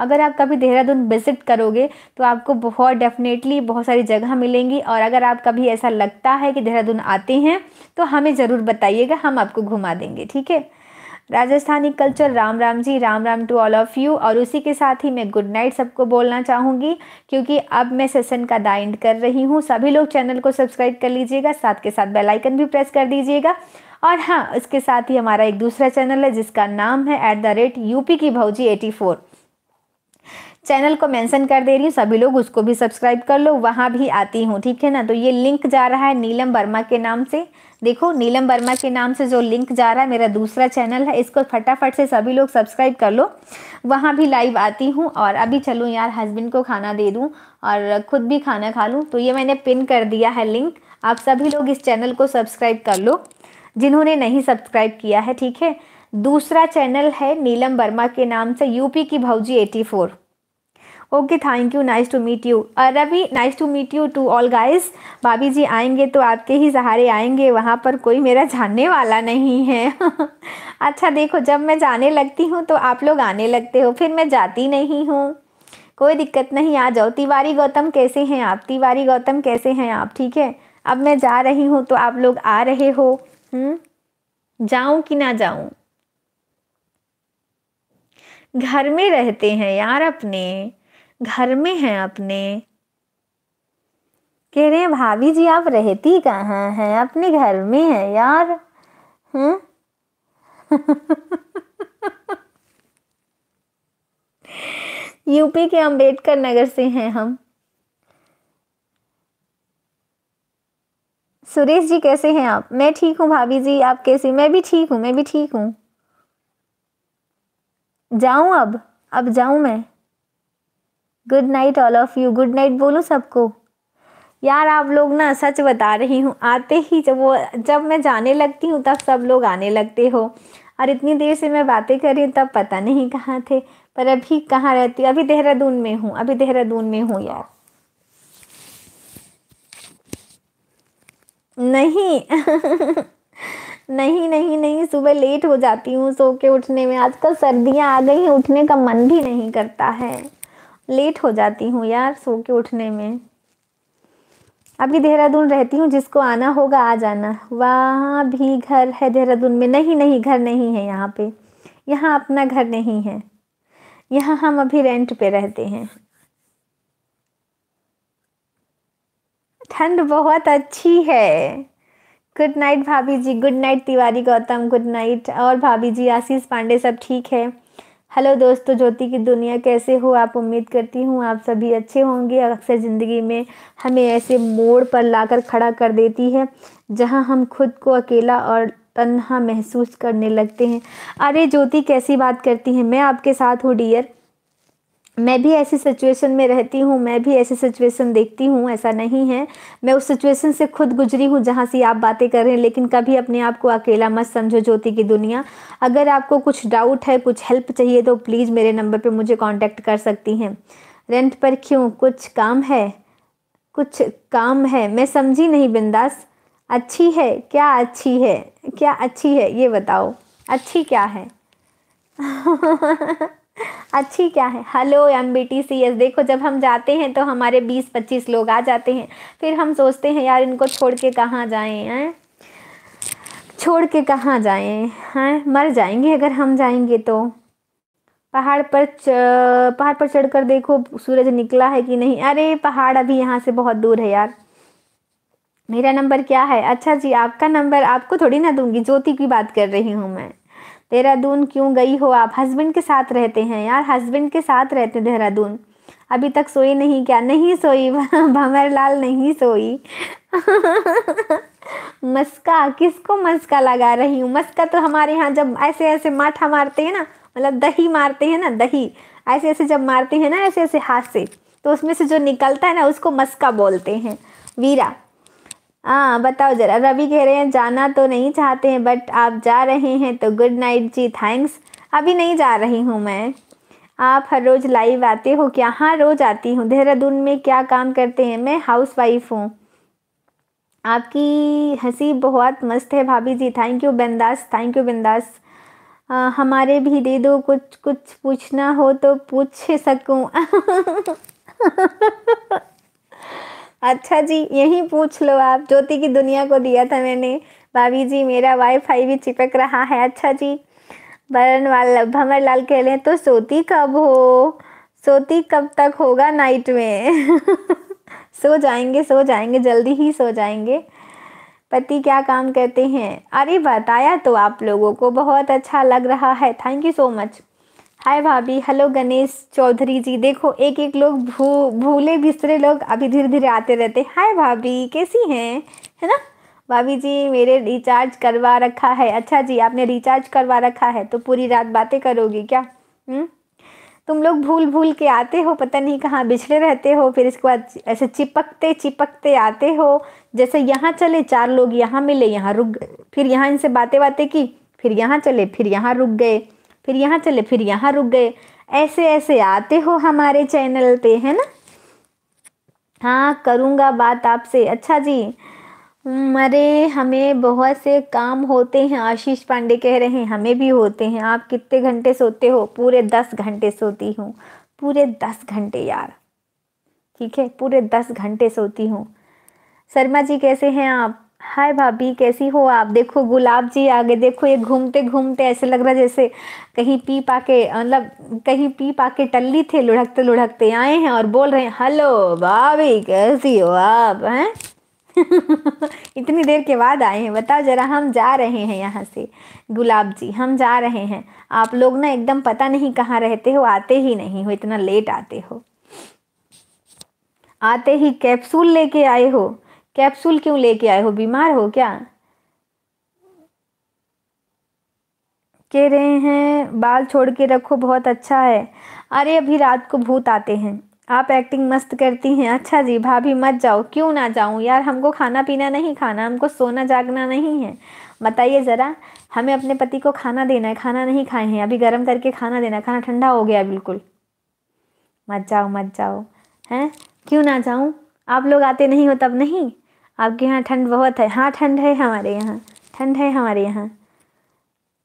अगर आप कभी देहरादून विज़िट करोगे तो आपको बहुत डेफिनेटली बहुत सारी जगह मिलेंगी और अगर आप कभी ऐसा लगता है कि देहरादून आते हैं तो हमें ज़रूर बताइएगा हम आपको घुमा देंगे ठीक है Rajasthani culture Ram Ram ji Ram Ram to all of you और उसी के साथ ही मैं गुड नाइट सबको बोलना चाहूँगी क्योंकि अब मैं सेशन का दाइंड कर रही हूँ सभी लोग चैनल को सब्सक्राइब कर लीजिएगा साथ के साथ बेल आइकन भी प्रेस कर दीजिएगा और हाँ इसके साथ ही हमारा एक दूसरा चैनल है जिसका नाम है एट द रेट यूपी की भाजी एटी फोर चैनल को मेंशन कर दे रही हूँ सभी लोग उसको भी सब्सक्राइब कर लो वहाँ भी आती हूँ ठीक है ना तो ये लिंक जा रहा है नीलम वर्मा के नाम से देखो नीलम वर्मा के नाम से जो लिंक जा रहा है मेरा दूसरा चैनल है इसको फटाफट से सभी लोग सब्सक्राइब कर लो वहाँ भी लाइव आती हूँ और अभी चलूँ यार हस्बैंड को खाना दे दूँ और ख़ुद भी खाना खा लूँ तो ये मैंने पिन कर दिया है लिंक आप सभी लोग इस चैनल को सब्सक्राइब कर लो जिन्होंने नहीं सब्सक्राइब किया है ठीक है दूसरा चैनल है नीलम वर्मा के नाम से यूपी की eighty four okay thank you nice to meet you Ravi nice to meet you to all guys भाभी जी आएंगे तो आपके ही सहारे आएंगे वहाँ पर कोई मेरा जानने वाला नहीं है अच्छा देखो जब मैं जाने लगती हूँ तो आप लोग आने लगते हो फिर मैं जाती नहीं हूँ कोई दिक्कत नहीं आ जाओ तिवारी गौतम कैसे हैं आप तिवारी गौतम कैसे हैं आप ठीक है अब मैं जा रही हूँ तो आप लोग आ रहे हो हम्म? जाऊँ कि ना जाऊँ घर में रहते हैं यार अपने घर में हैं अपने कह रहे हैं भाभी जी आप रहती कहाँ हैं अपने घर में हैं यार हम्म यूपी के अंबेडकर नगर से हैं हम सुरेश जी कैसे हैं आप मैं ठीक हूँ भाभी जी आप कैसे मैं भी ठीक हूँ मैं भी ठीक हूँ जाऊं अब अब जाऊं मैं good night all of you good night बोलो सबको यार आप लोग ना सच बता रही हूँ आते ही जब वो जब मैं जाने लगती हूँ तब सब लोग आने लगते हो और इतनी देर से मैं बातें कर रही हूँ तब पता नहीं कहाँ थे पर अभी कहाँ रहती अभी देहरादून में हूँ अभी देहरादून में हूँ यार नहीं नहीं नहीं नहीं सुबह लेट हो जाती हूँ सो के उठने में आजकल सर्दियाँ आ गई हैं उठने का मन भी नहीं करता है लेट हो जाती हूँ यार सो के उठने में अभी देहरादून रहती हूँ जिसको आना होगा आ जाना वहाँ भी घर है देहरादून में नहीं नहीं घर नहीं है यहाँ पे यहाँ अपना घर नहीं है यहाँ हम अभी रेंट पे रहते हैं ठंड बहुत अच्छी है गुड नाइट भाभी जी good night Tiwari Gautam good night और भाभी जी आशीष पांडे सब ठीक है हेलो दोस्तों ज्योति की दुनिया कैसे हो आप उम्मीद करती हूँ आप सभी अच्छे होंगे अक्सर ज़िंदगी में हमें ऐसे मोड़ पर लाकर खड़ा कर देती है जहाँ हम खुद को अकेला और तन्हा महसूस करने लगते हैं अरे ज्योति कैसी बात करती हैं मैं आपके साथ हूँ डियर मैं भी ऐसी सिचुएशन में रहती हूँ मैं भी ऐसी सिचुएशन देखती हूँ ऐसा नहीं है मैं उस सिचुएशन से खुद गुजरी हूँ जहाँ से आप बातें कर रहे हैं लेकिन कभी अपने आप को अकेला मत समझो ज्योति की दुनिया अगर आपको कुछ डाउट है कुछ हेल्प चाहिए तो प्लीज़ मेरे नंबर पे मुझे कांटेक्ट कर सकती हैं रेंट पर क्यों कुछ काम है कुछ काम है मैं समझी नहीं बिंदास अच्छी है क्या अच्छी है क्या अच्छी है ये बताओ अच्छी क्या है अच्छी क्या है hello M B T C S देखो जब हम जाते हैं तो हमारे बीस पच्चीस लोग आ जाते हैं फिर हम सोचते हैं यार इनको छोड़ के कहाँ जाएँ हैं छोड़ के कहाँ जाएँ हैं मर जाएंगे अगर हम जाएंगे तो पहाड़ पर च पहाड़ पर चढ़कर देखो सूरज निकला है कि नहीं अरे पहाड़ अभी यहाँ से बहुत दूर है यार मेरा नंबर क्या है अच्छा जी आपका नंबर आपको थोड़ी ना दूंगी ज्योति की बात कर रही हूँ मैं देहरादून क्यों गई हो आप हस्बैंड के साथ रहते हैं यार हस्बैंड के साथ रहते देहरादून अभी तक सोई नहीं क्या नहीं सोई भंवर लाल नहीं सोई मस्का किसको मस्का लगा रही हूँ मस्का तो हमारे यहाँ जब ऐसे ऐसे माठा मारते हैं ना मतलब दही मारते हैं ना दही ऐसे ऐसे जब मारते हैं ना ऐसे ऐसे हाथ से तो उसमें से जो निकलता है ना उसको मस्का बोलते हैं वीरा हाँ बताओ जरा रवि कह रहे हैं जाना तो नहीं चाहते हैं बट आप जा रहे हैं तो गुड नाइट जी थैंक्स अभी नहीं जा रही हूँ मैं आप हर रोज़ लाइव आते हो क्या हाँ रोज़ आती हूँ देहरादून में क्या काम करते हैं मैं हाउस वाइफ हूँ आपकी हंसी बहुत मस्त है भाभी जी थैंक यू बिंदास थैंक यू बिंदास हमारे भी दे दो कुछ कुछ पूछना हो तो पूछ सकूँ अच्छा जी यही पूछ लो आप ज्योति की दुनिया को दिया था मैंने भाभी जी मेरा वाईफाई भी चिपक रहा है अच्छा जी वाल भंवर लाल कह रहे हैं तो सोती कब हो सोती कब तक होगा नाइट में सो जाएंगे सो जाएंगे जल्दी ही सो जाएंगे पति क्या काम करते हैं अरे बताया तो आप लोगों को बहुत अच्छा लग रहा है thank you so much hi भाभी हेलो गणेश चौधरी जी देखो एक एक लोग भू भूले बिस्तरे लोग अभी धीरे धीरे आते रहते हाय भाभी कैसी हैं है ना भाभी जी मेरे रिचार्ज करवा रखा है अच्छा जी आपने रिचार्ज करवा रखा है तो पूरी रात बातें करोगी क्या हुँ? हम्म? तुम लोग भूल भूल के आते हो पता नहीं कहाँ बिछड़े रहते हो फिर इसके बाद ऐसे चिपकते चिपकते आते हो जैसे यहाँ चले चार लोग यहाँ मिले यहाँ रुक फिर यहाँ इनसे बातें बातें की फिर यहाँ चले फिर यहाँ रुक गए फिर यहाँ चले फिर यहाँ रुक गए ऐसे ऐसे आते हो हमारे चैनल पे है ना हाँ करूँगा बात आपसे अच्छा जी अरे हमें बहुत से काम होते हैं आशीष पांडे कह रहे हैं हमें भी होते हैं आप कितने घंटे सोते हो पूरे दस घंटे सोती हूँ पूरे दस घंटे यार ठीक है पूरे दस घंटे सोती हूँ शर्मा जी कैसे हैं आप हाय भाभी कैसी हो आप देखो गुलाब जी आगे देखो ये घूमते घूमते ऐसे लग रहा जैसे कहीं पी पाके मतलब कहीं पी पाके टल्ली थे लुढ़कते लुढ़कते आए हैं और बोल रहे हैं हेलो भाभी कैसी हो आप हैं इतनी देर के बाद आए हैं बताओ ज़रा हम जा रहे हैं यहाँ से गुलाब जी हम जा रहे हैं आप लोग ना एकदम पता नहीं कहाँ रहते हो आते ही नहीं हो इतना लेट आते हो आते ही कैप्सूल लेके आए हो कैप्सूल क्यों लेके आए हो बीमार हो क्या कह रहे हैं बाल छोड़ के रखो बहुत अच्छा है अरे अभी रात को भूत आते हैं आप एक्टिंग मस्त करती हैं अच्छा जी भाभी मत जाओ क्यों ना जाऊं यार हमको खाना पीना नहीं खाना हमको सोना जागना नहीं है बताइए ज़रा हमें अपने पति को खाना देना है खाना नहीं खाए हैं अभी गर्म करके खाना देना खाना ठंडा हो गया बिल्कुल मत जाओ मत जाओ हैं क्यों ना जाऊं आप लोग आते नहीं हो तब नहीं आपके यहाँ ठंड बहुत है हाँ ठंड है हमारे यहाँ ठंड है हमारे यहाँ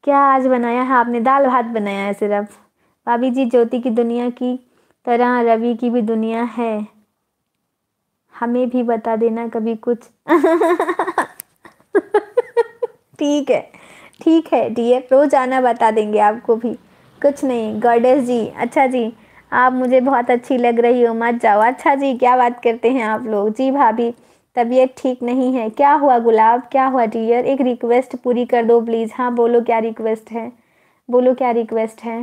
क्या आज बनाया है आपने दाल भात बनाया है सिर्फ भाभी जी ज्योति की दुनिया की तरह रवि की भी दुनिया है हमें भी बता देना कभी कुछ ठीक है ठीक है डी एफ रोज आना बता देंगे आपको भी कुछ नहीं गॉडेस जी अच्छा जी आप मुझे बहुत अच्छी लग रही हो मत जाओ अच्छा जी क्या बात करते हैं आप लोग जी भाभी तबीयत ठीक नहीं है क्या हुआ गुलाब क्या हुआ डियर एक रिक्वेस्ट पूरी कर दो प्लीज़ हाँ बोलो क्या रिक्वेस्ट है बोलो क्या रिक्वेस्ट है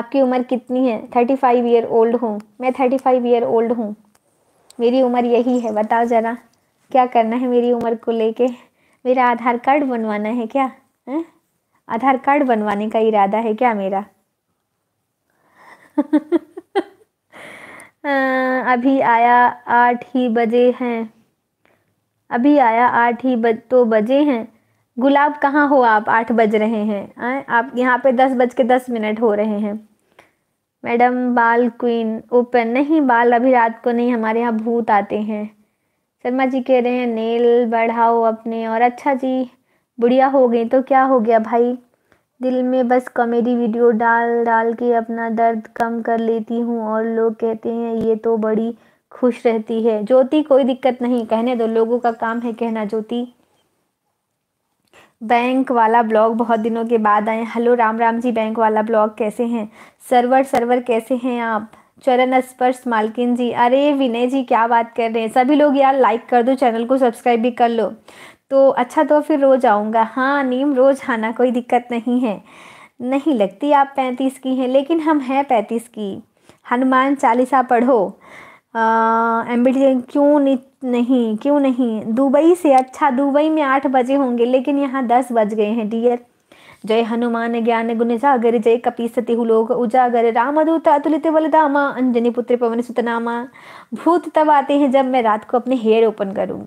आपकी उम्र कितनी है थर्टी फाइव ईयर ओल्ड हूँ मैं थर्टी फाइव ईयर ओल्ड हूँ मेरी उम्र यही है बताओ ज़रा क्या करना है मेरी उम्र को लेके मेरा आधार कार्ड बनवाना है क्या है? आधार कार्ड बनवाने का इरादा है क्या मेरा हाँ, अभी आया आठ ही बजे हैं अभी आया आठ ही बज तो बजे हैं गुलाब कहाँ हो आप आठ बज रहे हैं आए आप यहाँ पे दस बज के दस मिनट हो रहे हैं मैडम बाल क्वीन ओपन नहीं बाल अभी रात को नहीं हमारे यहाँ भूत आते हैं शर्मा जी कह रहे हैं नेल बढ़ाओ अपने और अच्छा जी बुढ़िया हो गई तो क्या हो गया भाई दिल में बस कॉमेडी वीडियो डाल डाल के अपना दर्द कम कर लेती हूँ और लोग कहते हैं ये तो बड़ी खुश रहती है ज्योति कोई दिक्कत नहीं कहने दो लोगों का काम है कहना ज्योति बैंक वाला ब्लॉग बहुत दिनों के बाद आए हेलो राम राम जी बैंक वाला ब्लॉग कैसे हैं सर्वर सर्वर कैसे हैं आप चरण स्पर्श मालकिन जी अरे विनय जी क्या बात कर रहे हैं सभी लोग यार लाइक कर दो चैनल को सब्सक्राइब भी कर लो तो अच्छा तो फिर रोज़ आऊँगा हाँ नीम रोज़ आना कोई दिक्कत नहीं है नहीं लगती आप पैंतीस की हैं लेकिन हम हैं पैंतीस की हनुमान चालीसा पढ़ो एम क्यों नहीं नहीं क्यों नहीं दुबई से अच्छा दुबई में आठ बजे होंगे लेकिन यहाँ दस बज गए हैं डियर जय हनुमान ज्ञान गुणजागर जय कपीसति लोग उजागर रामदूत अतुलित बलदामा अंजनी पुत्र पवन सुतनामा भूत तब आते हैं जब मैं रात को अपने हेयर ओपन करूँगी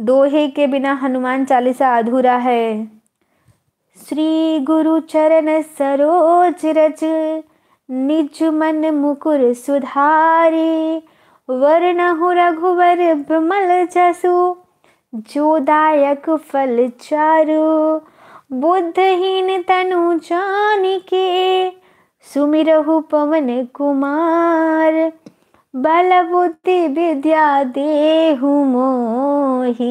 दोहे के बिना हनुमान चालीसा अधूरा है श्री गुरु चरण सरोज रज निज मन मुकुर सुधारे हो रघुवर बमल जसु जो दायक फल चारु बुद्धहीन तनु के सुमिरहु पवन कुमार बलबुद्धि विद्या देहु मोहि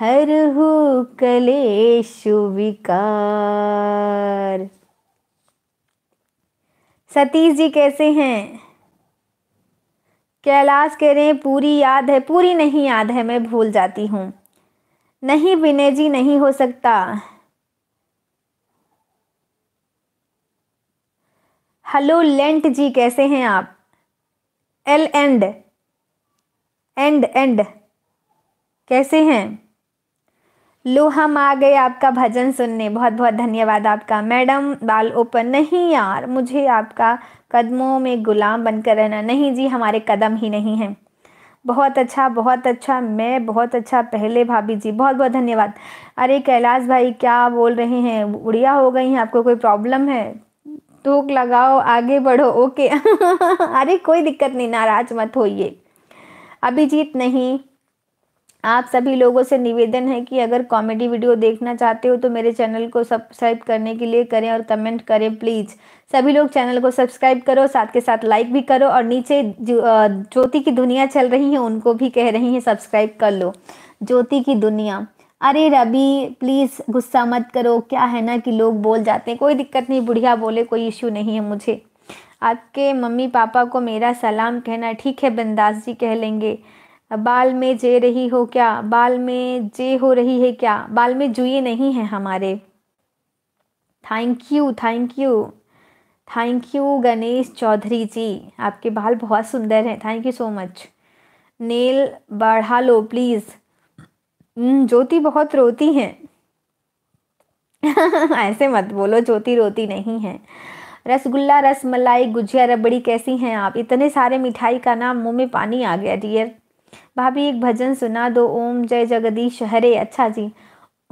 हु कलेशु विकार सतीश जी कैसे हैं कैलाश कह रहे हैं पूरी याद है पूरी नहीं याद है मैं भूल जाती हूँ नहीं विनय जी नहीं हो सकता हेलो लेंट जी कैसे हैं आप एल एंड एंड एंड कैसे हैं लो हम आ गए आपका भजन सुनने बहुत बहुत धन्यवाद आपका मैडम बाल ओपन नहीं यार मुझे आपका कदमों में गुलाम बनकर रहना नहीं जी हमारे कदम ही नहीं हैं बहुत अच्छा बहुत अच्छा मैं बहुत अच्छा पहले भाभी जी बहुत बहुत धन्यवाद अरे कैलाश भाई क्या बोल रहे हैं उड़िया हो गई हैं आपको कोई प्रॉब्लम है टोक लगाओ आगे बढ़ो ओके अरे कोई दिक्कत नहीं नाराज मत होइए अभिजीत नहीं आप सभी लोगों से निवेदन है कि अगर कॉमेडी वीडियो देखना चाहते हो तो मेरे चैनल को सब्सक्राइब करने के लिए करें और कमेंट करें प्लीज़ सभी लोग चैनल को सब्सक्राइब करो साथ के साथ लाइक भी करो और नीचे ज्योति की दुनिया चल रही है उनको भी कह रही है सब्सक्राइब कर लो ज्योति की दुनिया अरे रवि प्लीज़ गुस्सा मत करो क्या है ना कि लोग बोल जाते हैं कोई दिक्कत नहीं बुढ़िया बोले कोई इशू नहीं है मुझे आपके मम्मी पापा को मेरा सलाम कहना ठीक है बिंदास जी कह लेंगे बाल में जे रही हो क्या बाल में जे हो रही है क्या बाल में जुए नहीं है हमारे thank you thank you thank you Ganesh Chaudhary ji आपके बाल बहुत सुंदर हैं thank you so much nail बढ़ा लो प्लीज़ हम्म, ज्योति बहुत रोती हैं ऐसे मत बोलो ज्योति रोती नहीं है रसगुल्ला रस मलाई गुजिया रबड़ी कैसी हैं आप इतने सारे मिठाई का नाम मुंह में पानी आ गया डियर भाभी एक भजन सुना दो ओम जय जगदीश हरे अच्छा जी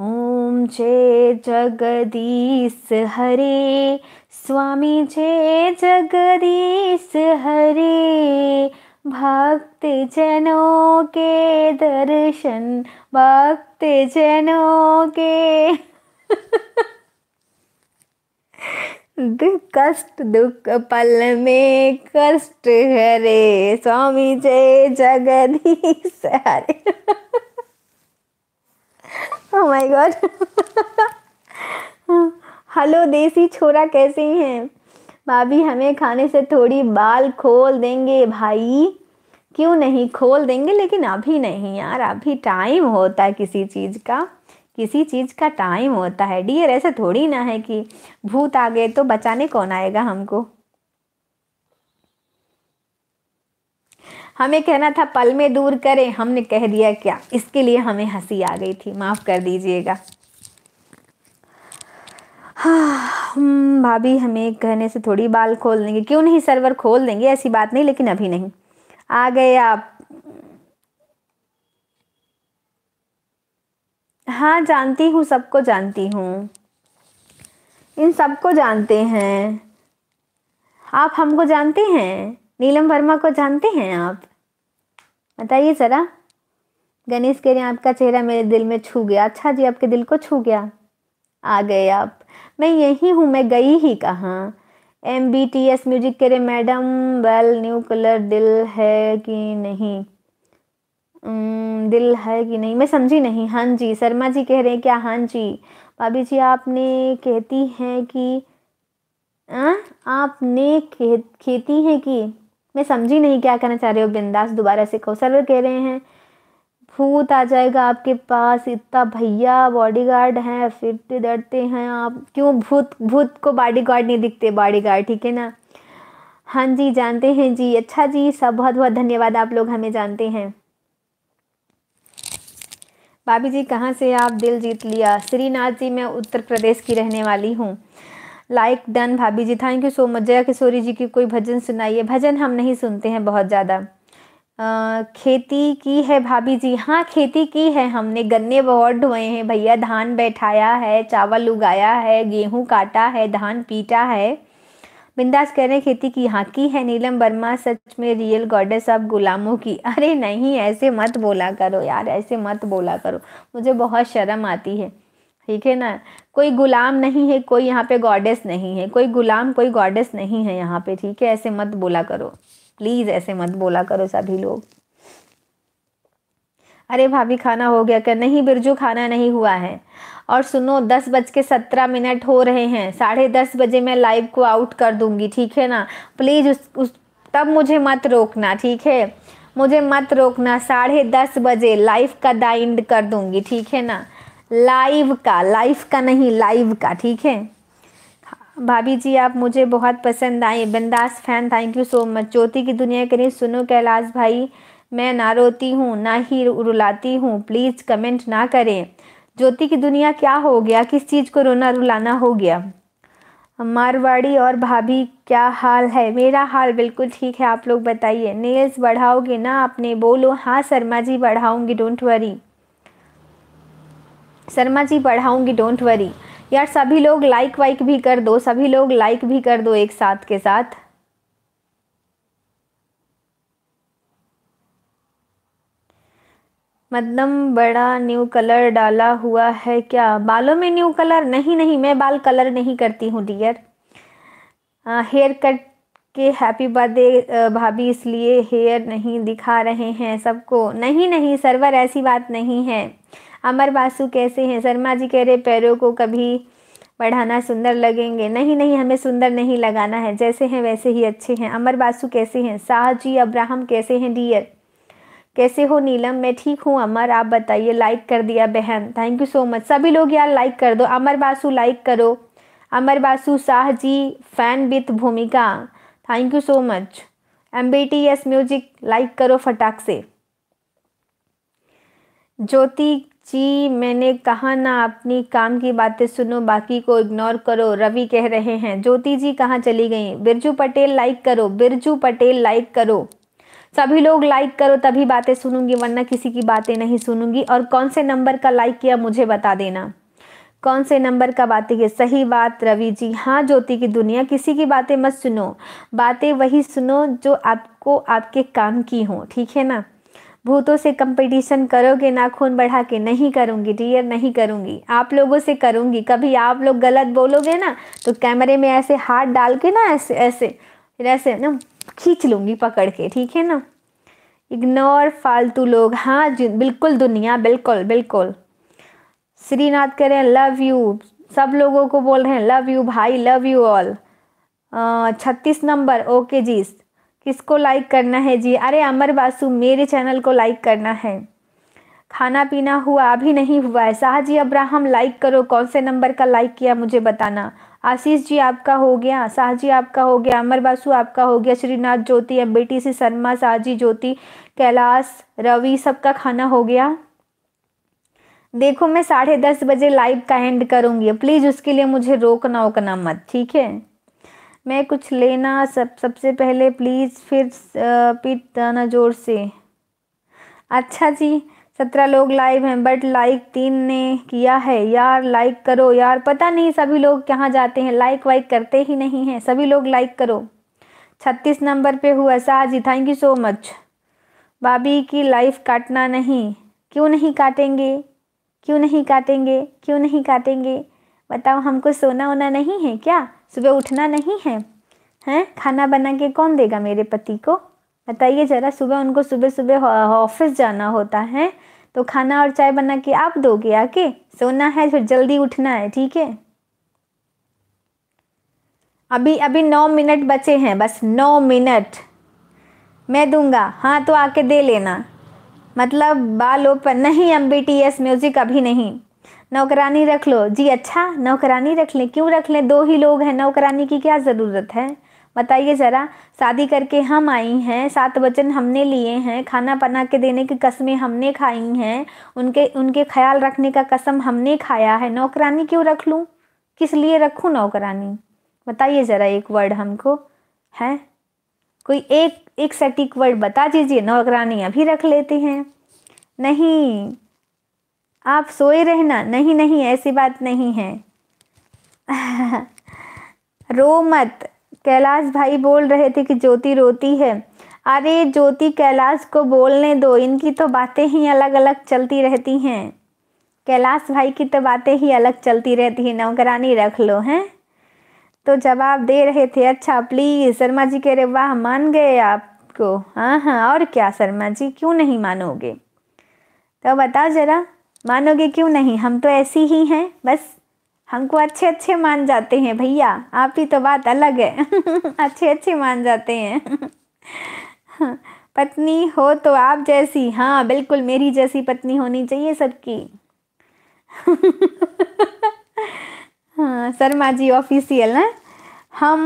ओम जय जगदीश हरे स्वामी जय जगदीश हरे भक्त जनों के दर्शन भक्त जनों के कष्ट दुख पल में कष्ट हरे स्वामी जय जगदीश हरे माय गॉड हेलो देसी छोरा कैसे हैं भाभी हमें खाने से थोड़ी बाल खोल देंगे भाई क्यों नहीं खोल देंगे लेकिन अभी नहीं यार अभी टाइम होता है किसी चीज़ का किसी चीज़ का टाइम होता है डियर ऐसा थोड़ी ना है कि भूत आ गए तो बचाने कौन आएगा हमको हमें कहना था पल में दूर करें हमने कह दिया क्या इसके लिए हमें हंसी आ गई थी माफ़ कर दीजिएगा हाँ भाभी हमें कहने से थोड़ी बाल खोल देंगे क्यों नहीं सर्वर खोल देंगे ऐसी बात नहीं लेकिन अभी नहीं आ गए आप हाँ जानती हूँ सबको जानती हूँ इन सबको जानते हैं आप हमको जानते हैं नीलम वर्मा को जानते हैं आप बताइए ज़रा गणेश कह रहे हैं आपका चेहरा मेरे दिल में छू गया अच्छा जी आपके दिल को छू गया आ गए आप मैं यही हूँ मैं गई ही कहाँ M B T S music कह रहे मैडम वेल न्यू कलर दिल है कि नहीं दिल है कि नहीं मैं समझी नहीं हाँ जी शर्मा जी कह रहे हैं क्या हाँ जी भाभी जी आपने कहती हैं कि आ? हाँ, आपने खेती है कि मैं समझी नहीं क्या कहना चाह रहे हो बिंदास दोबारा से कौशल कह रहे हैं भूत आ जाएगा आपके पास इतना भैया बॉडीगार्ड हैं फिरते डरते हैं आप क्यों भूत भूत को बॉडीगार्ड नहीं दिखते बॉडीगार्ड ठीक है ना हाँ जी जानते हैं जी अच्छा जी सब बहुत बहुत धन्यवाद आप लोग हमें जानते हैं भाभी जी कहाँ से आप दिल जीत लिया श्रीनाथ जी मैं उत्तर प्रदेश की रहने वाली हूँ लाइक डन भाभी जी thank you so much Jaya Kishori ji की कोई भजन सुनाइए भजन हम नहीं सुनते हैं बहुत ज़्यादा खेती की है भाभी जी हाँ खेती की है हमने गन्ने बहुत ढोए हैं भैया धान बैठाया है चावल उगाया है गेहूँ काटा है धान पीटा है बिंदास कह रहे हैं खेती की हाँ की है नीलम वर्मा सच में रियल गॉडेस ऑफ गुलामों की अरे नहीं ऐसे मत बोला करो यार ऐसे मत बोला करो मुझे बहुत शर्म आती है ठीक है ना कोई गुलाम नहीं है कोई यहाँ पे गॉडेस नहीं है कोई गुलाम कोई गॉडेस नहीं है यहाँ पे ठीक है ऐसे मत बोला करो प्लीज़ ऐसे मत बोला करो सभी लोग अरे भाभी खाना हो गया क्या नहीं बिरजू खाना नहीं हुआ है और सुनो दस बज के सत्रह मिनट हो रहे हैं साढ़े दस बजे मैं लाइव को आउट कर दूंगी ठीक है ना प्लीज़ उस, उस तब मुझे मत रोकना ठीक है मुझे मत रोकना साढ़े दस बजे लाइव का दाइंड कर दूंगी ठीक है ना लाइव का लाइव का नहीं लाइव का ठीक है भाभी जी आप मुझे बहुत पसंद आए बिंदास fan thank you so much Jyoti की दुनिया करें सुनो कैलाश भाई मैं ना रोती हूँ ना ही रुलाती हूँ प्लीज़ कमेंट ना करें ज्योति की दुनिया क्या हो गया किस चीज़ को रोना रुलाना हो गया मारवाड़ी और भाभी क्या हाल है मेरा हाल बिल्कुल ठीक है आप लोग बताइए नेल्स बढ़ाओगे ना आपने बोलो हाँ शर्मा जी बढ़ाऊंगी डोंट वरी शर्मा जी बढ़ाऊंगी डोंट वरी यार सभी लोग लाइक वाइक भी कर दो सभी लोग लाइक भी कर दो एक साथ के साथ मतलब बड़ा न्यू कलर डाला हुआ है क्या बालों में न्यू कलर नहीं नहीं मैं बाल कलर नहीं करती हूँ डियर हेयर कट के हैप्पी बर्थडे भाभी इसलिए हेयर नहीं दिखा रहे हैं सबको नहीं नहीं सर्वर ऐसी बात नहीं है अमर बासु कैसे हैं शर्मा जी कह रहे पैरों को कभी बढ़ाना सुंदर लगेंगे नहीं नहीं हमें सुंदर नहीं लगाना है जैसे हैं वैसे ही अच्छे हैं अमर बासु कैसे हैं शाह जी अब्राहम कैसे हैं डियर कैसे हो नीलम मैं ठीक हूँ अमर आप बताइए लाइक कर दिया बहन थैंक यू सो मच सभी लोग यार लाइक कर दो अमर बासु लाइक करो Amar Basu Shah ji fan with Bhumika thank you so much M B T S music like करो फटाक से ज्योति जी मैंने कहा ना अपनी काम की बातें सुनो बाकी को इग्नोर करो रवि कह रहे हैं ज्योति जी कहाँ चली गई बिरजू पटेल लाइक करो बिरजू पटेल लाइक करो सभी लोग लाइक करो तभी बातें सुनूंगी वरना किसी की बातें नहीं सुनूंगी और कौन से नंबर का लाइक किया मुझे बता देना कौन से नंबर का बातें है सही बात रवि जी हाँ ज्योति की दुनिया किसी की बातें मत सुनो बातें वही सुनो जो आपको आपके काम की हो ठीक है ना भूतों से कंपटीशन करोगे नाखून बढ़ा के नहीं करूँगी डियर नहीं करूँगी आप लोगों से करूँगी कभी आप लोग गलत बोलोगे ना तो कैमरे में ऐसे हाथ डाल के ना ऐसे ऐसे फिर ऐसे ना खींच लूँगी पकड़ के ठीक है ना इग्नोर फालतू लोग हाँ बिल्कुल दुनिया बिल्कुल बिल्कुल श्रीनाथ कह रहे हैं लव यू सब लोगों को बोल रहे हैं लव यू भाई लव यू ऑल छत्तीस नंबर ओके जी किसको लाइक करना है जी अरे अमर बासु मेरे चैनल को लाइक करना है खाना पीना हुआ अभी नहीं हुआ है शाहजी अब्राहम लाइक करो कौन से नंबर का लाइक किया मुझे बताना आशीष जी आपका हो गया शाहजी आपका हो गया अमर बासु आपका हो गया Shrinath Jyoti M B T C Sharma Shahji Jyoti Kailash Ravi सबका खाना हो गया देखो मैं साढ़े दस बजे लाइव का एंड करूंगी प्लीज़ उसके लिए मुझे रोकना ओकना मत ठीक है मैं कुछ लेना सब सबसे पहले प्लीज़ फिर पीट दाना जोर से अच्छा जी सत्रह लोग लाइव हैं बट लाइक तीन ने किया है यार लाइक करो यार पता नहीं सभी लोग कहाँ जाते हैं लाइक वाइक करते ही नहीं हैं सभी लोग लाइक करो छत्तीस नंबर पे हुआ Shah ji thank you so much बाबी की लाइफ काटना नहीं क्यों नहीं काटेंगे क्यों नहीं काटेंगे क्यों नहीं काटेंगे बताओ हमको सोना वोना नहीं है क्या सुबह उठना नहीं है हैं खाना बना के कौन देगा मेरे पति को बताइए ज़रा सुबह उनको सुबह सुबह ऑफिस जाना होता है तो खाना और चाय बना के आप दोगे आके सोना है फिर तो जल्दी उठना है ठीक है अभी अभी नौ मिनट बचे हैं बस नौ मिनट मैं दूंगा हाँ तो आके दे लेना मतलब बालों पर नहीं M B T S music अभी नहीं नौकरानी रख लो जी अच्छा नौकरानी रख लें क्यों रख लें दो ही लोग हैं नौकरानी की क्या ज़रूरत है बताइए ज़रा शादी करके हम आई हैं सात वचन हमने लिए हैं खाना पना के देने की कस्में हमने खाई हैं उनके उनके ख्याल रखने का कसम हमने खाया है नौकरानी क्यों रख लूँ किस लिए रखूँ नौकरानी बताइए ज़रा एक वर्ड हमको है कोई एक एक सटीक वर्ड बता दीजिए नौकरानी अभी रख लेते हैं नहीं आप सोए रहना नहीं नहीं ऐसी बात नहीं है रो मत कैलाश भाई बोल रहे थे कि ज्योति रोती है अरे ज्योति कैलाश को बोलने दो इनकी तो बातें ही अलग अलग चलती रहती हैं कैलाश भाई की तो बातें ही अलग चलती रहती है नौकरानी रख लो हैं तो जवाब दे रहे थे अच्छा प्लीज़ शर्मा जी कह रहे वाह मान गए आपको हाँ हाँ और क्या शर्मा जी क्यों नहीं मानोगे तो बताओ ज़रा मानोगे क्यों नहीं हम तो ऐसी ही हैं बस हमको अच्छे अच्छे मान जाते हैं भैया आप ही तो बात अलग है अच्छे अच्छे मान जाते हैं पत्नी हो तो आप जैसी हाँ बिल्कुल मेरी जैसी पत्नी होनी चाहिए सबकी हाँ शर्मा जी ऑफिशियल है हम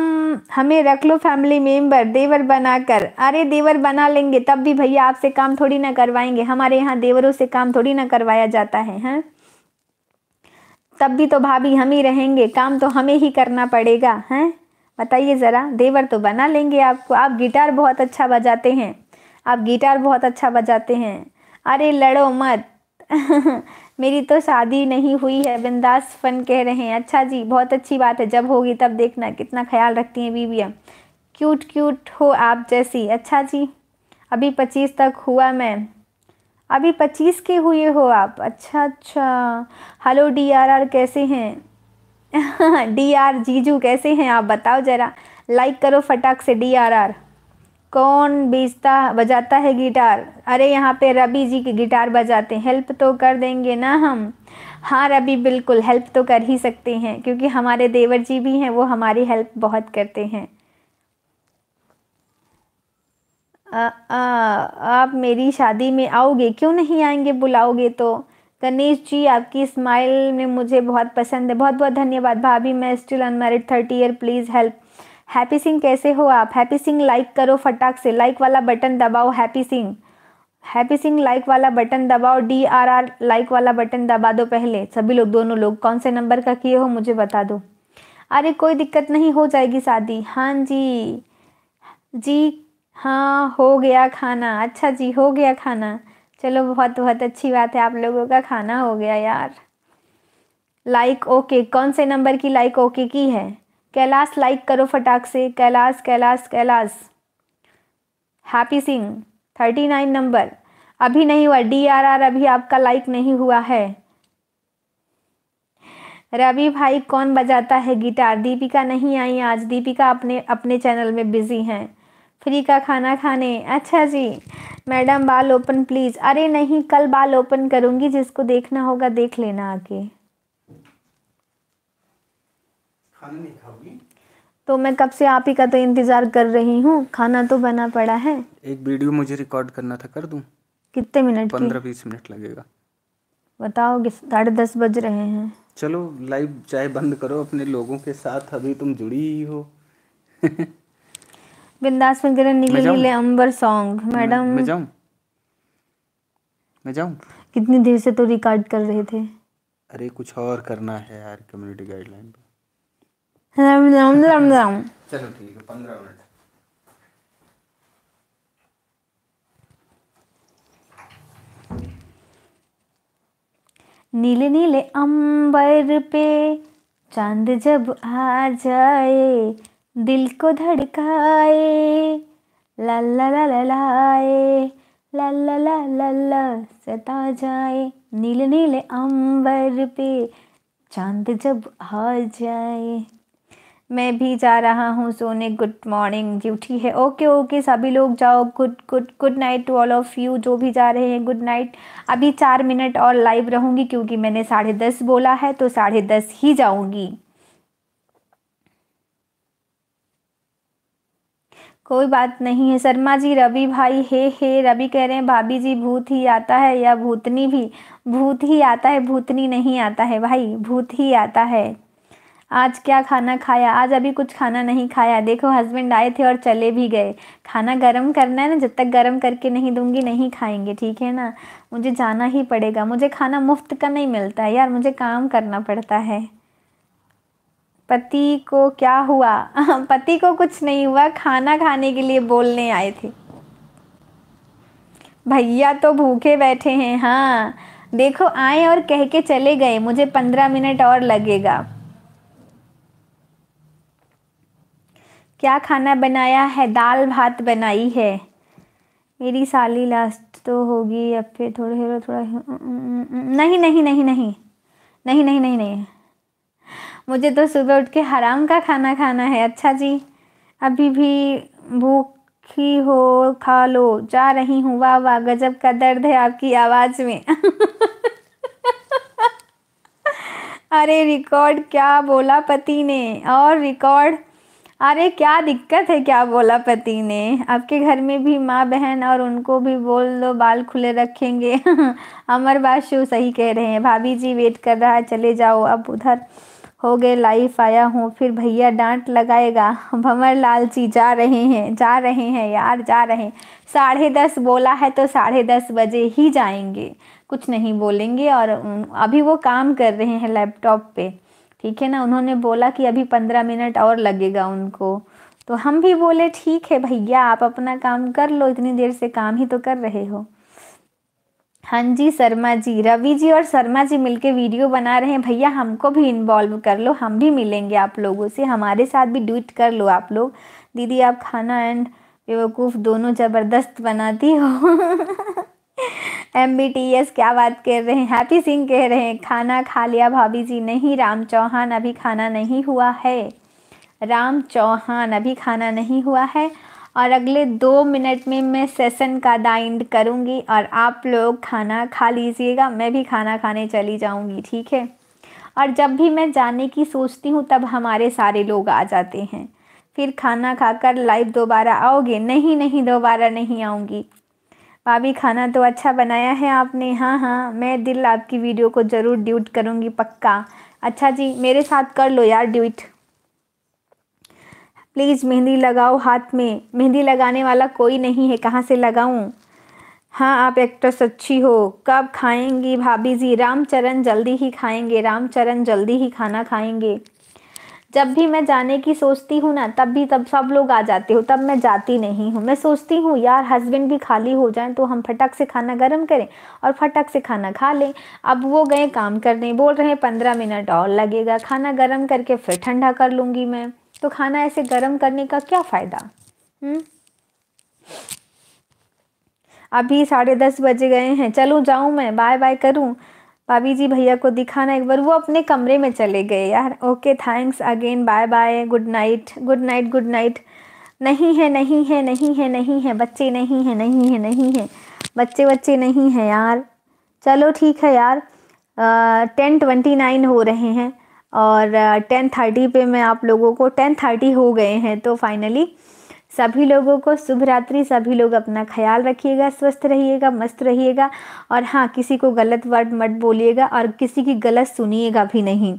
हमें रख लो फैमिली मेंबर देवर बनाकर अरे देवर बना लेंगे तब भी भैया आपसे काम थोड़ी ना करवाएंगे हमारे यहाँ देवरों से काम थोड़ी ना करवाया जाता है हैं तब भी तो भाभी हम ही रहेंगे काम तो हमें ही करना पड़ेगा हैं बताइए ज़रा देवर तो बना लेंगे आपको आप गिटार बहुत अच्छा बजाते हैं आप गिटार बहुत अच्छा बजाते हैं अरे लड़ो मत मेरी तो शादी नहीं हुई है बिंदास फन कह रहे हैं अच्छा जी बहुत अच्छी बात है जब होगी तब देखना कितना ख्याल रखती हैं बीबिया क्यूट क्यूट हो आप जैसी अच्छा जी अभी पच्चीस तक हुआ मैं अभी पच्चीस के हुए हो आप अच्छा अच्छा हेलो डी आर आर कैसे हैं डी आर जीजू कैसे हैं आप बताओ ज़रा लाइक करो फटाक से डी आर आर कौन बीजता बजाता है गिटार अरे यहाँ पे रवि जी के गिटार बजाते हैं हेल्प तो कर देंगे ना हम हाँ रबी बिल्कुल हेल्प तो कर ही सकते हैं क्योंकि हमारे देवर जी भी हैं वो हमारी हेल्प बहुत करते हैं आ, आ, आप मेरी शादी में आओगे क्यों नहीं आएंगे बुलाओगे तो गणेश जी आपकी स्माइल में मुझे बहुत पसंद है बहुत बहुत धन्यवाद भाभी मैं still unmarried thirty year please help Happy Singh कैसे हो आप हैप्पी सिंह लाइक करो फटाक से लाइक वाला बटन दबाओ Happy Singh Happy Singh like वाला बटन दबाओ डी आर आर लाइक वाला बटन दबा दो पहले सभी लोग दोनों लोग कौन से नंबर का किए हो मुझे बता दो अरे कोई दिक्कत नहीं हो जाएगी शादी हाँ जी जी हाँ हो गया खाना अच्छा जी हो गया खाना चलो बहुत बहुत अच्छी बात है आप लोगों का खाना हो गया यार लाइक ओके कौन से नंबर की लाइक ओके की है कैलाश लाइक करो फटाक से Kailash Kailash Kailash Happy Singh thirty nine number अभी नहीं हुआ डी आर आर अभी आपका लाइक नहीं हुआ है रवि भाई कौन बजाता है गिटार दीपिका नहीं आई आज दीपिका अपने अपने चैनल में बिजी हैं फ्री का खाना खाने अच्छा जी मैडम बाल ओपन प्लीज़ अरे नहीं कल बाल ओपन करूँगी जिसको देखना होगा देख लेना आके खाना नहीं खाऊंगी तो मैं कब से आप ही का तो इंतज़ार कर रही हूँ खाना तो बना पड़ा है एक वीडियो मुझे रिकॉर्ड करना था कर दूँ कितने मिनट पंद्रह बीस मिनट लगेगा बताओगे साढ़े दस बज रहे हैं चलो लाइव चाय बंद करो अपने लोगों के साथ अभी तुम जुड़ी ही हो बिंदास में नीले नीले अंबर सॉन्ग मैडम मैं जाऊं मैं जाऊं कितनी देर से तो रिकॉर्ड कर रहे थे अरे कुछ और करना है यार कम्युनिटी गाइडलाइन पे राम राम राम राम चलो ठीक है पंद्रह मिनट नीले नीले अंबर पे चांद जब आ जाए दिल को धड़काए ला ला ला ला लाए ला ला ला ला ला सता जाए नीले नीले अंबर पे चांद जब आ जाए मैं भी जा रहा हूँ सोने गुड मॉर्निंग ड्यूटी है ओके ओके सभी लोग जाओ good good good night to all of you जो भी जा रहे हैं गुड नाइट अभी चार मिनट और लाइव रहूँगी क्योंकि मैंने साढ़े दस बोला है तो साढ़े दस ही जाऊँगी कोई बात नहीं है शर्मा जी रवि भाई हे हे रवि कह रहे हैं भाभी जी भूत ही आता है या भूतनी भी भूत ही आता है भूतनी नहीं आता है भाई भूत ही आता है आज क्या खाना खाया आज अभी कुछ खाना नहीं खाया देखो हस्बैंड आए थे और चले भी गए खाना गर्म करना है ना जब तक गर्म करके नहीं दूंगी नहीं खाएंगे ठीक है ना मुझे जाना ही पड़ेगा मुझे खाना मुफ्त का नहीं मिलता है यार मुझे काम करना पड़ता है पति को क्या हुआ पति को कुछ नहीं हुआ खाना खाने के लिए बोलने आए थे भैया तो भूखे बैठे हैं हाँ देखो आए और कह के चले गए मुझे पंद्रह मिनट और लगेगा क्या खाना बनाया है दाल भात बनाई है मेरी साली लास्ट तो होगी अब फिर थोड़े हेरो थोड़ा नहीं नहीं नहीं नहीं नहीं नहीं नहीं नहीं मुझे तो सुबह उठ के हराम का खाना खाना है अच्छा जी अभी भी भूखी हो खा लो जा रही हूँ वाह वाह गजब का दर्द है आपकी आवाज़ में अरे रिकॉर्ड क्या बोला पति ने और रिकॉर्ड अरे क्या दिक्कत है क्या बोला पति ने आपके घर में भी माँ बहन और उनको भी बोल दो बाल खुले रखेंगे अमर बाशु सही कह रहे हैं भाभी जी वेट कर रहा है चले जाओ अब उधर हो गए लाइफ आया हूँ फिर भैया डांट लगाएगा भंवर लाल जी जा रहे हैं जा रहे हैं यार जा रहे हैं साढ़े दस बोला है तो साढ़े दस बजे ही जाएंगे कुछ नहीं बोलेंगे और अभी वो काम कर रहे हैं लैपटॉप पे ठीक है ना उन्होंने बोला कि अभी पंद्रह मिनट और लगेगा उनको तो हम भी बोले ठीक है भैया आप अपना काम कर लो इतनी देर से काम ही तो कर रहे हो हाँ जी शर्मा जी रवि जी और शर्मा जी मिलके वीडियो बना रहे हैं भैया हमको भी इन्वॉल्व कर लो हम भी मिलेंगे आप लोगों से हमारे साथ भी डूट कर लो आप लोग दीदी आप खाना एंड बेवकूफ़ दोनों ज़बरदस्त बनाती हो एम बी टी एस क्या बात कर रहे हैं हैप्पी सिंह कह रहे हैं खाना खा लिया भाभी जी नहीं राम चौहान अभी खाना नहीं हुआ है राम चौहान अभी खाना नहीं हुआ है और अगले दो मिनट में मैं सेशन का दाइंड करूँगी और आप लोग खाना खा लीजिएगा मैं भी खाना खाने चली जाऊँगी ठीक है और जब भी मैं जाने की सोचती हूँ तब हमारे सारे लोग आ जाते हैं फिर खाना खाकर लाइव दोबारा आओगे नहीं नहीं दोबारा नहीं आऊँगी भाभी खाना तो अच्छा बनाया है आपने हाँ हाँ मैं दिल आपकी वीडियो को ज़रूर ड्यूट करूँगी पक्का अच्छा जी मेरे साथ कर लो यार ड्यूट प्लीज़ मेहंदी लगाओ हाथ में मेहंदी लगाने वाला कोई नहीं है कहाँ से लगाऊँ हाँ आप एक्ट्रेस अच्छी हो कब खाएंगी भाभी जी रामचरण जल्दी ही खाएंगे रामचरण जल्दी ही खाना खाएंगे जब भी मैं जाने की सोचती हूँ ना तब भी तब सब लोग आ जाते हो तब मैं जाती नहीं हूँ मैं सोचती हूँ यार हस्बैंड भी खाली हो जाए तो हम फटक से खाना गर्म करें और फटक से खाना खा लें अब वो गए काम करने बोल रहे हैं पंद्रह मिनट और लगेगा खाना गर्म करके फिर ठंडा कर लूँगी मैं तो खाना ऐसे गर्म करने का क्या फ़ायदा हम्म? अभी साढ़े दस बज गए हैं चलो जाऊँ मैं बाय बाय करूँ भाभी जी भैया को दिखाना एक बार वो अपने कमरे में चले गए यार okay thanks again bye bye good night good night good night नहीं है नहीं है नहीं है नहीं है बच्चे नहीं है नहीं है नहीं है बच्चे बच्चे नहीं है यार चलो ठीक है यार टेन ट्वेंटी नाइन हो रहे हैं और टेन थर्टी पे मैं आप लोगों को टेन थर्टी हो गए हैं तो फाइनली सभी लोगों को शुभ रात्रि सभी लोग अपना ख्याल रखिएगा स्वस्थ रहिएगा मस्त रहिएगा और हाँ किसी को गलत वर्ड मत बोलिएगा और किसी की गलत सुनिएगा भी नहीं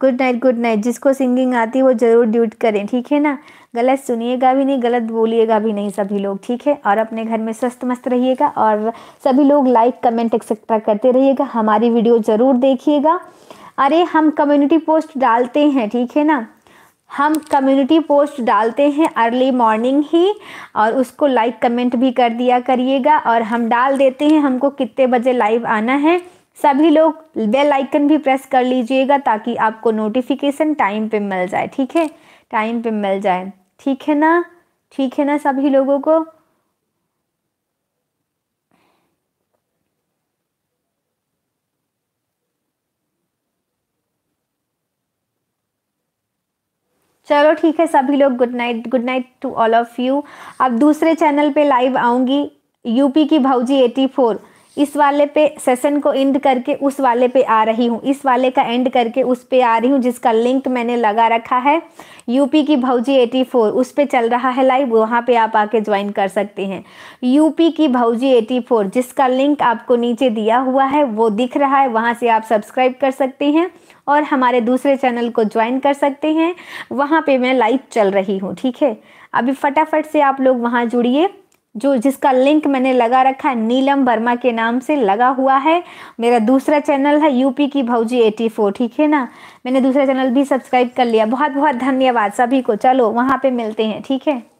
गुड नाइट गुड नाइट जिसको सिंगिंग आती है वो ज़रूर ड्यूट करें ठीक है ना गलत सुनिएगा भी नहीं गलत बोलिएगा भी नहीं सभी लोग ठीक है और अपने घर में स्वस्थ मस्त रहिएगा और सभी लोग लाइक कमेंट एक्सेट्रा करते रहिएगा हमारी वीडियो ज़रूर देखिएगा अरे हम कम्युनिटी पोस्ट डालते हैं ठीक है ना हम कम्युनिटी पोस्ट डालते हैं अर्ली मॉर्निंग ही और उसको लाइक कमेंट भी कर दिया करिएगा और हम डाल देते हैं हमको कितने बजे लाइव आना है सभी लोग बेल आइकन भी प्रेस कर लीजिएगा ताकि आपको नोटिफिकेशन टाइम पे मिल जाए ठीक है टाइम पे मिल जाए ठीक है ना ठीक है ना सभी लोगों को चलो ठीक है सभी लोग good night good night to all of you अब दूसरे चैनल पे लाइव आऊँगी यूपी की भाउजी एटी फोर इस वाले पे सेशन को एंड करके उस वाले पे आ रही हूँ इस वाले का एंड करके उस पे आ रही हूँ जिसका लिंक मैंने लगा रखा है यूपी की एटी फोर उस पे चल रहा है लाइव वहाँ पे आप आके ज्वाइन कर सकते हैं यूपी की एटी फोर जिसका लिंक आपको नीचे दिया हुआ है वो दिख रहा है वहाँ से आप सब्सक्राइब कर सकते हैं और हमारे दूसरे चैनल को ज्वाइन कर सकते हैं वहाँ पे मैं लाइव चल रही हूँ ठीक है अभी फटाफट से आप लोग वहाँ जुड़िए जो जिसका लिंक मैंने लगा रखा है नीलम वर्मा के नाम से लगा हुआ है मेरा दूसरा चैनल है यूपी की एटी फोर ठीक है ना मैंने दूसरा चैनल भी सब्सक्राइब कर लिया बहुत बहुत धन्यवाद सभी को चलो वहाँ पे मिलते हैं ठीक है